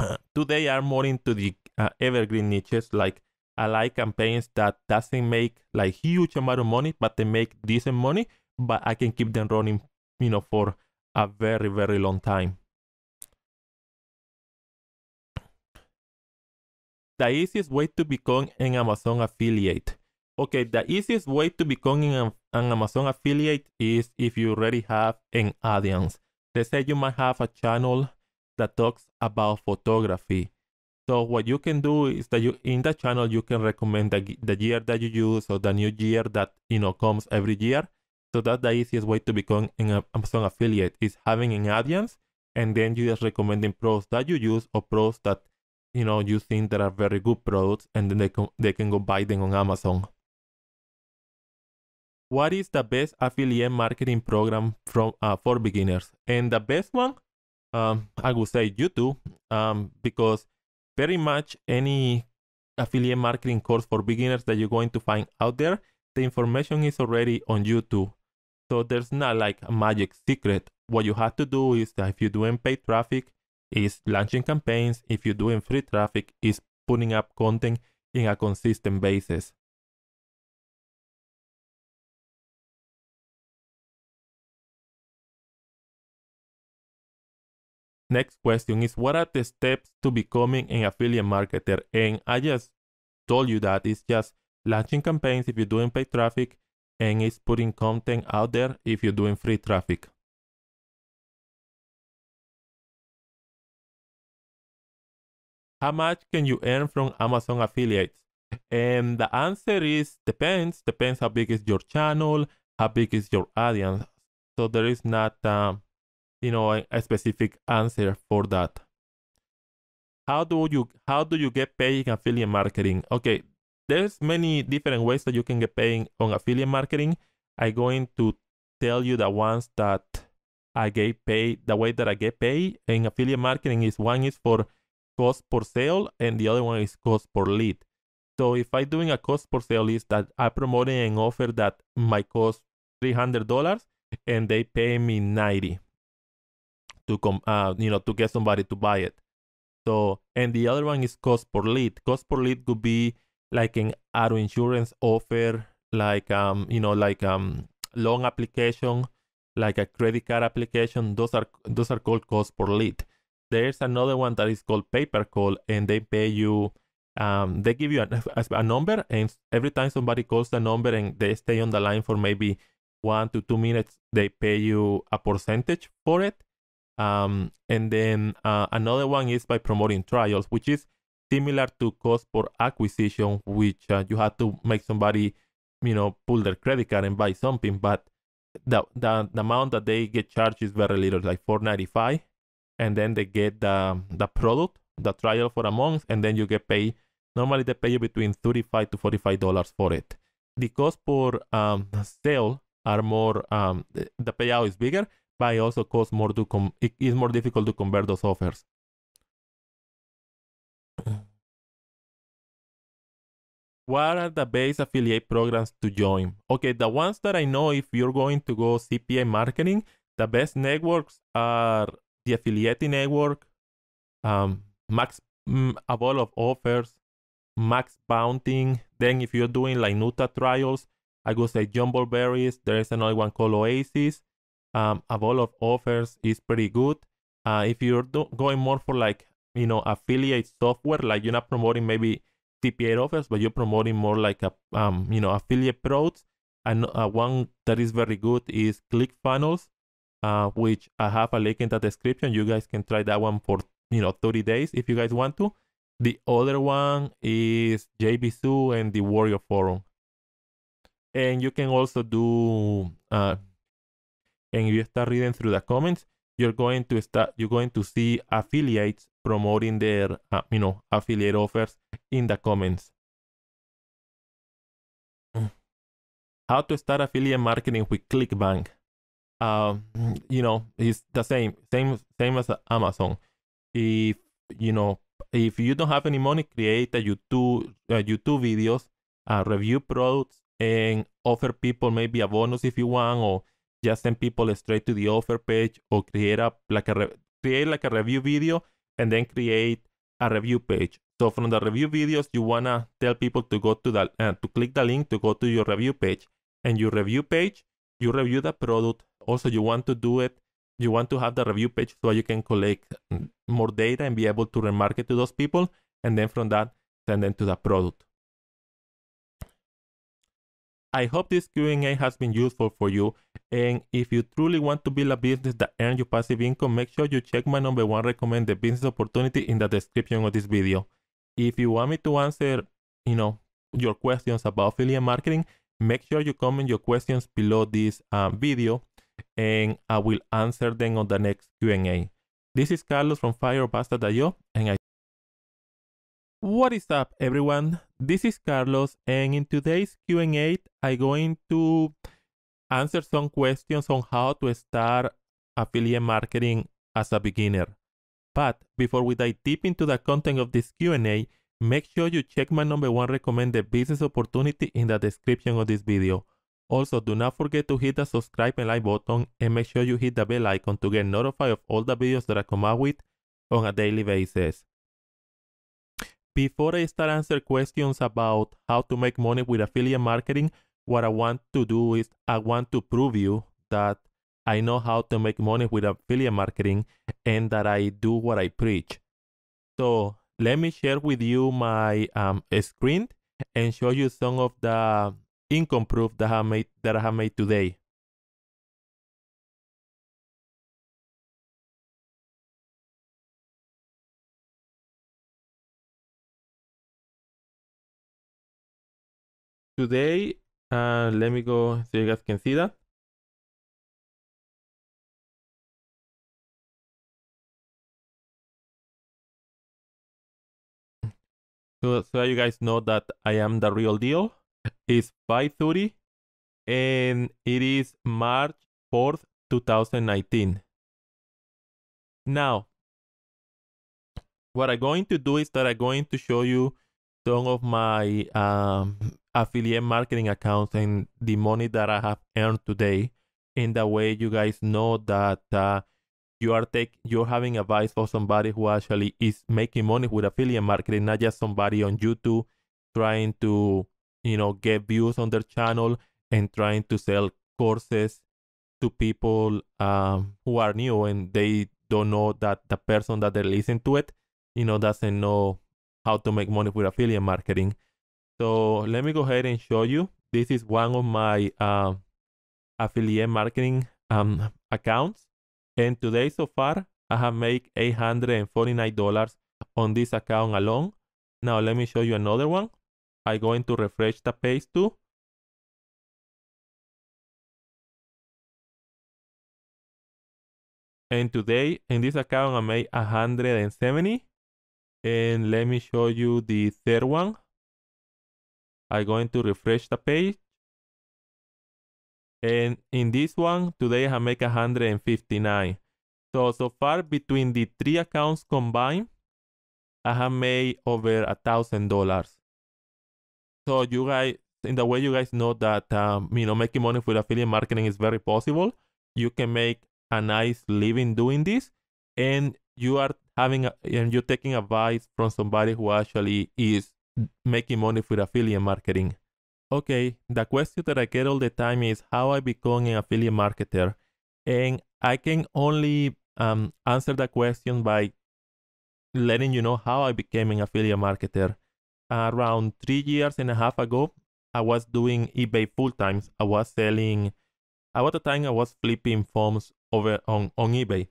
Uh, today I'm more into the uh, evergreen niches. Like I like campaigns that doesn't make like huge amount of money, but they make decent money, but I can keep them running, you know, for a very, very long time. The easiest way to become an Amazon affiliate okay, the easiest way to becoming an, an Amazon affiliate is if you already have an audience. Let's say you might have a channel that talks about photography. So what you can do is that you in the channel you can recommend the, the year that you use or the new year that you know comes every year. So that's the easiest way to become an Amazon affiliate is having an audience and then you just recommending pros that you use or pros that you know you think that are very good products and then they can they can go buy them on Amazon what is the best affiliate marketing program from uh, for beginners? And the best one, um, I would say YouTube, um, because very much any affiliate marketing course for beginners that you're going to find out there, the information is already on YouTube. So there's not like a magic secret. What you have to do is that if you're doing paid traffic, is launching campaigns. If you're doing free traffic, is putting up content in a consistent basis. next question is what are the steps to becoming an affiliate marketer? And I just told you that it's just launching campaigns if you're doing paid traffic and it's putting content out there if you're doing free traffic. How much can you earn from Amazon affiliates? And the answer is depends. Depends how big is your channel, how big is your audience. So there is not um, you know a, specific answer for that how do you how do you get paid in affiliate marketing okay there's many different ways that you can get paid on affiliate marketing i'm going to tell you the ones that i get paid the way that i get paid in affiliate marketing is one is for cost per sale and the other one is cost per lead so if i'm doing a cost per sale is that i'm promoting an offer that might cost $300 and they pay me 90 to come, uh, you know, to get somebody to buy it. So, and the other one is cost per lead. Cost per lead could be like an auto insurance offer, like um, you know, like um, loan application, like a credit card application. Those are those are called cost per lead. There's another one that is called paper call, and they pay you. Um, they give you a, a number, and every time somebody calls the number and they stay on the line for maybe one to two minutes, they pay you a percentage for it. Um, and then uh, another one is by promoting trials, which is similar to cost per acquisition, which uh, you have to make somebody, you know, pull their credit card and buy something. But the, the, the amount that they get charged is very little, like 495 and then they get the, the product, the trial for a month, and then you get paid. Normally they pay you between 35 to $45 for it. The cost per um, sale are more, um, the payout is bigger, buy also costs more to com it is more difficult to convert those offers. What are the best affiliate programs to join? Okay, the ones that I know if you're going to go CPA marketing, the best networks are the affiliate network, um, Max mm, Wall of Offers, Max Bounting. Then if you're doing like Nuta trials, I would say Jumbleberries. There is another one called Oasis um, a ball of offers is pretty good. Uh, if you're going more for like, you know, affiliate software, like you're not promoting maybe CPA offers, but you're promoting more like a, um, you know, affiliate products. And uh, one that is very good is ClickFunnels, uh, which I have a link in the description. You guys can try that one for, you know, 30 days if you guys want to. The other one is JBSU and the Warrior Forum. And you can also do uh, and if you start reading through the comments, you're going to start you're going to see affiliates promoting their uh, you know affiliate offers in the comments. How to start affiliate marketing with ClickBank? Um, you know, it's the same, same, same as Amazon. If you know, if you don't have any money, create a YouTube a YouTube videos, uh, review products, and offer people maybe a bonus if you want, or just send people straight to the offer page or create a like a create like a review video and then create a review page. So from the review videos, you wanna tell people to go to the uh, to click the link to go to your review page. And your review page, you review the product. Also, you want to do it. You want to have the review page so you can collect more data and be able to remarket to those people. And then from that, send them to the product. I hope this Q&A has been useful for you. And if you truly want to build a business that earns you passive income, make sure you check my number one recommended business opportunity in the description of this video. If you want me to answer, you know, your questions about affiliate marketing, make sure you comment your questions below this uh, video and I will answer them on the next Q&A. This is Carlos from firebasta.io and I what is up everyone? This is Carlos and in today's Q&A I'm going to answer some questions on how to start affiliate marketing as a beginner. But before we dive deep into the content of this Q&A, make sure you check my number one recommended business opportunity in the description of this video. Also, do not forget to hit the subscribe and like button and make sure you hit the bell icon to get notified of all the videos that I come out with on a daily basis. Before I start answering questions about how to make money with affiliate marketing, what I want to do is I want to prove you that I know how to make money with affiliate marketing and that I do what I preach. So let me share with you my um, screen and show you some of the income proof that I made that I have made today. today uh, let me go so you guys can see that so, so you guys know that i am the real deal it's 5.30 and it is march 4th 2019 now what i'm going to do is that i'm going to show you some of my um, affiliate marketing accounts and the money that I have earned today. In that way, you guys know that uh, you are take you're having advice for somebody who actually is making money with affiliate marketing, not just somebody on YouTube trying to you know get views on their channel and trying to sell courses to people um, who are new and they don't know that the person that they are listening to it, you know, doesn't know how to make money with affiliate marketing. So let me go ahead and show you. This is one of my uh, affiliate marketing um, accounts. And today so far, I have made $849 on this account alone. Now let me show you another one. I'm going to refresh the page too. And today in this account I made 170. And let me show you the third one. I'm going to refresh the page. And in this one, today I make 159. So, so far between the three accounts combined, I have made over a thousand dollars. So you guys, in the way you guys know that, um, you know, making money with affiliate marketing is very possible. You can make a nice living doing this and you are having, a, and you're taking advice from somebody who actually is making money with affiliate marketing. Okay, the question that I get all the time is how I become an affiliate marketer. And I can only um, answer that question by letting you know how I became an affiliate marketer. around three years and a half ago, I was doing eBay full time. I was selling, at the time, I was flipping phones over on, on eBay.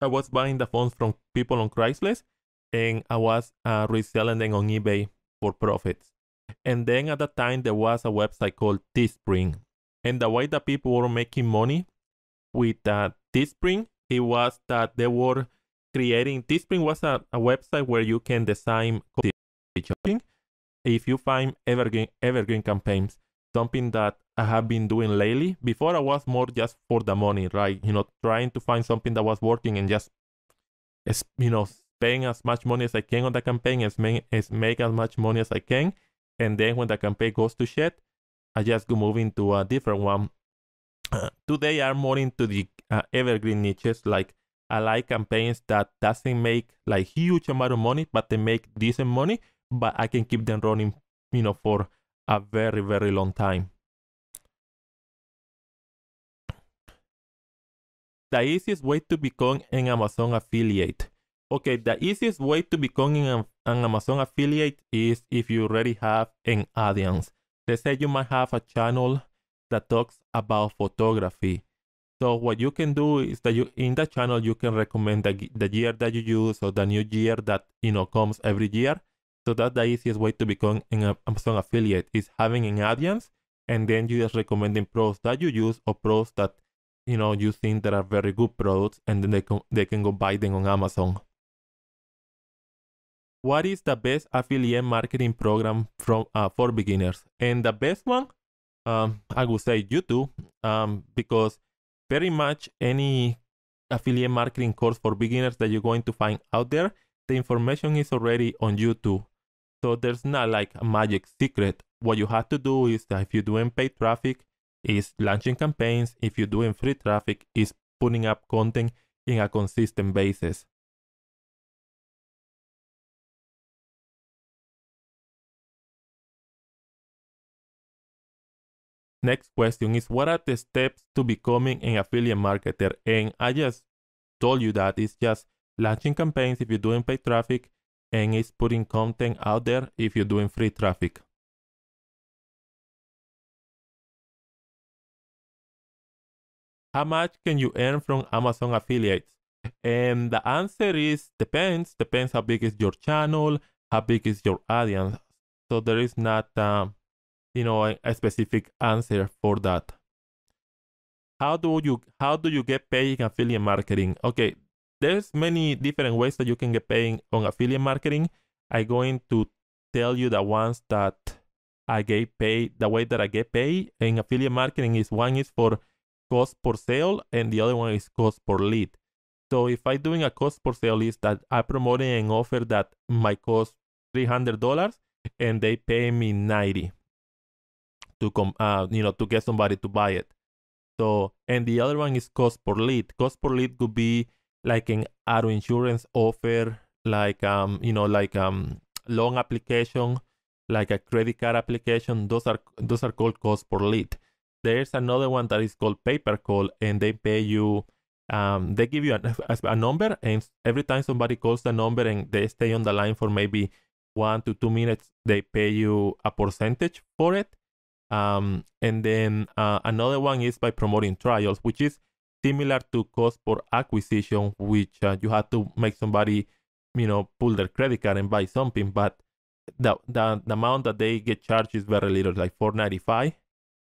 I was buying the phones from people on Craigslist and I was uh, reselling them on eBay for profits. And then at that time, there was a website called Teespring. And the way that people were making money with uh, Teespring, it was that they were creating, Teespring was a, a website where you can design shopping. If you find evergreen, evergreen campaigns, something that I have been doing lately. Before I was more just for the money, right? You know, trying to find something that was working and just, you know, paying as much money as I can on the campaign, as make, as make as much money as I can. And then when the campaign goes to shit, I just go moving to a different one. Uh, today I'm more into the uh, evergreen niches. Like I like campaigns that doesn't make like huge amount of money, but they make decent money, but I can keep them running, you know, for a very, very long time. The easiest way to become an Amazon affiliate. Okay, the easiest way to becoming an, an Amazon affiliate is if you already have an audience. Let's say you might have a channel that talks about photography. So what you can do is that you in the channel you can recommend the, the year that you use or the new year that you know comes every year. So that's the easiest way to become an Amazon affiliate is having an audience and then you just recommending pros that you use or pros that you know you think that are very good products and then they, they can go buy them on Amazon what is the best affiliate marketing program from uh, for beginners? And the best one, um, I would say YouTube, um, because very much any affiliate marketing course for beginners that you're going to find out there, the information is already on YouTube. So there's not like a magic secret. What you have to do is that if you're doing paid traffic, is launching campaigns. If you're doing free traffic, is putting up content in a consistent basis. Next question is what are the steps to becoming an affiliate marketer? And I just told you that it's just launching campaigns if you're doing paid traffic and it's putting content out there if you're doing free traffic. How much can you earn from Amazon affiliates? And the answer is depends. Depends how big is your channel, how big is your audience. So there is not um, you know a, a specific answer for that how do you how do you get paid in affiliate marketing okay there's many different ways that you can get paid on affiliate marketing i'm going to tell you the ones that i get paid the way that i get paid in affiliate marketing is one is for cost per sale and the other one is cost per lead so if i'm doing a cost per sale is that i promoting an offer that might cost $300 and they pay me 90 to come, uh, you know, to get somebody to buy it. So, and the other one is cost per lead. Cost per lead could be like an auto insurance offer, like, um, you know, like, um, loan application, like a credit card application. Those are, those are called cost per lead. There's another one that is called paper call and they pay you, um, they give you a, a number and every time somebody calls the number and they stay on the line for maybe one to two minutes, they pay you a percentage for it. Um, and then uh, another one is by promoting trials, which is similar to cost per acquisition, which uh, you have to make somebody, you know, pull their credit card and buy something. But the, the, the amount that they get charged is very little, like 495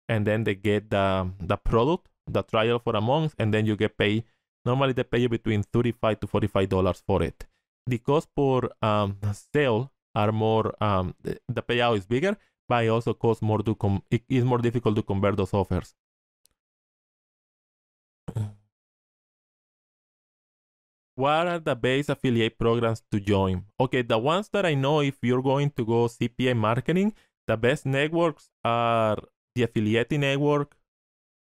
And then they get the, the product, the trial for a month, and then you get paid. Normally they pay you between 35 to $45 for it. The cost per um, sale are more, um, the payout is bigger but also costs more to com it is more difficult to convert those offers. What are the best affiliate programs to join? Okay, the ones that I know if you're going to go CPA marketing, the best networks are the affiliate network,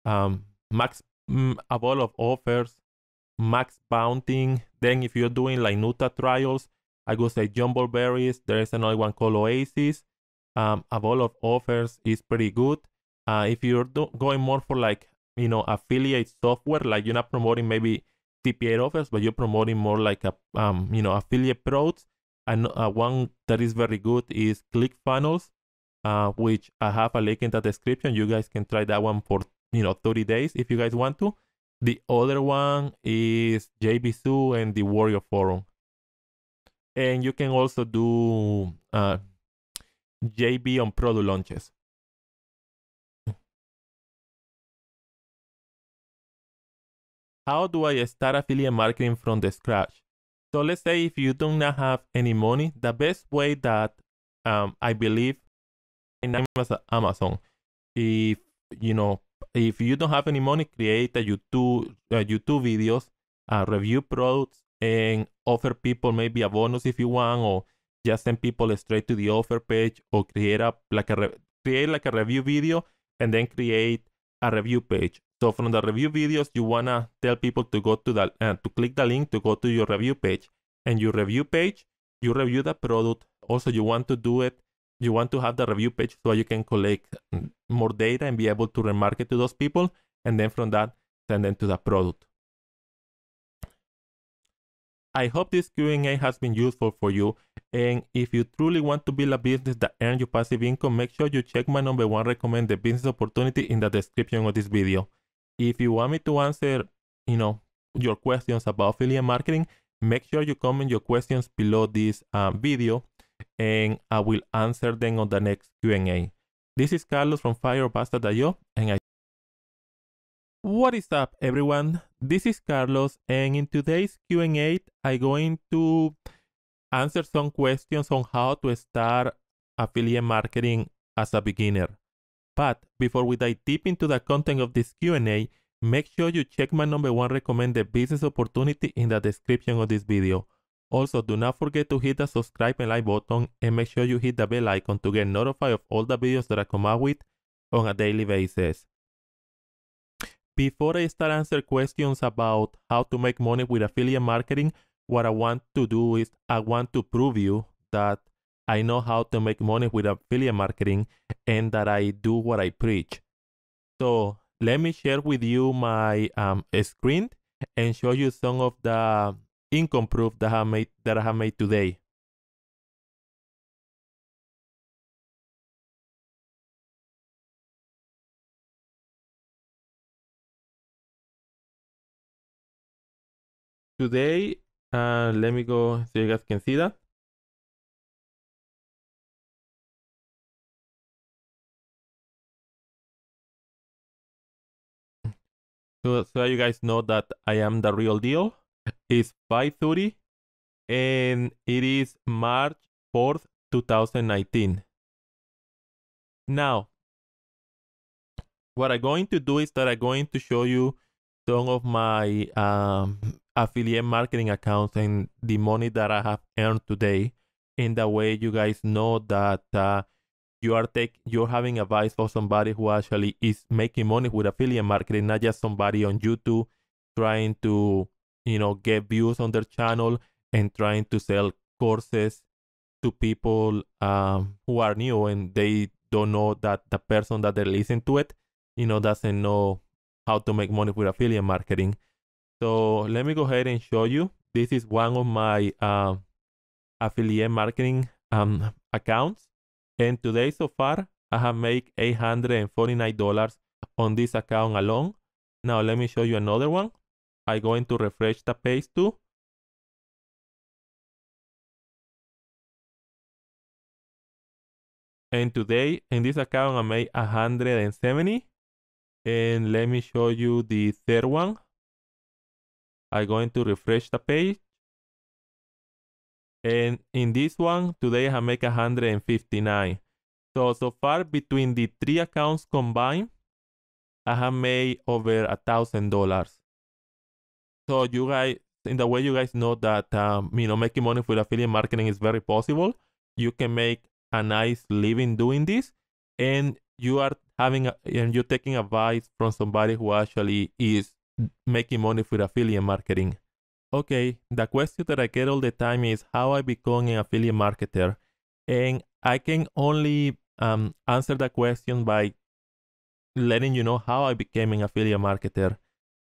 um, max mm, avail of offers, max bounting. Then if you're doing like Nuta trials, I would say Jumbleberries. There is another one called Oasis um, a ball of offers is pretty good. Uh, if you're going more for like, you know, affiliate software, like you're not promoting maybe CPA offers, but you're promoting more like a, um, you know, affiliate products. And uh, one that is very good is ClickFunnels, uh, which I have a link in the description. You guys can try that one for, you know, 30 days if you guys want to. The other one is JBSU and the Warrior Forum. And you can also do uh, JB on product launches. How do I start affiliate marketing from the scratch? So let's say if you do not have any money, the best way that um, I believe in Amazon, if you know if you don't have any money, create a YouTube uh, YouTube videos, uh, review products, and offer people maybe a bonus if you want, or just send people straight to the offer page or create a like a create like a review video and then create a review page. So from the review videos, you wanna tell people to go to the uh, to click the link to go to your review page. And your review page, you review the product. Also, you want to do it. You want to have the review page so you can collect more data and be able to remarket to those people. And then from that, send them to the product. I hope this Q&A has been useful for you. And if you truly want to build a business that earns you passive income, make sure you check my number one recommended business opportunity in the description of this video. If you want me to answer, you know, your questions about affiliate marketing, make sure you comment your questions below this uh, video and I will answer them on the next Q&A. This is Carlos from firebasta.io and I what is up everyone? This is Carlos and in today's Q&A I'm going to answer some questions on how to start affiliate marketing as a beginner. But before we dive deep into the content of this Q&A, make sure you check my number one recommended business opportunity in the description of this video. Also, do not forget to hit the subscribe and like button and make sure you hit the bell icon to get notified of all the videos that I come out with on a daily basis. Before I start answering questions about how to make money with affiliate marketing, what I want to do is I want to prove you that I know how to make money with affiliate marketing and that I do what I preach. So let me share with you my um, screen and show you some of the income proof that I made that I have made today. today. Uh, let me go so you guys can see that. So, so you guys know that I am the real deal. It's 5.30 and it is March 4th, 2019. Now, what I'm going to do is that I'm going to show you some of my um, affiliate marketing accounts and the money that I have earned today. In that way, you guys know that uh, you are take you're having advice for somebody who actually is making money with affiliate marketing, not just somebody on YouTube trying to you know get views on their channel and trying to sell courses to people um, who are new and they don't know that the person that they listen to it, you know, doesn't know how to make money with affiliate marketing. So let me go ahead and show you. This is one of my uh, affiliate marketing um, accounts. And today so far, I have made $849 on this account alone. Now let me show you another one. I'm going to refresh the page too. And today in this account I made 170. And let me show you the third one. I'm going to refresh the page. And in this one, today I make 159. So, so far between the three accounts combined, I have made over a thousand dollars. So you guys, in the way you guys know that, um, you know, making money with affiliate marketing is very possible. You can make a nice living doing this and you are having, a, and you're taking advice from somebody who actually is making money with affiliate marketing. Okay, the question that I get all the time is how I become an affiliate marketer. And I can only um, answer that question by letting you know how I became an affiliate marketer.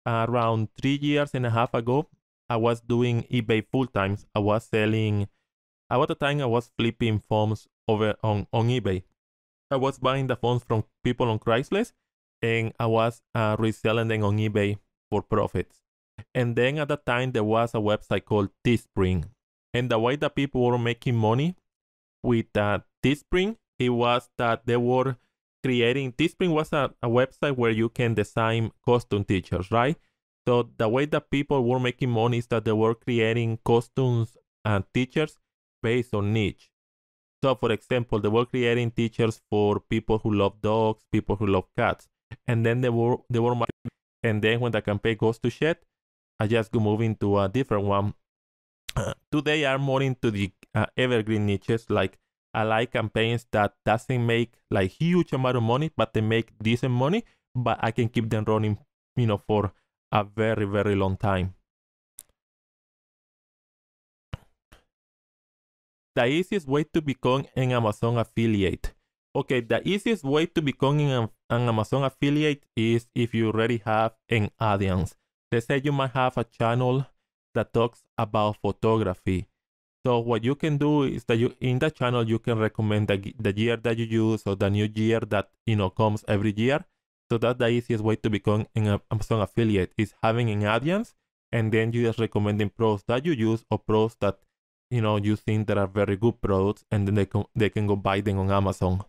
Around three years and a half ago, I was doing eBay full time. I was selling, at the time, I was flipping phones over on, on eBay. I was buying the phones from people on Craigslist and I was uh, reselling them on eBay for profits. And then at that time, there was a website called Teespring. And the way that people were making money with uh, Teespring, it was that they were creating, Teespring was a, a website where you can design costume teachers, right? So the way that people were making money is that they were creating costumes and teachers based on niche. So for example, they were creating teachers for people who love dogs, people who love cats. And then they were, they were and then when the campaign goes to shed, I just go move into a different one. Uh, today I'm more into the uh, evergreen niches. Like I like campaigns that doesn't make like huge amount of money, but they make decent money, but I can keep them running, you know, for a very, very long time. The easiest way to become an Amazon affiliate. Okay, the easiest way to become an an Amazon affiliate is if you already have an audience. Let's say you might have a channel that talks about photography. So what you can do is that you in that channel you can recommend the, the year that you use or the new year that you know comes every year. So that's the easiest way to become an Amazon affiliate is having an audience and then you just recommending pros that you use or pros that you know you think that are very good products and then they, they can go buy them on Amazon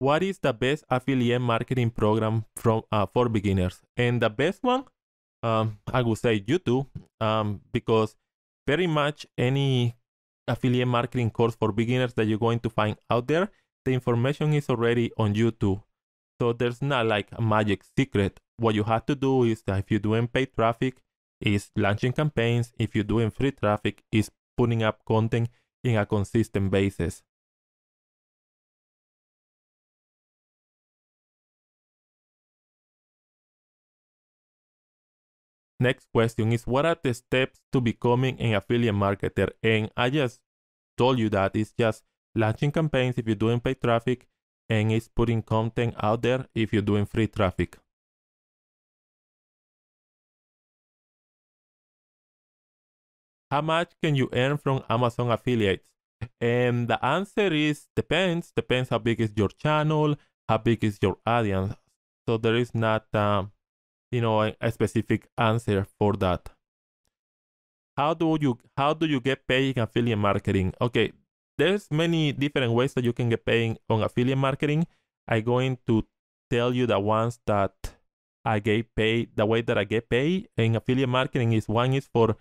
what is the best affiliate marketing program from uh, for beginners? And the best one, um, I would say YouTube, um, because very much any affiliate marketing course for beginners that you're going to find out there, the information is already on YouTube. So there's not like a magic secret. What you have to do is that if you're doing paid traffic, is launching campaigns. If you're doing free traffic, is putting up content in a consistent basis. Next question is what are the steps to becoming an affiliate marketer? And I just told you that it's just launching campaigns if you're doing paid traffic and it's putting content out there if you're doing free traffic. How much can you earn from Amazon affiliates? And the answer is depends. Depends how big is your channel, how big is your audience. So there is not uh, you know a, specific answer for that how do you how do you get paid in affiliate marketing okay there's many different ways that you can get paid on affiliate marketing i'm going to tell you the ones that i get paid the way that i get paid in affiliate marketing is one is for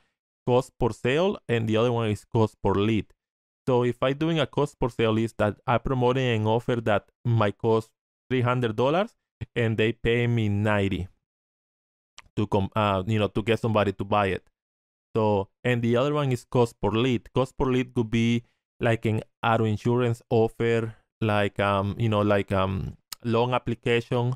cost per sale and the other one is cost per lead so if i'm doing a cost per sale is that i'm promoting an offer that might cost $300 and they pay me 90 to come, uh, you know, to get somebody to buy it. So, and the other one is cost per lead. Cost per lead could be like an auto insurance offer, like, um, you know, like, um, loan application,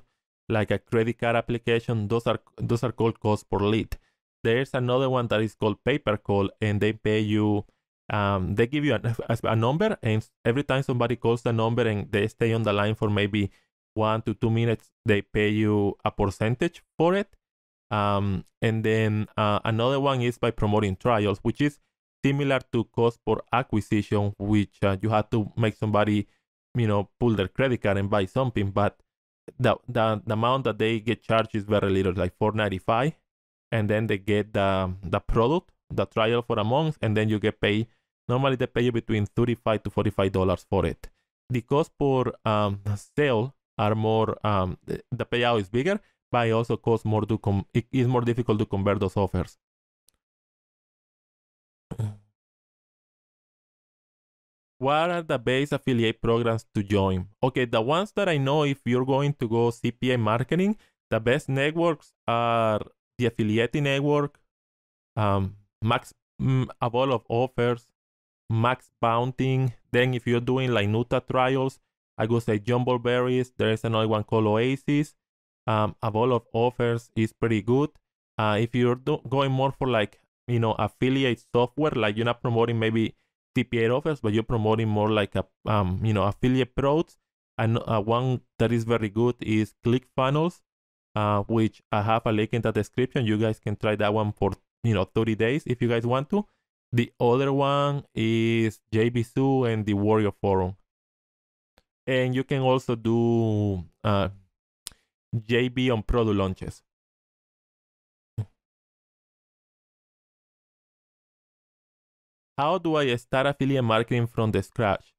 like a credit card application. Those are, those are called cost per lead. There's another one that is called paper call and they pay you, um, they give you a, a number and every time somebody calls the number and they stay on the line for maybe one to two minutes, they pay you a percentage for it. Um, and then uh, another one is by promoting trials, which is similar to cost per acquisition, which uh, you have to make somebody, you know, pull their credit card and buy something. But the, the, the amount that they get charged is very little, like 495 and then they get the, the product, the trial for a month, and then you get paid. Normally, they pay you between 35 to $45 for it. The cost per um, sale are more, um, the payout is bigger, but also costs more to com it is more difficult to convert those offers. What are the base affiliate programs to join? Okay, the ones that I know if you're going to go CPA marketing, the best networks are the affiliate network, um, max mm, avail of offers, max bounting. Then if you're doing like Nuta trials, I would say Jumbleberries. There is another one called Oasis um, a ball of offers is pretty good. Uh, if you're going more for like, you know, affiliate software, like you're not promoting maybe CPA offers, but you're promoting more like a, um, you know, affiliate products. And uh, one that is very good is ClickFunnels, uh, which I have a link in the description. You guys can try that one for, you know, 30 days if you guys want to. The other one is JBSU and the Warrior Forum. And you can also do uh, JB on product launches. How do I start affiliate marketing from the scratch?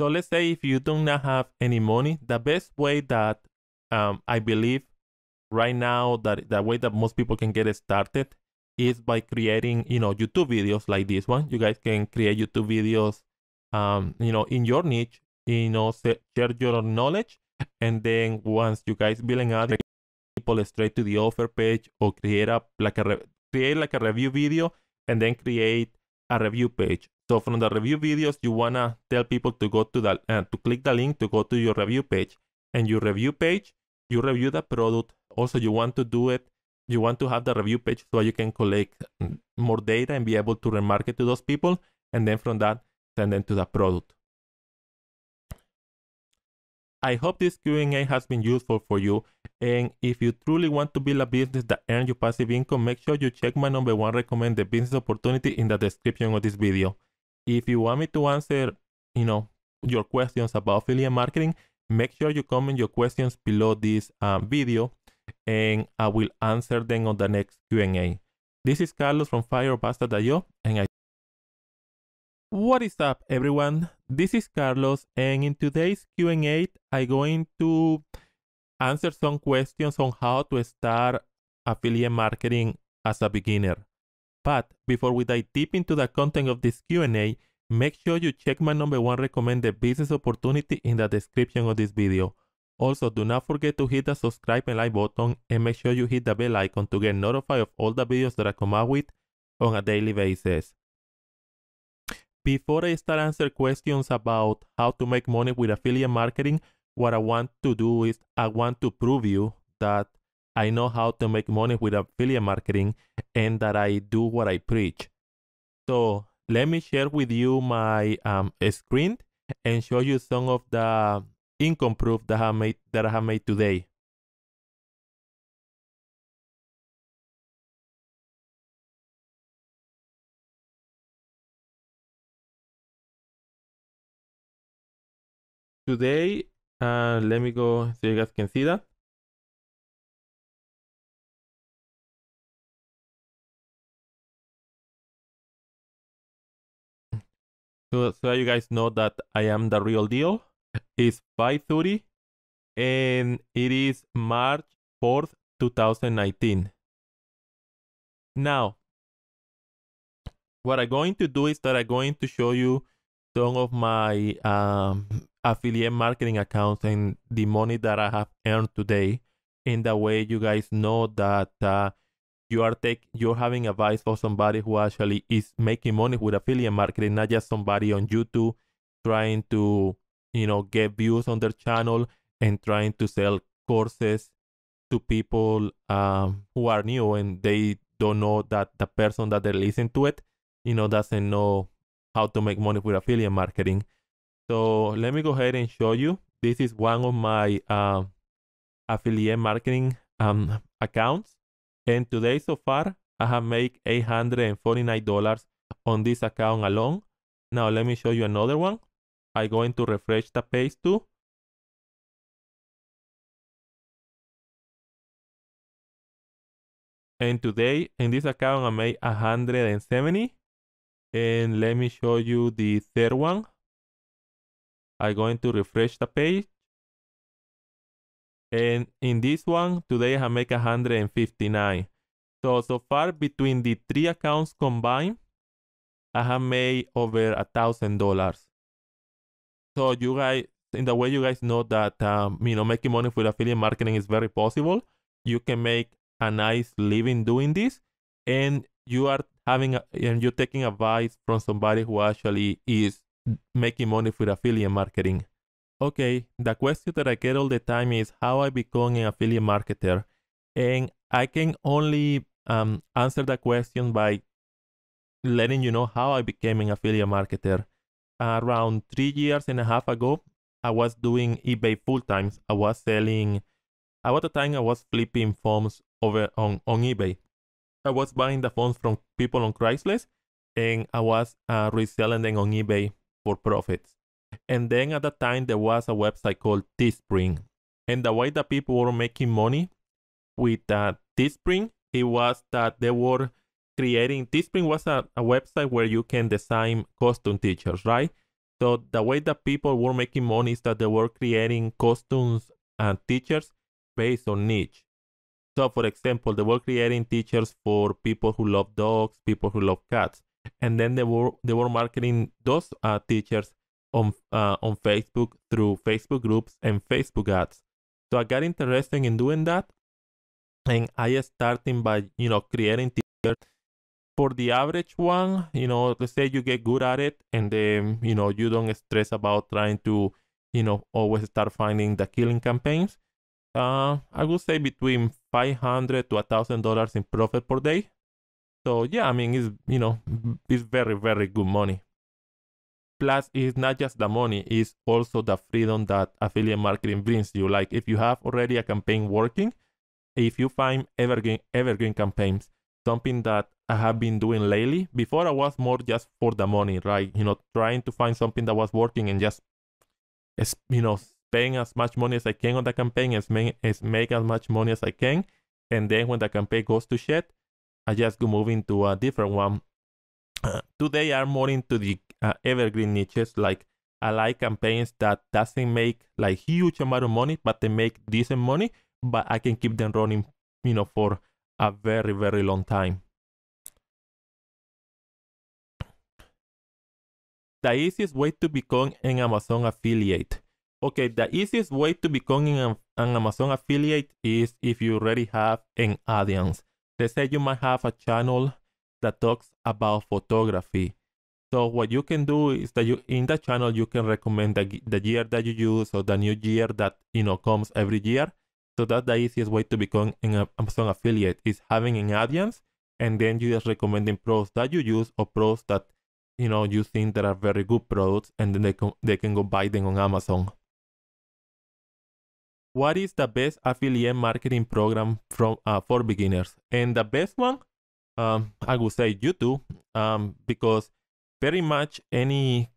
So let's say if you do not have any money, the best way that um, I believe right now that the way that most people can get started is by creating, you know, YouTube videos like this one. You guys can create YouTube videos, um, you know, in your niche, you know, share your knowledge and then once you guys billing out people straight to the offer page or create a like a create like a review video and then create a review page so from the review videos you wanna tell people to go to that uh, to click the link to go to your review page and your review page you review the product also you want to do it you want to have the review page so you can collect more data and be able to remarket to those people and then from that send them to the product I hope this Q&A has been useful for you. And if you truly want to build a business that earns you passive income, make sure you check my number one recommended business opportunity in the description of this video. If you want me to answer, you know, your questions about affiliate marketing, make sure you comment your questions below this uh, video and I will answer them on the next Q&A. This is Carlos from firebasta.io and I what is up everyone? This is Carlos and in today's Q&A I'm going to answer some questions on how to start affiliate marketing as a beginner. But before we dive deep into the content of this Q&A, make sure you check my number one recommended business opportunity in the description of this video. Also, do not forget to hit the subscribe and like button and make sure you hit the bell icon to get notified of all the videos that I come out with on a daily basis. Before I start answering questions about how to make money with affiliate marketing, what I want to do is I want to prove you that I know how to make money with affiliate marketing and that I do what I preach. So let me share with you my um, screen and show you some of the income proof that I made that I have made today. today uh, let me go so you guys can see that so, so you guys know that i am the real deal it's 5.30 and it is march 4th 2019 now what i'm going to do is that i'm going to show you some of my um, affiliate marketing accounts and the money that I have earned today. In that way, you guys know that uh, you are take you're having advice for somebody who actually is making money with affiliate marketing, not just somebody on YouTube trying to you know get views on their channel and trying to sell courses to people um, who are new and they don't know that the person that they are listening to it, you know, doesn't know how to make money with affiliate marketing. So let me go ahead and show you. This is one of my uh, affiliate marketing um, accounts. And today so far, I have made $849 on this account alone. Now let me show you another one. I am going to refresh the page too. And today in this account I made 170. And let me show you the third one. I'm going to refresh the page. And in this one, today I make 159. So, so far between the three accounts combined, I have made over a thousand dollars. So you guys, in the way you guys know that, um, you know, making money with affiliate marketing is very possible. You can make a nice living doing this and you are having, a, and you're taking advice from somebody who actually is making money with affiliate marketing. Okay, the question that I get all the time is how I become an affiliate marketer. And I can only um, answer that question by letting you know how I became an affiliate marketer. around three years and a half ago, I was doing eBay full time. I was selling, about the time I was flipping phones over on, on eBay. I was buying the phones from people on Craigslist and I was uh, reselling them on eBay for profits. And then at that time, there was a website called Teespring. And the way that people were making money with uh, Teespring, it was that they were creating, Teespring was a, a website where you can design custom teachers, right? So the way that people were making money is that they were creating costumes and teachers based on niche. So for example, they were creating teachers for people who love dogs, people who love cats and then they were they were marketing those uh, teachers on uh, on Facebook through Facebook groups and Facebook ads. So I got interested in doing that, and I started by you know creating teachers for the average one, you know, let's say you get good at it and then, you know, you don't stress about trying to, you know, always start finding the killing campaigns. Uh, I would say between 500 to $1,000 in profit per day. So yeah, I mean it's you know it's very very good money. Plus, it's not just the money; it's also the freedom that affiliate marketing brings you. Like if you have already a campaign working, if you find evergreen evergreen campaigns, something that I have been doing lately. Before I was more just for the money, right? You know, trying to find something that was working and just you know spend as much money as I can on the campaign, as make, as make as much money as I can, and then when the campaign goes to shit, I just move into a different one. Uh, today are more into the uh, evergreen niches like I like campaigns that doesn't make like huge amount of money, but they make decent money, but I can keep them running, you know, for a very, very long time. The easiest way to become an Amazon affiliate. Okay, the easiest way to become an, Amazon affiliate is if you already have an audience. They say you might have a channel that talks about photography. So what you can do is that you in that channel you can recommend the, the year that you use or the new year that you know comes every year. So that's the easiest way to become an Amazon affiliate is having an audience and then you just recommending products that you use or products that you know you think that are very good products and then they can they can go buy them on Amazon what is the best affiliate marketing program from uh, for beginners? And the best one, um, I would say YouTube, um, because very much any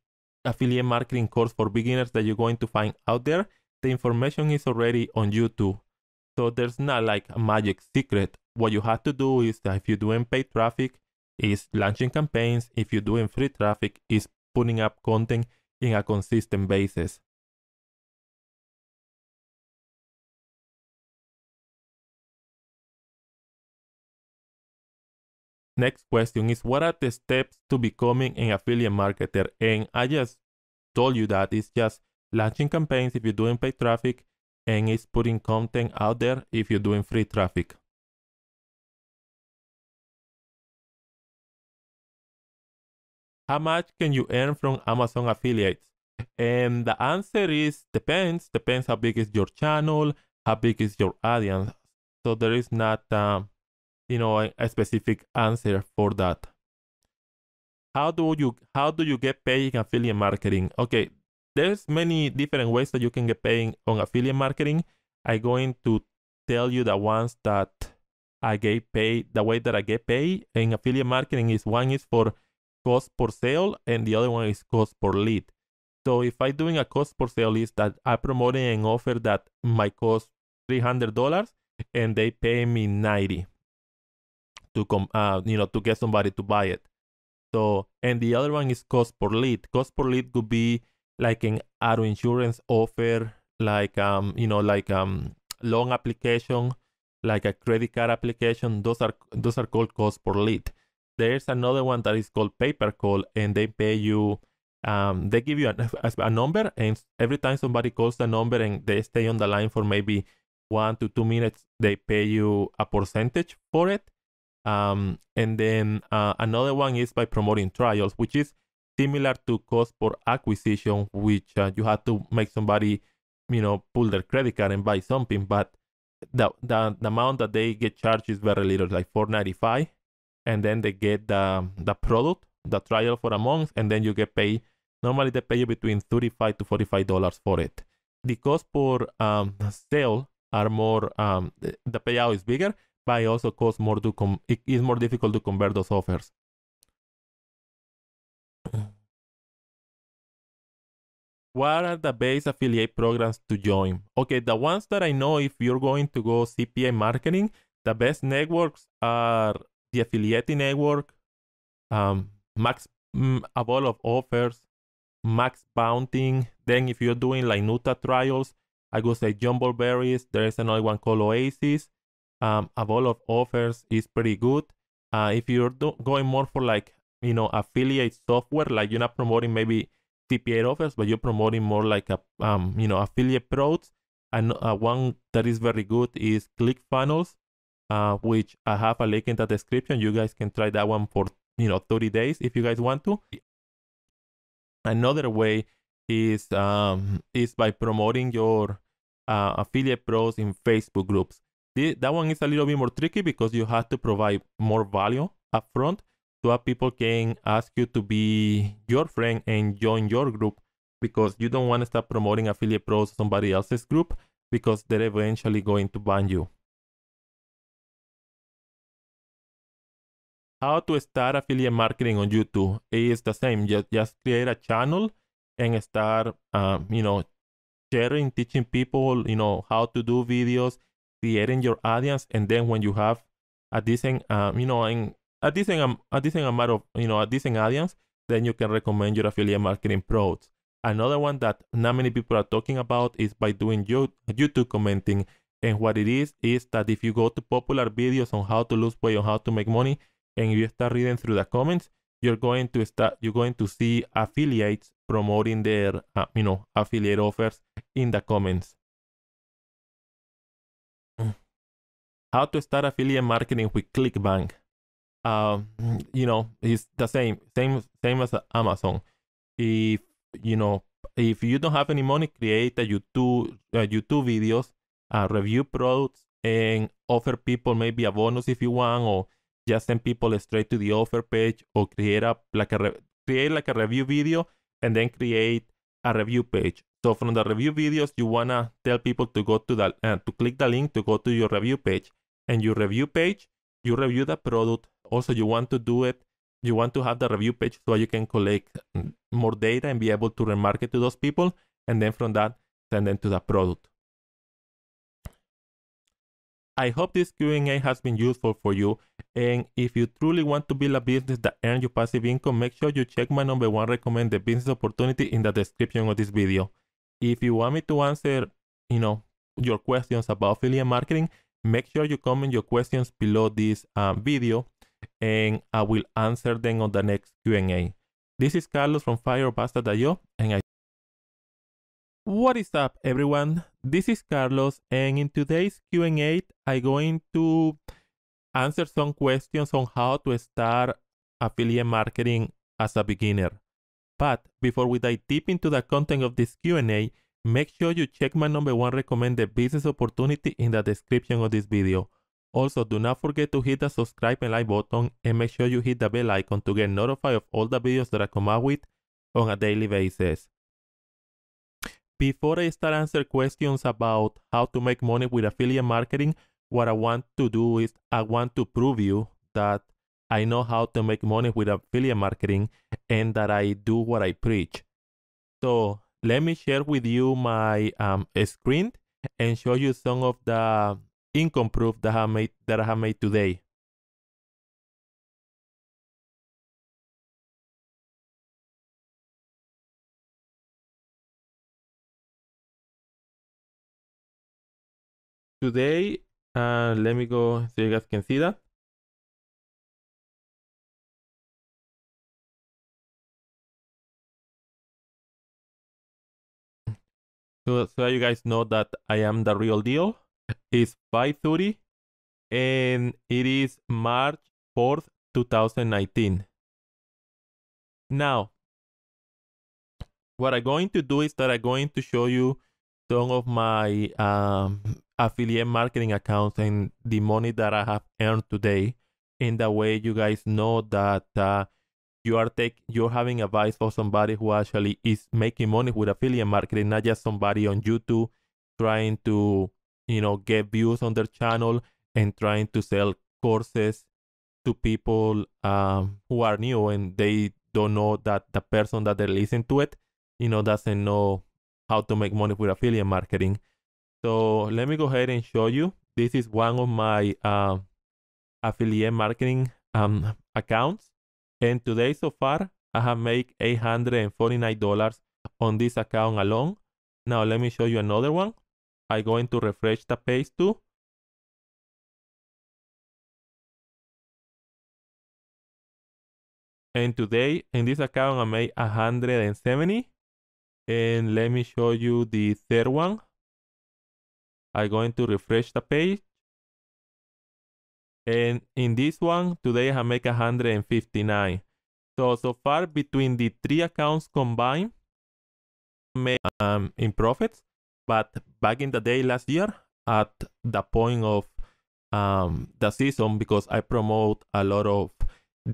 affiliate marketing course for beginners that you're going to find out there, the information is already on YouTube. So there's not like a magic secret. What you have to do is that if you're doing paid traffic, is launching campaigns. If you're doing free traffic, is putting up content in a consistent basis. next question is what are the steps to becoming an affiliate marketer? And I just told you that it's just launching campaigns if you're doing paid traffic and it's putting content out there if you're doing free traffic. How much can you earn from Amazon affiliates? And the answer is depends. Depends how big is your channel, how big is your audience. So there is not um, you know a, a specific answer for that how do you how do you get paid in affiliate marketing okay there's many different ways that you can get paid on affiliate marketing i'm going to tell you the ones that i get paid the way that i get paid in affiliate marketing is one is for cost per sale and the other one is cost per lead so if i'm doing a cost per sale is that i'm promoting an offer that might cost $300 and they pay me 90 to come uh, you know to get somebody to buy it so and the other one is cost per lead cost per lead could be like an auto insurance offer like um you know like um loan application like a credit card application those are those are called cost per lead there's another one that is called paper call and they pay you um, they give you a, a, number and every time somebody calls the number and they stay on the line for maybe one to two minutes they pay you a percentage for it um, and then uh, another one is by promoting trials, which is similar to cost per acquisition, which uh, you have to make somebody, you know, pull their credit card and buy something. But the, the, the amount that they get charged is very little, like 495 and then they get the, the product, the trial for a month, and then you get paid. Normally, they pay you between 35 to $45 for it. The cost per um, sale are more, um, the payout is bigger, buy also costs more to com it is more difficult to convert those offers. What are the best affiliate programs to join? Okay, the ones that I know if you're going to go CPA marketing, the best networks are the affiliate network, um, Max mm, a ball of offers, Max Bounting. Then if you're doing like Nuta trials, I would say Jumbleberries. There is another one called Oasis um, a ball of offers is pretty good. Uh, if you're going more for like, you know, affiliate software, like you're not promoting maybe CPA offers, but you're promoting more like a, um, you know, affiliate products. And uh, one that is very good is ClickFunnels, uh, which I have a link in the description. You guys can try that one for, you know, 30 days if you guys want to. Another way is um, is by promoting your uh, affiliate pros in Facebook groups. The, that one is a little bit more tricky because you have to provide more value upfront so that people can ask you to be your friend and join your group because you don't want to start promoting affiliate pros to somebody else's group because they're eventually going to ban you. How to start affiliate marketing on YouTube is the same. Just, just create a channel and start, um, you know, sharing, teaching people, you know, how to do videos, creating your audience, and then when you have a decent, um, you know, a decent, um, a decent amount of, you know, a decent audience, then you can recommend your affiliate marketing products. Another one that not many people are talking about is by doing YouTube commenting. And what it is, is that if you go to popular videos on how to lose weight, on how to make money, and you start reading through the comments, you're going to start, you're going to see affiliates promoting their, uh, you know, affiliate offers in the comments. how to start affiliate marketing with clickbank uh, you know it's the same same same as amazon if you know if you don't have any money create a youtube a youtube videos uh, review products and offer people maybe a bonus if you want or just send people straight to the offer page or create a like a create like a review video and then create a review page so from the review videos you wanna tell people to go to that uh, to click the link to go to your review page and your review page, you review the product. Also, you want to do it. You want to have the review page so you can collect more data and be able to remarket to those people. And then from that, send them to the product. I hope this Q&A has been useful for you. And if you truly want to build a business that earns you passive income, make sure you check my number one recommended business opportunity in the description of this video. If you want me to answer, you know, your questions about affiliate marketing, make sure you comment your questions below this uh, video and I will answer them on the next Q&A. This is Carlos from Firebasta.io and I What is up everyone? This is Carlos and in today's Q&A I'm going to answer some questions on how to start affiliate marketing as a beginner. But before we dive deep into the content of this Q&A, Make sure you check my number one recommended business opportunity in the description of this video. Also, do not forget to hit the subscribe and like button and make sure you hit the bell icon to get notified of all the videos that I come out with on a daily basis. Before I start answering questions about how to make money with affiliate marketing, what I want to do is I want to prove you that I know how to make money with affiliate marketing and that I do what I preach. So let me share with you my um, screen and show you some of the income proof that I made that I have made today. Today, uh, let me go so you guys can see that. so, so you guys know that I am the real deal, it's 5.30 and it is March 4th, 2019. Now, what I'm going to do is that I'm going to show you some of my um, affiliate marketing accounts and the money that I have earned today. In that way, you guys know that uh, you are take you're having advice for somebody who actually is making money with affiliate marketing, not just somebody on YouTube trying to you know get views on their channel and trying to sell courses to people um, who are new and they don't know that the person that they listen to it, you know, doesn't know how to make money with affiliate marketing. So let me go ahead and show you. This is one of my uh, affiliate marketing um, accounts. And today so far, I have made $849 on this account alone. Now let me show you another one. I'm going to refresh the page too. And today in this account I made 170. And let me show you the third one. I'm going to refresh the page. And in this one, today I make 159. So, so far between the three accounts combined, made um, in profits. But back in the day last year, at the point of um, the season, because I promote a lot of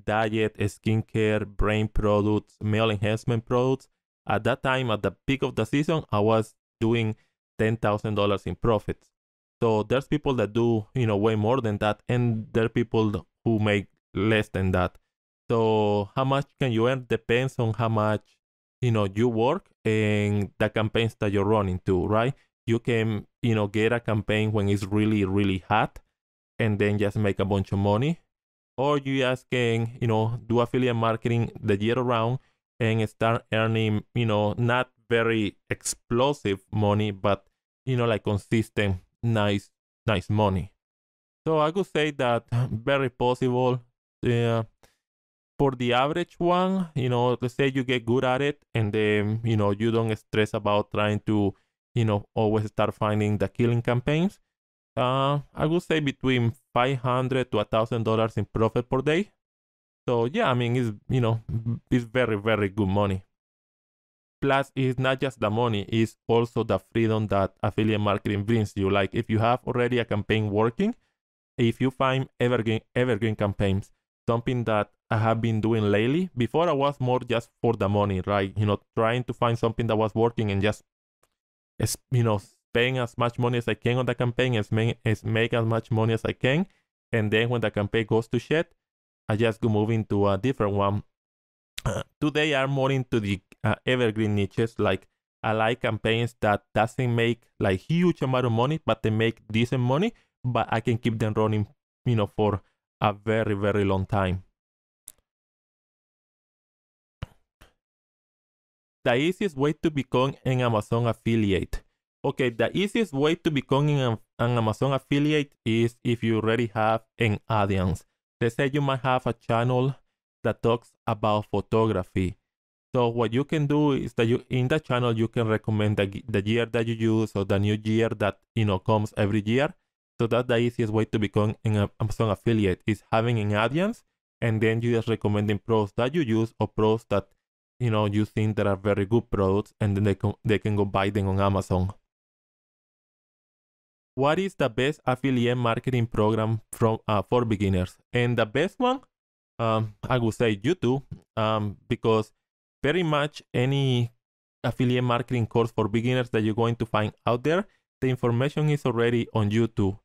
diet, skincare, brain products, male enhancement products, at that time, at the peak of the season, I was doing $10,000 in profits. So there's people that do, you know, way more than that, and there are people who make less than that. So how much can you earn depends on how much, you know, you work and the campaigns that you're running to, right? You can, you know, get a campaign when it's really, really hot and then just make a bunch of money. Or you just can, you know, do affiliate marketing the year around and start earning, you know, not very explosive money, but, you know, like consistent nice nice money. So I could say that very possible uh, for the average one, you know, let's say you get good at it and then, you know, you don't stress about trying to, you know, always start finding the killing campaigns. Uh, I would say between 500 to $1,000 in profit per day. So yeah, I mean, it's, you know, it's very, very good money. Plus, it's not just the money, it's also the freedom that affiliate marketing brings you. Like if you have already a campaign working, if you find evergreen evergreen campaigns, something that I have been doing lately. Before I was more just for the money, right? You know, trying to find something that was working and just you know, spend as much money as I can on the campaign, as make, as make as much money as I can. And then when the campaign goes to shit, I just go moving to a different one. Uh, today I'm more into the uh, evergreen niches, like I like campaigns that doesn't make like huge amount of money, but they make decent money, but I can keep them running, you know, for a very, very long time. The easiest way to become an Amazon affiliate. Okay, the easiest way to become an, an Amazon affiliate is if you already have an audience. Let's say you might have a channel that talks about photography so what you can do is that you in that channel you can recommend the, the year that you use or the new year that you know comes every year. So that's the easiest way to become an uh, Amazon affiliate is having an audience and then you just recommending pros that you use or pros that you know you think that are very good products and then they can they can go buy them on Amazon. What is the best affiliate marketing program from uh, for beginners? And the best one, um, I would say YouTube, um, because pretty much any affiliate marketing course for beginners that you're going to find out there, the information is already on YouTube.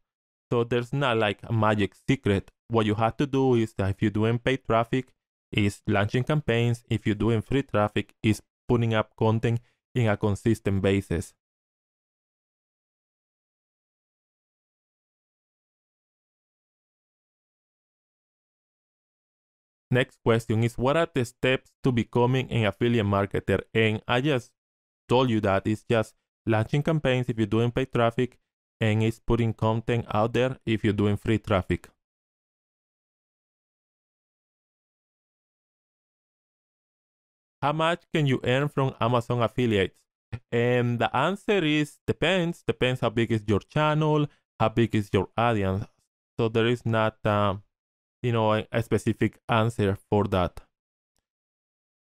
So there's not like a magic secret. What you have to do is that if you're doing paid traffic, is launching campaigns. If you're doing free traffic, is putting up content in a consistent basis. Next question is what are the steps to becoming an affiliate marketer? And I just told you that it's just launching campaigns if you're doing paid traffic and it's putting content out there if you're doing free traffic. How much can you earn from Amazon affiliates? And the answer is depends. Depends how big is your channel, how big is your audience. So there is not um, you know a, specific answer for that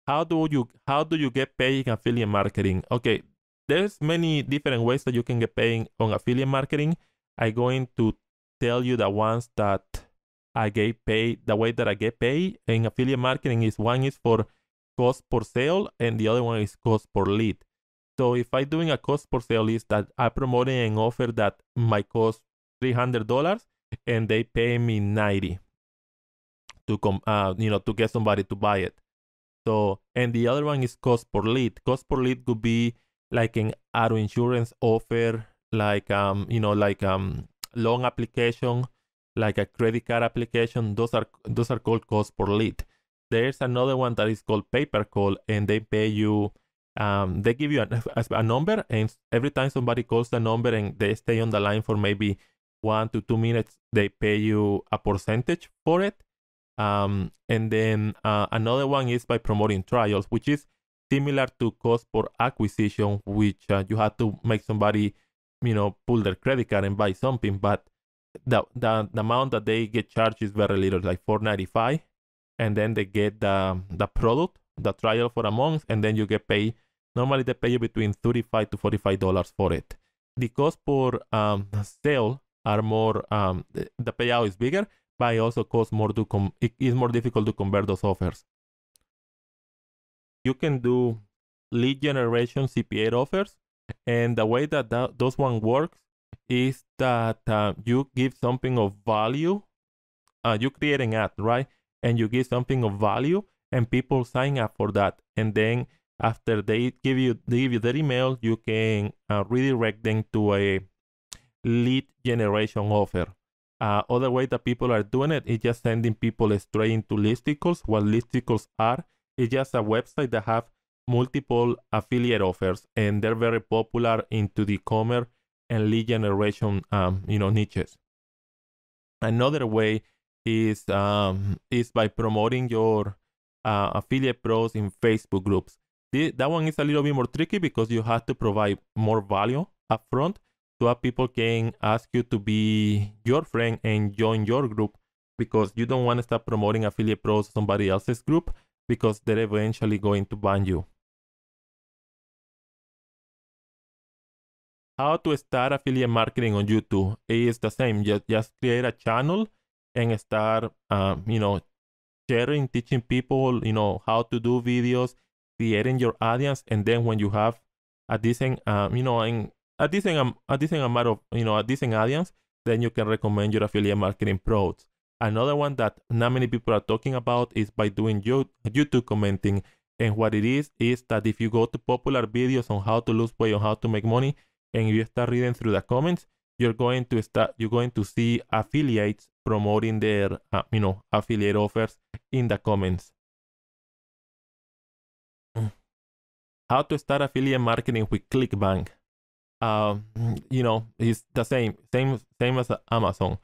how do you how do you get paid in affiliate marketing okay there's many different ways that you can get paid on affiliate marketing i'm going to tell you the ones that i get paid the way that i get paid in affiliate marketing is one is for cost per sale and the other one is cost per lead so if i'm doing a cost per sale is that i promoting an offer that might cost $300 and they pay me 90 to come, uh, you know, to get somebody to buy it. So, and the other one is cost per lead. Cost per lead could be like an auto insurance offer, like, um, you know, like, um, loan application, like a credit card application. Those are, those are called cost per lead. There's another one that is called paper call and they pay you, um, they give you a, a number and every time somebody calls the number and they stay on the line for maybe one to two minutes, they pay you a percentage for it. Um, and then uh, another one is by promoting trials, which is similar to cost per acquisition, which uh, you have to make somebody, you know, pull their credit card and buy something. But the, the, the amount that they get charged is very little, like 495 And then they get the, the product, the trial for a month, and then you get paid. Normally they pay you between 35 to $45 for it. The cost per um, sale are more, um, the payout is bigger buy also costs more to com it is more difficult to convert those offers. You can do lead generation CPA offers, and the way that, that those one works is that uh, you give something of value. Uh, you create an ad, right? And you give something of value, and people sign up for that. And then after they give you they give you their email, you can uh, redirect them to a lead generation offer uh, other way that people are doing it is just sending people straight into listicles. What listicles are is just a website that have multiple affiliate offers, and they're very popular into the commerce and lead generation, um, you know, niches. Another way is um, is by promoting your uh, affiliate pros in Facebook groups. The, that one is a little bit more tricky because you have to provide more value upfront to have people can ask you to be your friend and join your group because you don't want to start promoting affiliate pros somebody else's group because they're eventually going to ban you. How to start affiliate marketing on YouTube is the same. Just, just create a channel and start, um, you know, sharing, teaching people, you know, how to do videos, creating your audience. And then when you have a decent, um, you know, and at this a, decent amount of you know a decent audience, then you can recommend your affiliate marketing products. Another one that not many people are talking about is by doing YouTube commenting. And what it is is that if you go to popular videos on how to lose weight, on how to make money, and you start reading through the comments, you're going to start you're going to see affiliates promoting their uh, you know affiliate offers in the comments. Mm. How to start affiliate marketing with ClickBank. Um, you know, it's the same, same, same as Amazon.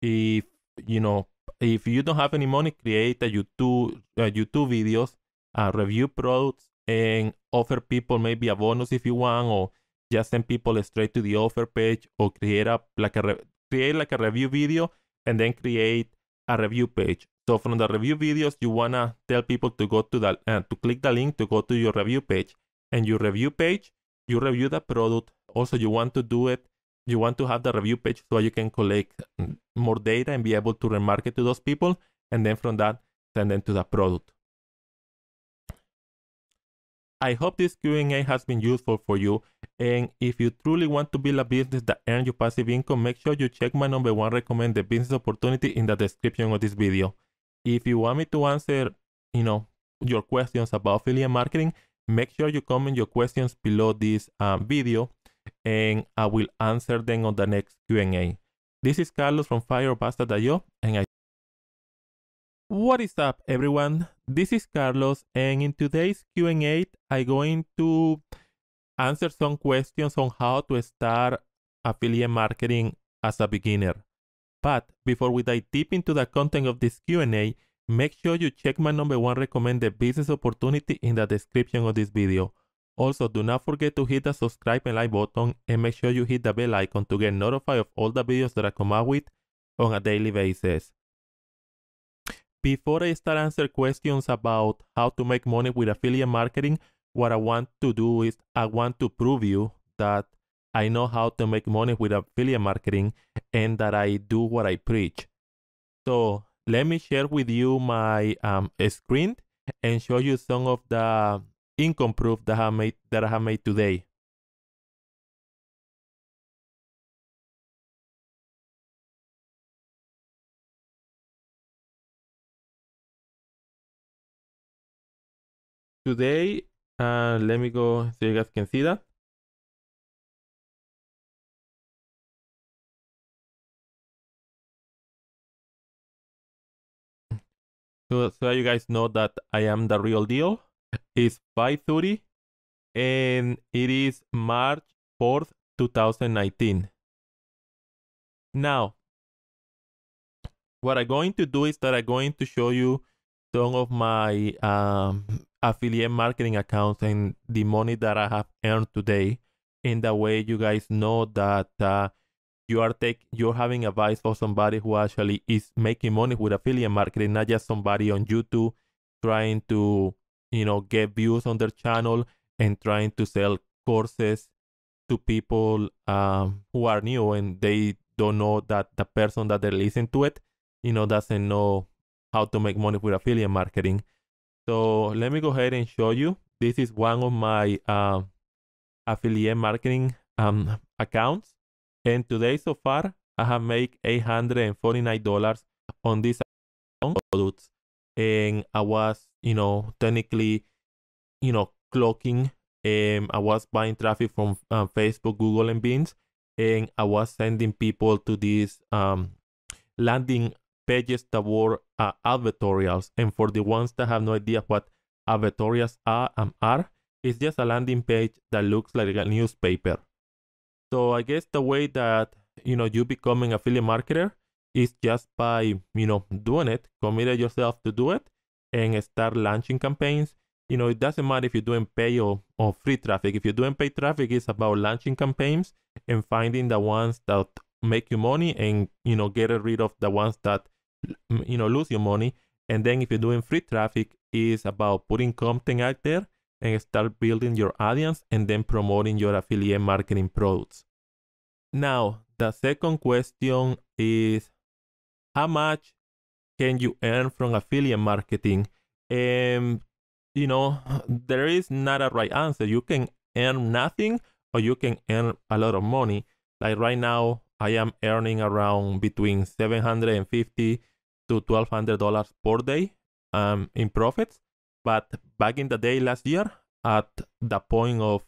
If you know, if you don't have any money, create a YouTube, uh, YouTube videos, uh, review products, and offer people maybe a bonus if you want, or just send people straight to the offer page, or create a like a create like a review video, and then create a review page. So from the review videos, you wanna tell people to go to the uh, to click the link to go to your review page, and your review page, you review the product also you want to do it you want to have the review page so you can collect more data and be able to remarket to those people and then from that send them to the product i hope this q&a has been useful for you and if you truly want to build a business that earns you passive income make sure you check my number one recommended business opportunity in the description of this video if you want me to answer you know your questions about affiliate marketing make sure you comment your questions below this um, video and I will answer them on the next Q&A. This is Carlos from Firebasta.io and I What is up everyone? This is Carlos and in today's Q&A I'm going to answer some questions on how to start affiliate marketing as a beginner. But before we dive deep into the content of this Q&A, make sure you check my number one recommended business opportunity in the description of this video. Also, do not forget to hit the subscribe and like button and make sure you hit the bell icon to get notified of all the videos that I come out with on a daily basis. Before I start answering questions about how to make money with affiliate marketing, what I want to do is I want to prove you that I know how to make money with affiliate marketing and that I do what I preach. So let me share with you my um, screen and show you some of the income proof that I made that I have made today. Today, uh, let me go so you guys can see that. So, so you guys know that I am the real deal is 5.30 and it is March 4th, 2019. Now, what I'm going to do is that I'm going to show you some of my um, affiliate marketing accounts and the money that I have earned today. In that way, you guys know that uh, you are take you're having advice for somebody who actually is making money with affiliate marketing, not just somebody on YouTube trying to you know get views on their channel and trying to sell courses to people um, who are new and they don't know that the person that they listen to it you know doesn't know how to make money with affiliate marketing so let me go ahead and show you this is one of my uh, affiliate marketing um, accounts and today so far i have made 849 dollars on this account products and i was you know, technically, you know, clocking. Um, I was buying traffic from uh, Facebook, Google, and Beans, and I was sending people to these um, landing pages that were uh, advertorials. And for the ones that have no idea what advertorials are um, are, it's just a landing page that looks like a newspaper. So I guess the way that you know you become an affiliate marketer is just by you know doing it, committed yourself to do it, and start launching campaigns. You know, it doesn't matter if you're doing pay or, or free traffic. If you're doing paid traffic, it's about launching campaigns and finding the ones that make you money and, you know, get rid of the ones that, mm, you know, lose your money. And then if you're doing free traffic, it's about putting content out there and start building your audience and then promoting your affiliate marketing products. Now, the second question is how much can you earn from affiliate marketing? Um, you know, there is not a right answer. You can earn nothing or you can earn a lot of money. Like right now, I am earning around between 750 to $1,200 per day um, in profits. But back in the day last year, at the point of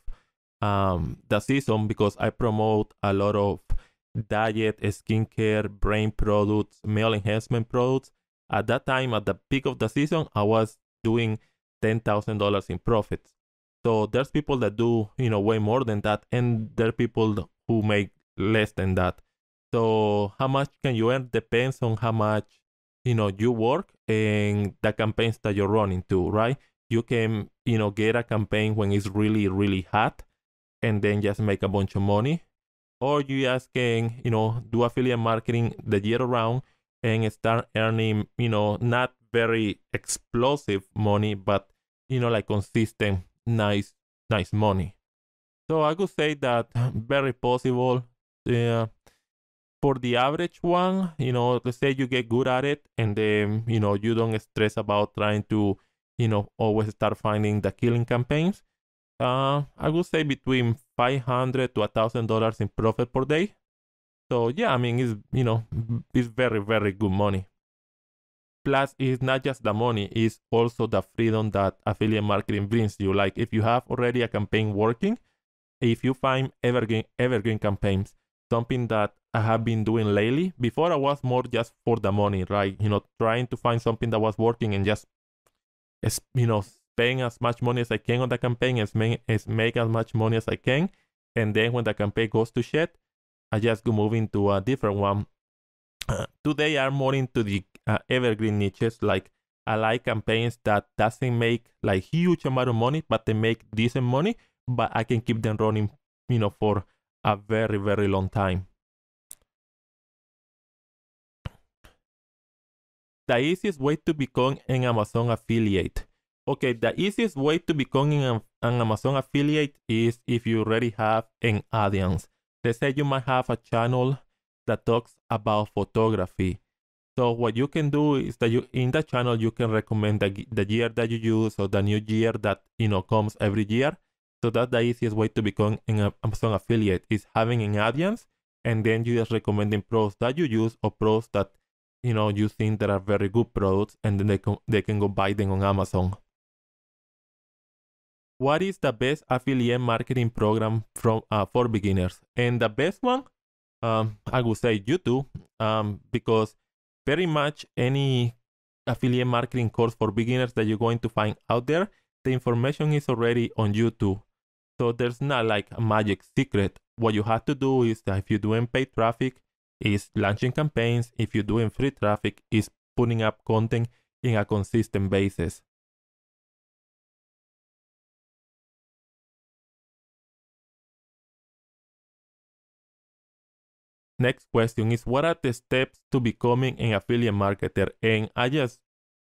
um, the season, because I promote a lot of diet, skincare, brain products, male enhancement products, at that time, at the peak of the season, I was doing $10,000 in profits. So there's people that do, you know, way more than that. And there are people who make less than that. So how much can you earn depends on how much, you know, you work and the campaigns that you're running too, right? You can, you know, get a campaign when it's really, really hot and then just make a bunch of money. Or you just can, you know, do affiliate marketing the year around and start earning, you know, not very explosive money, but you know, like consistent, nice, nice money. So I could say that very possible. Uh, for the average one, you know, let's say you get good at it, and then you know you don't stress about trying to, you know, always start finding the killing campaigns. Uh, I would say between five hundred to a thousand dollars in profit per day. So yeah, I mean it's you know it's very very good money. Plus, it's not just the money; it's also the freedom that affiliate marketing brings you. Like if you have already a campaign working, if you find evergreen evergreen campaigns, something that I have been doing lately. Before I was more just for the money, right? You know, trying to find something that was working and just you know spend as much money as I can on the campaign as make, as make as much money as I can. And then when the campaign goes to shit, I just go moving to a different one. Uh, today I'm more into the uh, evergreen niches. Like I like campaigns that doesn't make like huge amount of money, but they make decent money. But I can keep them running, you know, for a very very long time. The easiest way to become an Amazon affiliate. Okay, the easiest way to becoming an Amazon affiliate is if you already have an audience they say you might have a channel that talks about photography. So what you can do is that you in the channel you can recommend the, the year that you use or the new year that you know comes every year. So that's the easiest way to become an uh, Amazon affiliate is having an audience and then you just recommending products that you use or products that you know you think that are very good products and then they, they can go buy them on Amazon what is the best affiliate marketing program from uh, for beginners? And the best one, um, I would say YouTube, um, because very much any affiliate marketing course for beginners that you're going to find out there, the information is already on YouTube. So there's not like a magic secret. What you have to do is that if you're doing paid traffic, is launching campaigns. If you're doing free traffic, is putting up content in a consistent basis. Next question is what are the steps to becoming an affiliate marketer? And I just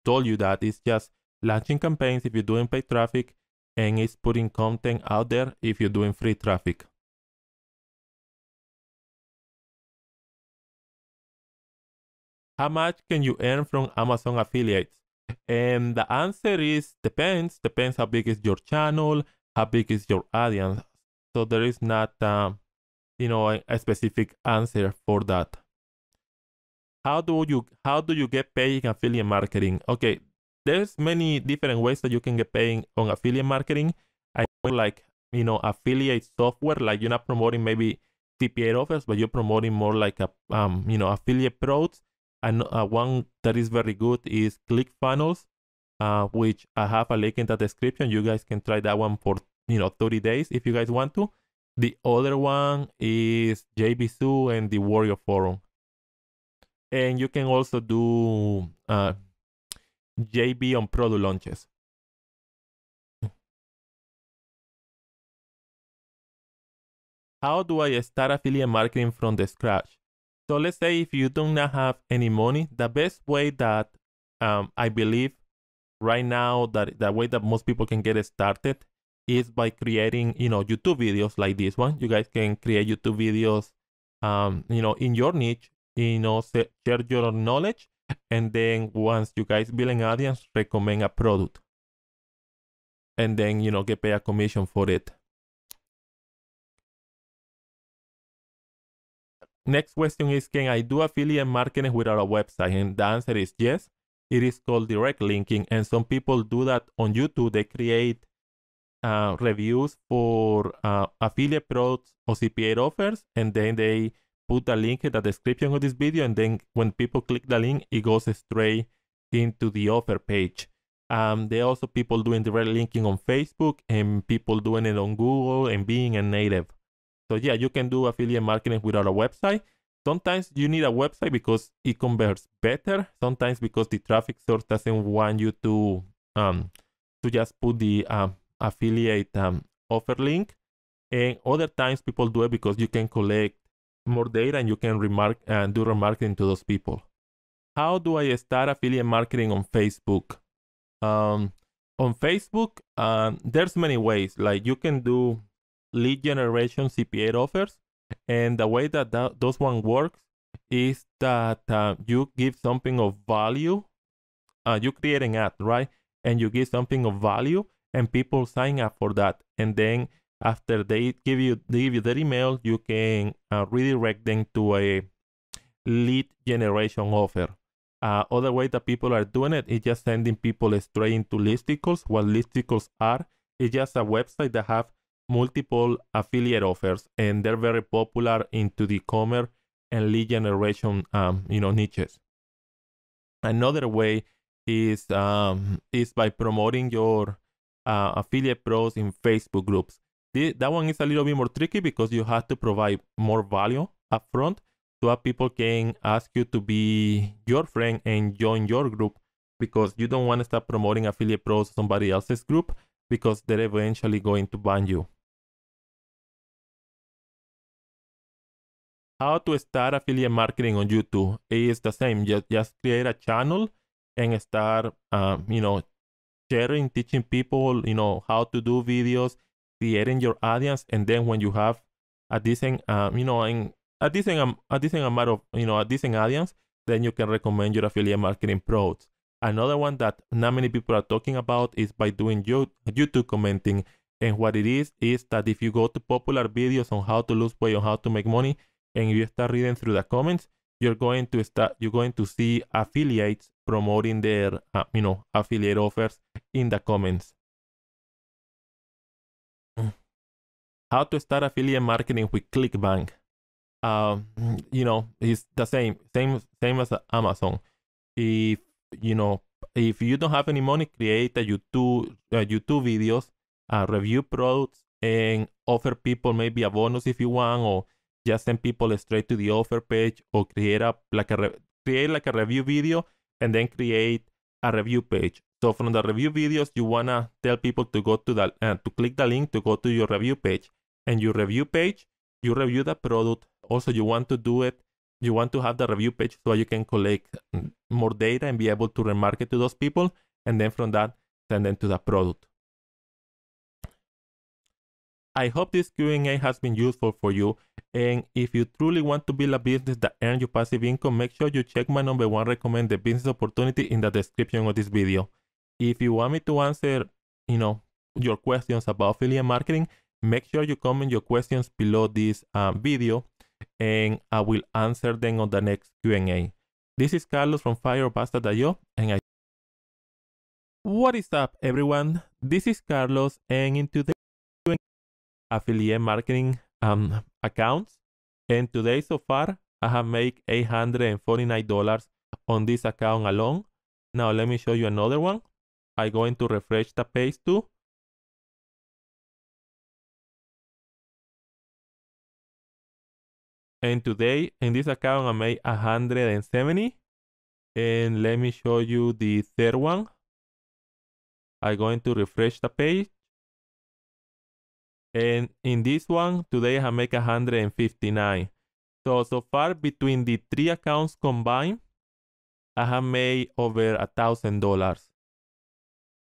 told you that it's just launching campaigns if you're doing paid traffic and it's putting content out there if you're doing free traffic. How much can you earn from Amazon affiliates? And the answer is depends. Depends how big is your channel, how big is your audience. So there is not uh, you know a, specific answer for that how do you how do you get paid in affiliate marketing okay there's many different ways that you can get paid on affiliate marketing i like you know affiliate software like you're not promoting maybe cpa offers but you're promoting more like a um you know affiliate products and uh, one that is very good is clickfunnels uh which i have a link in the description you guys can try that one for you know 30 days if you guys want to the other one is JBZoo and the Warrior Forum. And you can also do uh, JB on product launches. How do I start affiliate marketing from the scratch? So let's say if you do not have any money, the best way that um, I believe right now that the way that most people can get started is by creating, you know, YouTube videos like this one. You guys can create YouTube videos, um, you know, in your niche, you know, share your knowledge. And then once you guys build an audience, recommend a product. And then, you know, get paid a commission for it. Next question is, can I do affiliate marketing without a website? And the answer is yes. It is called direct linking. And some people do that on YouTube. They create uh, reviews for uh, ah, affiliate products or CPA offers, and then they put a link in the description of this video, and then when people click the link, it goes straight into the offer page. Um, there are also people doing direct linking on Facebook and people doing it on Google and being a native. So yeah, you can do affiliate marketing without a website. Sometimes you need a website because it converts better. Sometimes because the traffic source doesn't want you to um, to just put the um, affiliate um, offer link. And other times people do it because you can collect more data and you can remark and uh, do remarketing to those people. How do I start affiliate marketing on Facebook? Um, on Facebook, um, there's many ways. Like you can do lead generation CPA offers, and the way that, that those one works is that uh, you give something of value. Uh, you create an ad, right? And you give something of value, and people sign up for that. And then after they give you they give you their email, you can uh, redirect them to a lead generation offer. Uh, other way that people are doing it is just sending people straight into listicles. What listicles are It's just a website that have multiple affiliate offers, and they're very popular into the commerce and lead generation, um, you know, niches. Another way is um, is by promoting your uh, affiliate pros in Facebook groups. The, that one is a little bit more tricky because you have to provide more value upfront so that uh, people can ask you to be your friend and join your group because you don't want to start promoting affiliate pros somebody else's group because they're eventually going to ban you. How to start affiliate marketing on YouTube is the same. Just, just create a channel and start, um, you know, sharing, teaching people, you know, how to do videos, creating your audience, and then when you have a decent, um, you know, and a decent, um, a decent amount of, you know, a decent audience, then you can recommend your affiliate marketing products. Another one that not many people are talking about is by doing YouTube commenting. And what it is, is that if you go to popular videos on how to lose weight, on how to make money, and you start reading through the comments, you're going to start, you're going to see affiliates promoting their uh, you know affiliate offers in the comments mm. how to start affiliate marketing with clickbank uh, you know it's the same same same as amazon if you know if you don't have any money create a youtube uh, youtube videos uh, review products and offer people maybe a bonus if you want or just send people straight to the offer page or create a like a create like a review video and then create a review page. So from the review videos, you wanna tell people to go to the uh, to click the link to go to your review page. And your review page, you review the product. Also, you want to do it. You want to have the review page so you can collect mm, more data and be able to remarket to those people. And then from that, send them to the product. I hope this Q&A has been useful for you. And if you truly want to build a business that earns you passive income, make sure you check my number one recommended business opportunity in the description of this video. If you want me to answer, you know, your questions about affiliate marketing, make sure you comment your questions below this um, video and I will answer them on the next Q&A. This is Carlos from FirePasta.io and I What is up everyone? This is Carlos and in today's affiliate marketing um, accounts. And today so far, I have made $849 on this account alone. Now let me show you another one. I'm going to refresh the page too. And today in this account I made 170. And let me show you the third one. I'm going to refresh the page. And in this one, today I make 159. So, so far between the three accounts combined, I have made over a thousand dollars.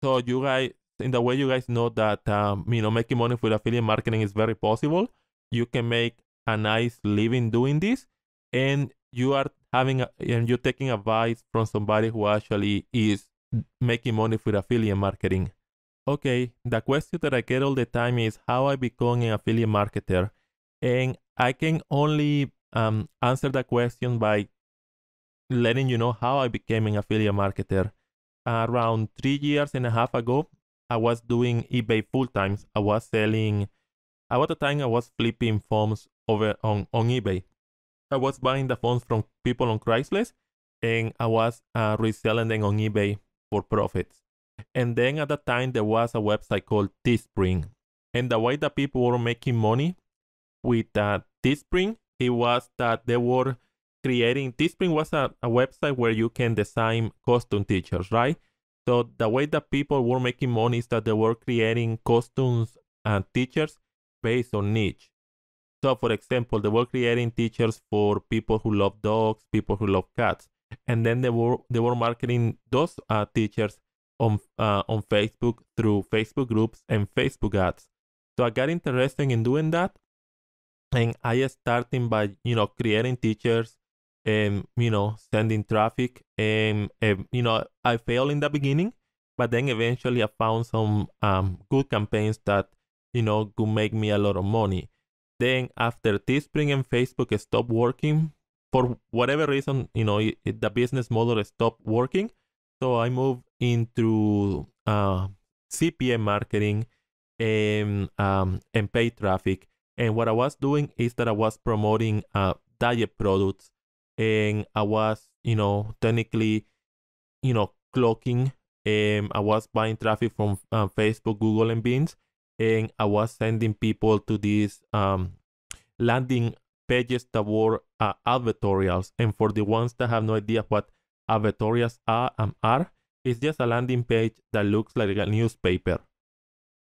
So you guys, in the way you guys know that, um, you know, making money with affiliate marketing is very possible. You can make a nice living doing this and you are having, a, and you're taking advice from somebody who actually is making money with affiliate marketing. Okay, the question that I get all the time is how I become an affiliate marketer. And I can only um, answer that question by letting you know how I became an affiliate marketer. Around three years and a half ago, I was doing eBay full time. I was selling, about the time I was flipping phones over on, on eBay. I was buying the phones from people on Craigslist and I was uh, reselling them on eBay for profits. And then at that time, there was a website called Teespring. And the way that people were making money with uh, Teespring, it was that they were creating, Teespring was a, a website where you can design costume teachers, right? So the way that people were making money is that they were creating costumes and teachers based on niche. So for example, they were creating teachers for people who love dogs, people who love cats. And then they were they were marketing those uh, teachers on uh, on Facebook through Facebook groups and Facebook ads. So I got interested in doing that, and I started by you know creating teachers and you know sending traffic and, and you know I failed in the beginning, but then eventually I found some um, good campaigns that you know could make me a lot of money. Then after Teespring and Facebook stopped working for whatever reason, you know it, it, the business model stopped working so I moved into uh, CPM marketing and um, and paid traffic. And what I was doing is that I was promoting uh, diet products, and I was you know technically you know clocking. Um, I was buying traffic from uh, Facebook, Google, and Beans, and I was sending people to these um, landing pages that were uh, advertorials. And for the ones that have no idea what Aviatoria's R&R is just a landing page that looks like a newspaper.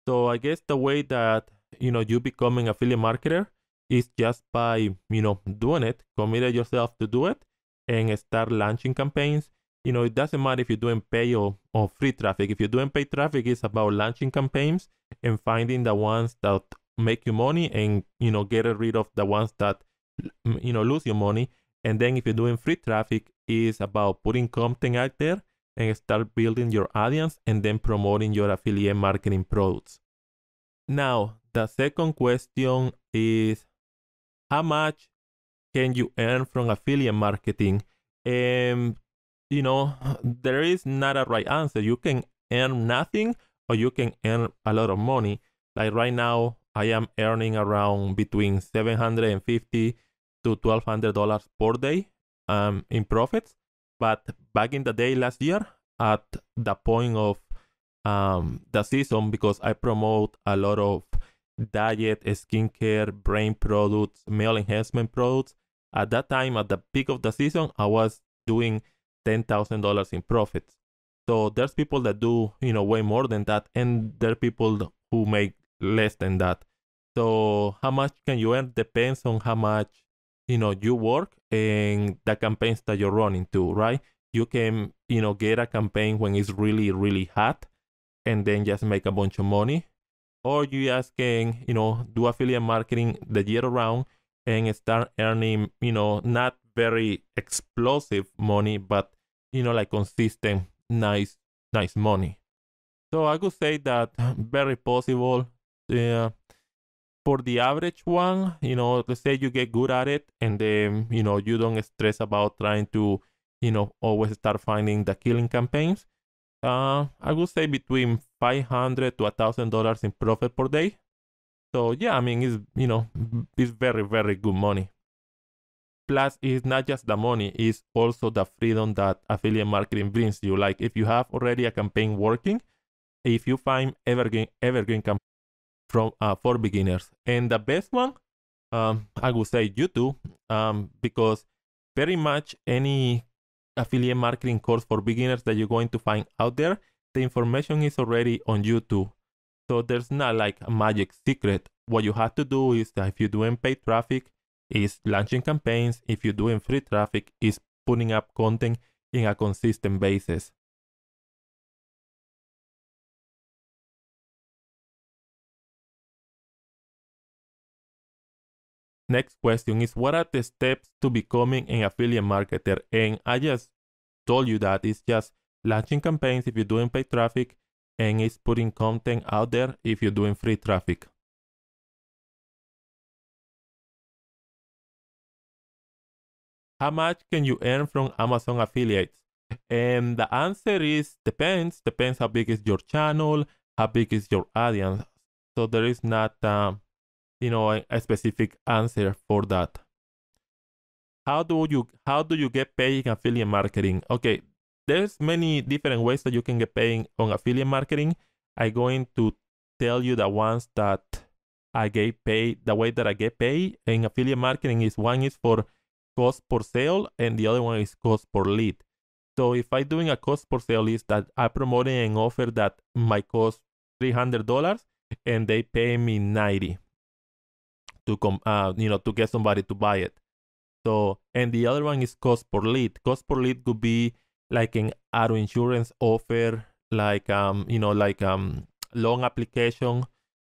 So I guess the way that you know you become an affiliate marketer is just by you know doing it, commit yourself to do it, and start launching campaigns. You know it doesn't matter if you're doing pay or, or free traffic. If you're doing paid traffic, it's about launching campaigns and finding the ones that make you money and you know get rid of the ones that you know lose your money. And then if you're doing free traffic, is about putting content out there and start building your audience and then promoting your affiliate marketing products. Now, the second question is how much can you earn from affiliate marketing? And you know, there is not a right answer. You can earn nothing or you can earn a lot of money. Like right now, I am earning around between 750 to $1200 per day um, in profits. But back in the day last year, at the point of um, the season, because I promote a lot of diet, skincare, brain products, male enhancement products. At that time, at the peak of the season, I was doing $10,000 in profits. So there's people that do, you know, way more than that. And there are people who make less than that. So how much can you earn depends on how much you know you work and the campaigns that you're running to right you can you know get a campaign when it's really really hot and then just make a bunch of money or you just can you know do affiliate marketing the year round and start earning you know not very explosive money but you know like consistent nice nice money so i could say that very possible yeah for the average one, you know, let's say you get good at it and then, you know, you don't stress about trying to, you know, always start finding the killing campaigns. Uh, I would say between 500 to $1,000 in profit per day. So yeah, I mean, it's, you know, it's very, very good money. Plus, it's not just the money, it's also the freedom that affiliate marketing brings you. Like if you have already a campaign working, if you find evergreen, evergreen campaign, from uh, for beginners. And the best one, um, I would say YouTube, um, because very much any affiliate marketing course for beginners that you're going to find out there, the information is already on YouTube. So there's not like a magic secret. What you have to do is that if you're doing paid traffic, is launching campaigns. If you're doing free traffic, is putting up content in a consistent basis. Next question is what are the steps to becoming an affiliate marketer? And I just told you that it's just launching campaigns if you're doing paid traffic and it's putting content out there if you're doing free traffic. How much can you earn from Amazon affiliates? And the answer is depends. Depends how big is your channel, how big is your audience. So there is not um, you know a, a specific answer for that how do you how do you get paid in affiliate marketing okay there's many different ways that you can get paid on affiliate marketing i'm going to tell you the ones that i get paid the way that i get paid in affiliate marketing is one is for cost per sale and the other one is cost per lead so if i'm doing a cost per sale is that i'm promoting an offer that might cost $300 and they pay me 90 to come, uh, you know, to get somebody to buy it. So, and the other one is cost per lead. Cost per lead could be like an auto insurance offer, like um, you know, like um, loan application,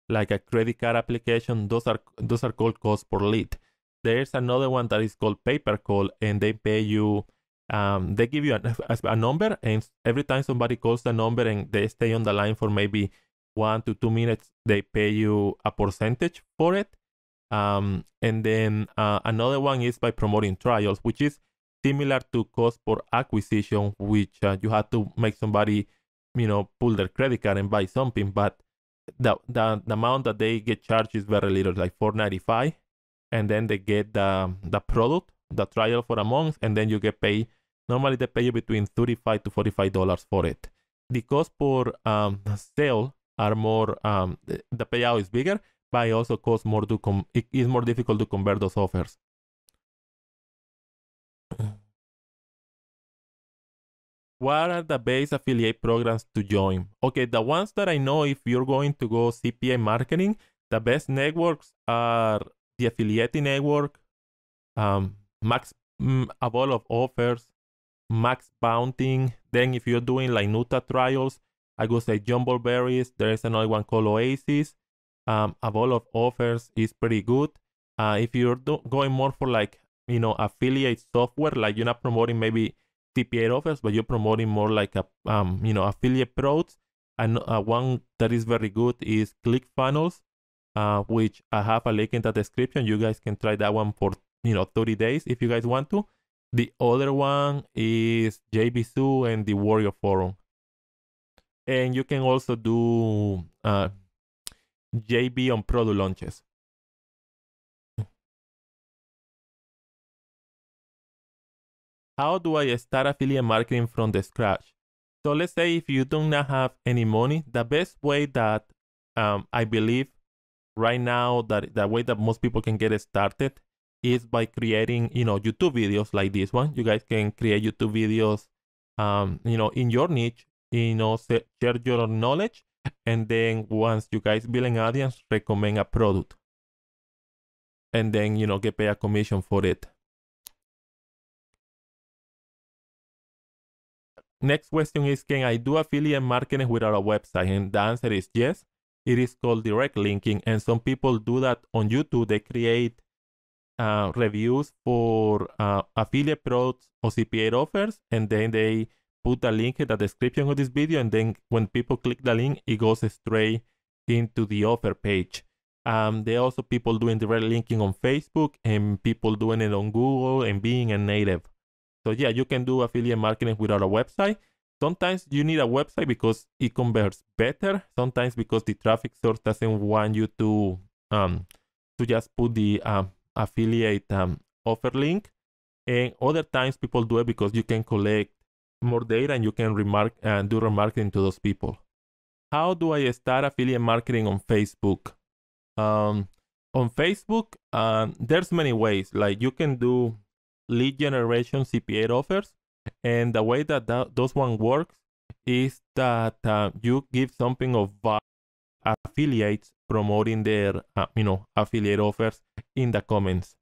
like a credit card application. Those are those are called cost per lead. There's another one that is called paper call, and they pay you. Um, they give you a, a number, and every time somebody calls the number and they stay on the line for maybe one to two minutes, they pay you a percentage for it. Um, and then uh, another one is by promoting trials, which is similar to cost per acquisition, which uh, you have to make somebody, you know, pull their credit card and buy something. But the, the, the amount that they get charged is very little, like 495 and then they get the, the product, the trial for a month, and then you get paid. Normally, they pay you between 35 to $45 for it. The cost per um, sale are more, um, the, the payout is bigger, buy also costs more to com it is more difficult to convert those offers. What are the best affiliate programs to join? Okay, the ones that I know if you're going to go CPA marketing, the best networks are the affiliate network, um, Max mm, Avail of Offers, Max Bounting. Then if you're doing like Nuta trials, I would say Jumbleberries. There is another one called Oasis um, a ball of offers is pretty good. Uh, if you're going more for like, you know, affiliate software, like you're not promoting maybe CPA offers, but you're promoting more like a, um, you know, affiliate products. And uh, one that is very good is ClickFunnels, uh, which I have a link in the description. You guys can try that one for, you know, 30 days if you guys want to. The other one is JBSU and the Warrior Forum. And you can also do uh, JB on product launches. How do I start affiliate marketing from the scratch? So let's say if you do not have any money, the best way that um, I believe right now that the way that most people can get started is by creating, you know, YouTube videos like this one. You guys can create YouTube videos, um, you know, in your niche, you know, share your knowledge and then once you guys build an audience recommend a product and then you know get paid a commission for it next question is can i do affiliate marketing without a website and the answer is yes it is called direct linking and some people do that on youtube they create uh, reviews for uh, affiliate products or cpa offers and then they put a link in the description of this video and then when people click the link it goes straight into the offer page um, there are also people doing direct linking on facebook and people doing it on google and being a native so yeah you can do affiliate marketing without a website sometimes you need a website because it converts better sometimes because the traffic source doesn't want you to um, to just put the um, affiliate um, offer link and other times people do it because you can collect more data and you can remark and uh, do remarketing to those people. How do I start affiliate marketing on Facebook? Um, on Facebook, um, there's many ways. Like you can do lead generation CPA offers, and the way that, that those one works is that uh, you give something of value affiliates promoting their uh, you know affiliate offers in the comments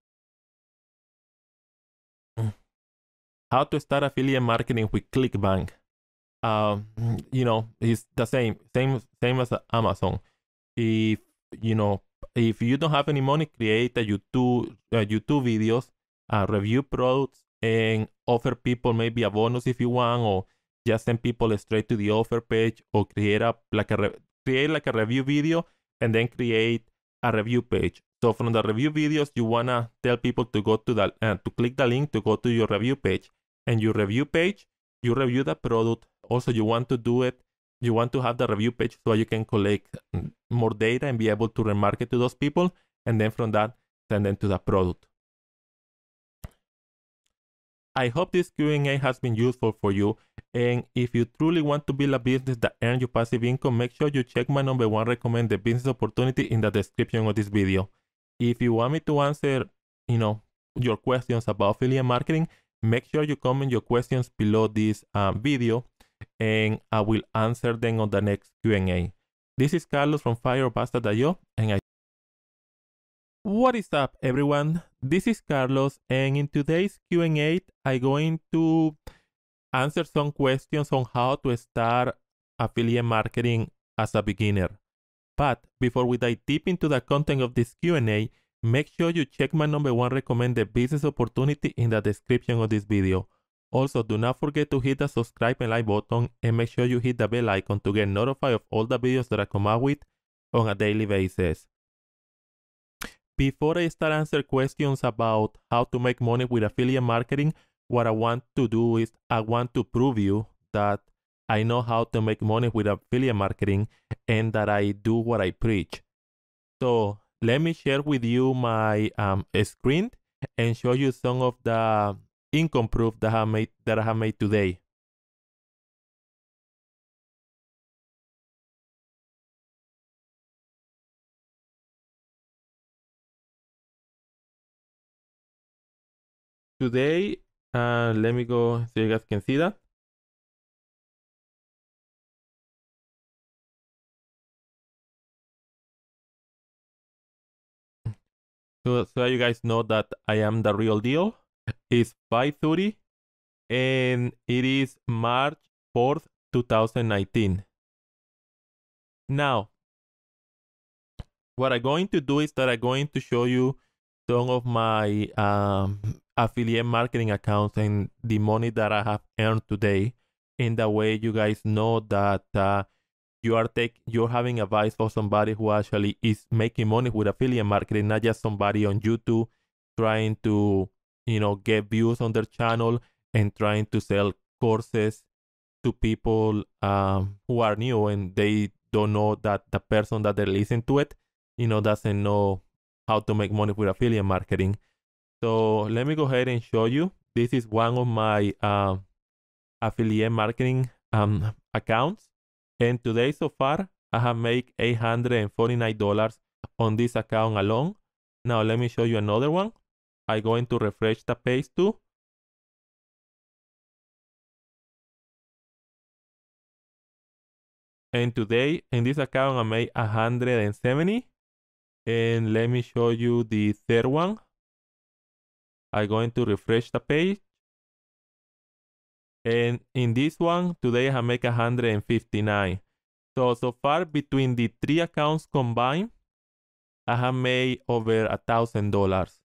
how to start affiliate marketing with clickbank uh, you know it's the same same same as amazon if you know if you don't have any money create a youtube uh, youtube videos uh, review products and offer people maybe a bonus if you want or just send people straight to the offer page or create a like a create like a review video and then create a review page so from the review videos you wanna tell people to go to that uh, to click the link to go to your review page and your review page, you review the product. Also, you want to do it, you want to have the review page so you can collect mm, more data and be able to remarket to those people. And then from that, send them to the product. I hope this Q&A has been useful for you. And if you truly want to build a business that earns you passive income, make sure you check my number one recommended business opportunity in the description of this video. If you want me to answer, you know, your questions about affiliate marketing, make sure you comment your questions below this uh, video and I will answer them on the next Q&A. This is Carlos from FirePasta.io and I what is up everyone? This is Carlos and in today's Q&A I'm going to answer some questions on how to start affiliate marketing as a beginner. But before we dive deep into the content of this Q&A, Make sure you check my number one recommended business opportunity in the description of this video. Also, do not forget to hit the subscribe and like button and make sure you hit the bell icon to get notified of all the videos that I come out with on a daily basis. Before I start answering questions about how to make money with affiliate marketing, what I want to do is I want to prove you that I know how to make money with affiliate marketing and that I do what I preach. So let me share with you my um, screen and show you some of the income proof that I made that I have made today. Today, uh, let me go so you guys can see that. so, so you guys know that I am the real deal. It's 5:30, and it is March 4th, 2019. Now, what I'm going to do is that I'm going to show you some of my um, affiliate marketing accounts and the money that I have earned today. In that way, you guys know that uh, you are take you're having advice for somebody who actually is making money with affiliate marketing, not just somebody on YouTube trying to you know get views on their channel and trying to sell courses to people um, who are new and they don't know that the person that they listen to it, you know, doesn't know how to make money with affiliate marketing. So let me go ahead and show you. This is one of my uh, affiliate marketing um, accounts. And today so far, I have made $849 on this account alone. Now let me show you another one. I'm going to refresh the page too. And today in this account I made 170. And let me show you the third one. I'm going to refresh the page. And in this one, today I make 159. So, so far between the three accounts combined, I have made over a thousand dollars.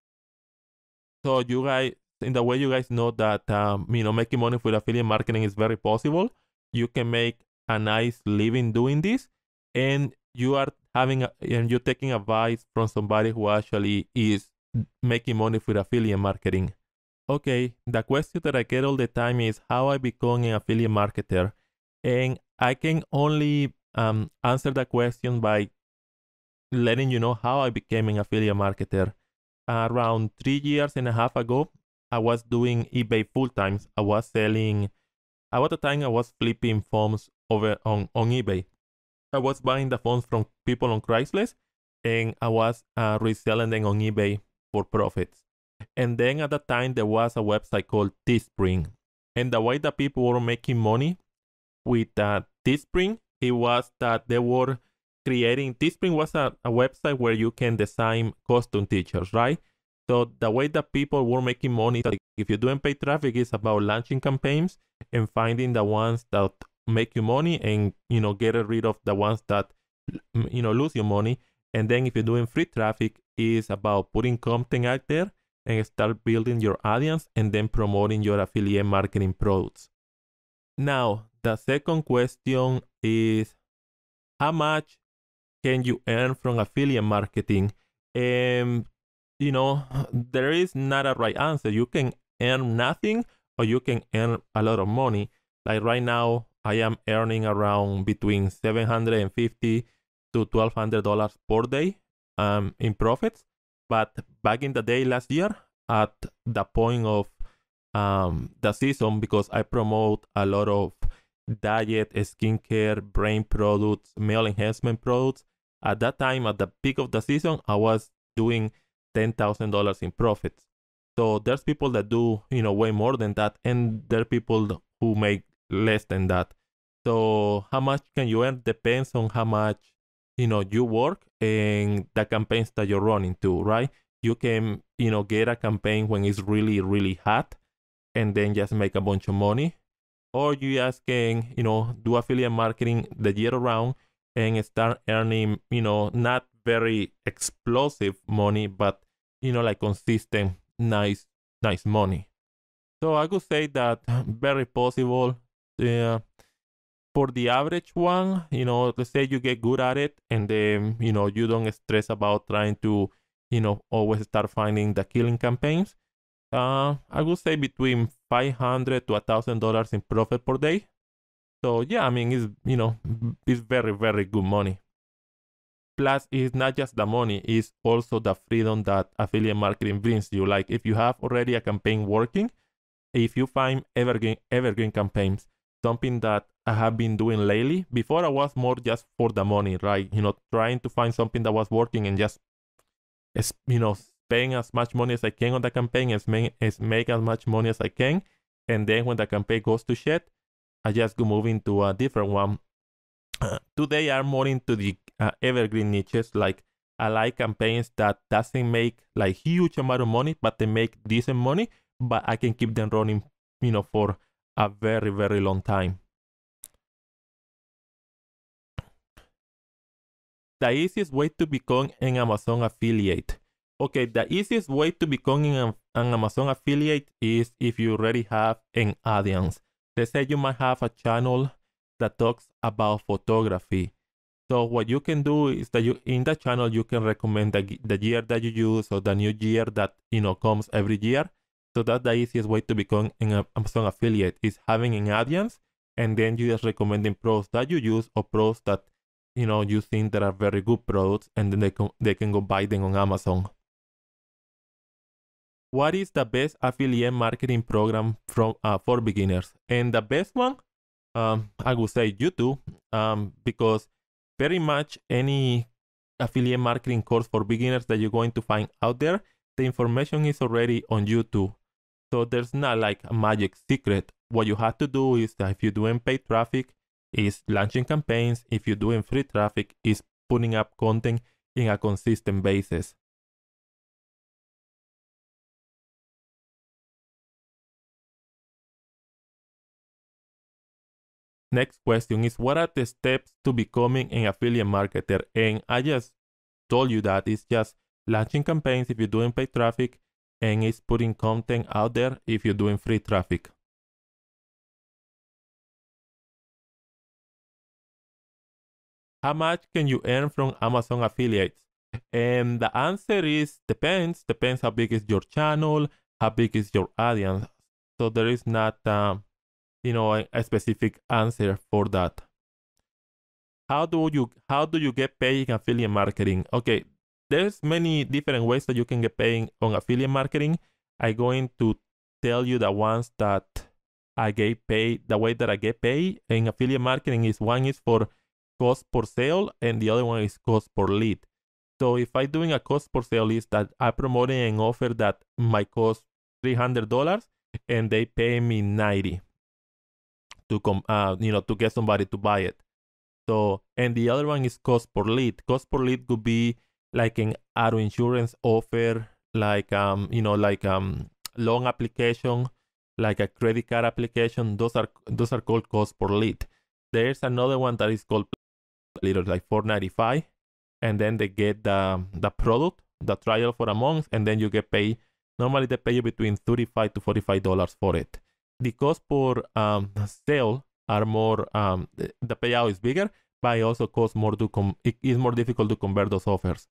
So you guys, in the way you guys know that, um, you know, making money with affiliate marketing is very possible. You can make a nice living doing this and you are having, a, and you're taking advice from somebody who actually is making money with affiliate marketing. Okay, the question that I get all the time is how I become an affiliate marketer. And I can only um, answer that question by letting you know how I became an affiliate marketer. Around three years and a half ago, I was doing eBay full time. I was selling, at the time, I was flipping phones over on, on eBay. I was buying the phones from people on Craigslist and I was uh, reselling them on eBay for profits. And then at that time, there was a website called Teespring. And the way that people were making money with uh, Teespring, it was that they were creating, Teespring was a, a website where you can design custom teachers, right? So the way that people were making money, like if you're doing paid traffic, it's about launching campaigns and finding the ones that make you money and, you know, get rid of the ones that, you know, lose your money. And then if you're doing free traffic, is about putting content out there and start building your audience and then promoting your affiliate marketing products. Now, the second question is how much can you earn from affiliate marketing? And you know, there is not a right answer. You can earn nothing or you can earn a lot of money. Like right now, I am earning around between 750 to $1200 per day um, in profits but back in the day last year, at the point of um, the season, because I promote a lot of diet, skincare, brain products, male enhancement products. At that time, at the peak of the season, I was doing $10,000 in profits. So there's people that do, you know, way more than that. And there are people who make less than that. So how much can you earn depends on how much you know you work and the campaigns that you're running to right you can you know get a campaign when it's really really hot and then just make a bunch of money or you just can you know do affiliate marketing the year around and start earning you know not very explosive money but you know like consistent nice nice money so i could say that very possible yeah for the average one, you know, let's say you get good at it and then, you know, you don't stress about trying to, you know, always start finding the killing campaigns. Uh, I would say between 500 to $1,000 in profit per day. So yeah, I mean, it's, you know, it's very, very good money. Plus, it's not just the money, it's also the freedom that affiliate marketing brings you. Like if you have already a campaign working, if you find evergreen, evergreen campaigns, something that I have been doing lately. Before I was more just for the money, right? You know, trying to find something that was working and just, you know, spend as much money as I can on the campaign, as make, as make as much money as I can. And then when the campaign goes to shit, I just go moving to a different one. Uh, today I'm more into the uh, evergreen niches. Like I like campaigns that doesn't make like huge amount of money, but they make decent money, but I can keep them running, you know, for a very, very long time. The easiest way to become an Amazon affiliate. Okay, the easiest way to become an, an Amazon affiliate is if you already have an audience. Let's say you might have a channel that talks about photography. So what you can do is that you in the channel you can recommend the, the year that you use or the new year that you know comes every year. So that's the easiest way to become an Amazon affiliate is having an audience and then you just recommending pros that you use or pros that you know you think that are very good products and then they can they can go buy them on Amazon. What is the best affiliate marketing program from uh, for beginners? And the best one, um, I would say YouTube, um, because very much any affiliate marketing course for beginners that you're going to find out there, the information is already on YouTube. So there's not like a magic secret. What you have to do is that if you're doing paid traffic, is launching campaigns. If you're doing free traffic, is putting up content in a consistent basis. Next question is what are the steps to becoming an affiliate marketer? And I just told you that it's just launching campaigns if you're doing paid traffic, and it's putting content out there if you're doing free traffic. How much can you earn from Amazon affiliates? And the answer is depends. Depends how big is your channel, how big is your audience. So there is not, um, you know, a, a specific answer for that how do you how do you get paid in affiliate marketing okay there's many different ways that you can get paid on affiliate marketing. I'm going to tell you the ones that I get paid, the way that I get paid in affiliate marketing is one is for cost per sale and the other one is cost per lead. So if I'm doing a cost per sale is that I'm promoting an offer that might cost $300 and they pay me 90 to come, uh, you know, to get somebody to buy it. So, and the other one is cost per lead. Cost per lead could be like an auto insurance offer, like um, you know, like um, loan application, like a credit card application. Those are those are called cost per lead. There's another one that is called little like 495, and then they get the the product, the trial for a month, and then you get paid. Normally they pay you between 35 to 45 dollars for it. The cost per um, sale are more um, the payout is bigger, but it also costs more to com- it is more difficult to convert those offers.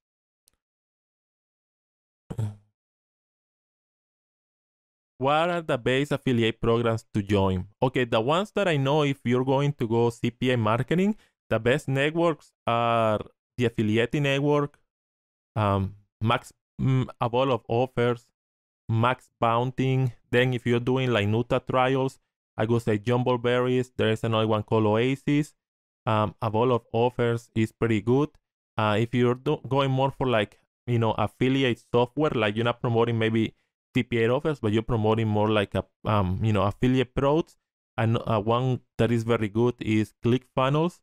What are the best affiliate programs to join? Okay, the ones that I know if you're going to go CPA marketing, the best networks are the affiliate network, um, Max mm, ball of Offers, Max Bounting. Then if you're doing like Nuta trials, I would say Jumbleberries. There is another one called Oasis. Um, ball of Offers is pretty good. Uh, if you're going more for like, you know, affiliate software, like you're not promoting maybe TPA offers, but you're promoting more like a um, you know affiliate products. And uh, one that is very good is ClickFunnels,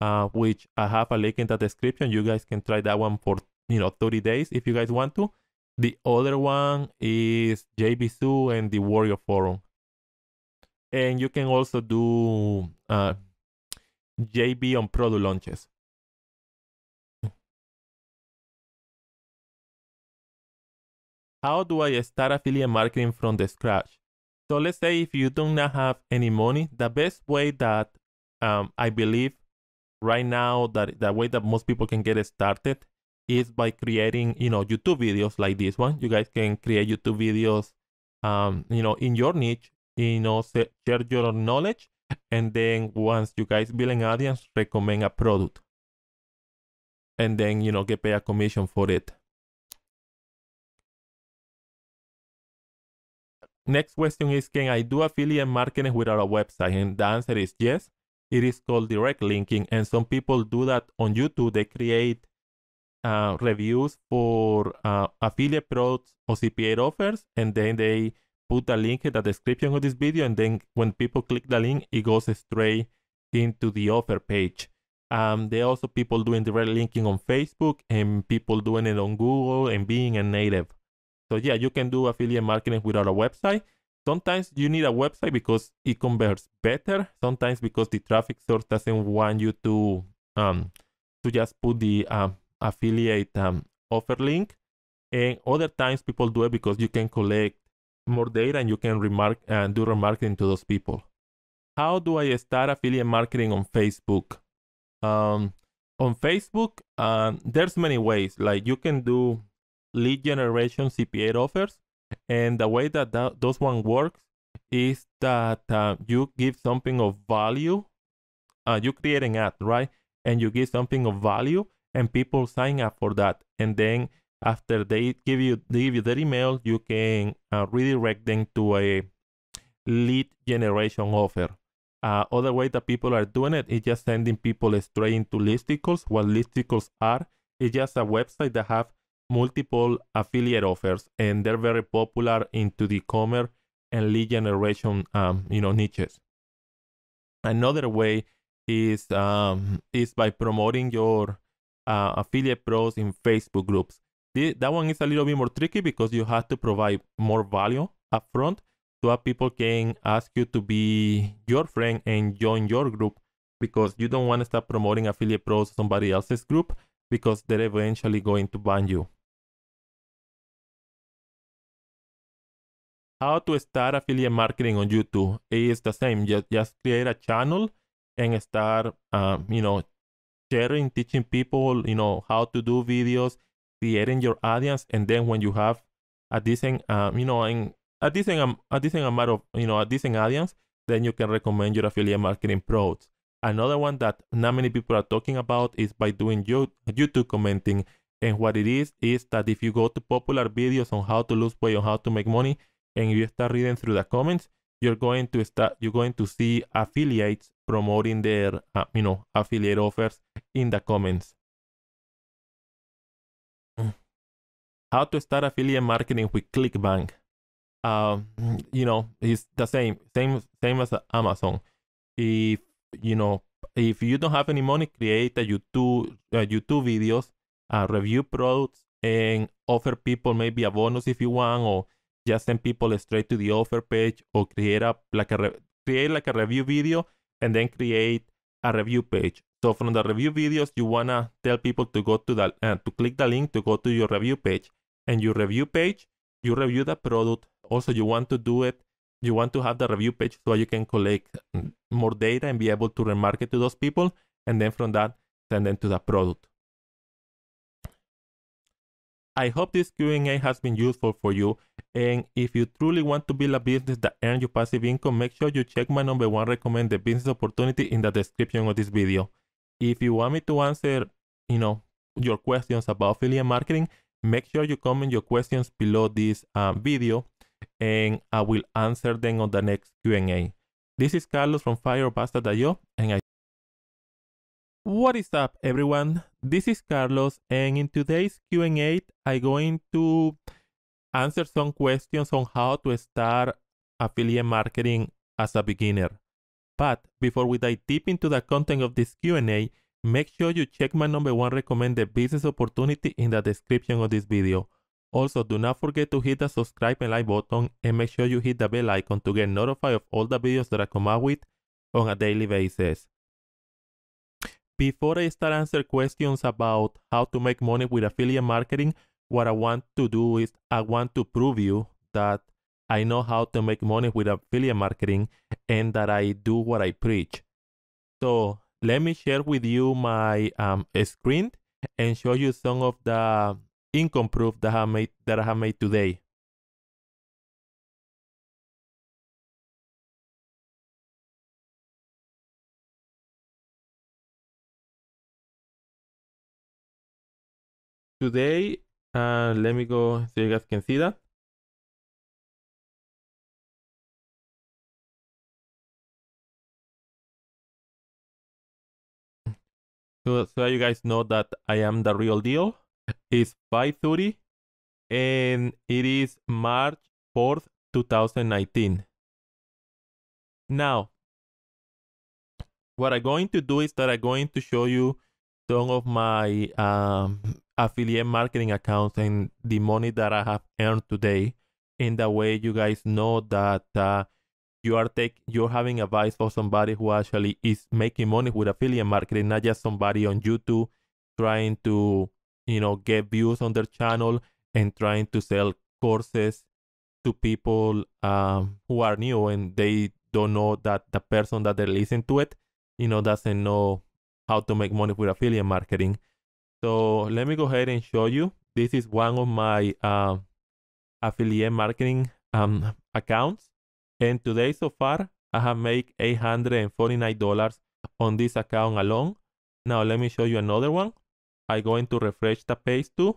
uh, which I have a link in the description. You guys can try that one for you know 30 days if you guys want to. The other one is JBSU and the Warrior Forum. And you can also do uh, JB on product launches. how do I start affiliate marketing from the scratch? So let's say if you do not have any money, the best way that um, I believe right now that the way that most people can get started is by creating, you know, YouTube videos like this one. You guys can create YouTube videos, um, you know, in your niche, you know, share your knowledge. And then once you guys build an audience, recommend a product. And then, you know, get paid a commission for it. Next question is, can I do affiliate marketing without a website? And the answer is yes. It is called direct linking. And some people do that on YouTube. They create uh, reviews for uh, affiliate products or CPA offers. And then they put the link in the description of this video. And then when people click the link, it goes straight into the offer page. Um, there are also people doing direct linking on Facebook and people doing it on Google and being a native. So yeah, you can do affiliate marketing without a website. Sometimes you need a website because it converts better. Sometimes because the traffic source doesn't want you to um, to just put the um, affiliate um, offer link. And other times people do it because you can collect more data and you can remark and uh, do remarketing to those people. How do I start affiliate marketing on Facebook? Um, on Facebook, um, there's many ways. Like you can do lead generation CPA offers. And the way that, that those one works is that uh, you give something of value. Uh, you create an ad, right? And you give something of value, and people sign up for that. And then after they give you they give you their email, you can uh, redirect them to a lead generation offer. Uh, other way that people are doing it is just sending people straight into listicles. What listicles are is just a website that have multiple affiliate offers, and they're very popular into the commerce and lead generation, um, you know, niches. Another way is um, is by promoting your uh, affiliate pros in Facebook groups. The, that one is a little bit more tricky because you have to provide more value upfront so that people can ask you to be your friend and join your group because you don't want to start promoting affiliate pros to somebody else's group because they're eventually going to ban you. how to start affiliate marketing on YouTube It is the same. Just, just create a channel and start, um, you know, sharing, teaching people, you know, how to do videos, creating your audience. And then when you have a decent, um, you know, and a decent, um, a decent amount of, you know, a decent audience, then you can recommend your affiliate marketing products. Another one that not many people are talking about is by doing YouTube commenting. And what it is, is that if you go to popular videos on how to lose weight, on how to make money, and if you start reading through the comments, you're going to start you're going to see affiliates promoting their uh, you know affiliate offers in the comments. Mm. How to start affiliate marketing with ClickBank? Uh, you know, it's the same, same, same as Amazon. If you know, if you don't have any money, create a YouTube, uh, YouTube videos, uh, review products, and offer people maybe a bonus if you want, or just send people straight to the offer page or create a like a create like a review video and then create a review page. So from the review videos, you wanna tell people to go to the uh, to click the link to go to your review page. And your review page, you review the product. Also, you want to do it. You want to have the review page so you can collect more data and be able to remarket to those people. And then from that, send them to the product. I hope this Q&A has been useful for you. And if you truly want to build a business that earns you passive income, make sure you check my number one recommended business opportunity in the description of this video. If you want me to answer, you know, your questions about affiliate marketing, make sure you comment your questions below this uh, video and I will answer them on the next Q&A. This is Carlos from FireBasta.io and I What is up everyone? This is Carlos and in today's Q&A I going to answer some questions on how to start affiliate marketing as a beginner. But before we dive deep into the content of this Q&A, make sure you check my number one recommended business opportunity in the description of this video. Also, do not forget to hit the subscribe and like button and make sure you hit the bell icon to get notified of all the videos that I come out with on a daily basis. Before I start answering questions about how to make money with affiliate marketing, what I want to do is I want to prove you that I know how to make money with affiliate marketing and that I do what I preach. So let me share with you my um, screen and show you some of the income proof that I made that I have made today. Today uh, let me go so you guys can see that. So, so you guys know that I am the real deal. It's 5.30 and it is March 4th, 2019. Now, what I'm going to do is that I'm going to show you some of my um, affiliate marketing accounts and the money that I have earned today. In that way, you guys know that uh, you are take you're having advice for somebody who actually is making money with affiliate marketing, not just somebody on YouTube trying to you know get views on their channel and trying to sell courses to people um, who are new and they don't know that the person that they listen to it, you know, doesn't know how to make money with affiliate marketing. So let me go ahead and show you. This is one of my uh, affiliate marketing um, accounts. And today so far, I have made $849 on this account alone. Now let me show you another one. I'm going to refresh the page too.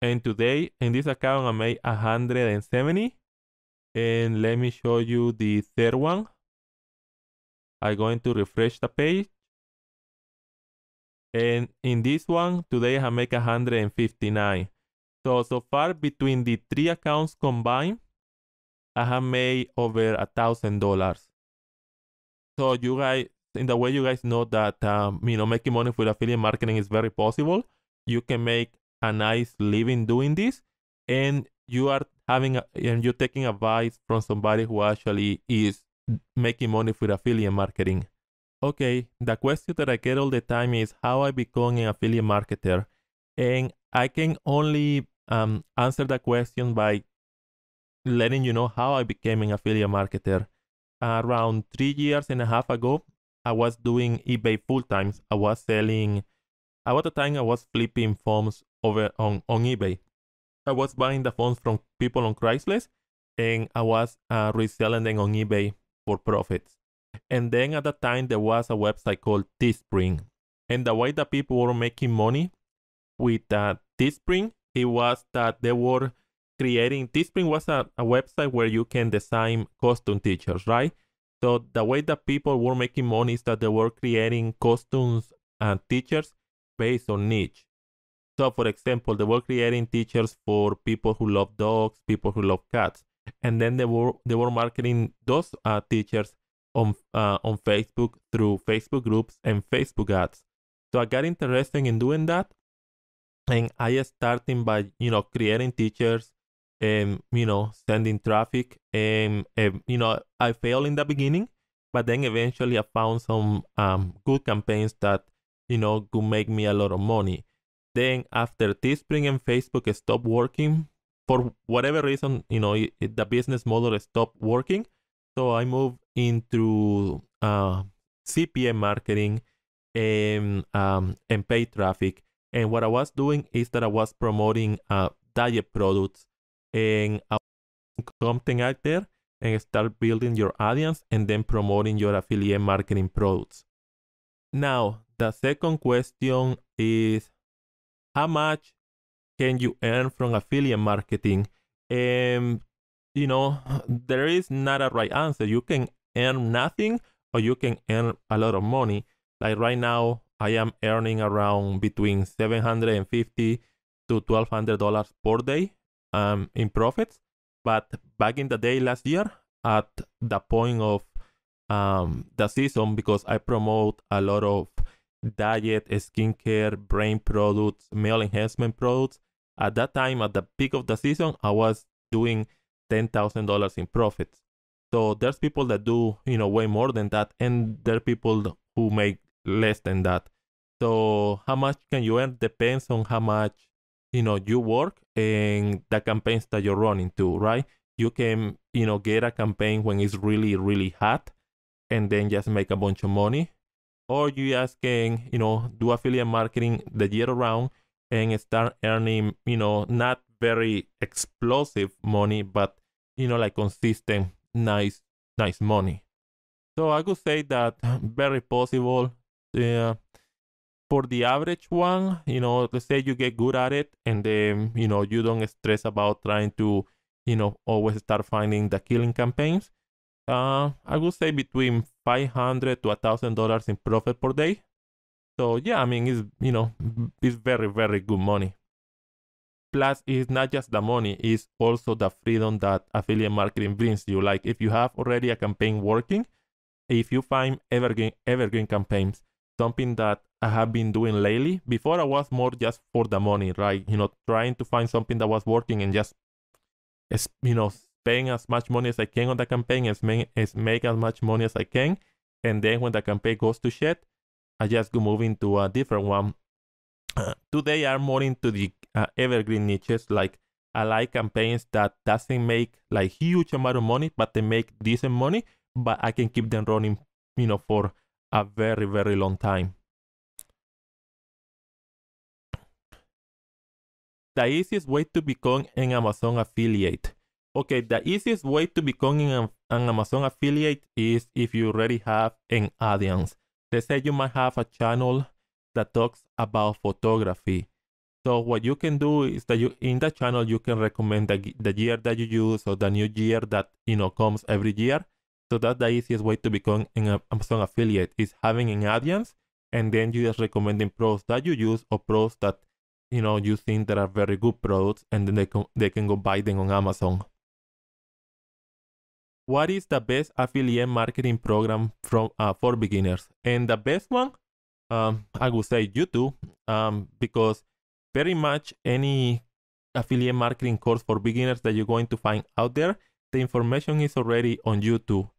And today in this account I made 170. And let me show you the third one. I'm going to refresh the page. And in this one, today I make 159. So, so far between the three accounts combined, I have made over a thousand dollars. So you guys, in the way you guys know that, um, you know, making money with affiliate marketing is very possible. You can make a nice living doing this and you are having, a, and you're taking advice from somebody who actually is making money with affiliate marketing. Okay, the question that I get all the time is how I become an affiliate marketer. And I can only um, answer that question by letting you know how I became an affiliate marketer. Around three years and a half ago, I was doing eBay full time. I was selling, At the time I was flipping phones over on, on eBay. I was buying the phones from people on Craigslist and I was uh, reselling them on eBay for profits. And then at that time, there was a website called Teespring. And the way that people were making money with uh, Teespring, it was that they were creating, Teespring was a, a website where you can design costume teachers, right? So the way that people were making money is that they were creating costumes and teachers based on niche. So for example, they were creating teachers for people who love dogs, people who love cats and then they were they were marketing those uh, teachers on uh, on Facebook through Facebook groups and Facebook ads. So I got interested in doing that, and I started by you know creating teachers and you know sending traffic and, and you know I failed in the beginning, but then eventually I found some um, good campaigns that you know could make me a lot of money. Then after Teespring and Facebook stopped working for whatever reason, you know, it, it, the business model stopped working. So I moved into uh, CPM marketing and, um, um, and paid traffic. And what I was doing is that I was promoting uh, diet products and uh, content out there and start building your audience and then promoting your affiliate marketing products. Now, the second question is how much can you earn from affiliate marketing? Um, you know, there is not a right answer. You can earn nothing or you can earn a lot of money. Like right now, I am earning around between 750 to $1,200 per day um, in profits. But back in the day last year, at the point of um, the season, because I promote a lot of diet, skincare, brain products, male enhancement products, at that time, at the peak of the season, I was doing $10,000 in profits. So there's people that do, you know, way more than that. And there are people who make less than that. So how much can you earn depends on how much, you know, you work and the campaigns that you're running to, right? You can, you know, get a campaign when it's really, really hot and then just make a bunch of money. Or you just can, you know, do affiliate marketing the year around and start earning, you know, not very explosive money, but you know, like consistent, nice, nice money. So I could say that very possible. Uh, for the average one, you know, let's say you get good at it, and then you know you don't stress about trying to, you know, always start finding the killing campaigns. Uh, I would say between five hundred to a thousand dollars in profit per day. So yeah, I mean it's you know it's very very good money. Plus, it's not just the money; it's also the freedom that affiliate marketing brings you. Like if you have already a campaign working, if you find evergreen evergreen campaigns, something that I have been doing lately. Before I was more just for the money, right? You know, trying to find something that was working and just you know spend as much money as I can on the campaign, as make as make as much money as I can, and then when the campaign goes to shit I just moving to a different one. Uh, today I'm more into the uh, evergreen niches. Like I like campaigns that doesn't make like huge amount of money, but they make decent money, but I can keep them running, you know, for a very, very long time. The easiest way to become an Amazon affiliate. Okay, the easiest way to becoming an, Amazon affiliate is if you already have an audience. They say you might have a channel that talks about photography. So what you can do is that you in the channel you can recommend the, the year that you use or the new year that you know comes every year. So that's the easiest way to become an uh, Amazon affiliate is having an audience and then you just recommending products that you use or products that you know you think that are very good products and then they can they can go buy them on Amazon what is the best affiliate marketing program from uh, for beginners? And the best one, um, I would say YouTube, um, because very much any affiliate marketing course for beginners that you're going to find out there, the information is already on YouTube.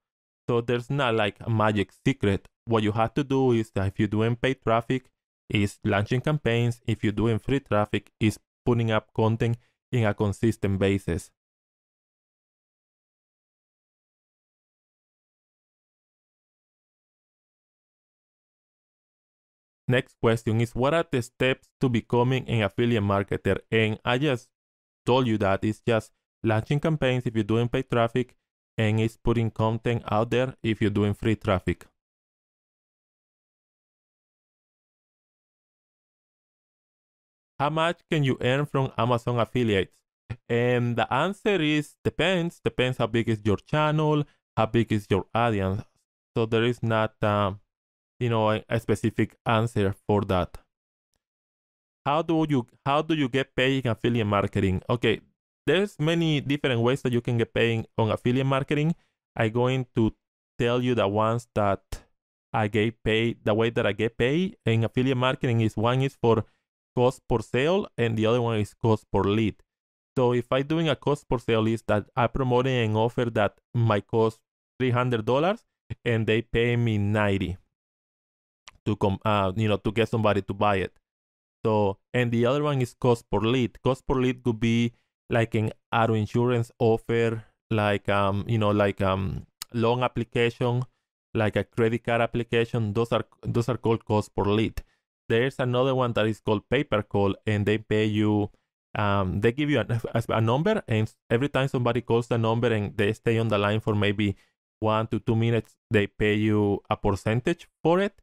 So there's not like a magic secret. What you have to do is that if you're doing paid traffic, is launching campaigns. If you're doing free traffic, is putting up content in a consistent basis. next question is what are the steps to becoming an affiliate marketer? And I just told you that it's just launching campaigns if you're doing paid traffic and it's putting content out there if you're doing free traffic. How much can you earn from Amazon affiliates? And the answer is depends. Depends how big is your channel, how big is your audience. So there is not um, you know a, a specific answer for that how do you how do you get paid in affiliate marketing okay there's many different ways that you can get paid on affiliate marketing i'm going to tell you the ones that i get paid the way that i get paid in affiliate marketing is one is for cost per sale and the other one is cost per lead so if i'm doing a cost per sale is that i'm promoting an offer that might cost $300 and they pay me 90 to come, uh, you know, to get somebody to buy it. So, and the other one is cost per lead. Cost per lead could be like an auto insurance offer, like, um, you know, like um, loan application, like a credit card application. Those are, those are called cost per lead. There's another one that is called paper call and they pay you um, they give you a, a, number and every time somebody calls the number and they stay on the line for maybe one to two minutes they pay you a percentage for it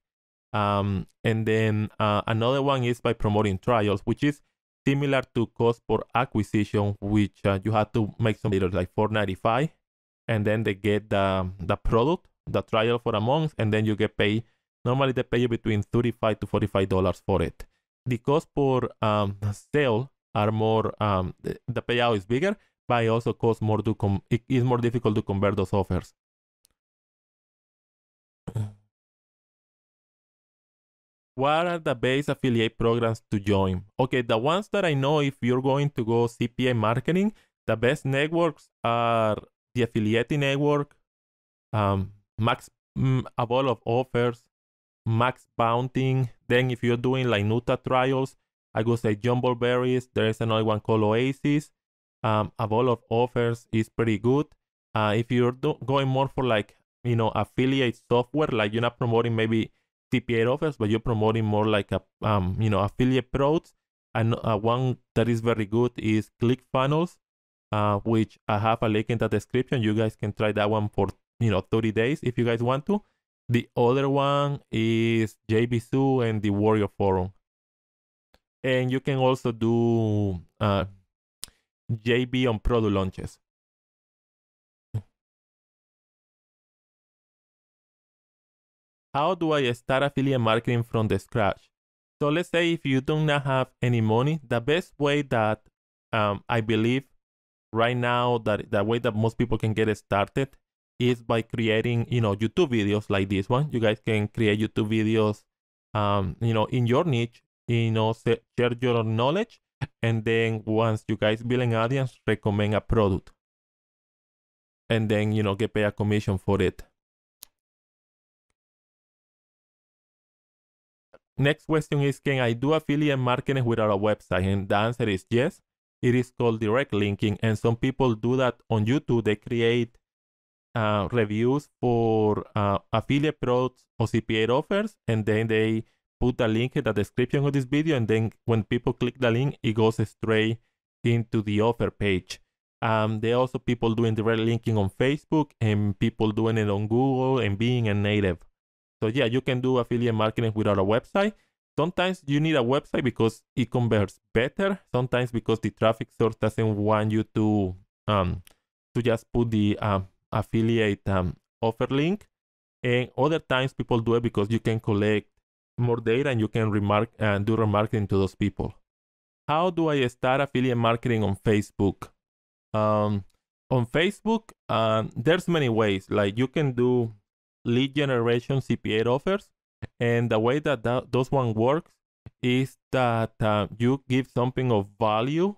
um, and then uh, another one is by promoting trials, which is similar to cost per acquisition, which uh, you have to make some little like 495 and then they get the, the product, the trial for a month, and then you get paid. Normally they pay you between 35 to $45 for it. The cost per um, sale are more, um, the payout is bigger, but it also costs more to, com it is more difficult to convert those offers. what are the best affiliate programs to join? Okay, the ones that I know if you're going to go CPA marketing, the best networks are the affiliate network, um, Max mm, a ball of offers, Max Bounting. Then if you're doing like Nuta trials, I would say Jumbleberries. Berries. There is another one called Oasis. Um, a ball of offers is pretty good. Uh, if you're going more for like you know affiliate software, like you're not promoting maybe CPA offers, but you're promoting more like a um, you know affiliate products. And uh, one that is very good is ClickFunnels, uh, which I have a link in the description. You guys can try that one for you know 30 days if you guys want to. The other one is JBSU and the Warrior Forum. And you can also do uh, JB on product launches. how do I start affiliate marketing from the scratch? So let's say if you do not have any money, the best way that um, I believe right now that the way that most people can get started is by creating, you know, YouTube videos like this one. You guys can create YouTube videos, um, you know, in your niche, you know, share your knowledge. And then once you guys build an audience, recommend a product. And then, you know, get paid a commission for it. Next question is, can I do affiliate marketing without a website? And the answer is yes. It is called direct linking. And some people do that on YouTube. They create uh, reviews for uh, affiliate products or CPA offers. And then they put a link in the description of this video. And then when people click the link, it goes straight into the offer page. Um, there are also people doing direct linking on Facebook and people doing it on Google and being a native. So yeah, you can do affiliate marketing without a website. Sometimes you need a website because it converts better. Sometimes because the traffic source doesn't want you to um, to just put the um, affiliate um, offer link. And other times people do it because you can collect more data and you can remark and uh, do remarketing to those people. How do I start affiliate marketing on Facebook? Um, on Facebook, um, there's many ways. Like you can do lead generation CPA offers. And the way that, that those one works is that uh, you give something of value.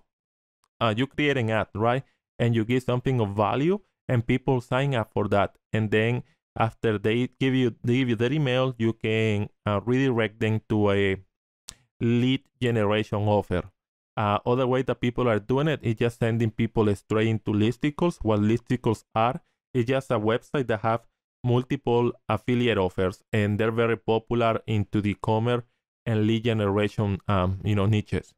Uh, you create an ad, right? And you give something of value, and people sign up for that. And then after they give you they give you their email, you can uh, redirect them to a lead generation offer. Uh, other way that people are doing it is just sending people straight into listicles. What listicles are is just a website that have multiple affiliate offers and they're very popular into the commerce and lead generation um, you know niches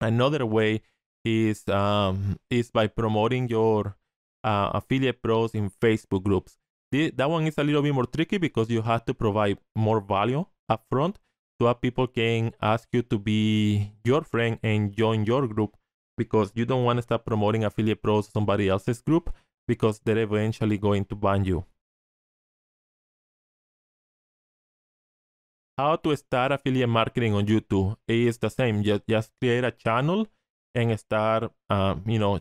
another way is um, is by promoting your uh, affiliate pros in facebook groups the, that one is a little bit more tricky because you have to provide more value upfront so that people can ask you to be your friend and join your group because you don't want to start promoting affiliate pros to somebody else's group because they're eventually going to ban you how to start affiliate marketing on YouTube. It's the same. Just, just create a channel and start, um, you know,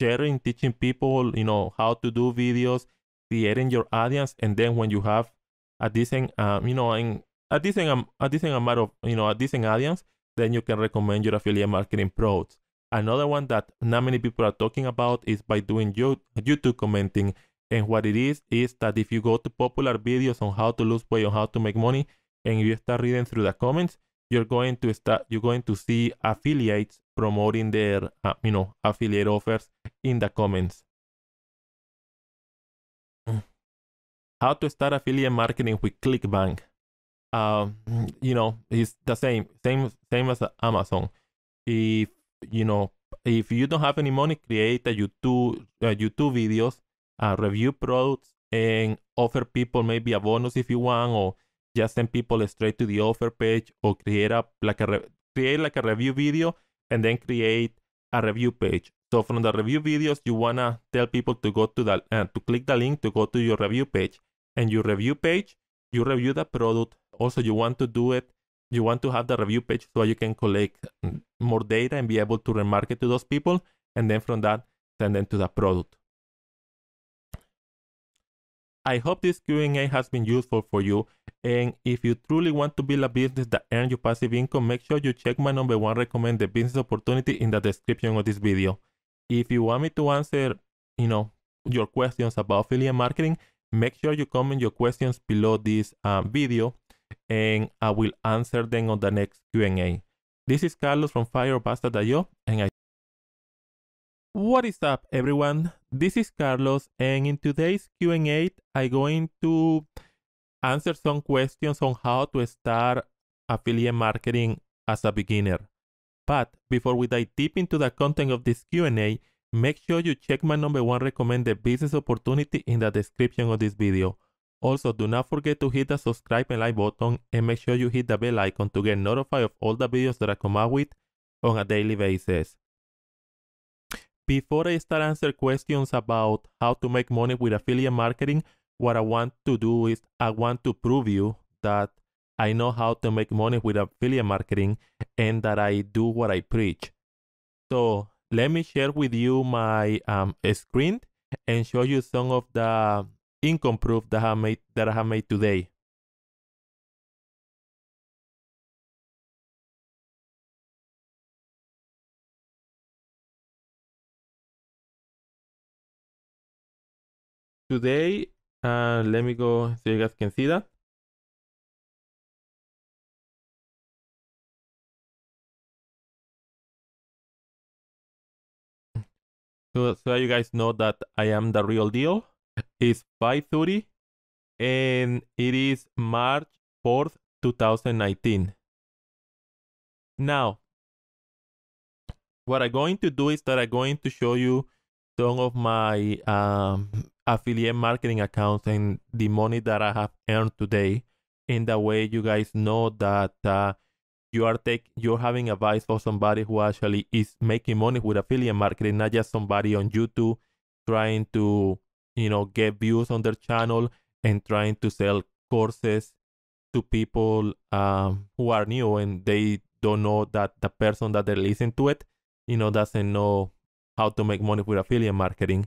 sharing, teaching people, you know, how to do videos, creating your audience. And then when you have a decent, um, you know, and a decent, um, a decent amount of, you know, a decent audience, then you can recommend your affiliate marketing products. Another one that not many people are talking about is by doing YouTube commenting. And what it is, is that if you go to popular videos on how to lose weight, on how to make money, and if you start reading through the comments, you're going to start you're going to see affiliates promoting their uh, you know affiliate offers in the comments. How to start affiliate marketing with ClickBank? Uh, you know, it's the same, same, same as Amazon. If you know, if you don't have any money, create a YouTube uh, YouTube videos, uh, review products, and offer people maybe a bonus if you want, or just send people straight to the offer page or create a like a create like a review video and then create a review page. So from the review videos, you wanna tell people to go to the uh, to click the link to go to your review page. And your review page, you review the product. Also, you want to do it. You want to have the review page so you can collect more data and be able to remarket to those people. And then from that, send them to the product. I hope this Q&A has been useful for you. And if you truly want to build a business that earns you passive income, make sure you check my number one recommended business opportunity in the description of this video. If you want me to answer, you know, your questions about affiliate marketing, make sure you comment your questions below this uh, video and I will answer them on the next Q&A. This is Carlos from FirePasta.io and I What is up everyone? This is Carlos and in today's Q&A I'm going to answer some questions on how to start affiliate marketing as a beginner. But before we dive deep into the content of this Q&A, make sure you check my number one recommended business opportunity in the description of this video. Also, do not forget to hit the subscribe and like button and make sure you hit the bell icon to get notified of all the videos that I come out with on a daily basis. Before I start answering questions about how to make money with affiliate marketing, what I want to do is I want to prove you that I know how to make money with affiliate marketing and that I do what I preach. So let me share with you my um, screen and show you some of the income proof that I made that I have made today. today. Uh, let me go so you guys can see that. So, so you guys know that I am the real deal. It's 5.30 and it is March 4th, 2019. Now, what I'm going to do is that I'm going to show you some of my um, affiliate marketing accounts and the money that I have earned today. In that way, you guys know that uh, you are take you're having advice for somebody who actually is making money with affiliate marketing, not just somebody on YouTube trying to you know get views on their channel and trying to sell courses to people um, who are new and they don't know that the person that they listen to it, you know, doesn't know how to make money with affiliate marketing.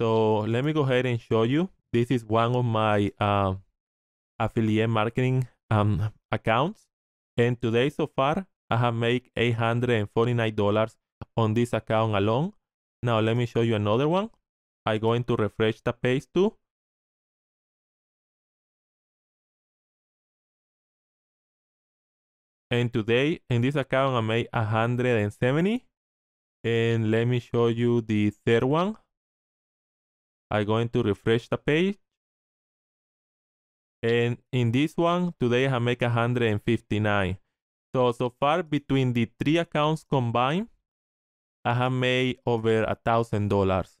So let me go ahead and show you. This is one of my uh, affiliate marketing um, accounts. And today so far, I have made $849 on this account alone. Now let me show you another one. I'm going to refresh the page too. And today in this account I made 170. And let me show you the third one. I'm going to refresh the page. And in this one, today I make 159. So, so far between the three accounts combined, I have made over a thousand dollars.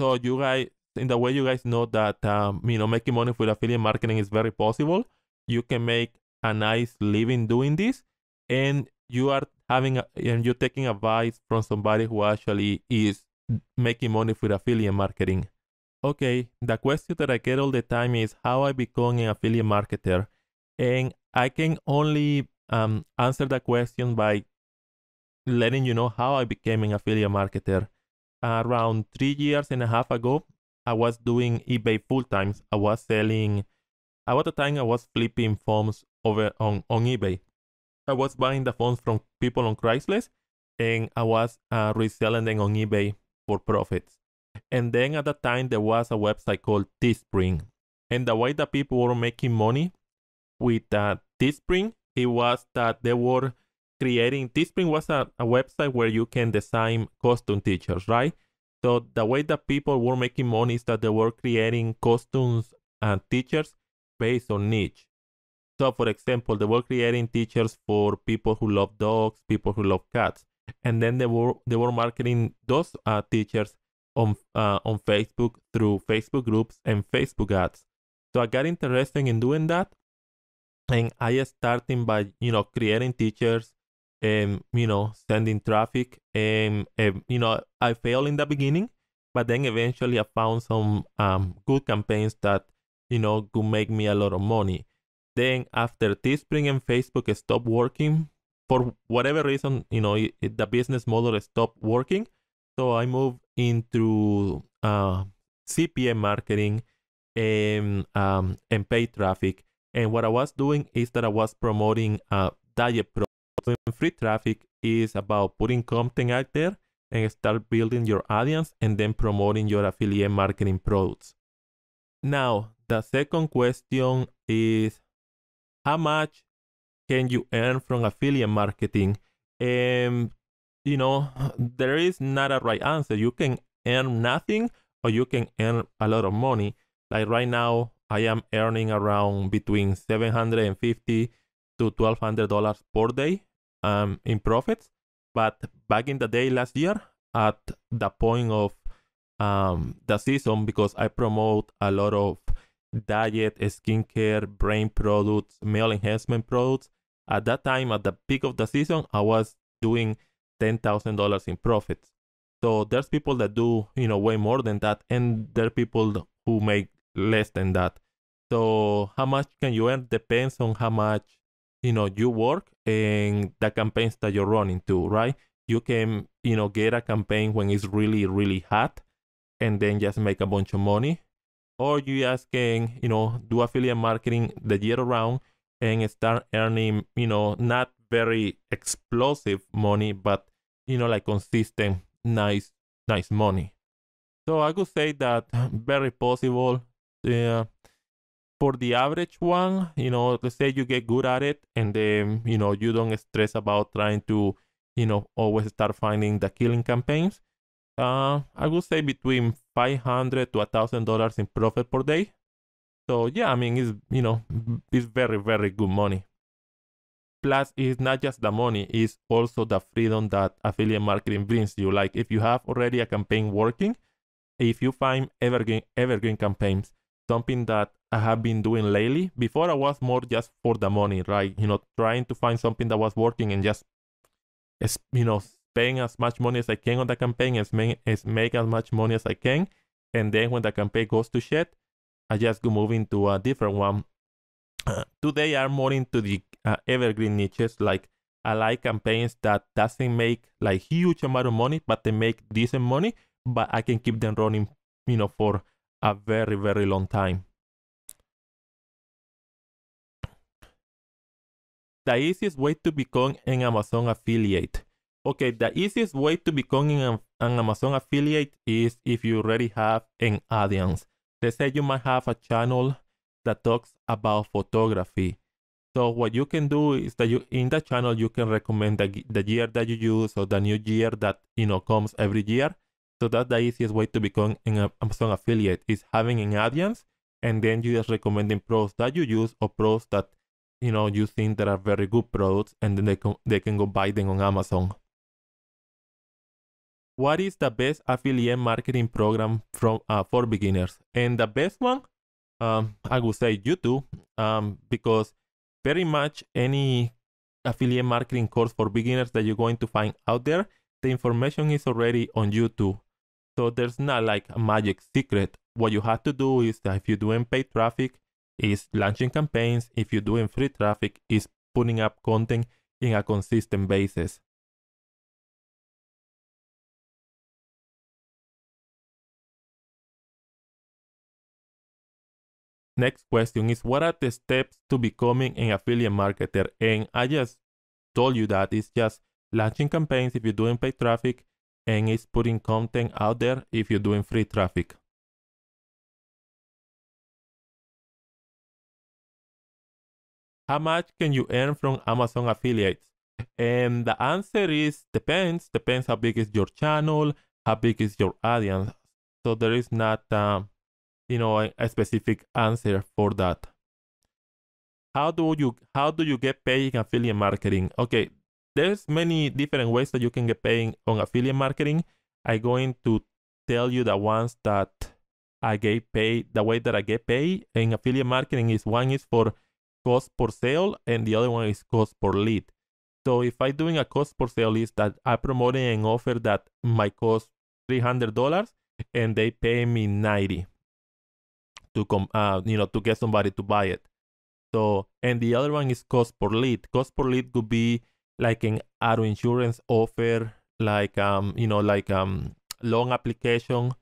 So you guys, in the way you guys know that, um, you know, making money with affiliate marketing is very possible. You can make a nice living doing this and you are having, a, and you're taking advice from somebody who actually is making money with affiliate marketing. Okay, the question that I get all the time is how I become an affiliate marketer. And I can only um, answer that question by letting you know how I became an affiliate marketer. around three years and a half ago, I was doing eBay full time. I was selling, about the time I was flipping phones over on, on eBay. I was buying the phones from people on Craigslist and I was uh, reselling them on eBay for profits. And then at that time, there was a website called Teespring. And the way that people were making money with uh, Teespring, it was that they were creating, Teespring was a, a website where you can design custom teachers, right? So the way that people were making money is that they were creating costumes and teachers based on niche. So for example, they were creating teachers for people who love dogs, people who love cats and then they were they were marketing those uh, teachers on uh, on Facebook through Facebook groups and Facebook ads. So I got interested in doing that, and I started by you know creating teachers and you know sending traffic and, and you know I failed in the beginning, but then eventually I found some um, good campaigns that you know could make me a lot of money. Then after Teespring and Facebook stopped working for whatever reason, you know, it, it, the business model stopped working. So I moved into uh, CPM marketing and um, um, and paid traffic. And what I was doing is that I was promoting a uh, diet products. So free traffic is about putting content out there and start building your audience and then promoting your affiliate marketing products. Now, the second question is how much can you earn from affiliate marketing? Um, you know, there is not a right answer. You can earn nothing or you can earn a lot of money. Like right now, I am earning around between 750 to 1200 dollars per day um, in profits. But back in the day last year, at the point of um, the season, because I promote a lot of diet, skincare, brain products, male enhancement products, at that time, at the peak of the season, I was doing $10,000 in profits. So there's people that do, you know, way more than that. And there are people who make less than that. So how much can you earn depends on how much, you know, you work and the campaigns that you're running too, right? You can, you know, get a campaign when it's really, really hot and then just make a bunch of money. Or you just can, you know, do affiliate marketing the year around and start earning, you know, not very explosive money, but you know, like consistent, nice, nice money. So I could say that very possible. Uh, for the average one, you know, let's say you get good at it, and then you know you don't stress about trying to, you know, always start finding the killing campaigns. Uh, I would say between five hundred to a thousand dollars in profit per day. So yeah, I mean it's you know it's very very good money. Plus, it's not just the money; it's also the freedom that affiliate marketing brings you. Like if you have already a campaign working, if you find evergreen evergreen campaigns, something that I have been doing lately. Before I was more just for the money, right? You know, trying to find something that was working and just you know spend as much money as I can on the campaign, as make as make as much money as I can, and then when the campaign goes to shit, I just move into a different one. Uh, today I'm more into the uh, evergreen niches. Like I like campaigns that doesn't make like huge amount of money, but they make decent money. But I can keep them running, you know, for a very very long time. The easiest way to become an Amazon affiliate. Okay, the easiest way to become an, Amazon affiliate is if you already have an audience. They say you might have a channel that talks about photography. So what you can do is that you in the channel you can recommend the, the year that you use or the new year that you know comes every year. So that's the easiest way to become an Amazon uh, affiliate is having an audience and then you just recommending products that you use or products that you know you think that are very good products and then they can they can go buy them on Amazon what is the best affiliate marketing program from uh, for beginners? And the best one, um, I would say YouTube, um, because very much any affiliate marketing course for beginners that you're going to find out there, the information is already on YouTube. So there's not like a magic secret. What you have to do is that if you're doing paid traffic, is launching campaigns. If you're doing free traffic, is putting up content in a consistent basis. next question is what are the steps to becoming an affiliate marketer? And I just told you that it's just launching campaigns if you're doing paid traffic and it's putting content out there if you're doing free traffic. How much can you earn from Amazon affiliates? And the answer is depends. Depends how big is your channel, how big is your audience. So there is not um, you know a, a specific answer for that how do you how do you get paid in affiliate marketing okay there's many different ways that you can get paid on affiliate marketing i'm going to tell you the ones that i get paid the way that i get paid in affiliate marketing is one is for cost per sale and the other one is cost per lead so if i'm doing a cost per sale is that i'm promoting an offer that might cost $300 and they pay me 90 to come, uh, you know, to get somebody to buy it. So, and the other one is cost per lead. Cost per lead could be like an auto insurance offer, like, um, you know, like, um, loan application,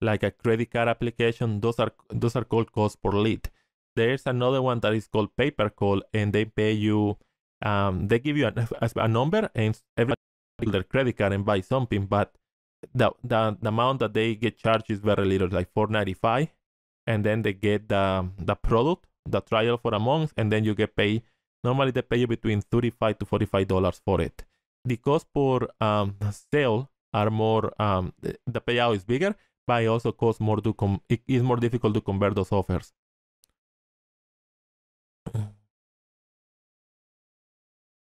like a credit card application. Those are, those are called cost per lead. There's another one that is called paper call and they pay you, um, they give you a, a number and everybody their credit card and buy something, but the, the, the amount that they get charged is very little, like 495 and then they get the, the product, the trial for a month, and then you get paid. Normally they pay you between 35 to $45 for it. The cost per um, sale are more, um, the payout is bigger, but it also costs more to, com it is more difficult to convert those offers.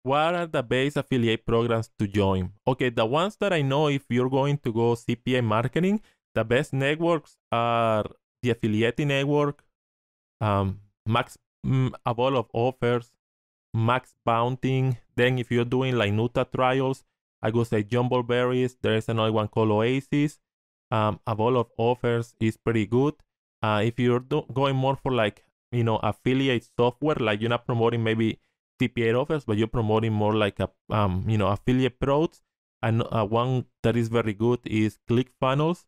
What are the best affiliate programs to join? Okay, the ones that I know if you're going to go CPA marketing, the best networks are the affiliate network, um, max mm, avail of offers, max bounting. Then if you're doing like Nuta trials, I would say Jumbleberries. Berries. There is another one called Oasis. Um, avail of offers is pretty good. Uh, if you're going more for like, you know, affiliate software, like you're not promoting maybe TPA offers, but you're promoting more like a, um, you know, affiliate products. And uh, one that is very good is ClickFunnels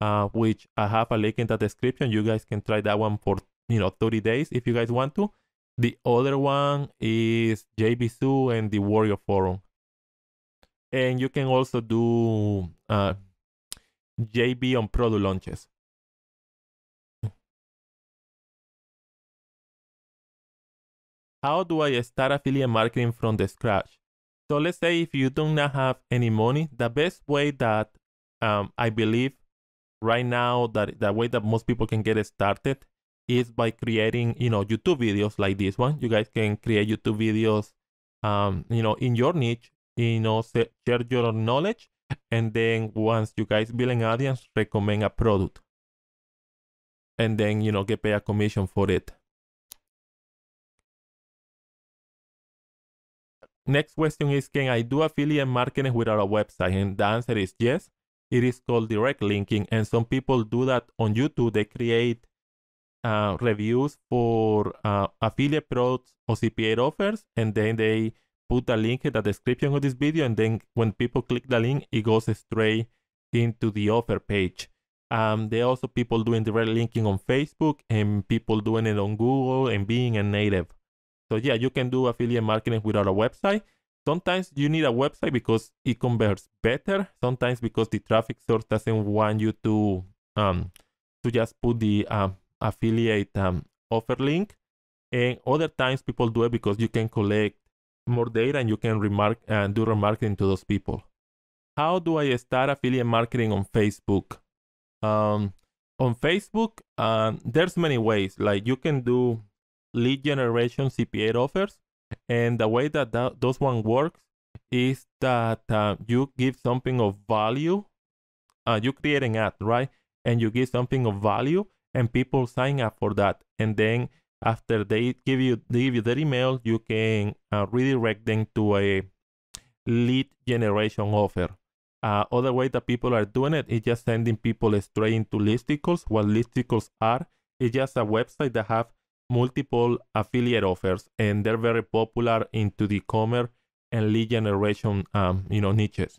uh, which I have a link in the description. You guys can try that one for you know 30 days if you guys want to. The other one is JBSU and the Warrior Forum. And you can also do uh, JB on product launches. How do I start affiliate marketing from the scratch? So let's say if you do not have any money, the best way that um, I believe right now that the way that most people can get started is by creating you know youtube videos like this one you guys can create youtube videos um you know in your niche you know share your knowledge and then once you guys build an audience recommend a product and then you know get paid a commission for it next question is can i do affiliate marketing without a website and the answer is yes it is called direct linking, and some people do that on YouTube. They create uh, reviews for uh, affiliate products or CPA offers, and then they put a link in the description of this video, and then when people click the link, it goes straight into the offer page. Um, there are also people doing direct linking on Facebook and people doing it on Google and being a native. So yeah, you can do affiliate marketing without a website. Sometimes you need a website because it converts better. Sometimes because the traffic source doesn't want you to um, to just put the um, affiliate um, offer link. And other times people do it because you can collect more data and you can remark and uh, do remarketing to those people. How do I start affiliate marketing on Facebook? Um, on Facebook, um, there's many ways. Like you can do lead generation CPA offers. And the way that, that those one works is that uh, you give something of value. Uh, you create an ad, right? And you give something of value, and people sign up for that. And then after they give you they give you their email, you can uh, redirect them to a lead generation offer. Uh, other way that people are doing it is just sending people straight into listicles. What listicles are? It's just a website that have multiple affiliate offers, and they're very popular into the commerce and lead generation, um, you know, niches.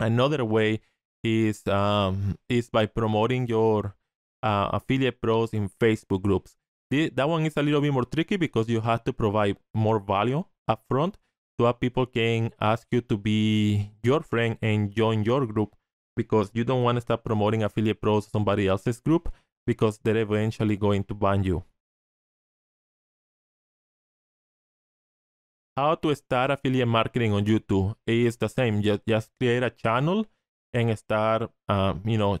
Another way is um, is by promoting your uh, affiliate pros in Facebook groups. The, that one is a little bit more tricky because you have to provide more value upfront so that people can ask you to be your friend and join your group because you don't want to start promoting affiliate pros somebody else's group because they're eventually going to ban you. how to start affiliate marketing on YouTube It is the same. Just, just create a channel and start, um, you know,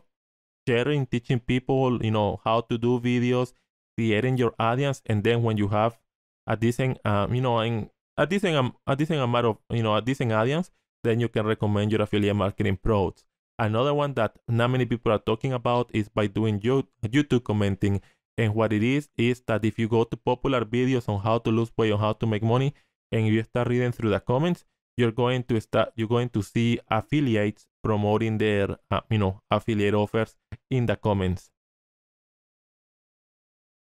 sharing, teaching people, you know, how to do videos, creating your audience. And then when you have a decent, um, you know, and a decent, um, a decent amount of, you know, a decent audience, then you can recommend your affiliate marketing products. Another one that not many people are talking about is by doing YouTube commenting. And what it is, is that if you go to popular videos on how to lose weight, on how to make money, and if you start reading through the comments, you're going to start you're going to see affiliates promoting their uh, you know affiliate offers in the comments.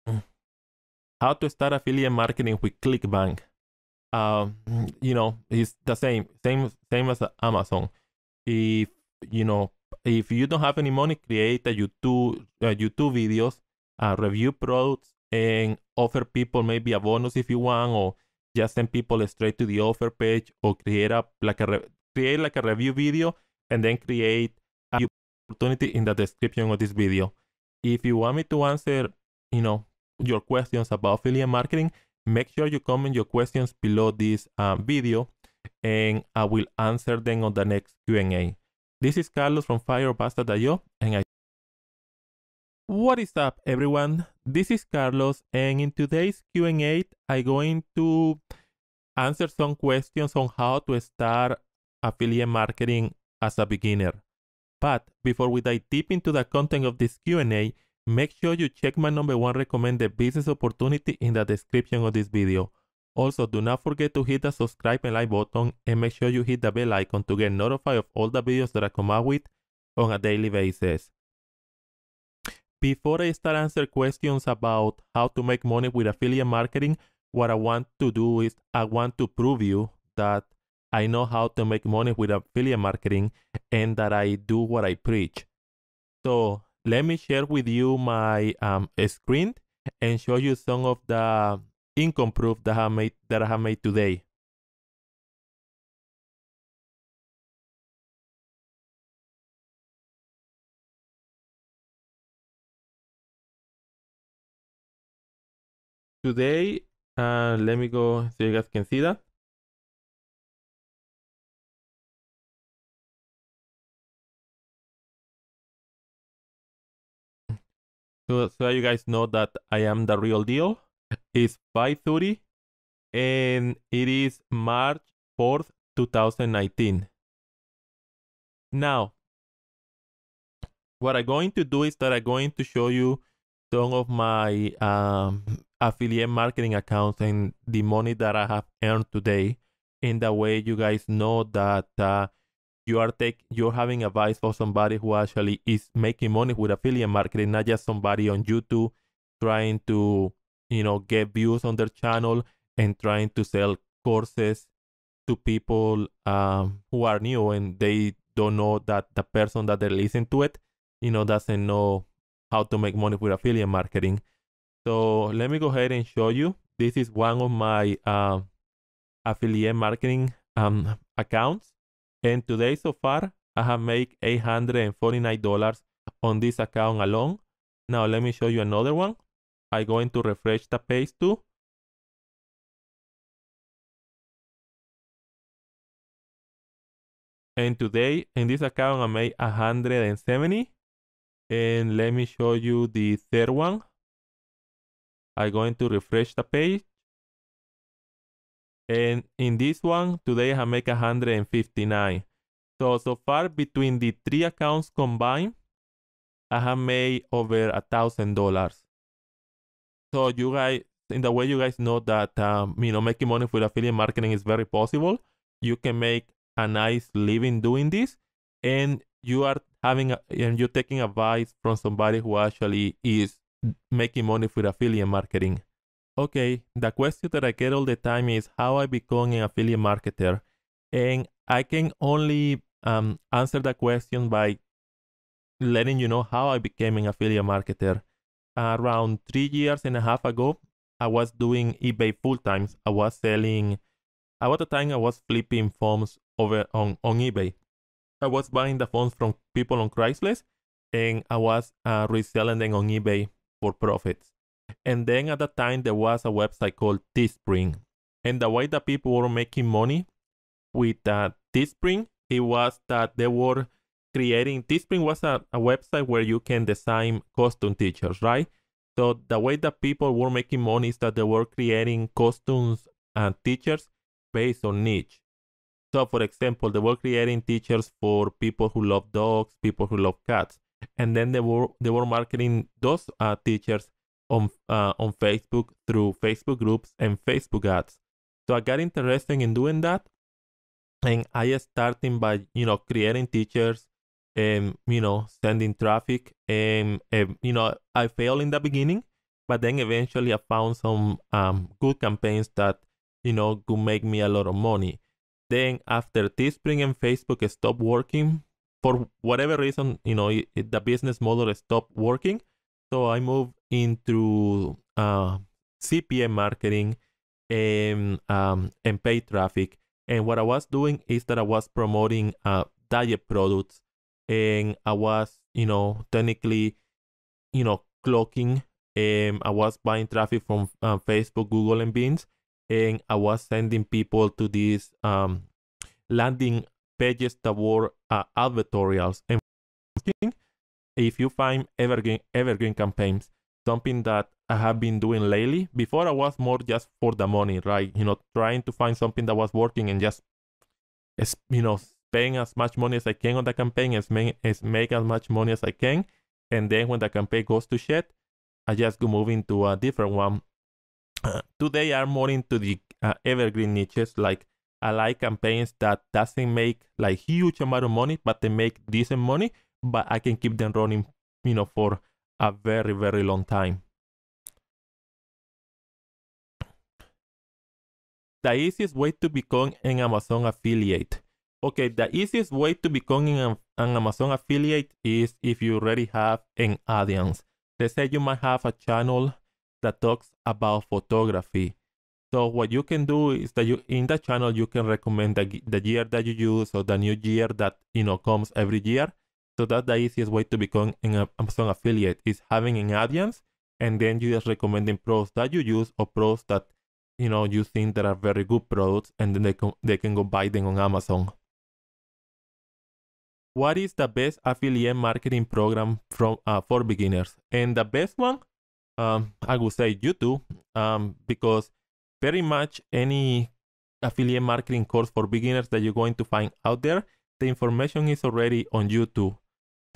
Mm. How to start affiliate marketing with ClickBank? Um, you know, it's the same, same, same as Amazon. If you know, if you don't have any money, create a YouTube a YouTube videos, uh, review products, and offer people maybe a bonus if you want, or just send people straight to the offer page or create a like a create like a review video and then create a opportunity in the description of this video. If you want me to answer, you know, your questions about affiliate marketing, make sure you comment your questions below this um, video and I will answer them on the next Q&A. This is Carlos from firebasta.io and I what is up everyone? This is Carlos and in today's Q&A I'm going to answer some questions on how to start affiliate marketing as a beginner. But before we dive deep into the content of this Q&A, make sure you check my number one recommended business opportunity in the description of this video. Also, do not forget to hit the subscribe and like button and make sure you hit the bell icon to get notified of all the videos that I come out with on a daily basis. Before I start answering questions about how to make money with affiliate marketing, what I want to do is I want to prove you that I know how to make money with affiliate marketing and that I do what I preach. So let me share with you my um, screen and show you some of the income proof that I made that I have made today. today. Uh, let me go so you guys can see that. So, so you guys know that I am the real deal. It's 5.30 and it is March 4th, 2019. Now, what I'm going to do is that I'm going to show you some of my um, affiliate marketing accounts and the money that I have earned today. In that way, you guys know that uh, you are take you're having advice for somebody who actually is making money with affiliate marketing, not just somebody on YouTube trying to you know get views on their channel and trying to sell courses to people um, who are new and they don't know that the person that they are listening to it, you know, doesn't know how to make money with affiliate marketing. So let me go ahead and show you. This is one of my uh, affiliate marketing um, accounts. And today so far, I have made $849 on this account alone. Now let me show you another one. I'm going to refresh the page too. And today in this account I made 170. And let me show you the third one. I'm going to refresh the page. And in this one, today I make 159. So, so far between the three accounts combined, I have made over a thousand dollars. So you guys, in the way you guys know that, um, you know, making money with affiliate marketing is very possible. You can make a nice living doing this and you are having, a, and you're taking advice from somebody who actually is making money with affiliate marketing. Okay, the question that I get all the time is how I become an affiliate marketer. And I can only um, answer that question by letting you know how I became an affiliate marketer. Around three years and a half ago, I was doing eBay full time. I was selling, at the time, I was flipping phones over on, on eBay. I was buying the phones from people on Craigslist and I was uh, reselling them on eBay for profits. And then at that time, there was a website called Teespring. And the way that people were making money with uh, Teespring, it was that they were creating, Teespring was a, a website where you can design costume teachers, right? So the way that people were making money is that they were creating costumes and teachers based on niche. So for example, they were creating teachers for people who love dogs, people who love cats and then they were they were marketing those uh, teachers on uh, on Facebook through Facebook groups and Facebook ads. So I got interested in doing that, and I started by you know creating teachers and you know sending traffic and, and you know I failed in the beginning, but then eventually I found some um, good campaigns that you know could make me a lot of money. Then after Teespring and Facebook stopped working for whatever reason, you know, it, it, the business model stopped working. So I moved into uh, CPM marketing and, um, um, and paid traffic. And what I was doing is that I was promoting uh, diet products and I was, you know, technically, you know, clocking. Um, I was buying traffic from uh, Facebook, Google, and Beans. And I was sending people to these um, landing pages that were uh, advertorials and if you find evergreen evergreen campaigns something that i have been doing lately before i was more just for the money right you know trying to find something that was working and just you know spend as much money as i can on the campaign as make, as make as much money as i can and then when the campaign goes to shit i just go move into a different one uh, today i'm more into the uh, evergreen niches like I like campaigns that doesn't make like huge amount of money, but they make decent money, but I can keep them running, you know, for a very, very long time. The easiest way to become an Amazon affiliate. Okay, the easiest way to become an, an Amazon affiliate is if you already have an audience. Let's say you might have a channel that talks about photography so what you can do is that you in that channel you can recommend the, the year that you use or the new year that you know comes every year. So that's the easiest way to become an uh, Amazon affiliate is having an audience and then you just recommending products that you use or products that you know you think that are very good products and then they can they can go buy them on Amazon. What is the best affiliate marketing program from uh, for beginners? And the best one, um, I would say YouTube, um, because pretty much any affiliate marketing course for beginners that you're going to find out there, the information is already on YouTube.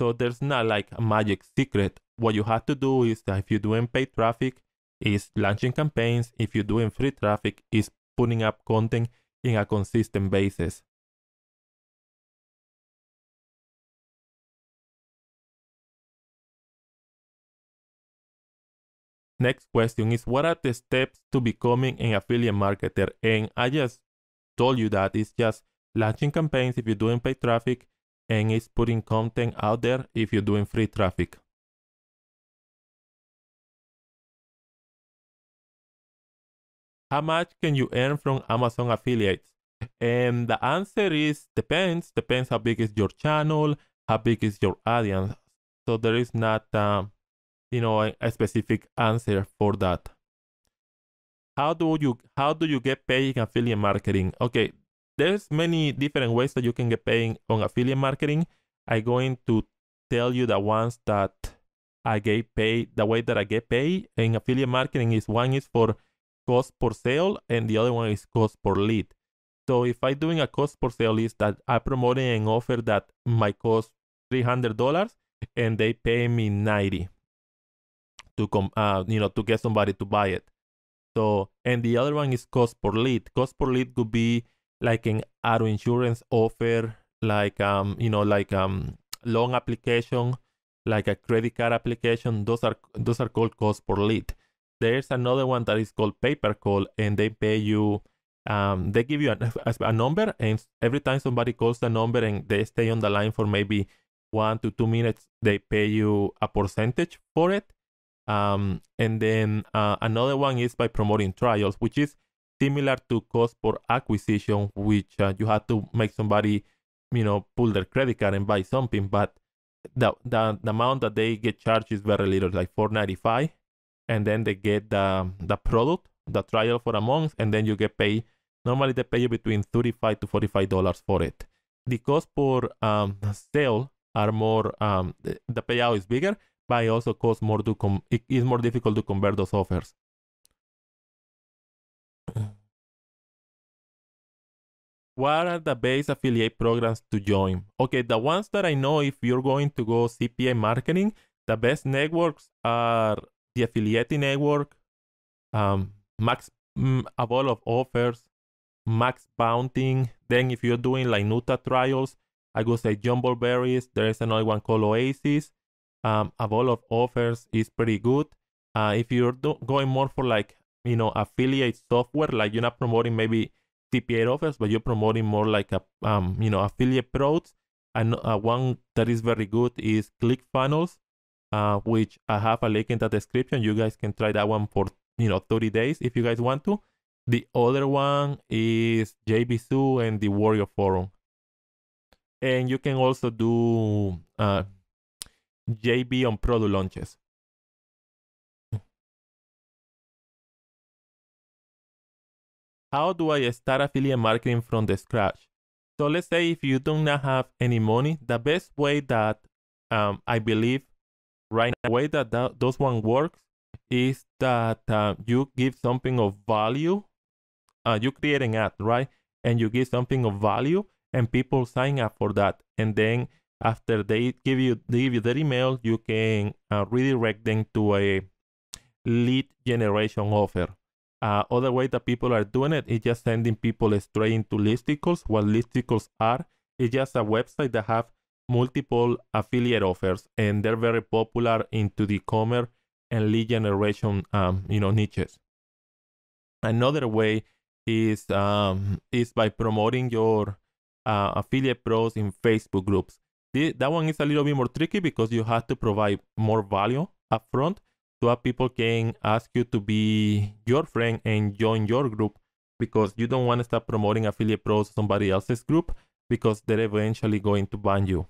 So there's not like a magic secret. What you have to do is that if you're doing paid traffic, is launching campaigns. If you're doing free traffic, is putting up content in a consistent basis. Next question is what are the steps to becoming an affiliate marketer? And I just told you that it's just launching campaigns if you're doing paid traffic and it's putting content out there if you're doing free traffic. How much can you earn from Amazon affiliates? And the answer is depends. Depends how big is your channel, how big is your audience. So there is not um, you know a, a specific answer for that how do you how do you get paid in affiliate marketing okay there's many different ways that you can get paid on affiliate marketing i'm going to tell you the ones that i get paid the way that i get paid in affiliate marketing is one is for cost per sale and the other one is cost per lead so if i'm doing a cost per sale is that i'm promoting an offer that might cost $300 and they pay me 90 to come uh, you know to get somebody to buy it so and the other one is cost per lead cost per lead could be like an auto insurance offer like um you know like um loan application like a credit card application those are those are called cost per lead there's another one that is called paper call and they pay you um, they give you a, a, number and every time somebody calls the number and they stay on the line for maybe one to two minutes they pay you a percentage for it um, and then uh, another one is by promoting trials, which is similar to cost per acquisition, which uh, you have to make somebody, you know, pull their credit card and buy something. But the, the, the amount that they get charged is very little, like 495 and then they get the, the product, the trial for a month, and then you get paid. Normally they pay you between 35 to $45 for it. The cost per um, sale are more, um, the payout is bigger, but it also costs more to com it is more difficult to convert those offers. What are the best affiliate programs to join? Okay, the ones that I know if you're going to go CPA marketing, the best networks are the affiliate network, um, Max mm, a ball of offers, Max Bounting. Then if you're doing like Nuta trials, I would say Jumbleberries. There is another one called Oasis um, a ball of offers is pretty good. Uh, if you're going more for like, you know, affiliate software, like you're not promoting maybe CPA offers, but you're promoting more like a, um, you know, affiliate products. And uh, one that is very good is ClickFunnels, uh, which I have a link in the description. You guys can try that one for, you know, 30 days if you guys want to. The other one is JBSU and the Warrior Forum. And you can also do uh, JB on product launches. How do I start affiliate marketing from the scratch? So let's say if you do not have any money, the best way that um, I believe right now, the way that, that those one works is that uh, you give something of value. Uh, you create an ad, right? And you give something of value and people sign up for that. And then after they give you they give you their email you can uh, redirect them to a lead generation offer uh, other way that people are doing it is just sending people straight into listicles what listicles are It's just a website that have multiple affiliate offers and they're very popular into the commerce and lead generation um, you know niches another way is um, is by promoting your uh, affiliate pros in facebook groups that one is a little bit more tricky because you have to provide more value upfront so that people can ask you to be your friend and join your group because you don't want to start promoting affiliate pros to somebody else's group because they're eventually going to ban you.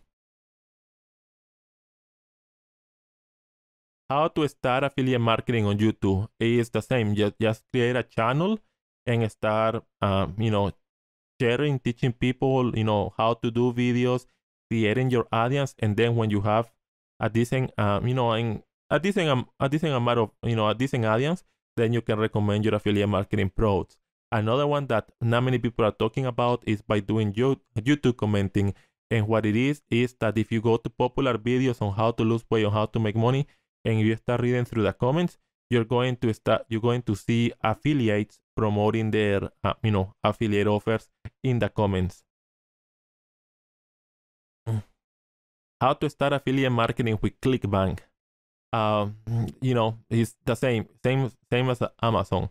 How to start affiliate marketing on YouTube is the same. Just, just create a channel and start, um, you know, sharing, teaching people, you know, how to do videos, creating your audience, and then when you have a decent, um, you know, a decent, um, a decent amount of, you know, a decent audience, then you can recommend your affiliate marketing products. Another one that not many people are talking about is by doing YouTube commenting. And what it is, is that if you go to popular videos on how to lose weight, on how to make money, and you start reading through the comments, you're going to start, you're going to see affiliates promoting their, uh, you know, affiliate offers in the comments. how to start affiliate marketing with clickbank uh, you know it's the same same same as amazon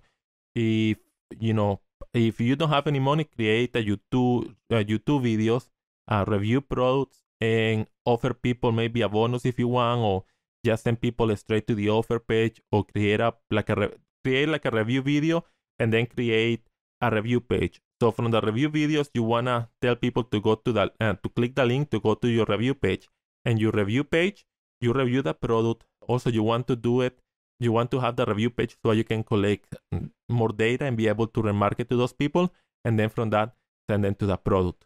if you know if you don't have any money create a youtube uh, youtube videos uh, review products and offer people maybe a bonus if you want or just send people straight to the offer page or create a like a create like a review video and then create a review page so from the review videos you want to tell people to go to the uh, to click the link to go to your review page and your review page, you review the product. Also, you want to do it, you want to have the review page so you can collect more data and be able to remarket to those people. And then from that, send them to the product.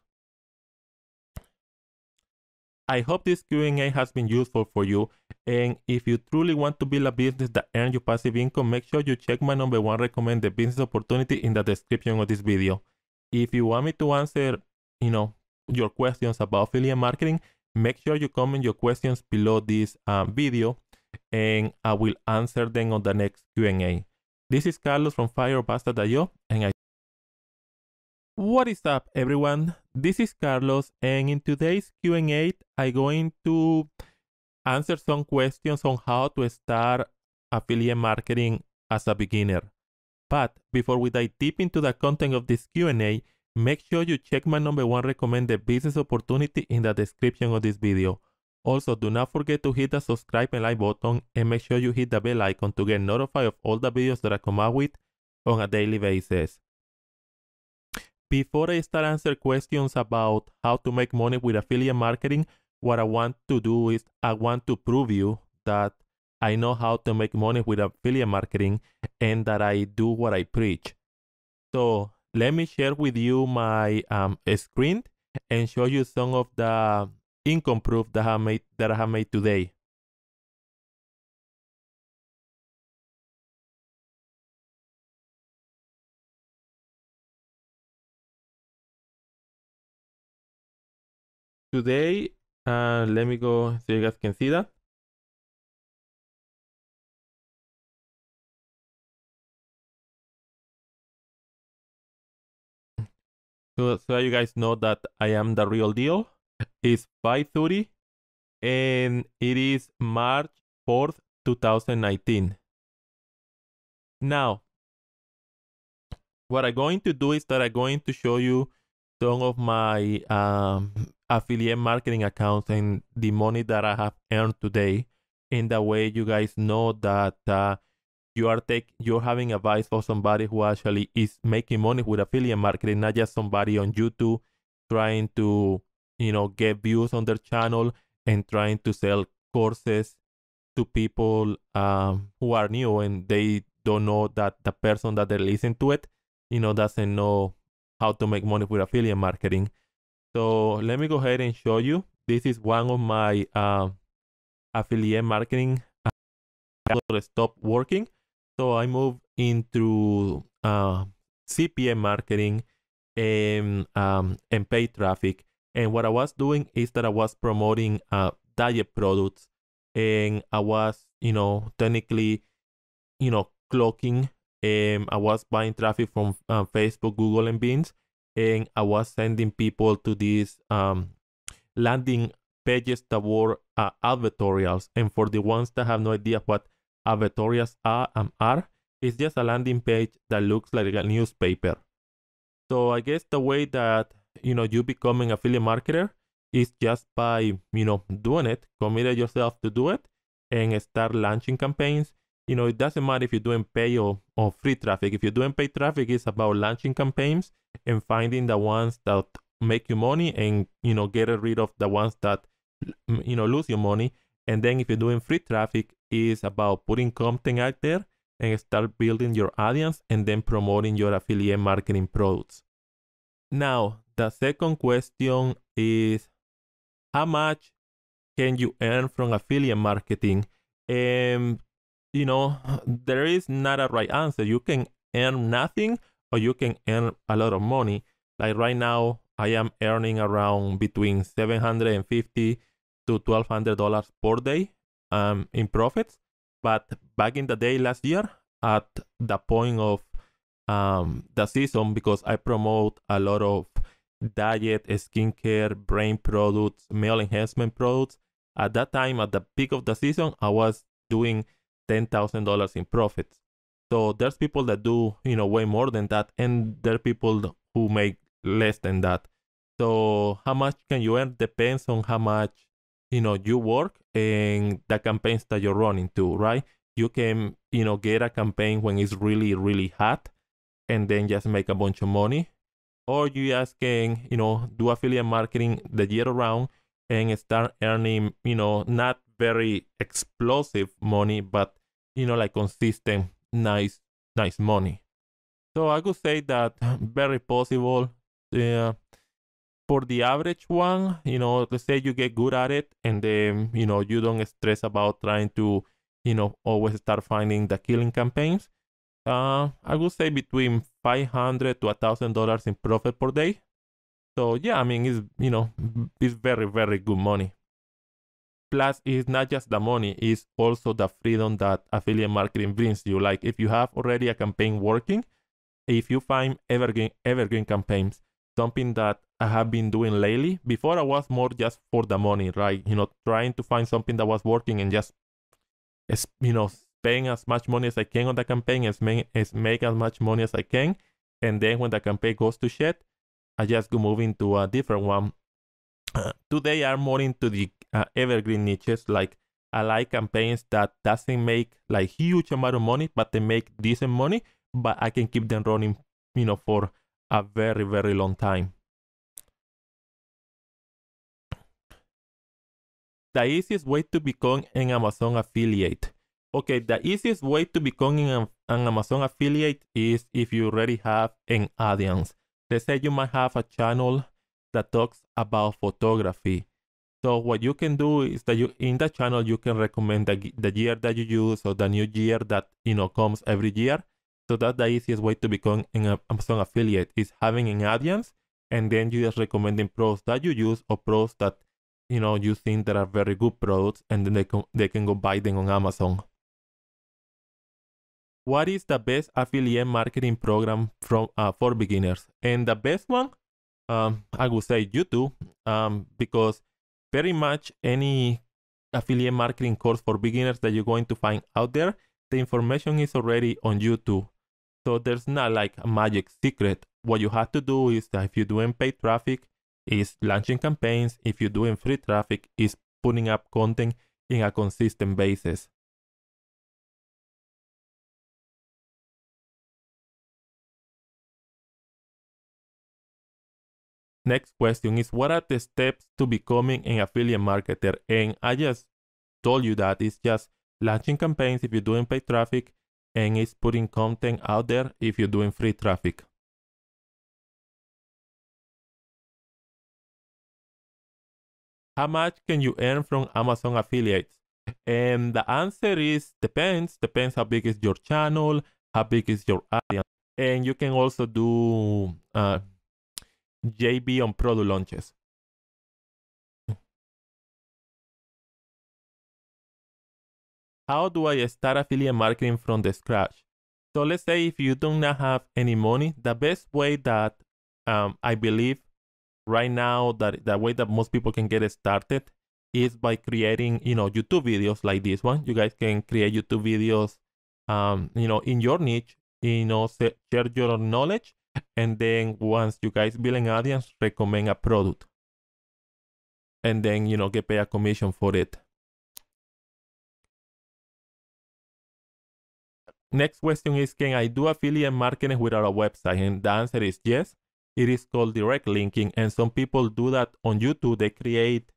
I hope this Q&A has been useful for you. And if you truly want to build a business that earns you passive income, make sure you check my number one recommended business opportunity in the description of this video. If you want me to answer, you know, your questions about affiliate marketing, make sure you comment your questions below this uh, video and I will answer them on the next Q&A. This is Carlos from Firebasta.io and I What is up everyone? This is Carlos and in today's Q&A I'm going to answer some questions on how to start affiliate marketing as a beginner. But before we dive deep into the content of this Q&A, Make sure you check my number one recommended business opportunity in the description of this video. Also, do not forget to hit the subscribe and like button and make sure you hit the bell icon to get notified of all the videos that I come out with on a daily basis. Before I start answering questions about how to make money with affiliate marketing, what I want to do is I want to prove you that I know how to make money with affiliate marketing and that I do what I preach. So let me share with you my um, screen and show you some of the income proof that I made that I have made today. Today, uh, let me go so you guys can see that. so, so you guys know that I am the real deal. It's 5:30, and it is March 4th, 2019. Now, what I'm going to do is that I'm going to show you some of my um, affiliate marketing accounts and the money that I have earned today. In that way, you guys know that uh, you are take you're having advice for somebody who actually is making money with affiliate marketing, not just somebody on YouTube trying to you know get views on their channel and trying to sell courses to people um, who are new and they don't know that the person that they listen to it, you know, doesn't know how to make money with affiliate marketing. So let me go ahead and show you. This is one of my uh, affiliate marketing that uh, stop working. So I moved into uh, CPM marketing and um, and paid traffic. And what I was doing is that I was promoting uh, diet products, and I was you know technically you know clocking. Um, I was buying traffic from uh, Facebook, Google, and Beans, and I was sending people to these um, landing pages that were uh, advertorials. And for the ones that have no idea what Avetoria's A and R is just a landing page that looks like a newspaper. So I guess the way that you know you become an affiliate marketer is just by you know doing it, committed yourself to do it, and start launching campaigns. You know it doesn't matter if you're doing pay or, or free traffic. If you're doing paid traffic, it's about launching campaigns and finding the ones that make you money and you know get rid of the ones that you know lose your money. And then if you're doing free traffic, is about putting content out there and start building your audience and then promoting your affiliate marketing products. Now, the second question is how much can you earn from affiliate marketing? And you know, there is not a right answer. You can earn nothing or you can earn a lot of money. Like right now, I am earning around between 750 to $1200 per day um, in profits. But back in the day last year, at the point of um, the season, because I promote a lot of diet, skincare, brain products, male enhancement products. At that time, at the peak of the season, I was doing $10,000 in profits. So there's people that do, you know, way more than that. And there are people who make less than that. So how much can you earn depends on how much you know you work and the campaigns that you're running to right you can you know get a campaign when it's really really hot and then just make a bunch of money or you just can you know do affiliate marketing the year round and start earning you know not very explosive money but you know like consistent nice nice money so i could say that very possible yeah for the average one, you know, let's say you get good at it and then, you know, you don't stress about trying to, you know, always start finding the killing campaigns. Uh, I would say between 500 to $1,000 in profit per day. So yeah, I mean, it's, you know, it's very, very good money. Plus, it's not just the money, it's also the freedom that affiliate marketing brings you. Like if you have already a campaign working, if you find evergreen, evergreen campaigns, something that I have been doing lately. Before I was more just for the money, right? You know, trying to find something that was working and just, you know, spend as much money as I can on the campaign, as make, as make as much money as I can. And then when the campaign goes to shit, I just go moving to a different one. Uh, today I'm more into the uh, evergreen niches. Like I like campaigns that doesn't make like huge amount of money, but they make decent money, but I can keep them running, you know, for a very, very long time. The easiest way to become an Amazon affiliate. Okay, the easiest way to become an, an Amazon affiliate is if you already have an audience. Let's say you might have a channel that talks about photography. So what you can do is that you in the channel you can recommend the, the year that you use or the new year that you know comes every year. So that's the easiest way to become an Amazon affiliate is having an audience and then you just recommending pros that you use or pros that you know you think that are very good products and then they can they can go buy them on Amazon. What is the best affiliate marketing program from uh, for beginners? And the best one, um, I would say YouTube, um, because very much any affiliate marketing course for beginners that you're going to find out there, the information is already on YouTube. So there's not like a magic secret. What you have to do is that if you're doing paid traffic, is launching campaigns. If you're doing free traffic, is putting up content in a consistent basis. Next question is what are the steps to becoming an affiliate marketer? And I just told you that it's just launching campaigns if you're doing paid traffic, and it's putting content out there if you're doing free traffic. How much can you earn from Amazon affiliates? And the answer is depends. Depends how big is your channel, how big is your audience. And you can also do uh, JB on product launches. how do I start affiliate marketing from the scratch? So let's say if you do not have any money, the best way that um, I believe right now that the way that most people can get started is by creating, you know, YouTube videos like this one. You guys can create YouTube videos, um, you know, in your niche, you know, share your knowledge. And then once you guys build an audience, recommend a product. And then, you know, get paid a commission for it. Next question is, can I do affiliate marketing without a website? And the answer is yes. It is called direct linking. And some people do that on YouTube. They create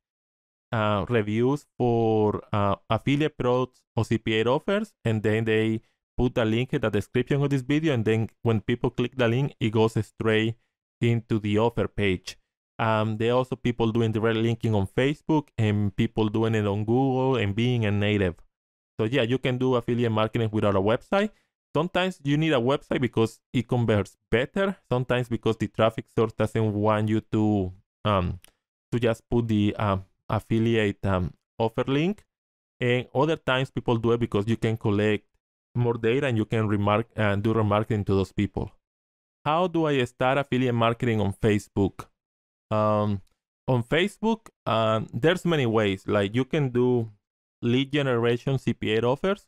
uh, reviews for uh, affiliate products or CPA offers, and then they put a link in the description of this video. And then when people click the link, it goes straight into the offer page. Um, there are also people doing direct linking on Facebook and people doing it on Google and being a native. So yeah, you can do affiliate marketing without a website. Sometimes you need a website because it converts better. Sometimes because the traffic source doesn't want you to um, to just put the um, affiliate um, offer link. And other times people do it because you can collect more data and you can remark and uh, do remarketing to those people. How do I start affiliate marketing on Facebook? Um, on Facebook, um, there's many ways. Like you can do lead generation CPA offers.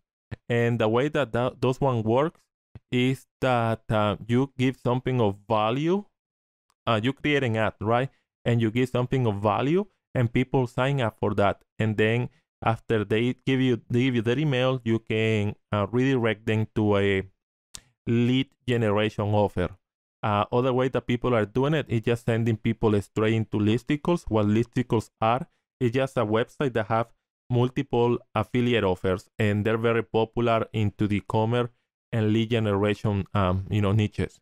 And the way that, that those one works is that uh, you give something of value. Uh, you create an ad, right? And you give something of value, and people sign up for that. And then after they give you they give you their email, you can uh, redirect them to a lead generation offer. Uh, other way that people are doing it is just sending people straight into listicles. What listicles are is just a website that have multiple affiliate offers, and they're very popular into the commerce and lead generation, um, you know, niches.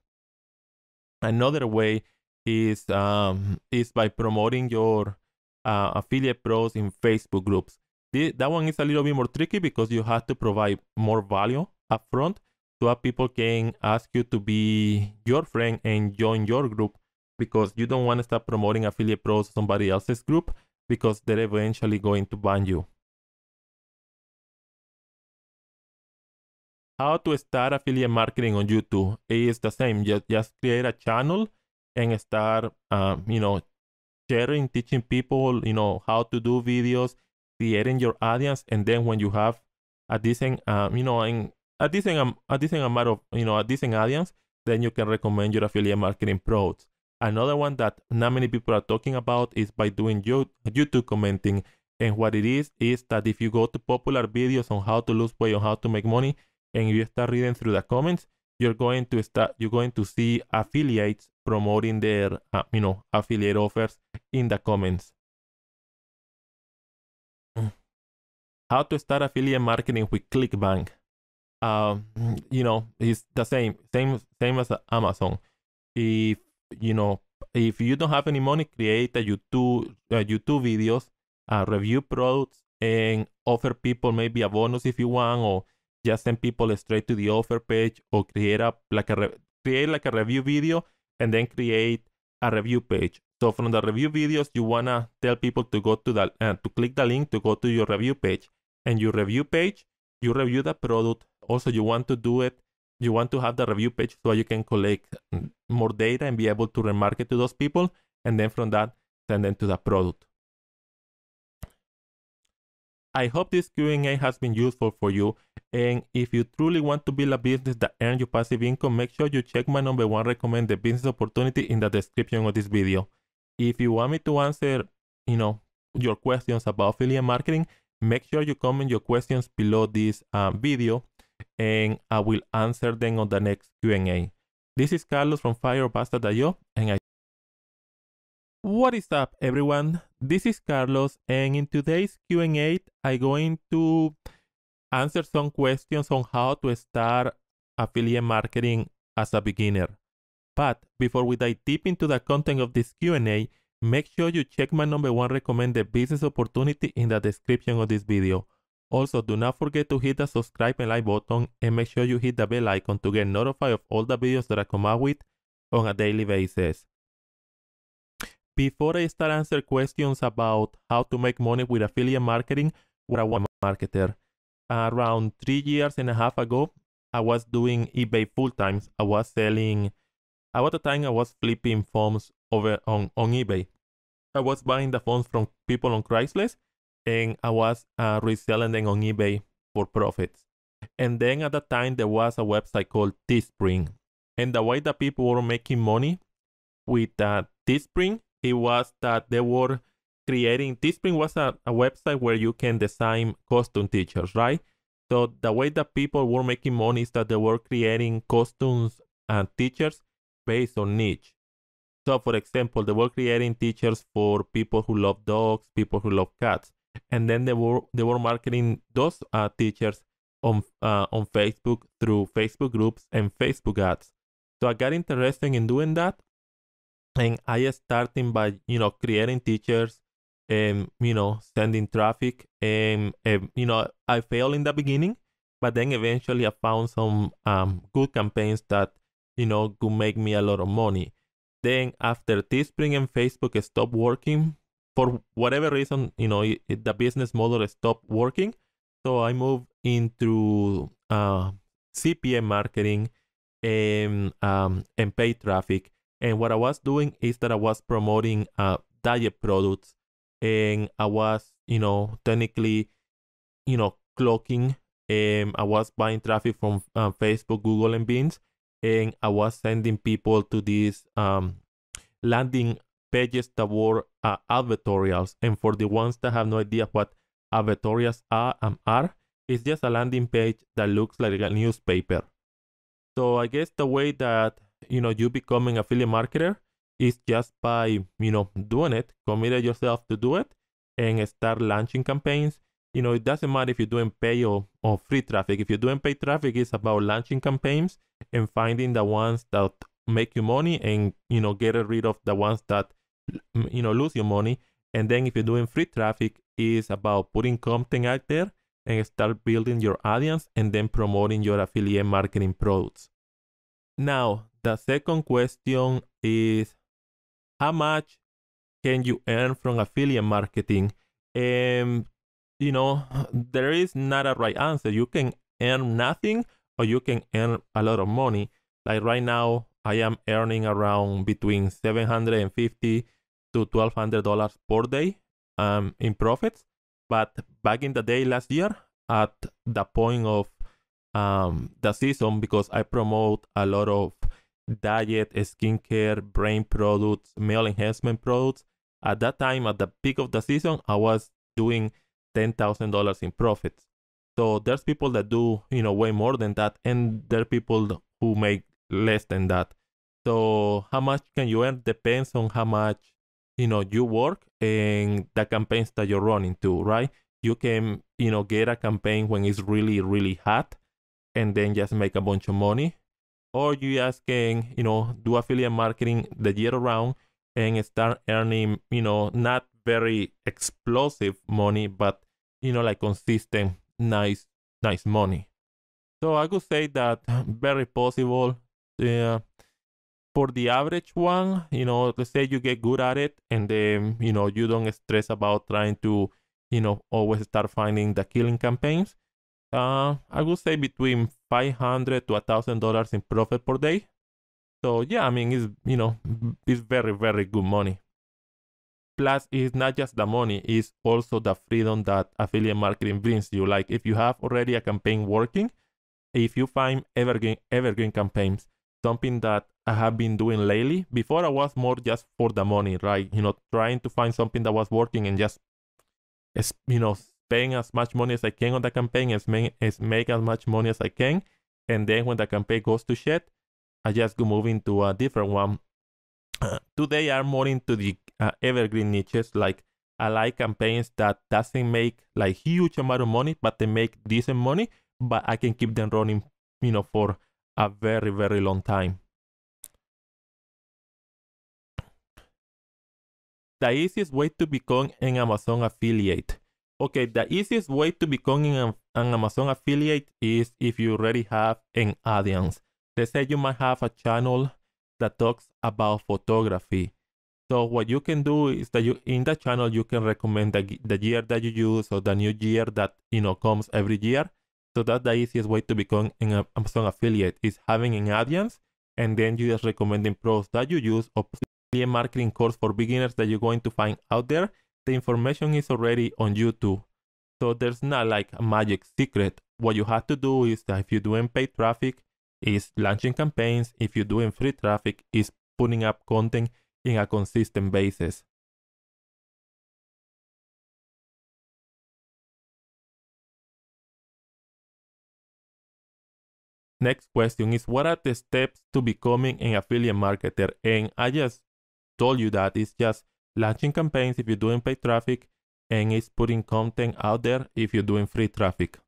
Another way is um, is by promoting your uh, affiliate pros in Facebook groups. The, that one is a little bit more tricky because you have to provide more value upfront so that people can ask you to be your friend and join your group because you don't want to start promoting affiliate pros to somebody else's group because they're eventually going to ban you. how to start affiliate marketing on YouTube. It's the same. Just, just create a channel and start, um, you know, sharing, teaching people, you know, how to do videos, creating your audience. And then when you have a decent, um, you know, and a decent, um, a decent amount of, you know, a decent audience, then you can recommend your affiliate marketing products. Another one that not many people are talking about is by doing YouTube commenting. And what it is, is that if you go to popular videos on how to lose weight, on how to make money, and if you start reading through the comments, you're going to start you're going to see affiliates promoting their uh, you know affiliate offers in the comments. Mm. How to start affiliate marketing with ClickBank? Um, you know, it's the same, same, same as Amazon. If you know, if you don't have any money, create a YouTube uh, YouTube videos, uh, review products, and offer people maybe a bonus if you want, or just send people straight to the offer page or create a like a create like a review video and then create a review page. So from the review videos, you wanna tell people to go to the uh, to click the link to go to your review page. And your review page, you review the product. Also, you want to do it. You want to have the review page so you can collect more data and be able to remarket to those people. And then from that, send them to the product. I hope this Q&A has been useful for you. And if you truly want to build a business that earns you passive income, make sure you check my number one recommended business opportunity in the description of this video. If you want me to answer, you know, your questions about affiliate marketing, make sure you comment your questions below this uh, video and I will answer them on the next Q&A. This is Carlos from FireBasta.io, and I What is up everyone? This is Carlos and in today's Q&A I going to answer some questions on how to start affiliate marketing as a beginner. But before we dive deep into the content of this Q&A, make sure you check my number one recommended business opportunity in the description of this video. Also, do not forget to hit the subscribe and like button and make sure you hit the bell icon to get notified of all the videos that I come out with on a daily basis. Before I start answering questions about how to make money with affiliate marketing, what I want marketer around three years and a half ago, I was doing eBay full time. I was selling, At the time I was flipping phones over on, on eBay. I was buying the phones from people on Craigslist and I was uh, reselling them on eBay for profits. And then at that time, there was a website called Teespring. And the way that people were making money with uh, Teespring, it was that they were creating Teespring was a, a website where you can design costume teachers, right? So the way that people were making money is that they were creating costumes and teachers based on niche. So for example, they were creating teachers for people who love dogs, people who love cats, and then they were they were marketing those uh, teachers on uh, on Facebook through Facebook groups and Facebook ads. So I got interested in doing that, and I started by you know creating teachers, um, you know, sending traffic. And um, um, you know, I failed in the beginning, but then eventually I found some um, good campaigns that, you know, could make me a lot of money. Then after Teespring and Facebook stopped working, for whatever reason, you know, it, it, the business model stopped working. So I moved into uh, CPM marketing and, um, um, and paid traffic. And what I was doing is that I was promoting uh, diet products and I was, you know, technically, you know, clocking. Um, I was buying traffic from um, Facebook, Google, and Bing, and I was sending people to these um, landing pages that were uh, advertorials. And for the ones that have no idea what advertorials are and um, are, it's just a landing page that looks like a newspaper. So I guess the way that you know you become an affiliate marketer is just by, you know, doing it, committed yourself to do it and start launching campaigns. You know, it doesn't matter if you're doing pay or, or free traffic. If you're doing paid traffic, it's about launching campaigns and finding the ones that make you money and, you know, get rid of the ones that, you know, lose your money. And then if you're doing free traffic, is about putting content out there and start building your audience and then promoting your affiliate marketing products. Now, the second question is how much can you earn from affiliate marketing? Um, you know, there is not a right answer. You can earn nothing or you can earn a lot of money. Like right now, I am earning around between 750 to $1,200 per day um, in profits. But back in the day last year, at the point of um, the season, because I promote a lot of diet, skincare, brain products, male enhancement products. At that time, at the peak of the season, I was doing $10,000 in profits. So there's people that do, you know, way more than that. And there are people who make less than that. So how much can you earn depends on how much, you know, you work and the campaigns that you're running to, right? You can, you know, get a campaign when it's really, really hot and then just make a bunch of money or you just can, you know, do affiliate marketing the year round and start earning, you know, not very explosive money, but you know, like consistent, nice, nice money. So I could say that very possible. Yeah. Uh, for the average one, you know, let's say you get good at it and then, you know, you don't stress about trying to, you know, always start finding the killing campaigns uh, I would say between 500 to $1,000 in profit per day. So yeah, I mean, it's, you know, it's very, very good money. Plus, it's not just the money, it's also the freedom that affiliate marketing brings you. Like if you have already a campaign working, if you find evergreen, evergreen campaigns, something that I have been doing lately, before I was more just for the money, right? You know, trying to find something that was working and just, you know, spend as much money as I can on the campaign, as, make, as make as much money as I can. And then when the campaign goes to shit, I just go move into a different one. Uh, today I'm more into the uh, evergreen niches. Like I like campaigns that doesn't make like huge amount of money, but they make decent money, but I can keep them running, you know, for a very, very long time. The easiest way to become an Amazon affiliate okay, the easiest way to becoming an, an Amazon affiliate is if you already have an audience. Let's say you might have a channel that talks about photography. So what you can do is that you in the channel you can recommend the, the year that you use or the new year that you know comes every year. So that's the easiest way to become an Amazon affiliate is having an audience and then you just recommending products that you use or marketing course for beginners that you're going to find out there the information is already on YouTube. So there's not like a magic secret. What you have to do is that if you're doing paid traffic, is launching campaigns. If you're doing free traffic, is putting up content in a consistent basis. Next question is what are the steps to becoming an affiliate marketer? And I just told you that it's just launching campaigns if you're doing paid traffic, and it's putting content out there if you're doing free traffic.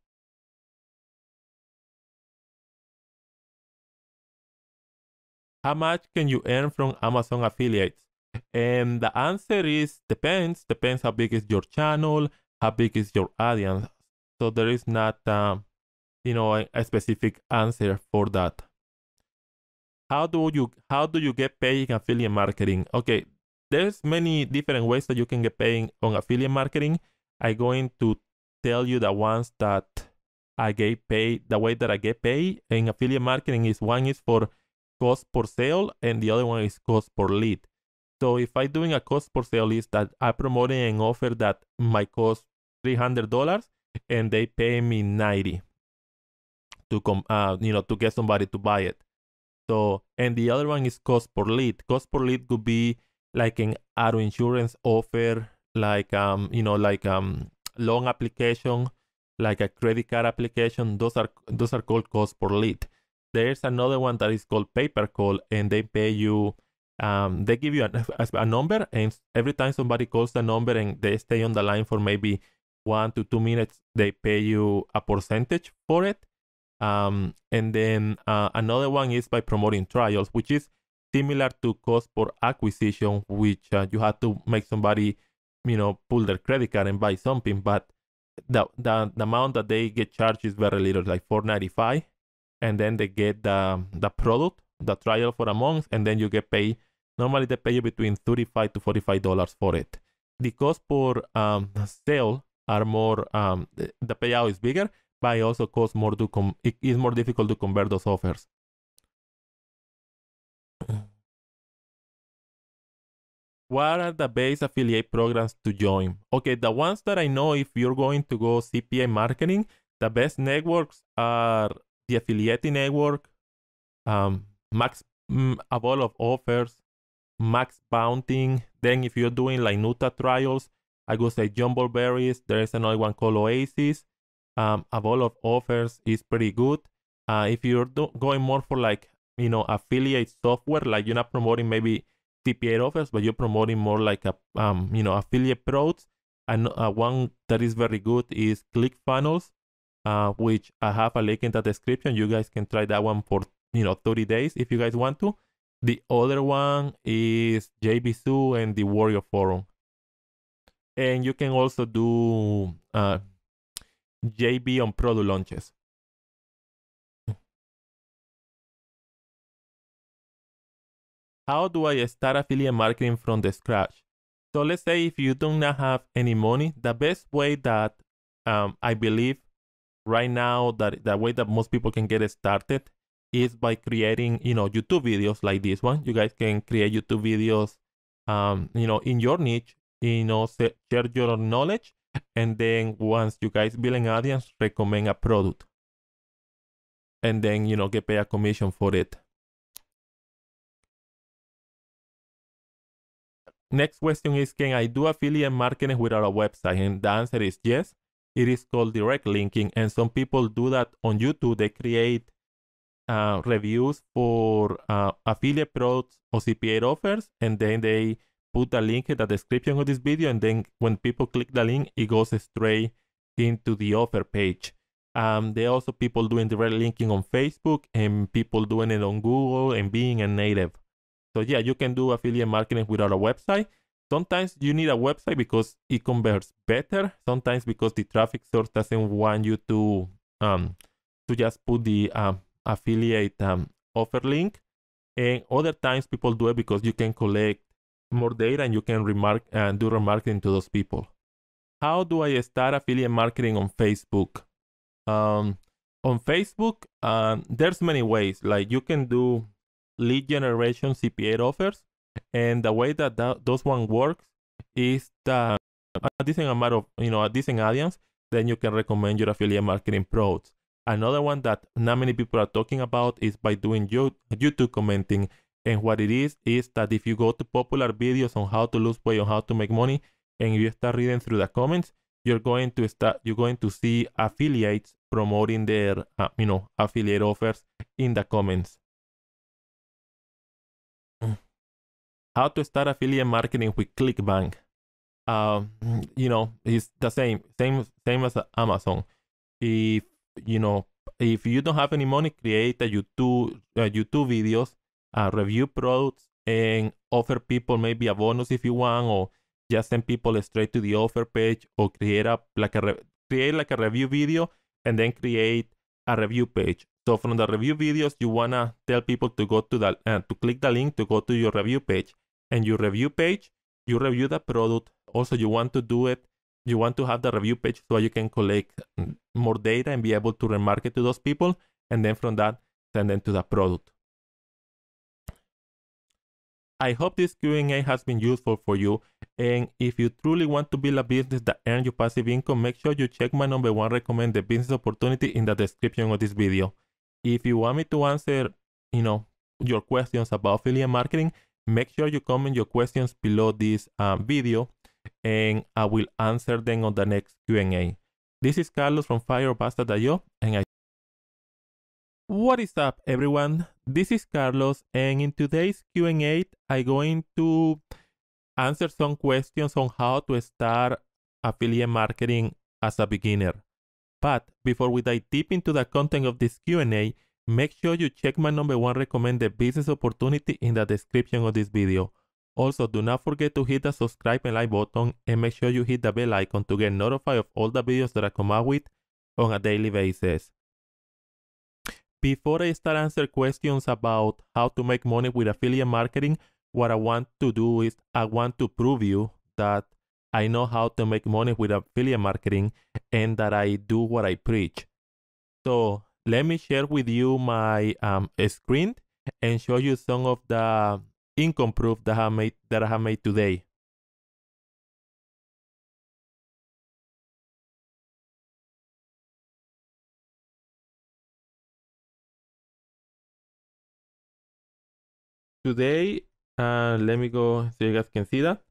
How much can you earn from Amazon affiliates? And the answer is depends. Depends how big is your channel, how big is your audience. So there is not, um, you know, a, a specific answer for that how do you how do you get paid in affiliate marketing okay there's many different ways that you can get paying on affiliate marketing. I'm going to tell you the ones that I get paid, the way that I get paid in affiliate marketing is one is for cost per sale and the other one is cost per lead. So if I'm doing a cost per sale is that I'm promoting an offer that might cost $300 and they pay me 90 to come, uh, you know, to get somebody to buy it. So, and the other one is cost per lead. Cost per lead could be like an auto insurance offer, like um, you know, like um, loan application, like a credit card application. Those are those are called cost per lead. There's another one that is called paper call, and they pay you. Um, they give you a, a number, and every time somebody calls the number and they stay on the line for maybe one to two minutes, they pay you a percentage for it. Um, and then uh, another one is by promoting trials, which is similar to cost per acquisition, which uh, you have to make somebody, you know, pull their credit card and buy something. But the, the, the amount that they get charged is very little, like 495 and then they get the, the product, the trial for a month, and then you get paid. Normally, they pay you between 35 to $45 for it. The cost per um, sale are more, um, the payout is bigger, but it also costs more to, com- it is more difficult to convert those offers. What are the best affiliate programs to join? Okay, the ones that I know if you're going to go CPA marketing, the best networks are the affiliate network, um, Max mm, Avail of Offers, Max Bounting. Then if you're doing like Nuta trials, I would say Jumbleberries. There is another one called Oasis. Um, Avail of Offers is pretty good. Uh, if you're going more for like you know affiliate software like you're not promoting maybe CPA offers but you're promoting more like a um, you know affiliate products and uh, one that is very good is ClickFunnels uh, which I have a link in the description you guys can try that one for you know 30 days if you guys want to the other one is JBSU and the Warrior Forum and you can also do uh, JB on product launches How do I start affiliate marketing from the scratch? So let's say if you do not have any money, the best way that um, I believe right now that the way that most people can get started is by creating, you know, YouTube videos like this one. You guys can create YouTube videos, um, you know, in your niche, you know, share your knowledge. And then once you guys build an audience, recommend a product. And then, you know, get paid a commission for it. Next question is, can I do affiliate marketing without a website? And the answer is yes. It is called direct linking. And some people do that on YouTube. They create uh, reviews for uh, affiliate products or CPA offers. And then they put the link in the description of this video. And then when people click the link, it goes straight into the offer page. Um, there are also people doing direct linking on Facebook and people doing it on Google and being a native. So yeah, you can do affiliate marketing without a website. Sometimes you need a website because it converts better. Sometimes because the traffic source doesn't want you to um, to just put the um, affiliate um, offer link. And other times people do it because you can collect more data and you can remark and uh, do remarketing to those people. How do I start affiliate marketing on Facebook? Um, on Facebook, um, there's many ways. Like you can do lead generation CPA offers. And the way that, that those one works is that uh, a decent amount of, you know, a decent audience, then you can recommend your affiliate marketing products. Another one that not many people are talking about is by doing YouTube commenting. And what it is, is that if you go to popular videos on how to lose weight, on how to make money, and you start reading through the comments, you're going to start, you're going to see affiliates promoting their, uh, you know, affiliate offers in the comments. how to start affiliate marketing with clickbank uh, you know it's the same same same as amazon if you know if you don't have any money create a youtube a youtube videos uh, review products and offer people maybe a bonus if you want or just send people straight to the offer page or create a like a create like a review video and then create a review page so from the review videos you wanna tell people to go to that uh, to click the link to go to your review page and your review page, you review the product. Also, you want to do it, you want to have the review page so you can collect mm, more data and be able to remarket to those people. And then from that, send them to the product. I hope this Q&A has been useful for you. And if you truly want to build a business that earns you passive income, make sure you check my number one recommended business opportunity in the description of this video. If you want me to answer, you know, your questions about affiliate marketing, make sure you comment your questions below this uh, video and I will answer them on the next Q&A. This is Carlos from FirePasta.io and I What is up everyone? This is Carlos and in today's Q&A I'm going to answer some questions on how to start affiliate marketing as a beginner. But before we dive deep into the content of this Q&A, Make sure you check my number one recommended business opportunity in the description of this video. Also, do not forget to hit the subscribe and like button and make sure you hit the bell icon to get notified of all the videos that I come out with on a daily basis. Before I start answering questions about how to make money with affiliate marketing, what I want to do is I want to prove you that I know how to make money with affiliate marketing and that I do what I preach. So let me share with you my um, screen and show you some of the income proof that I made that I have made today. Today, uh, let me go so you guys can see that.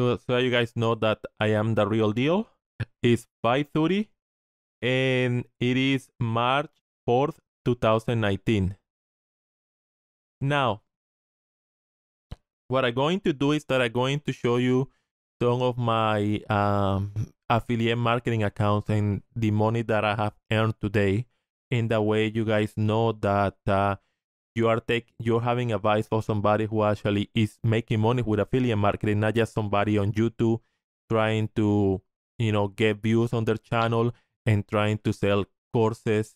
so, so you guys know that I am the real deal. It's 5.30 and it is March 4th, 2019. Now, what I'm going to do is that I'm going to show you some of my um, affiliate marketing accounts and the money that I have earned today. In that way, you guys know that uh, you are take you're having advice for somebody who actually is making money with affiliate marketing, not just somebody on YouTube trying to you know get views on their channel and trying to sell courses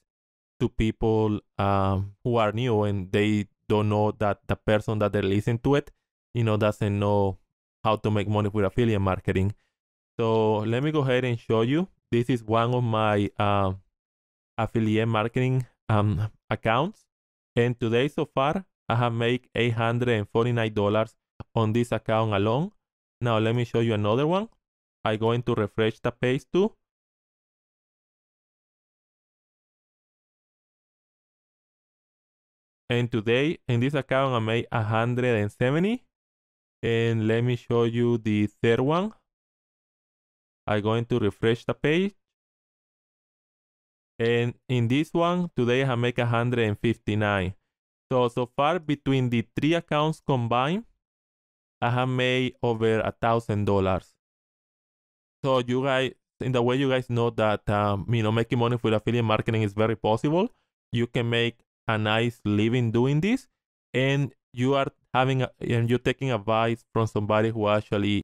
to people um, who are new and they don't know that the person that they listen to it, you know, doesn't know how to make money with affiliate marketing. So let me go ahead and show you. This is one of my uh, affiliate marketing um, accounts. And today so far, I have made $849 on this account alone. Now let me show you another one. I'm going to refresh the page too. And today in this account I made 170. And let me show you the third one. I'm going to refresh the page. And in this one, today I make 159. So, so far between the three accounts combined, I have made over a thousand dollars. So you guys, in the way you guys know that, um, you know, making money with affiliate marketing is very possible. You can make a nice living doing this and you are having, a, and you're taking advice from somebody who actually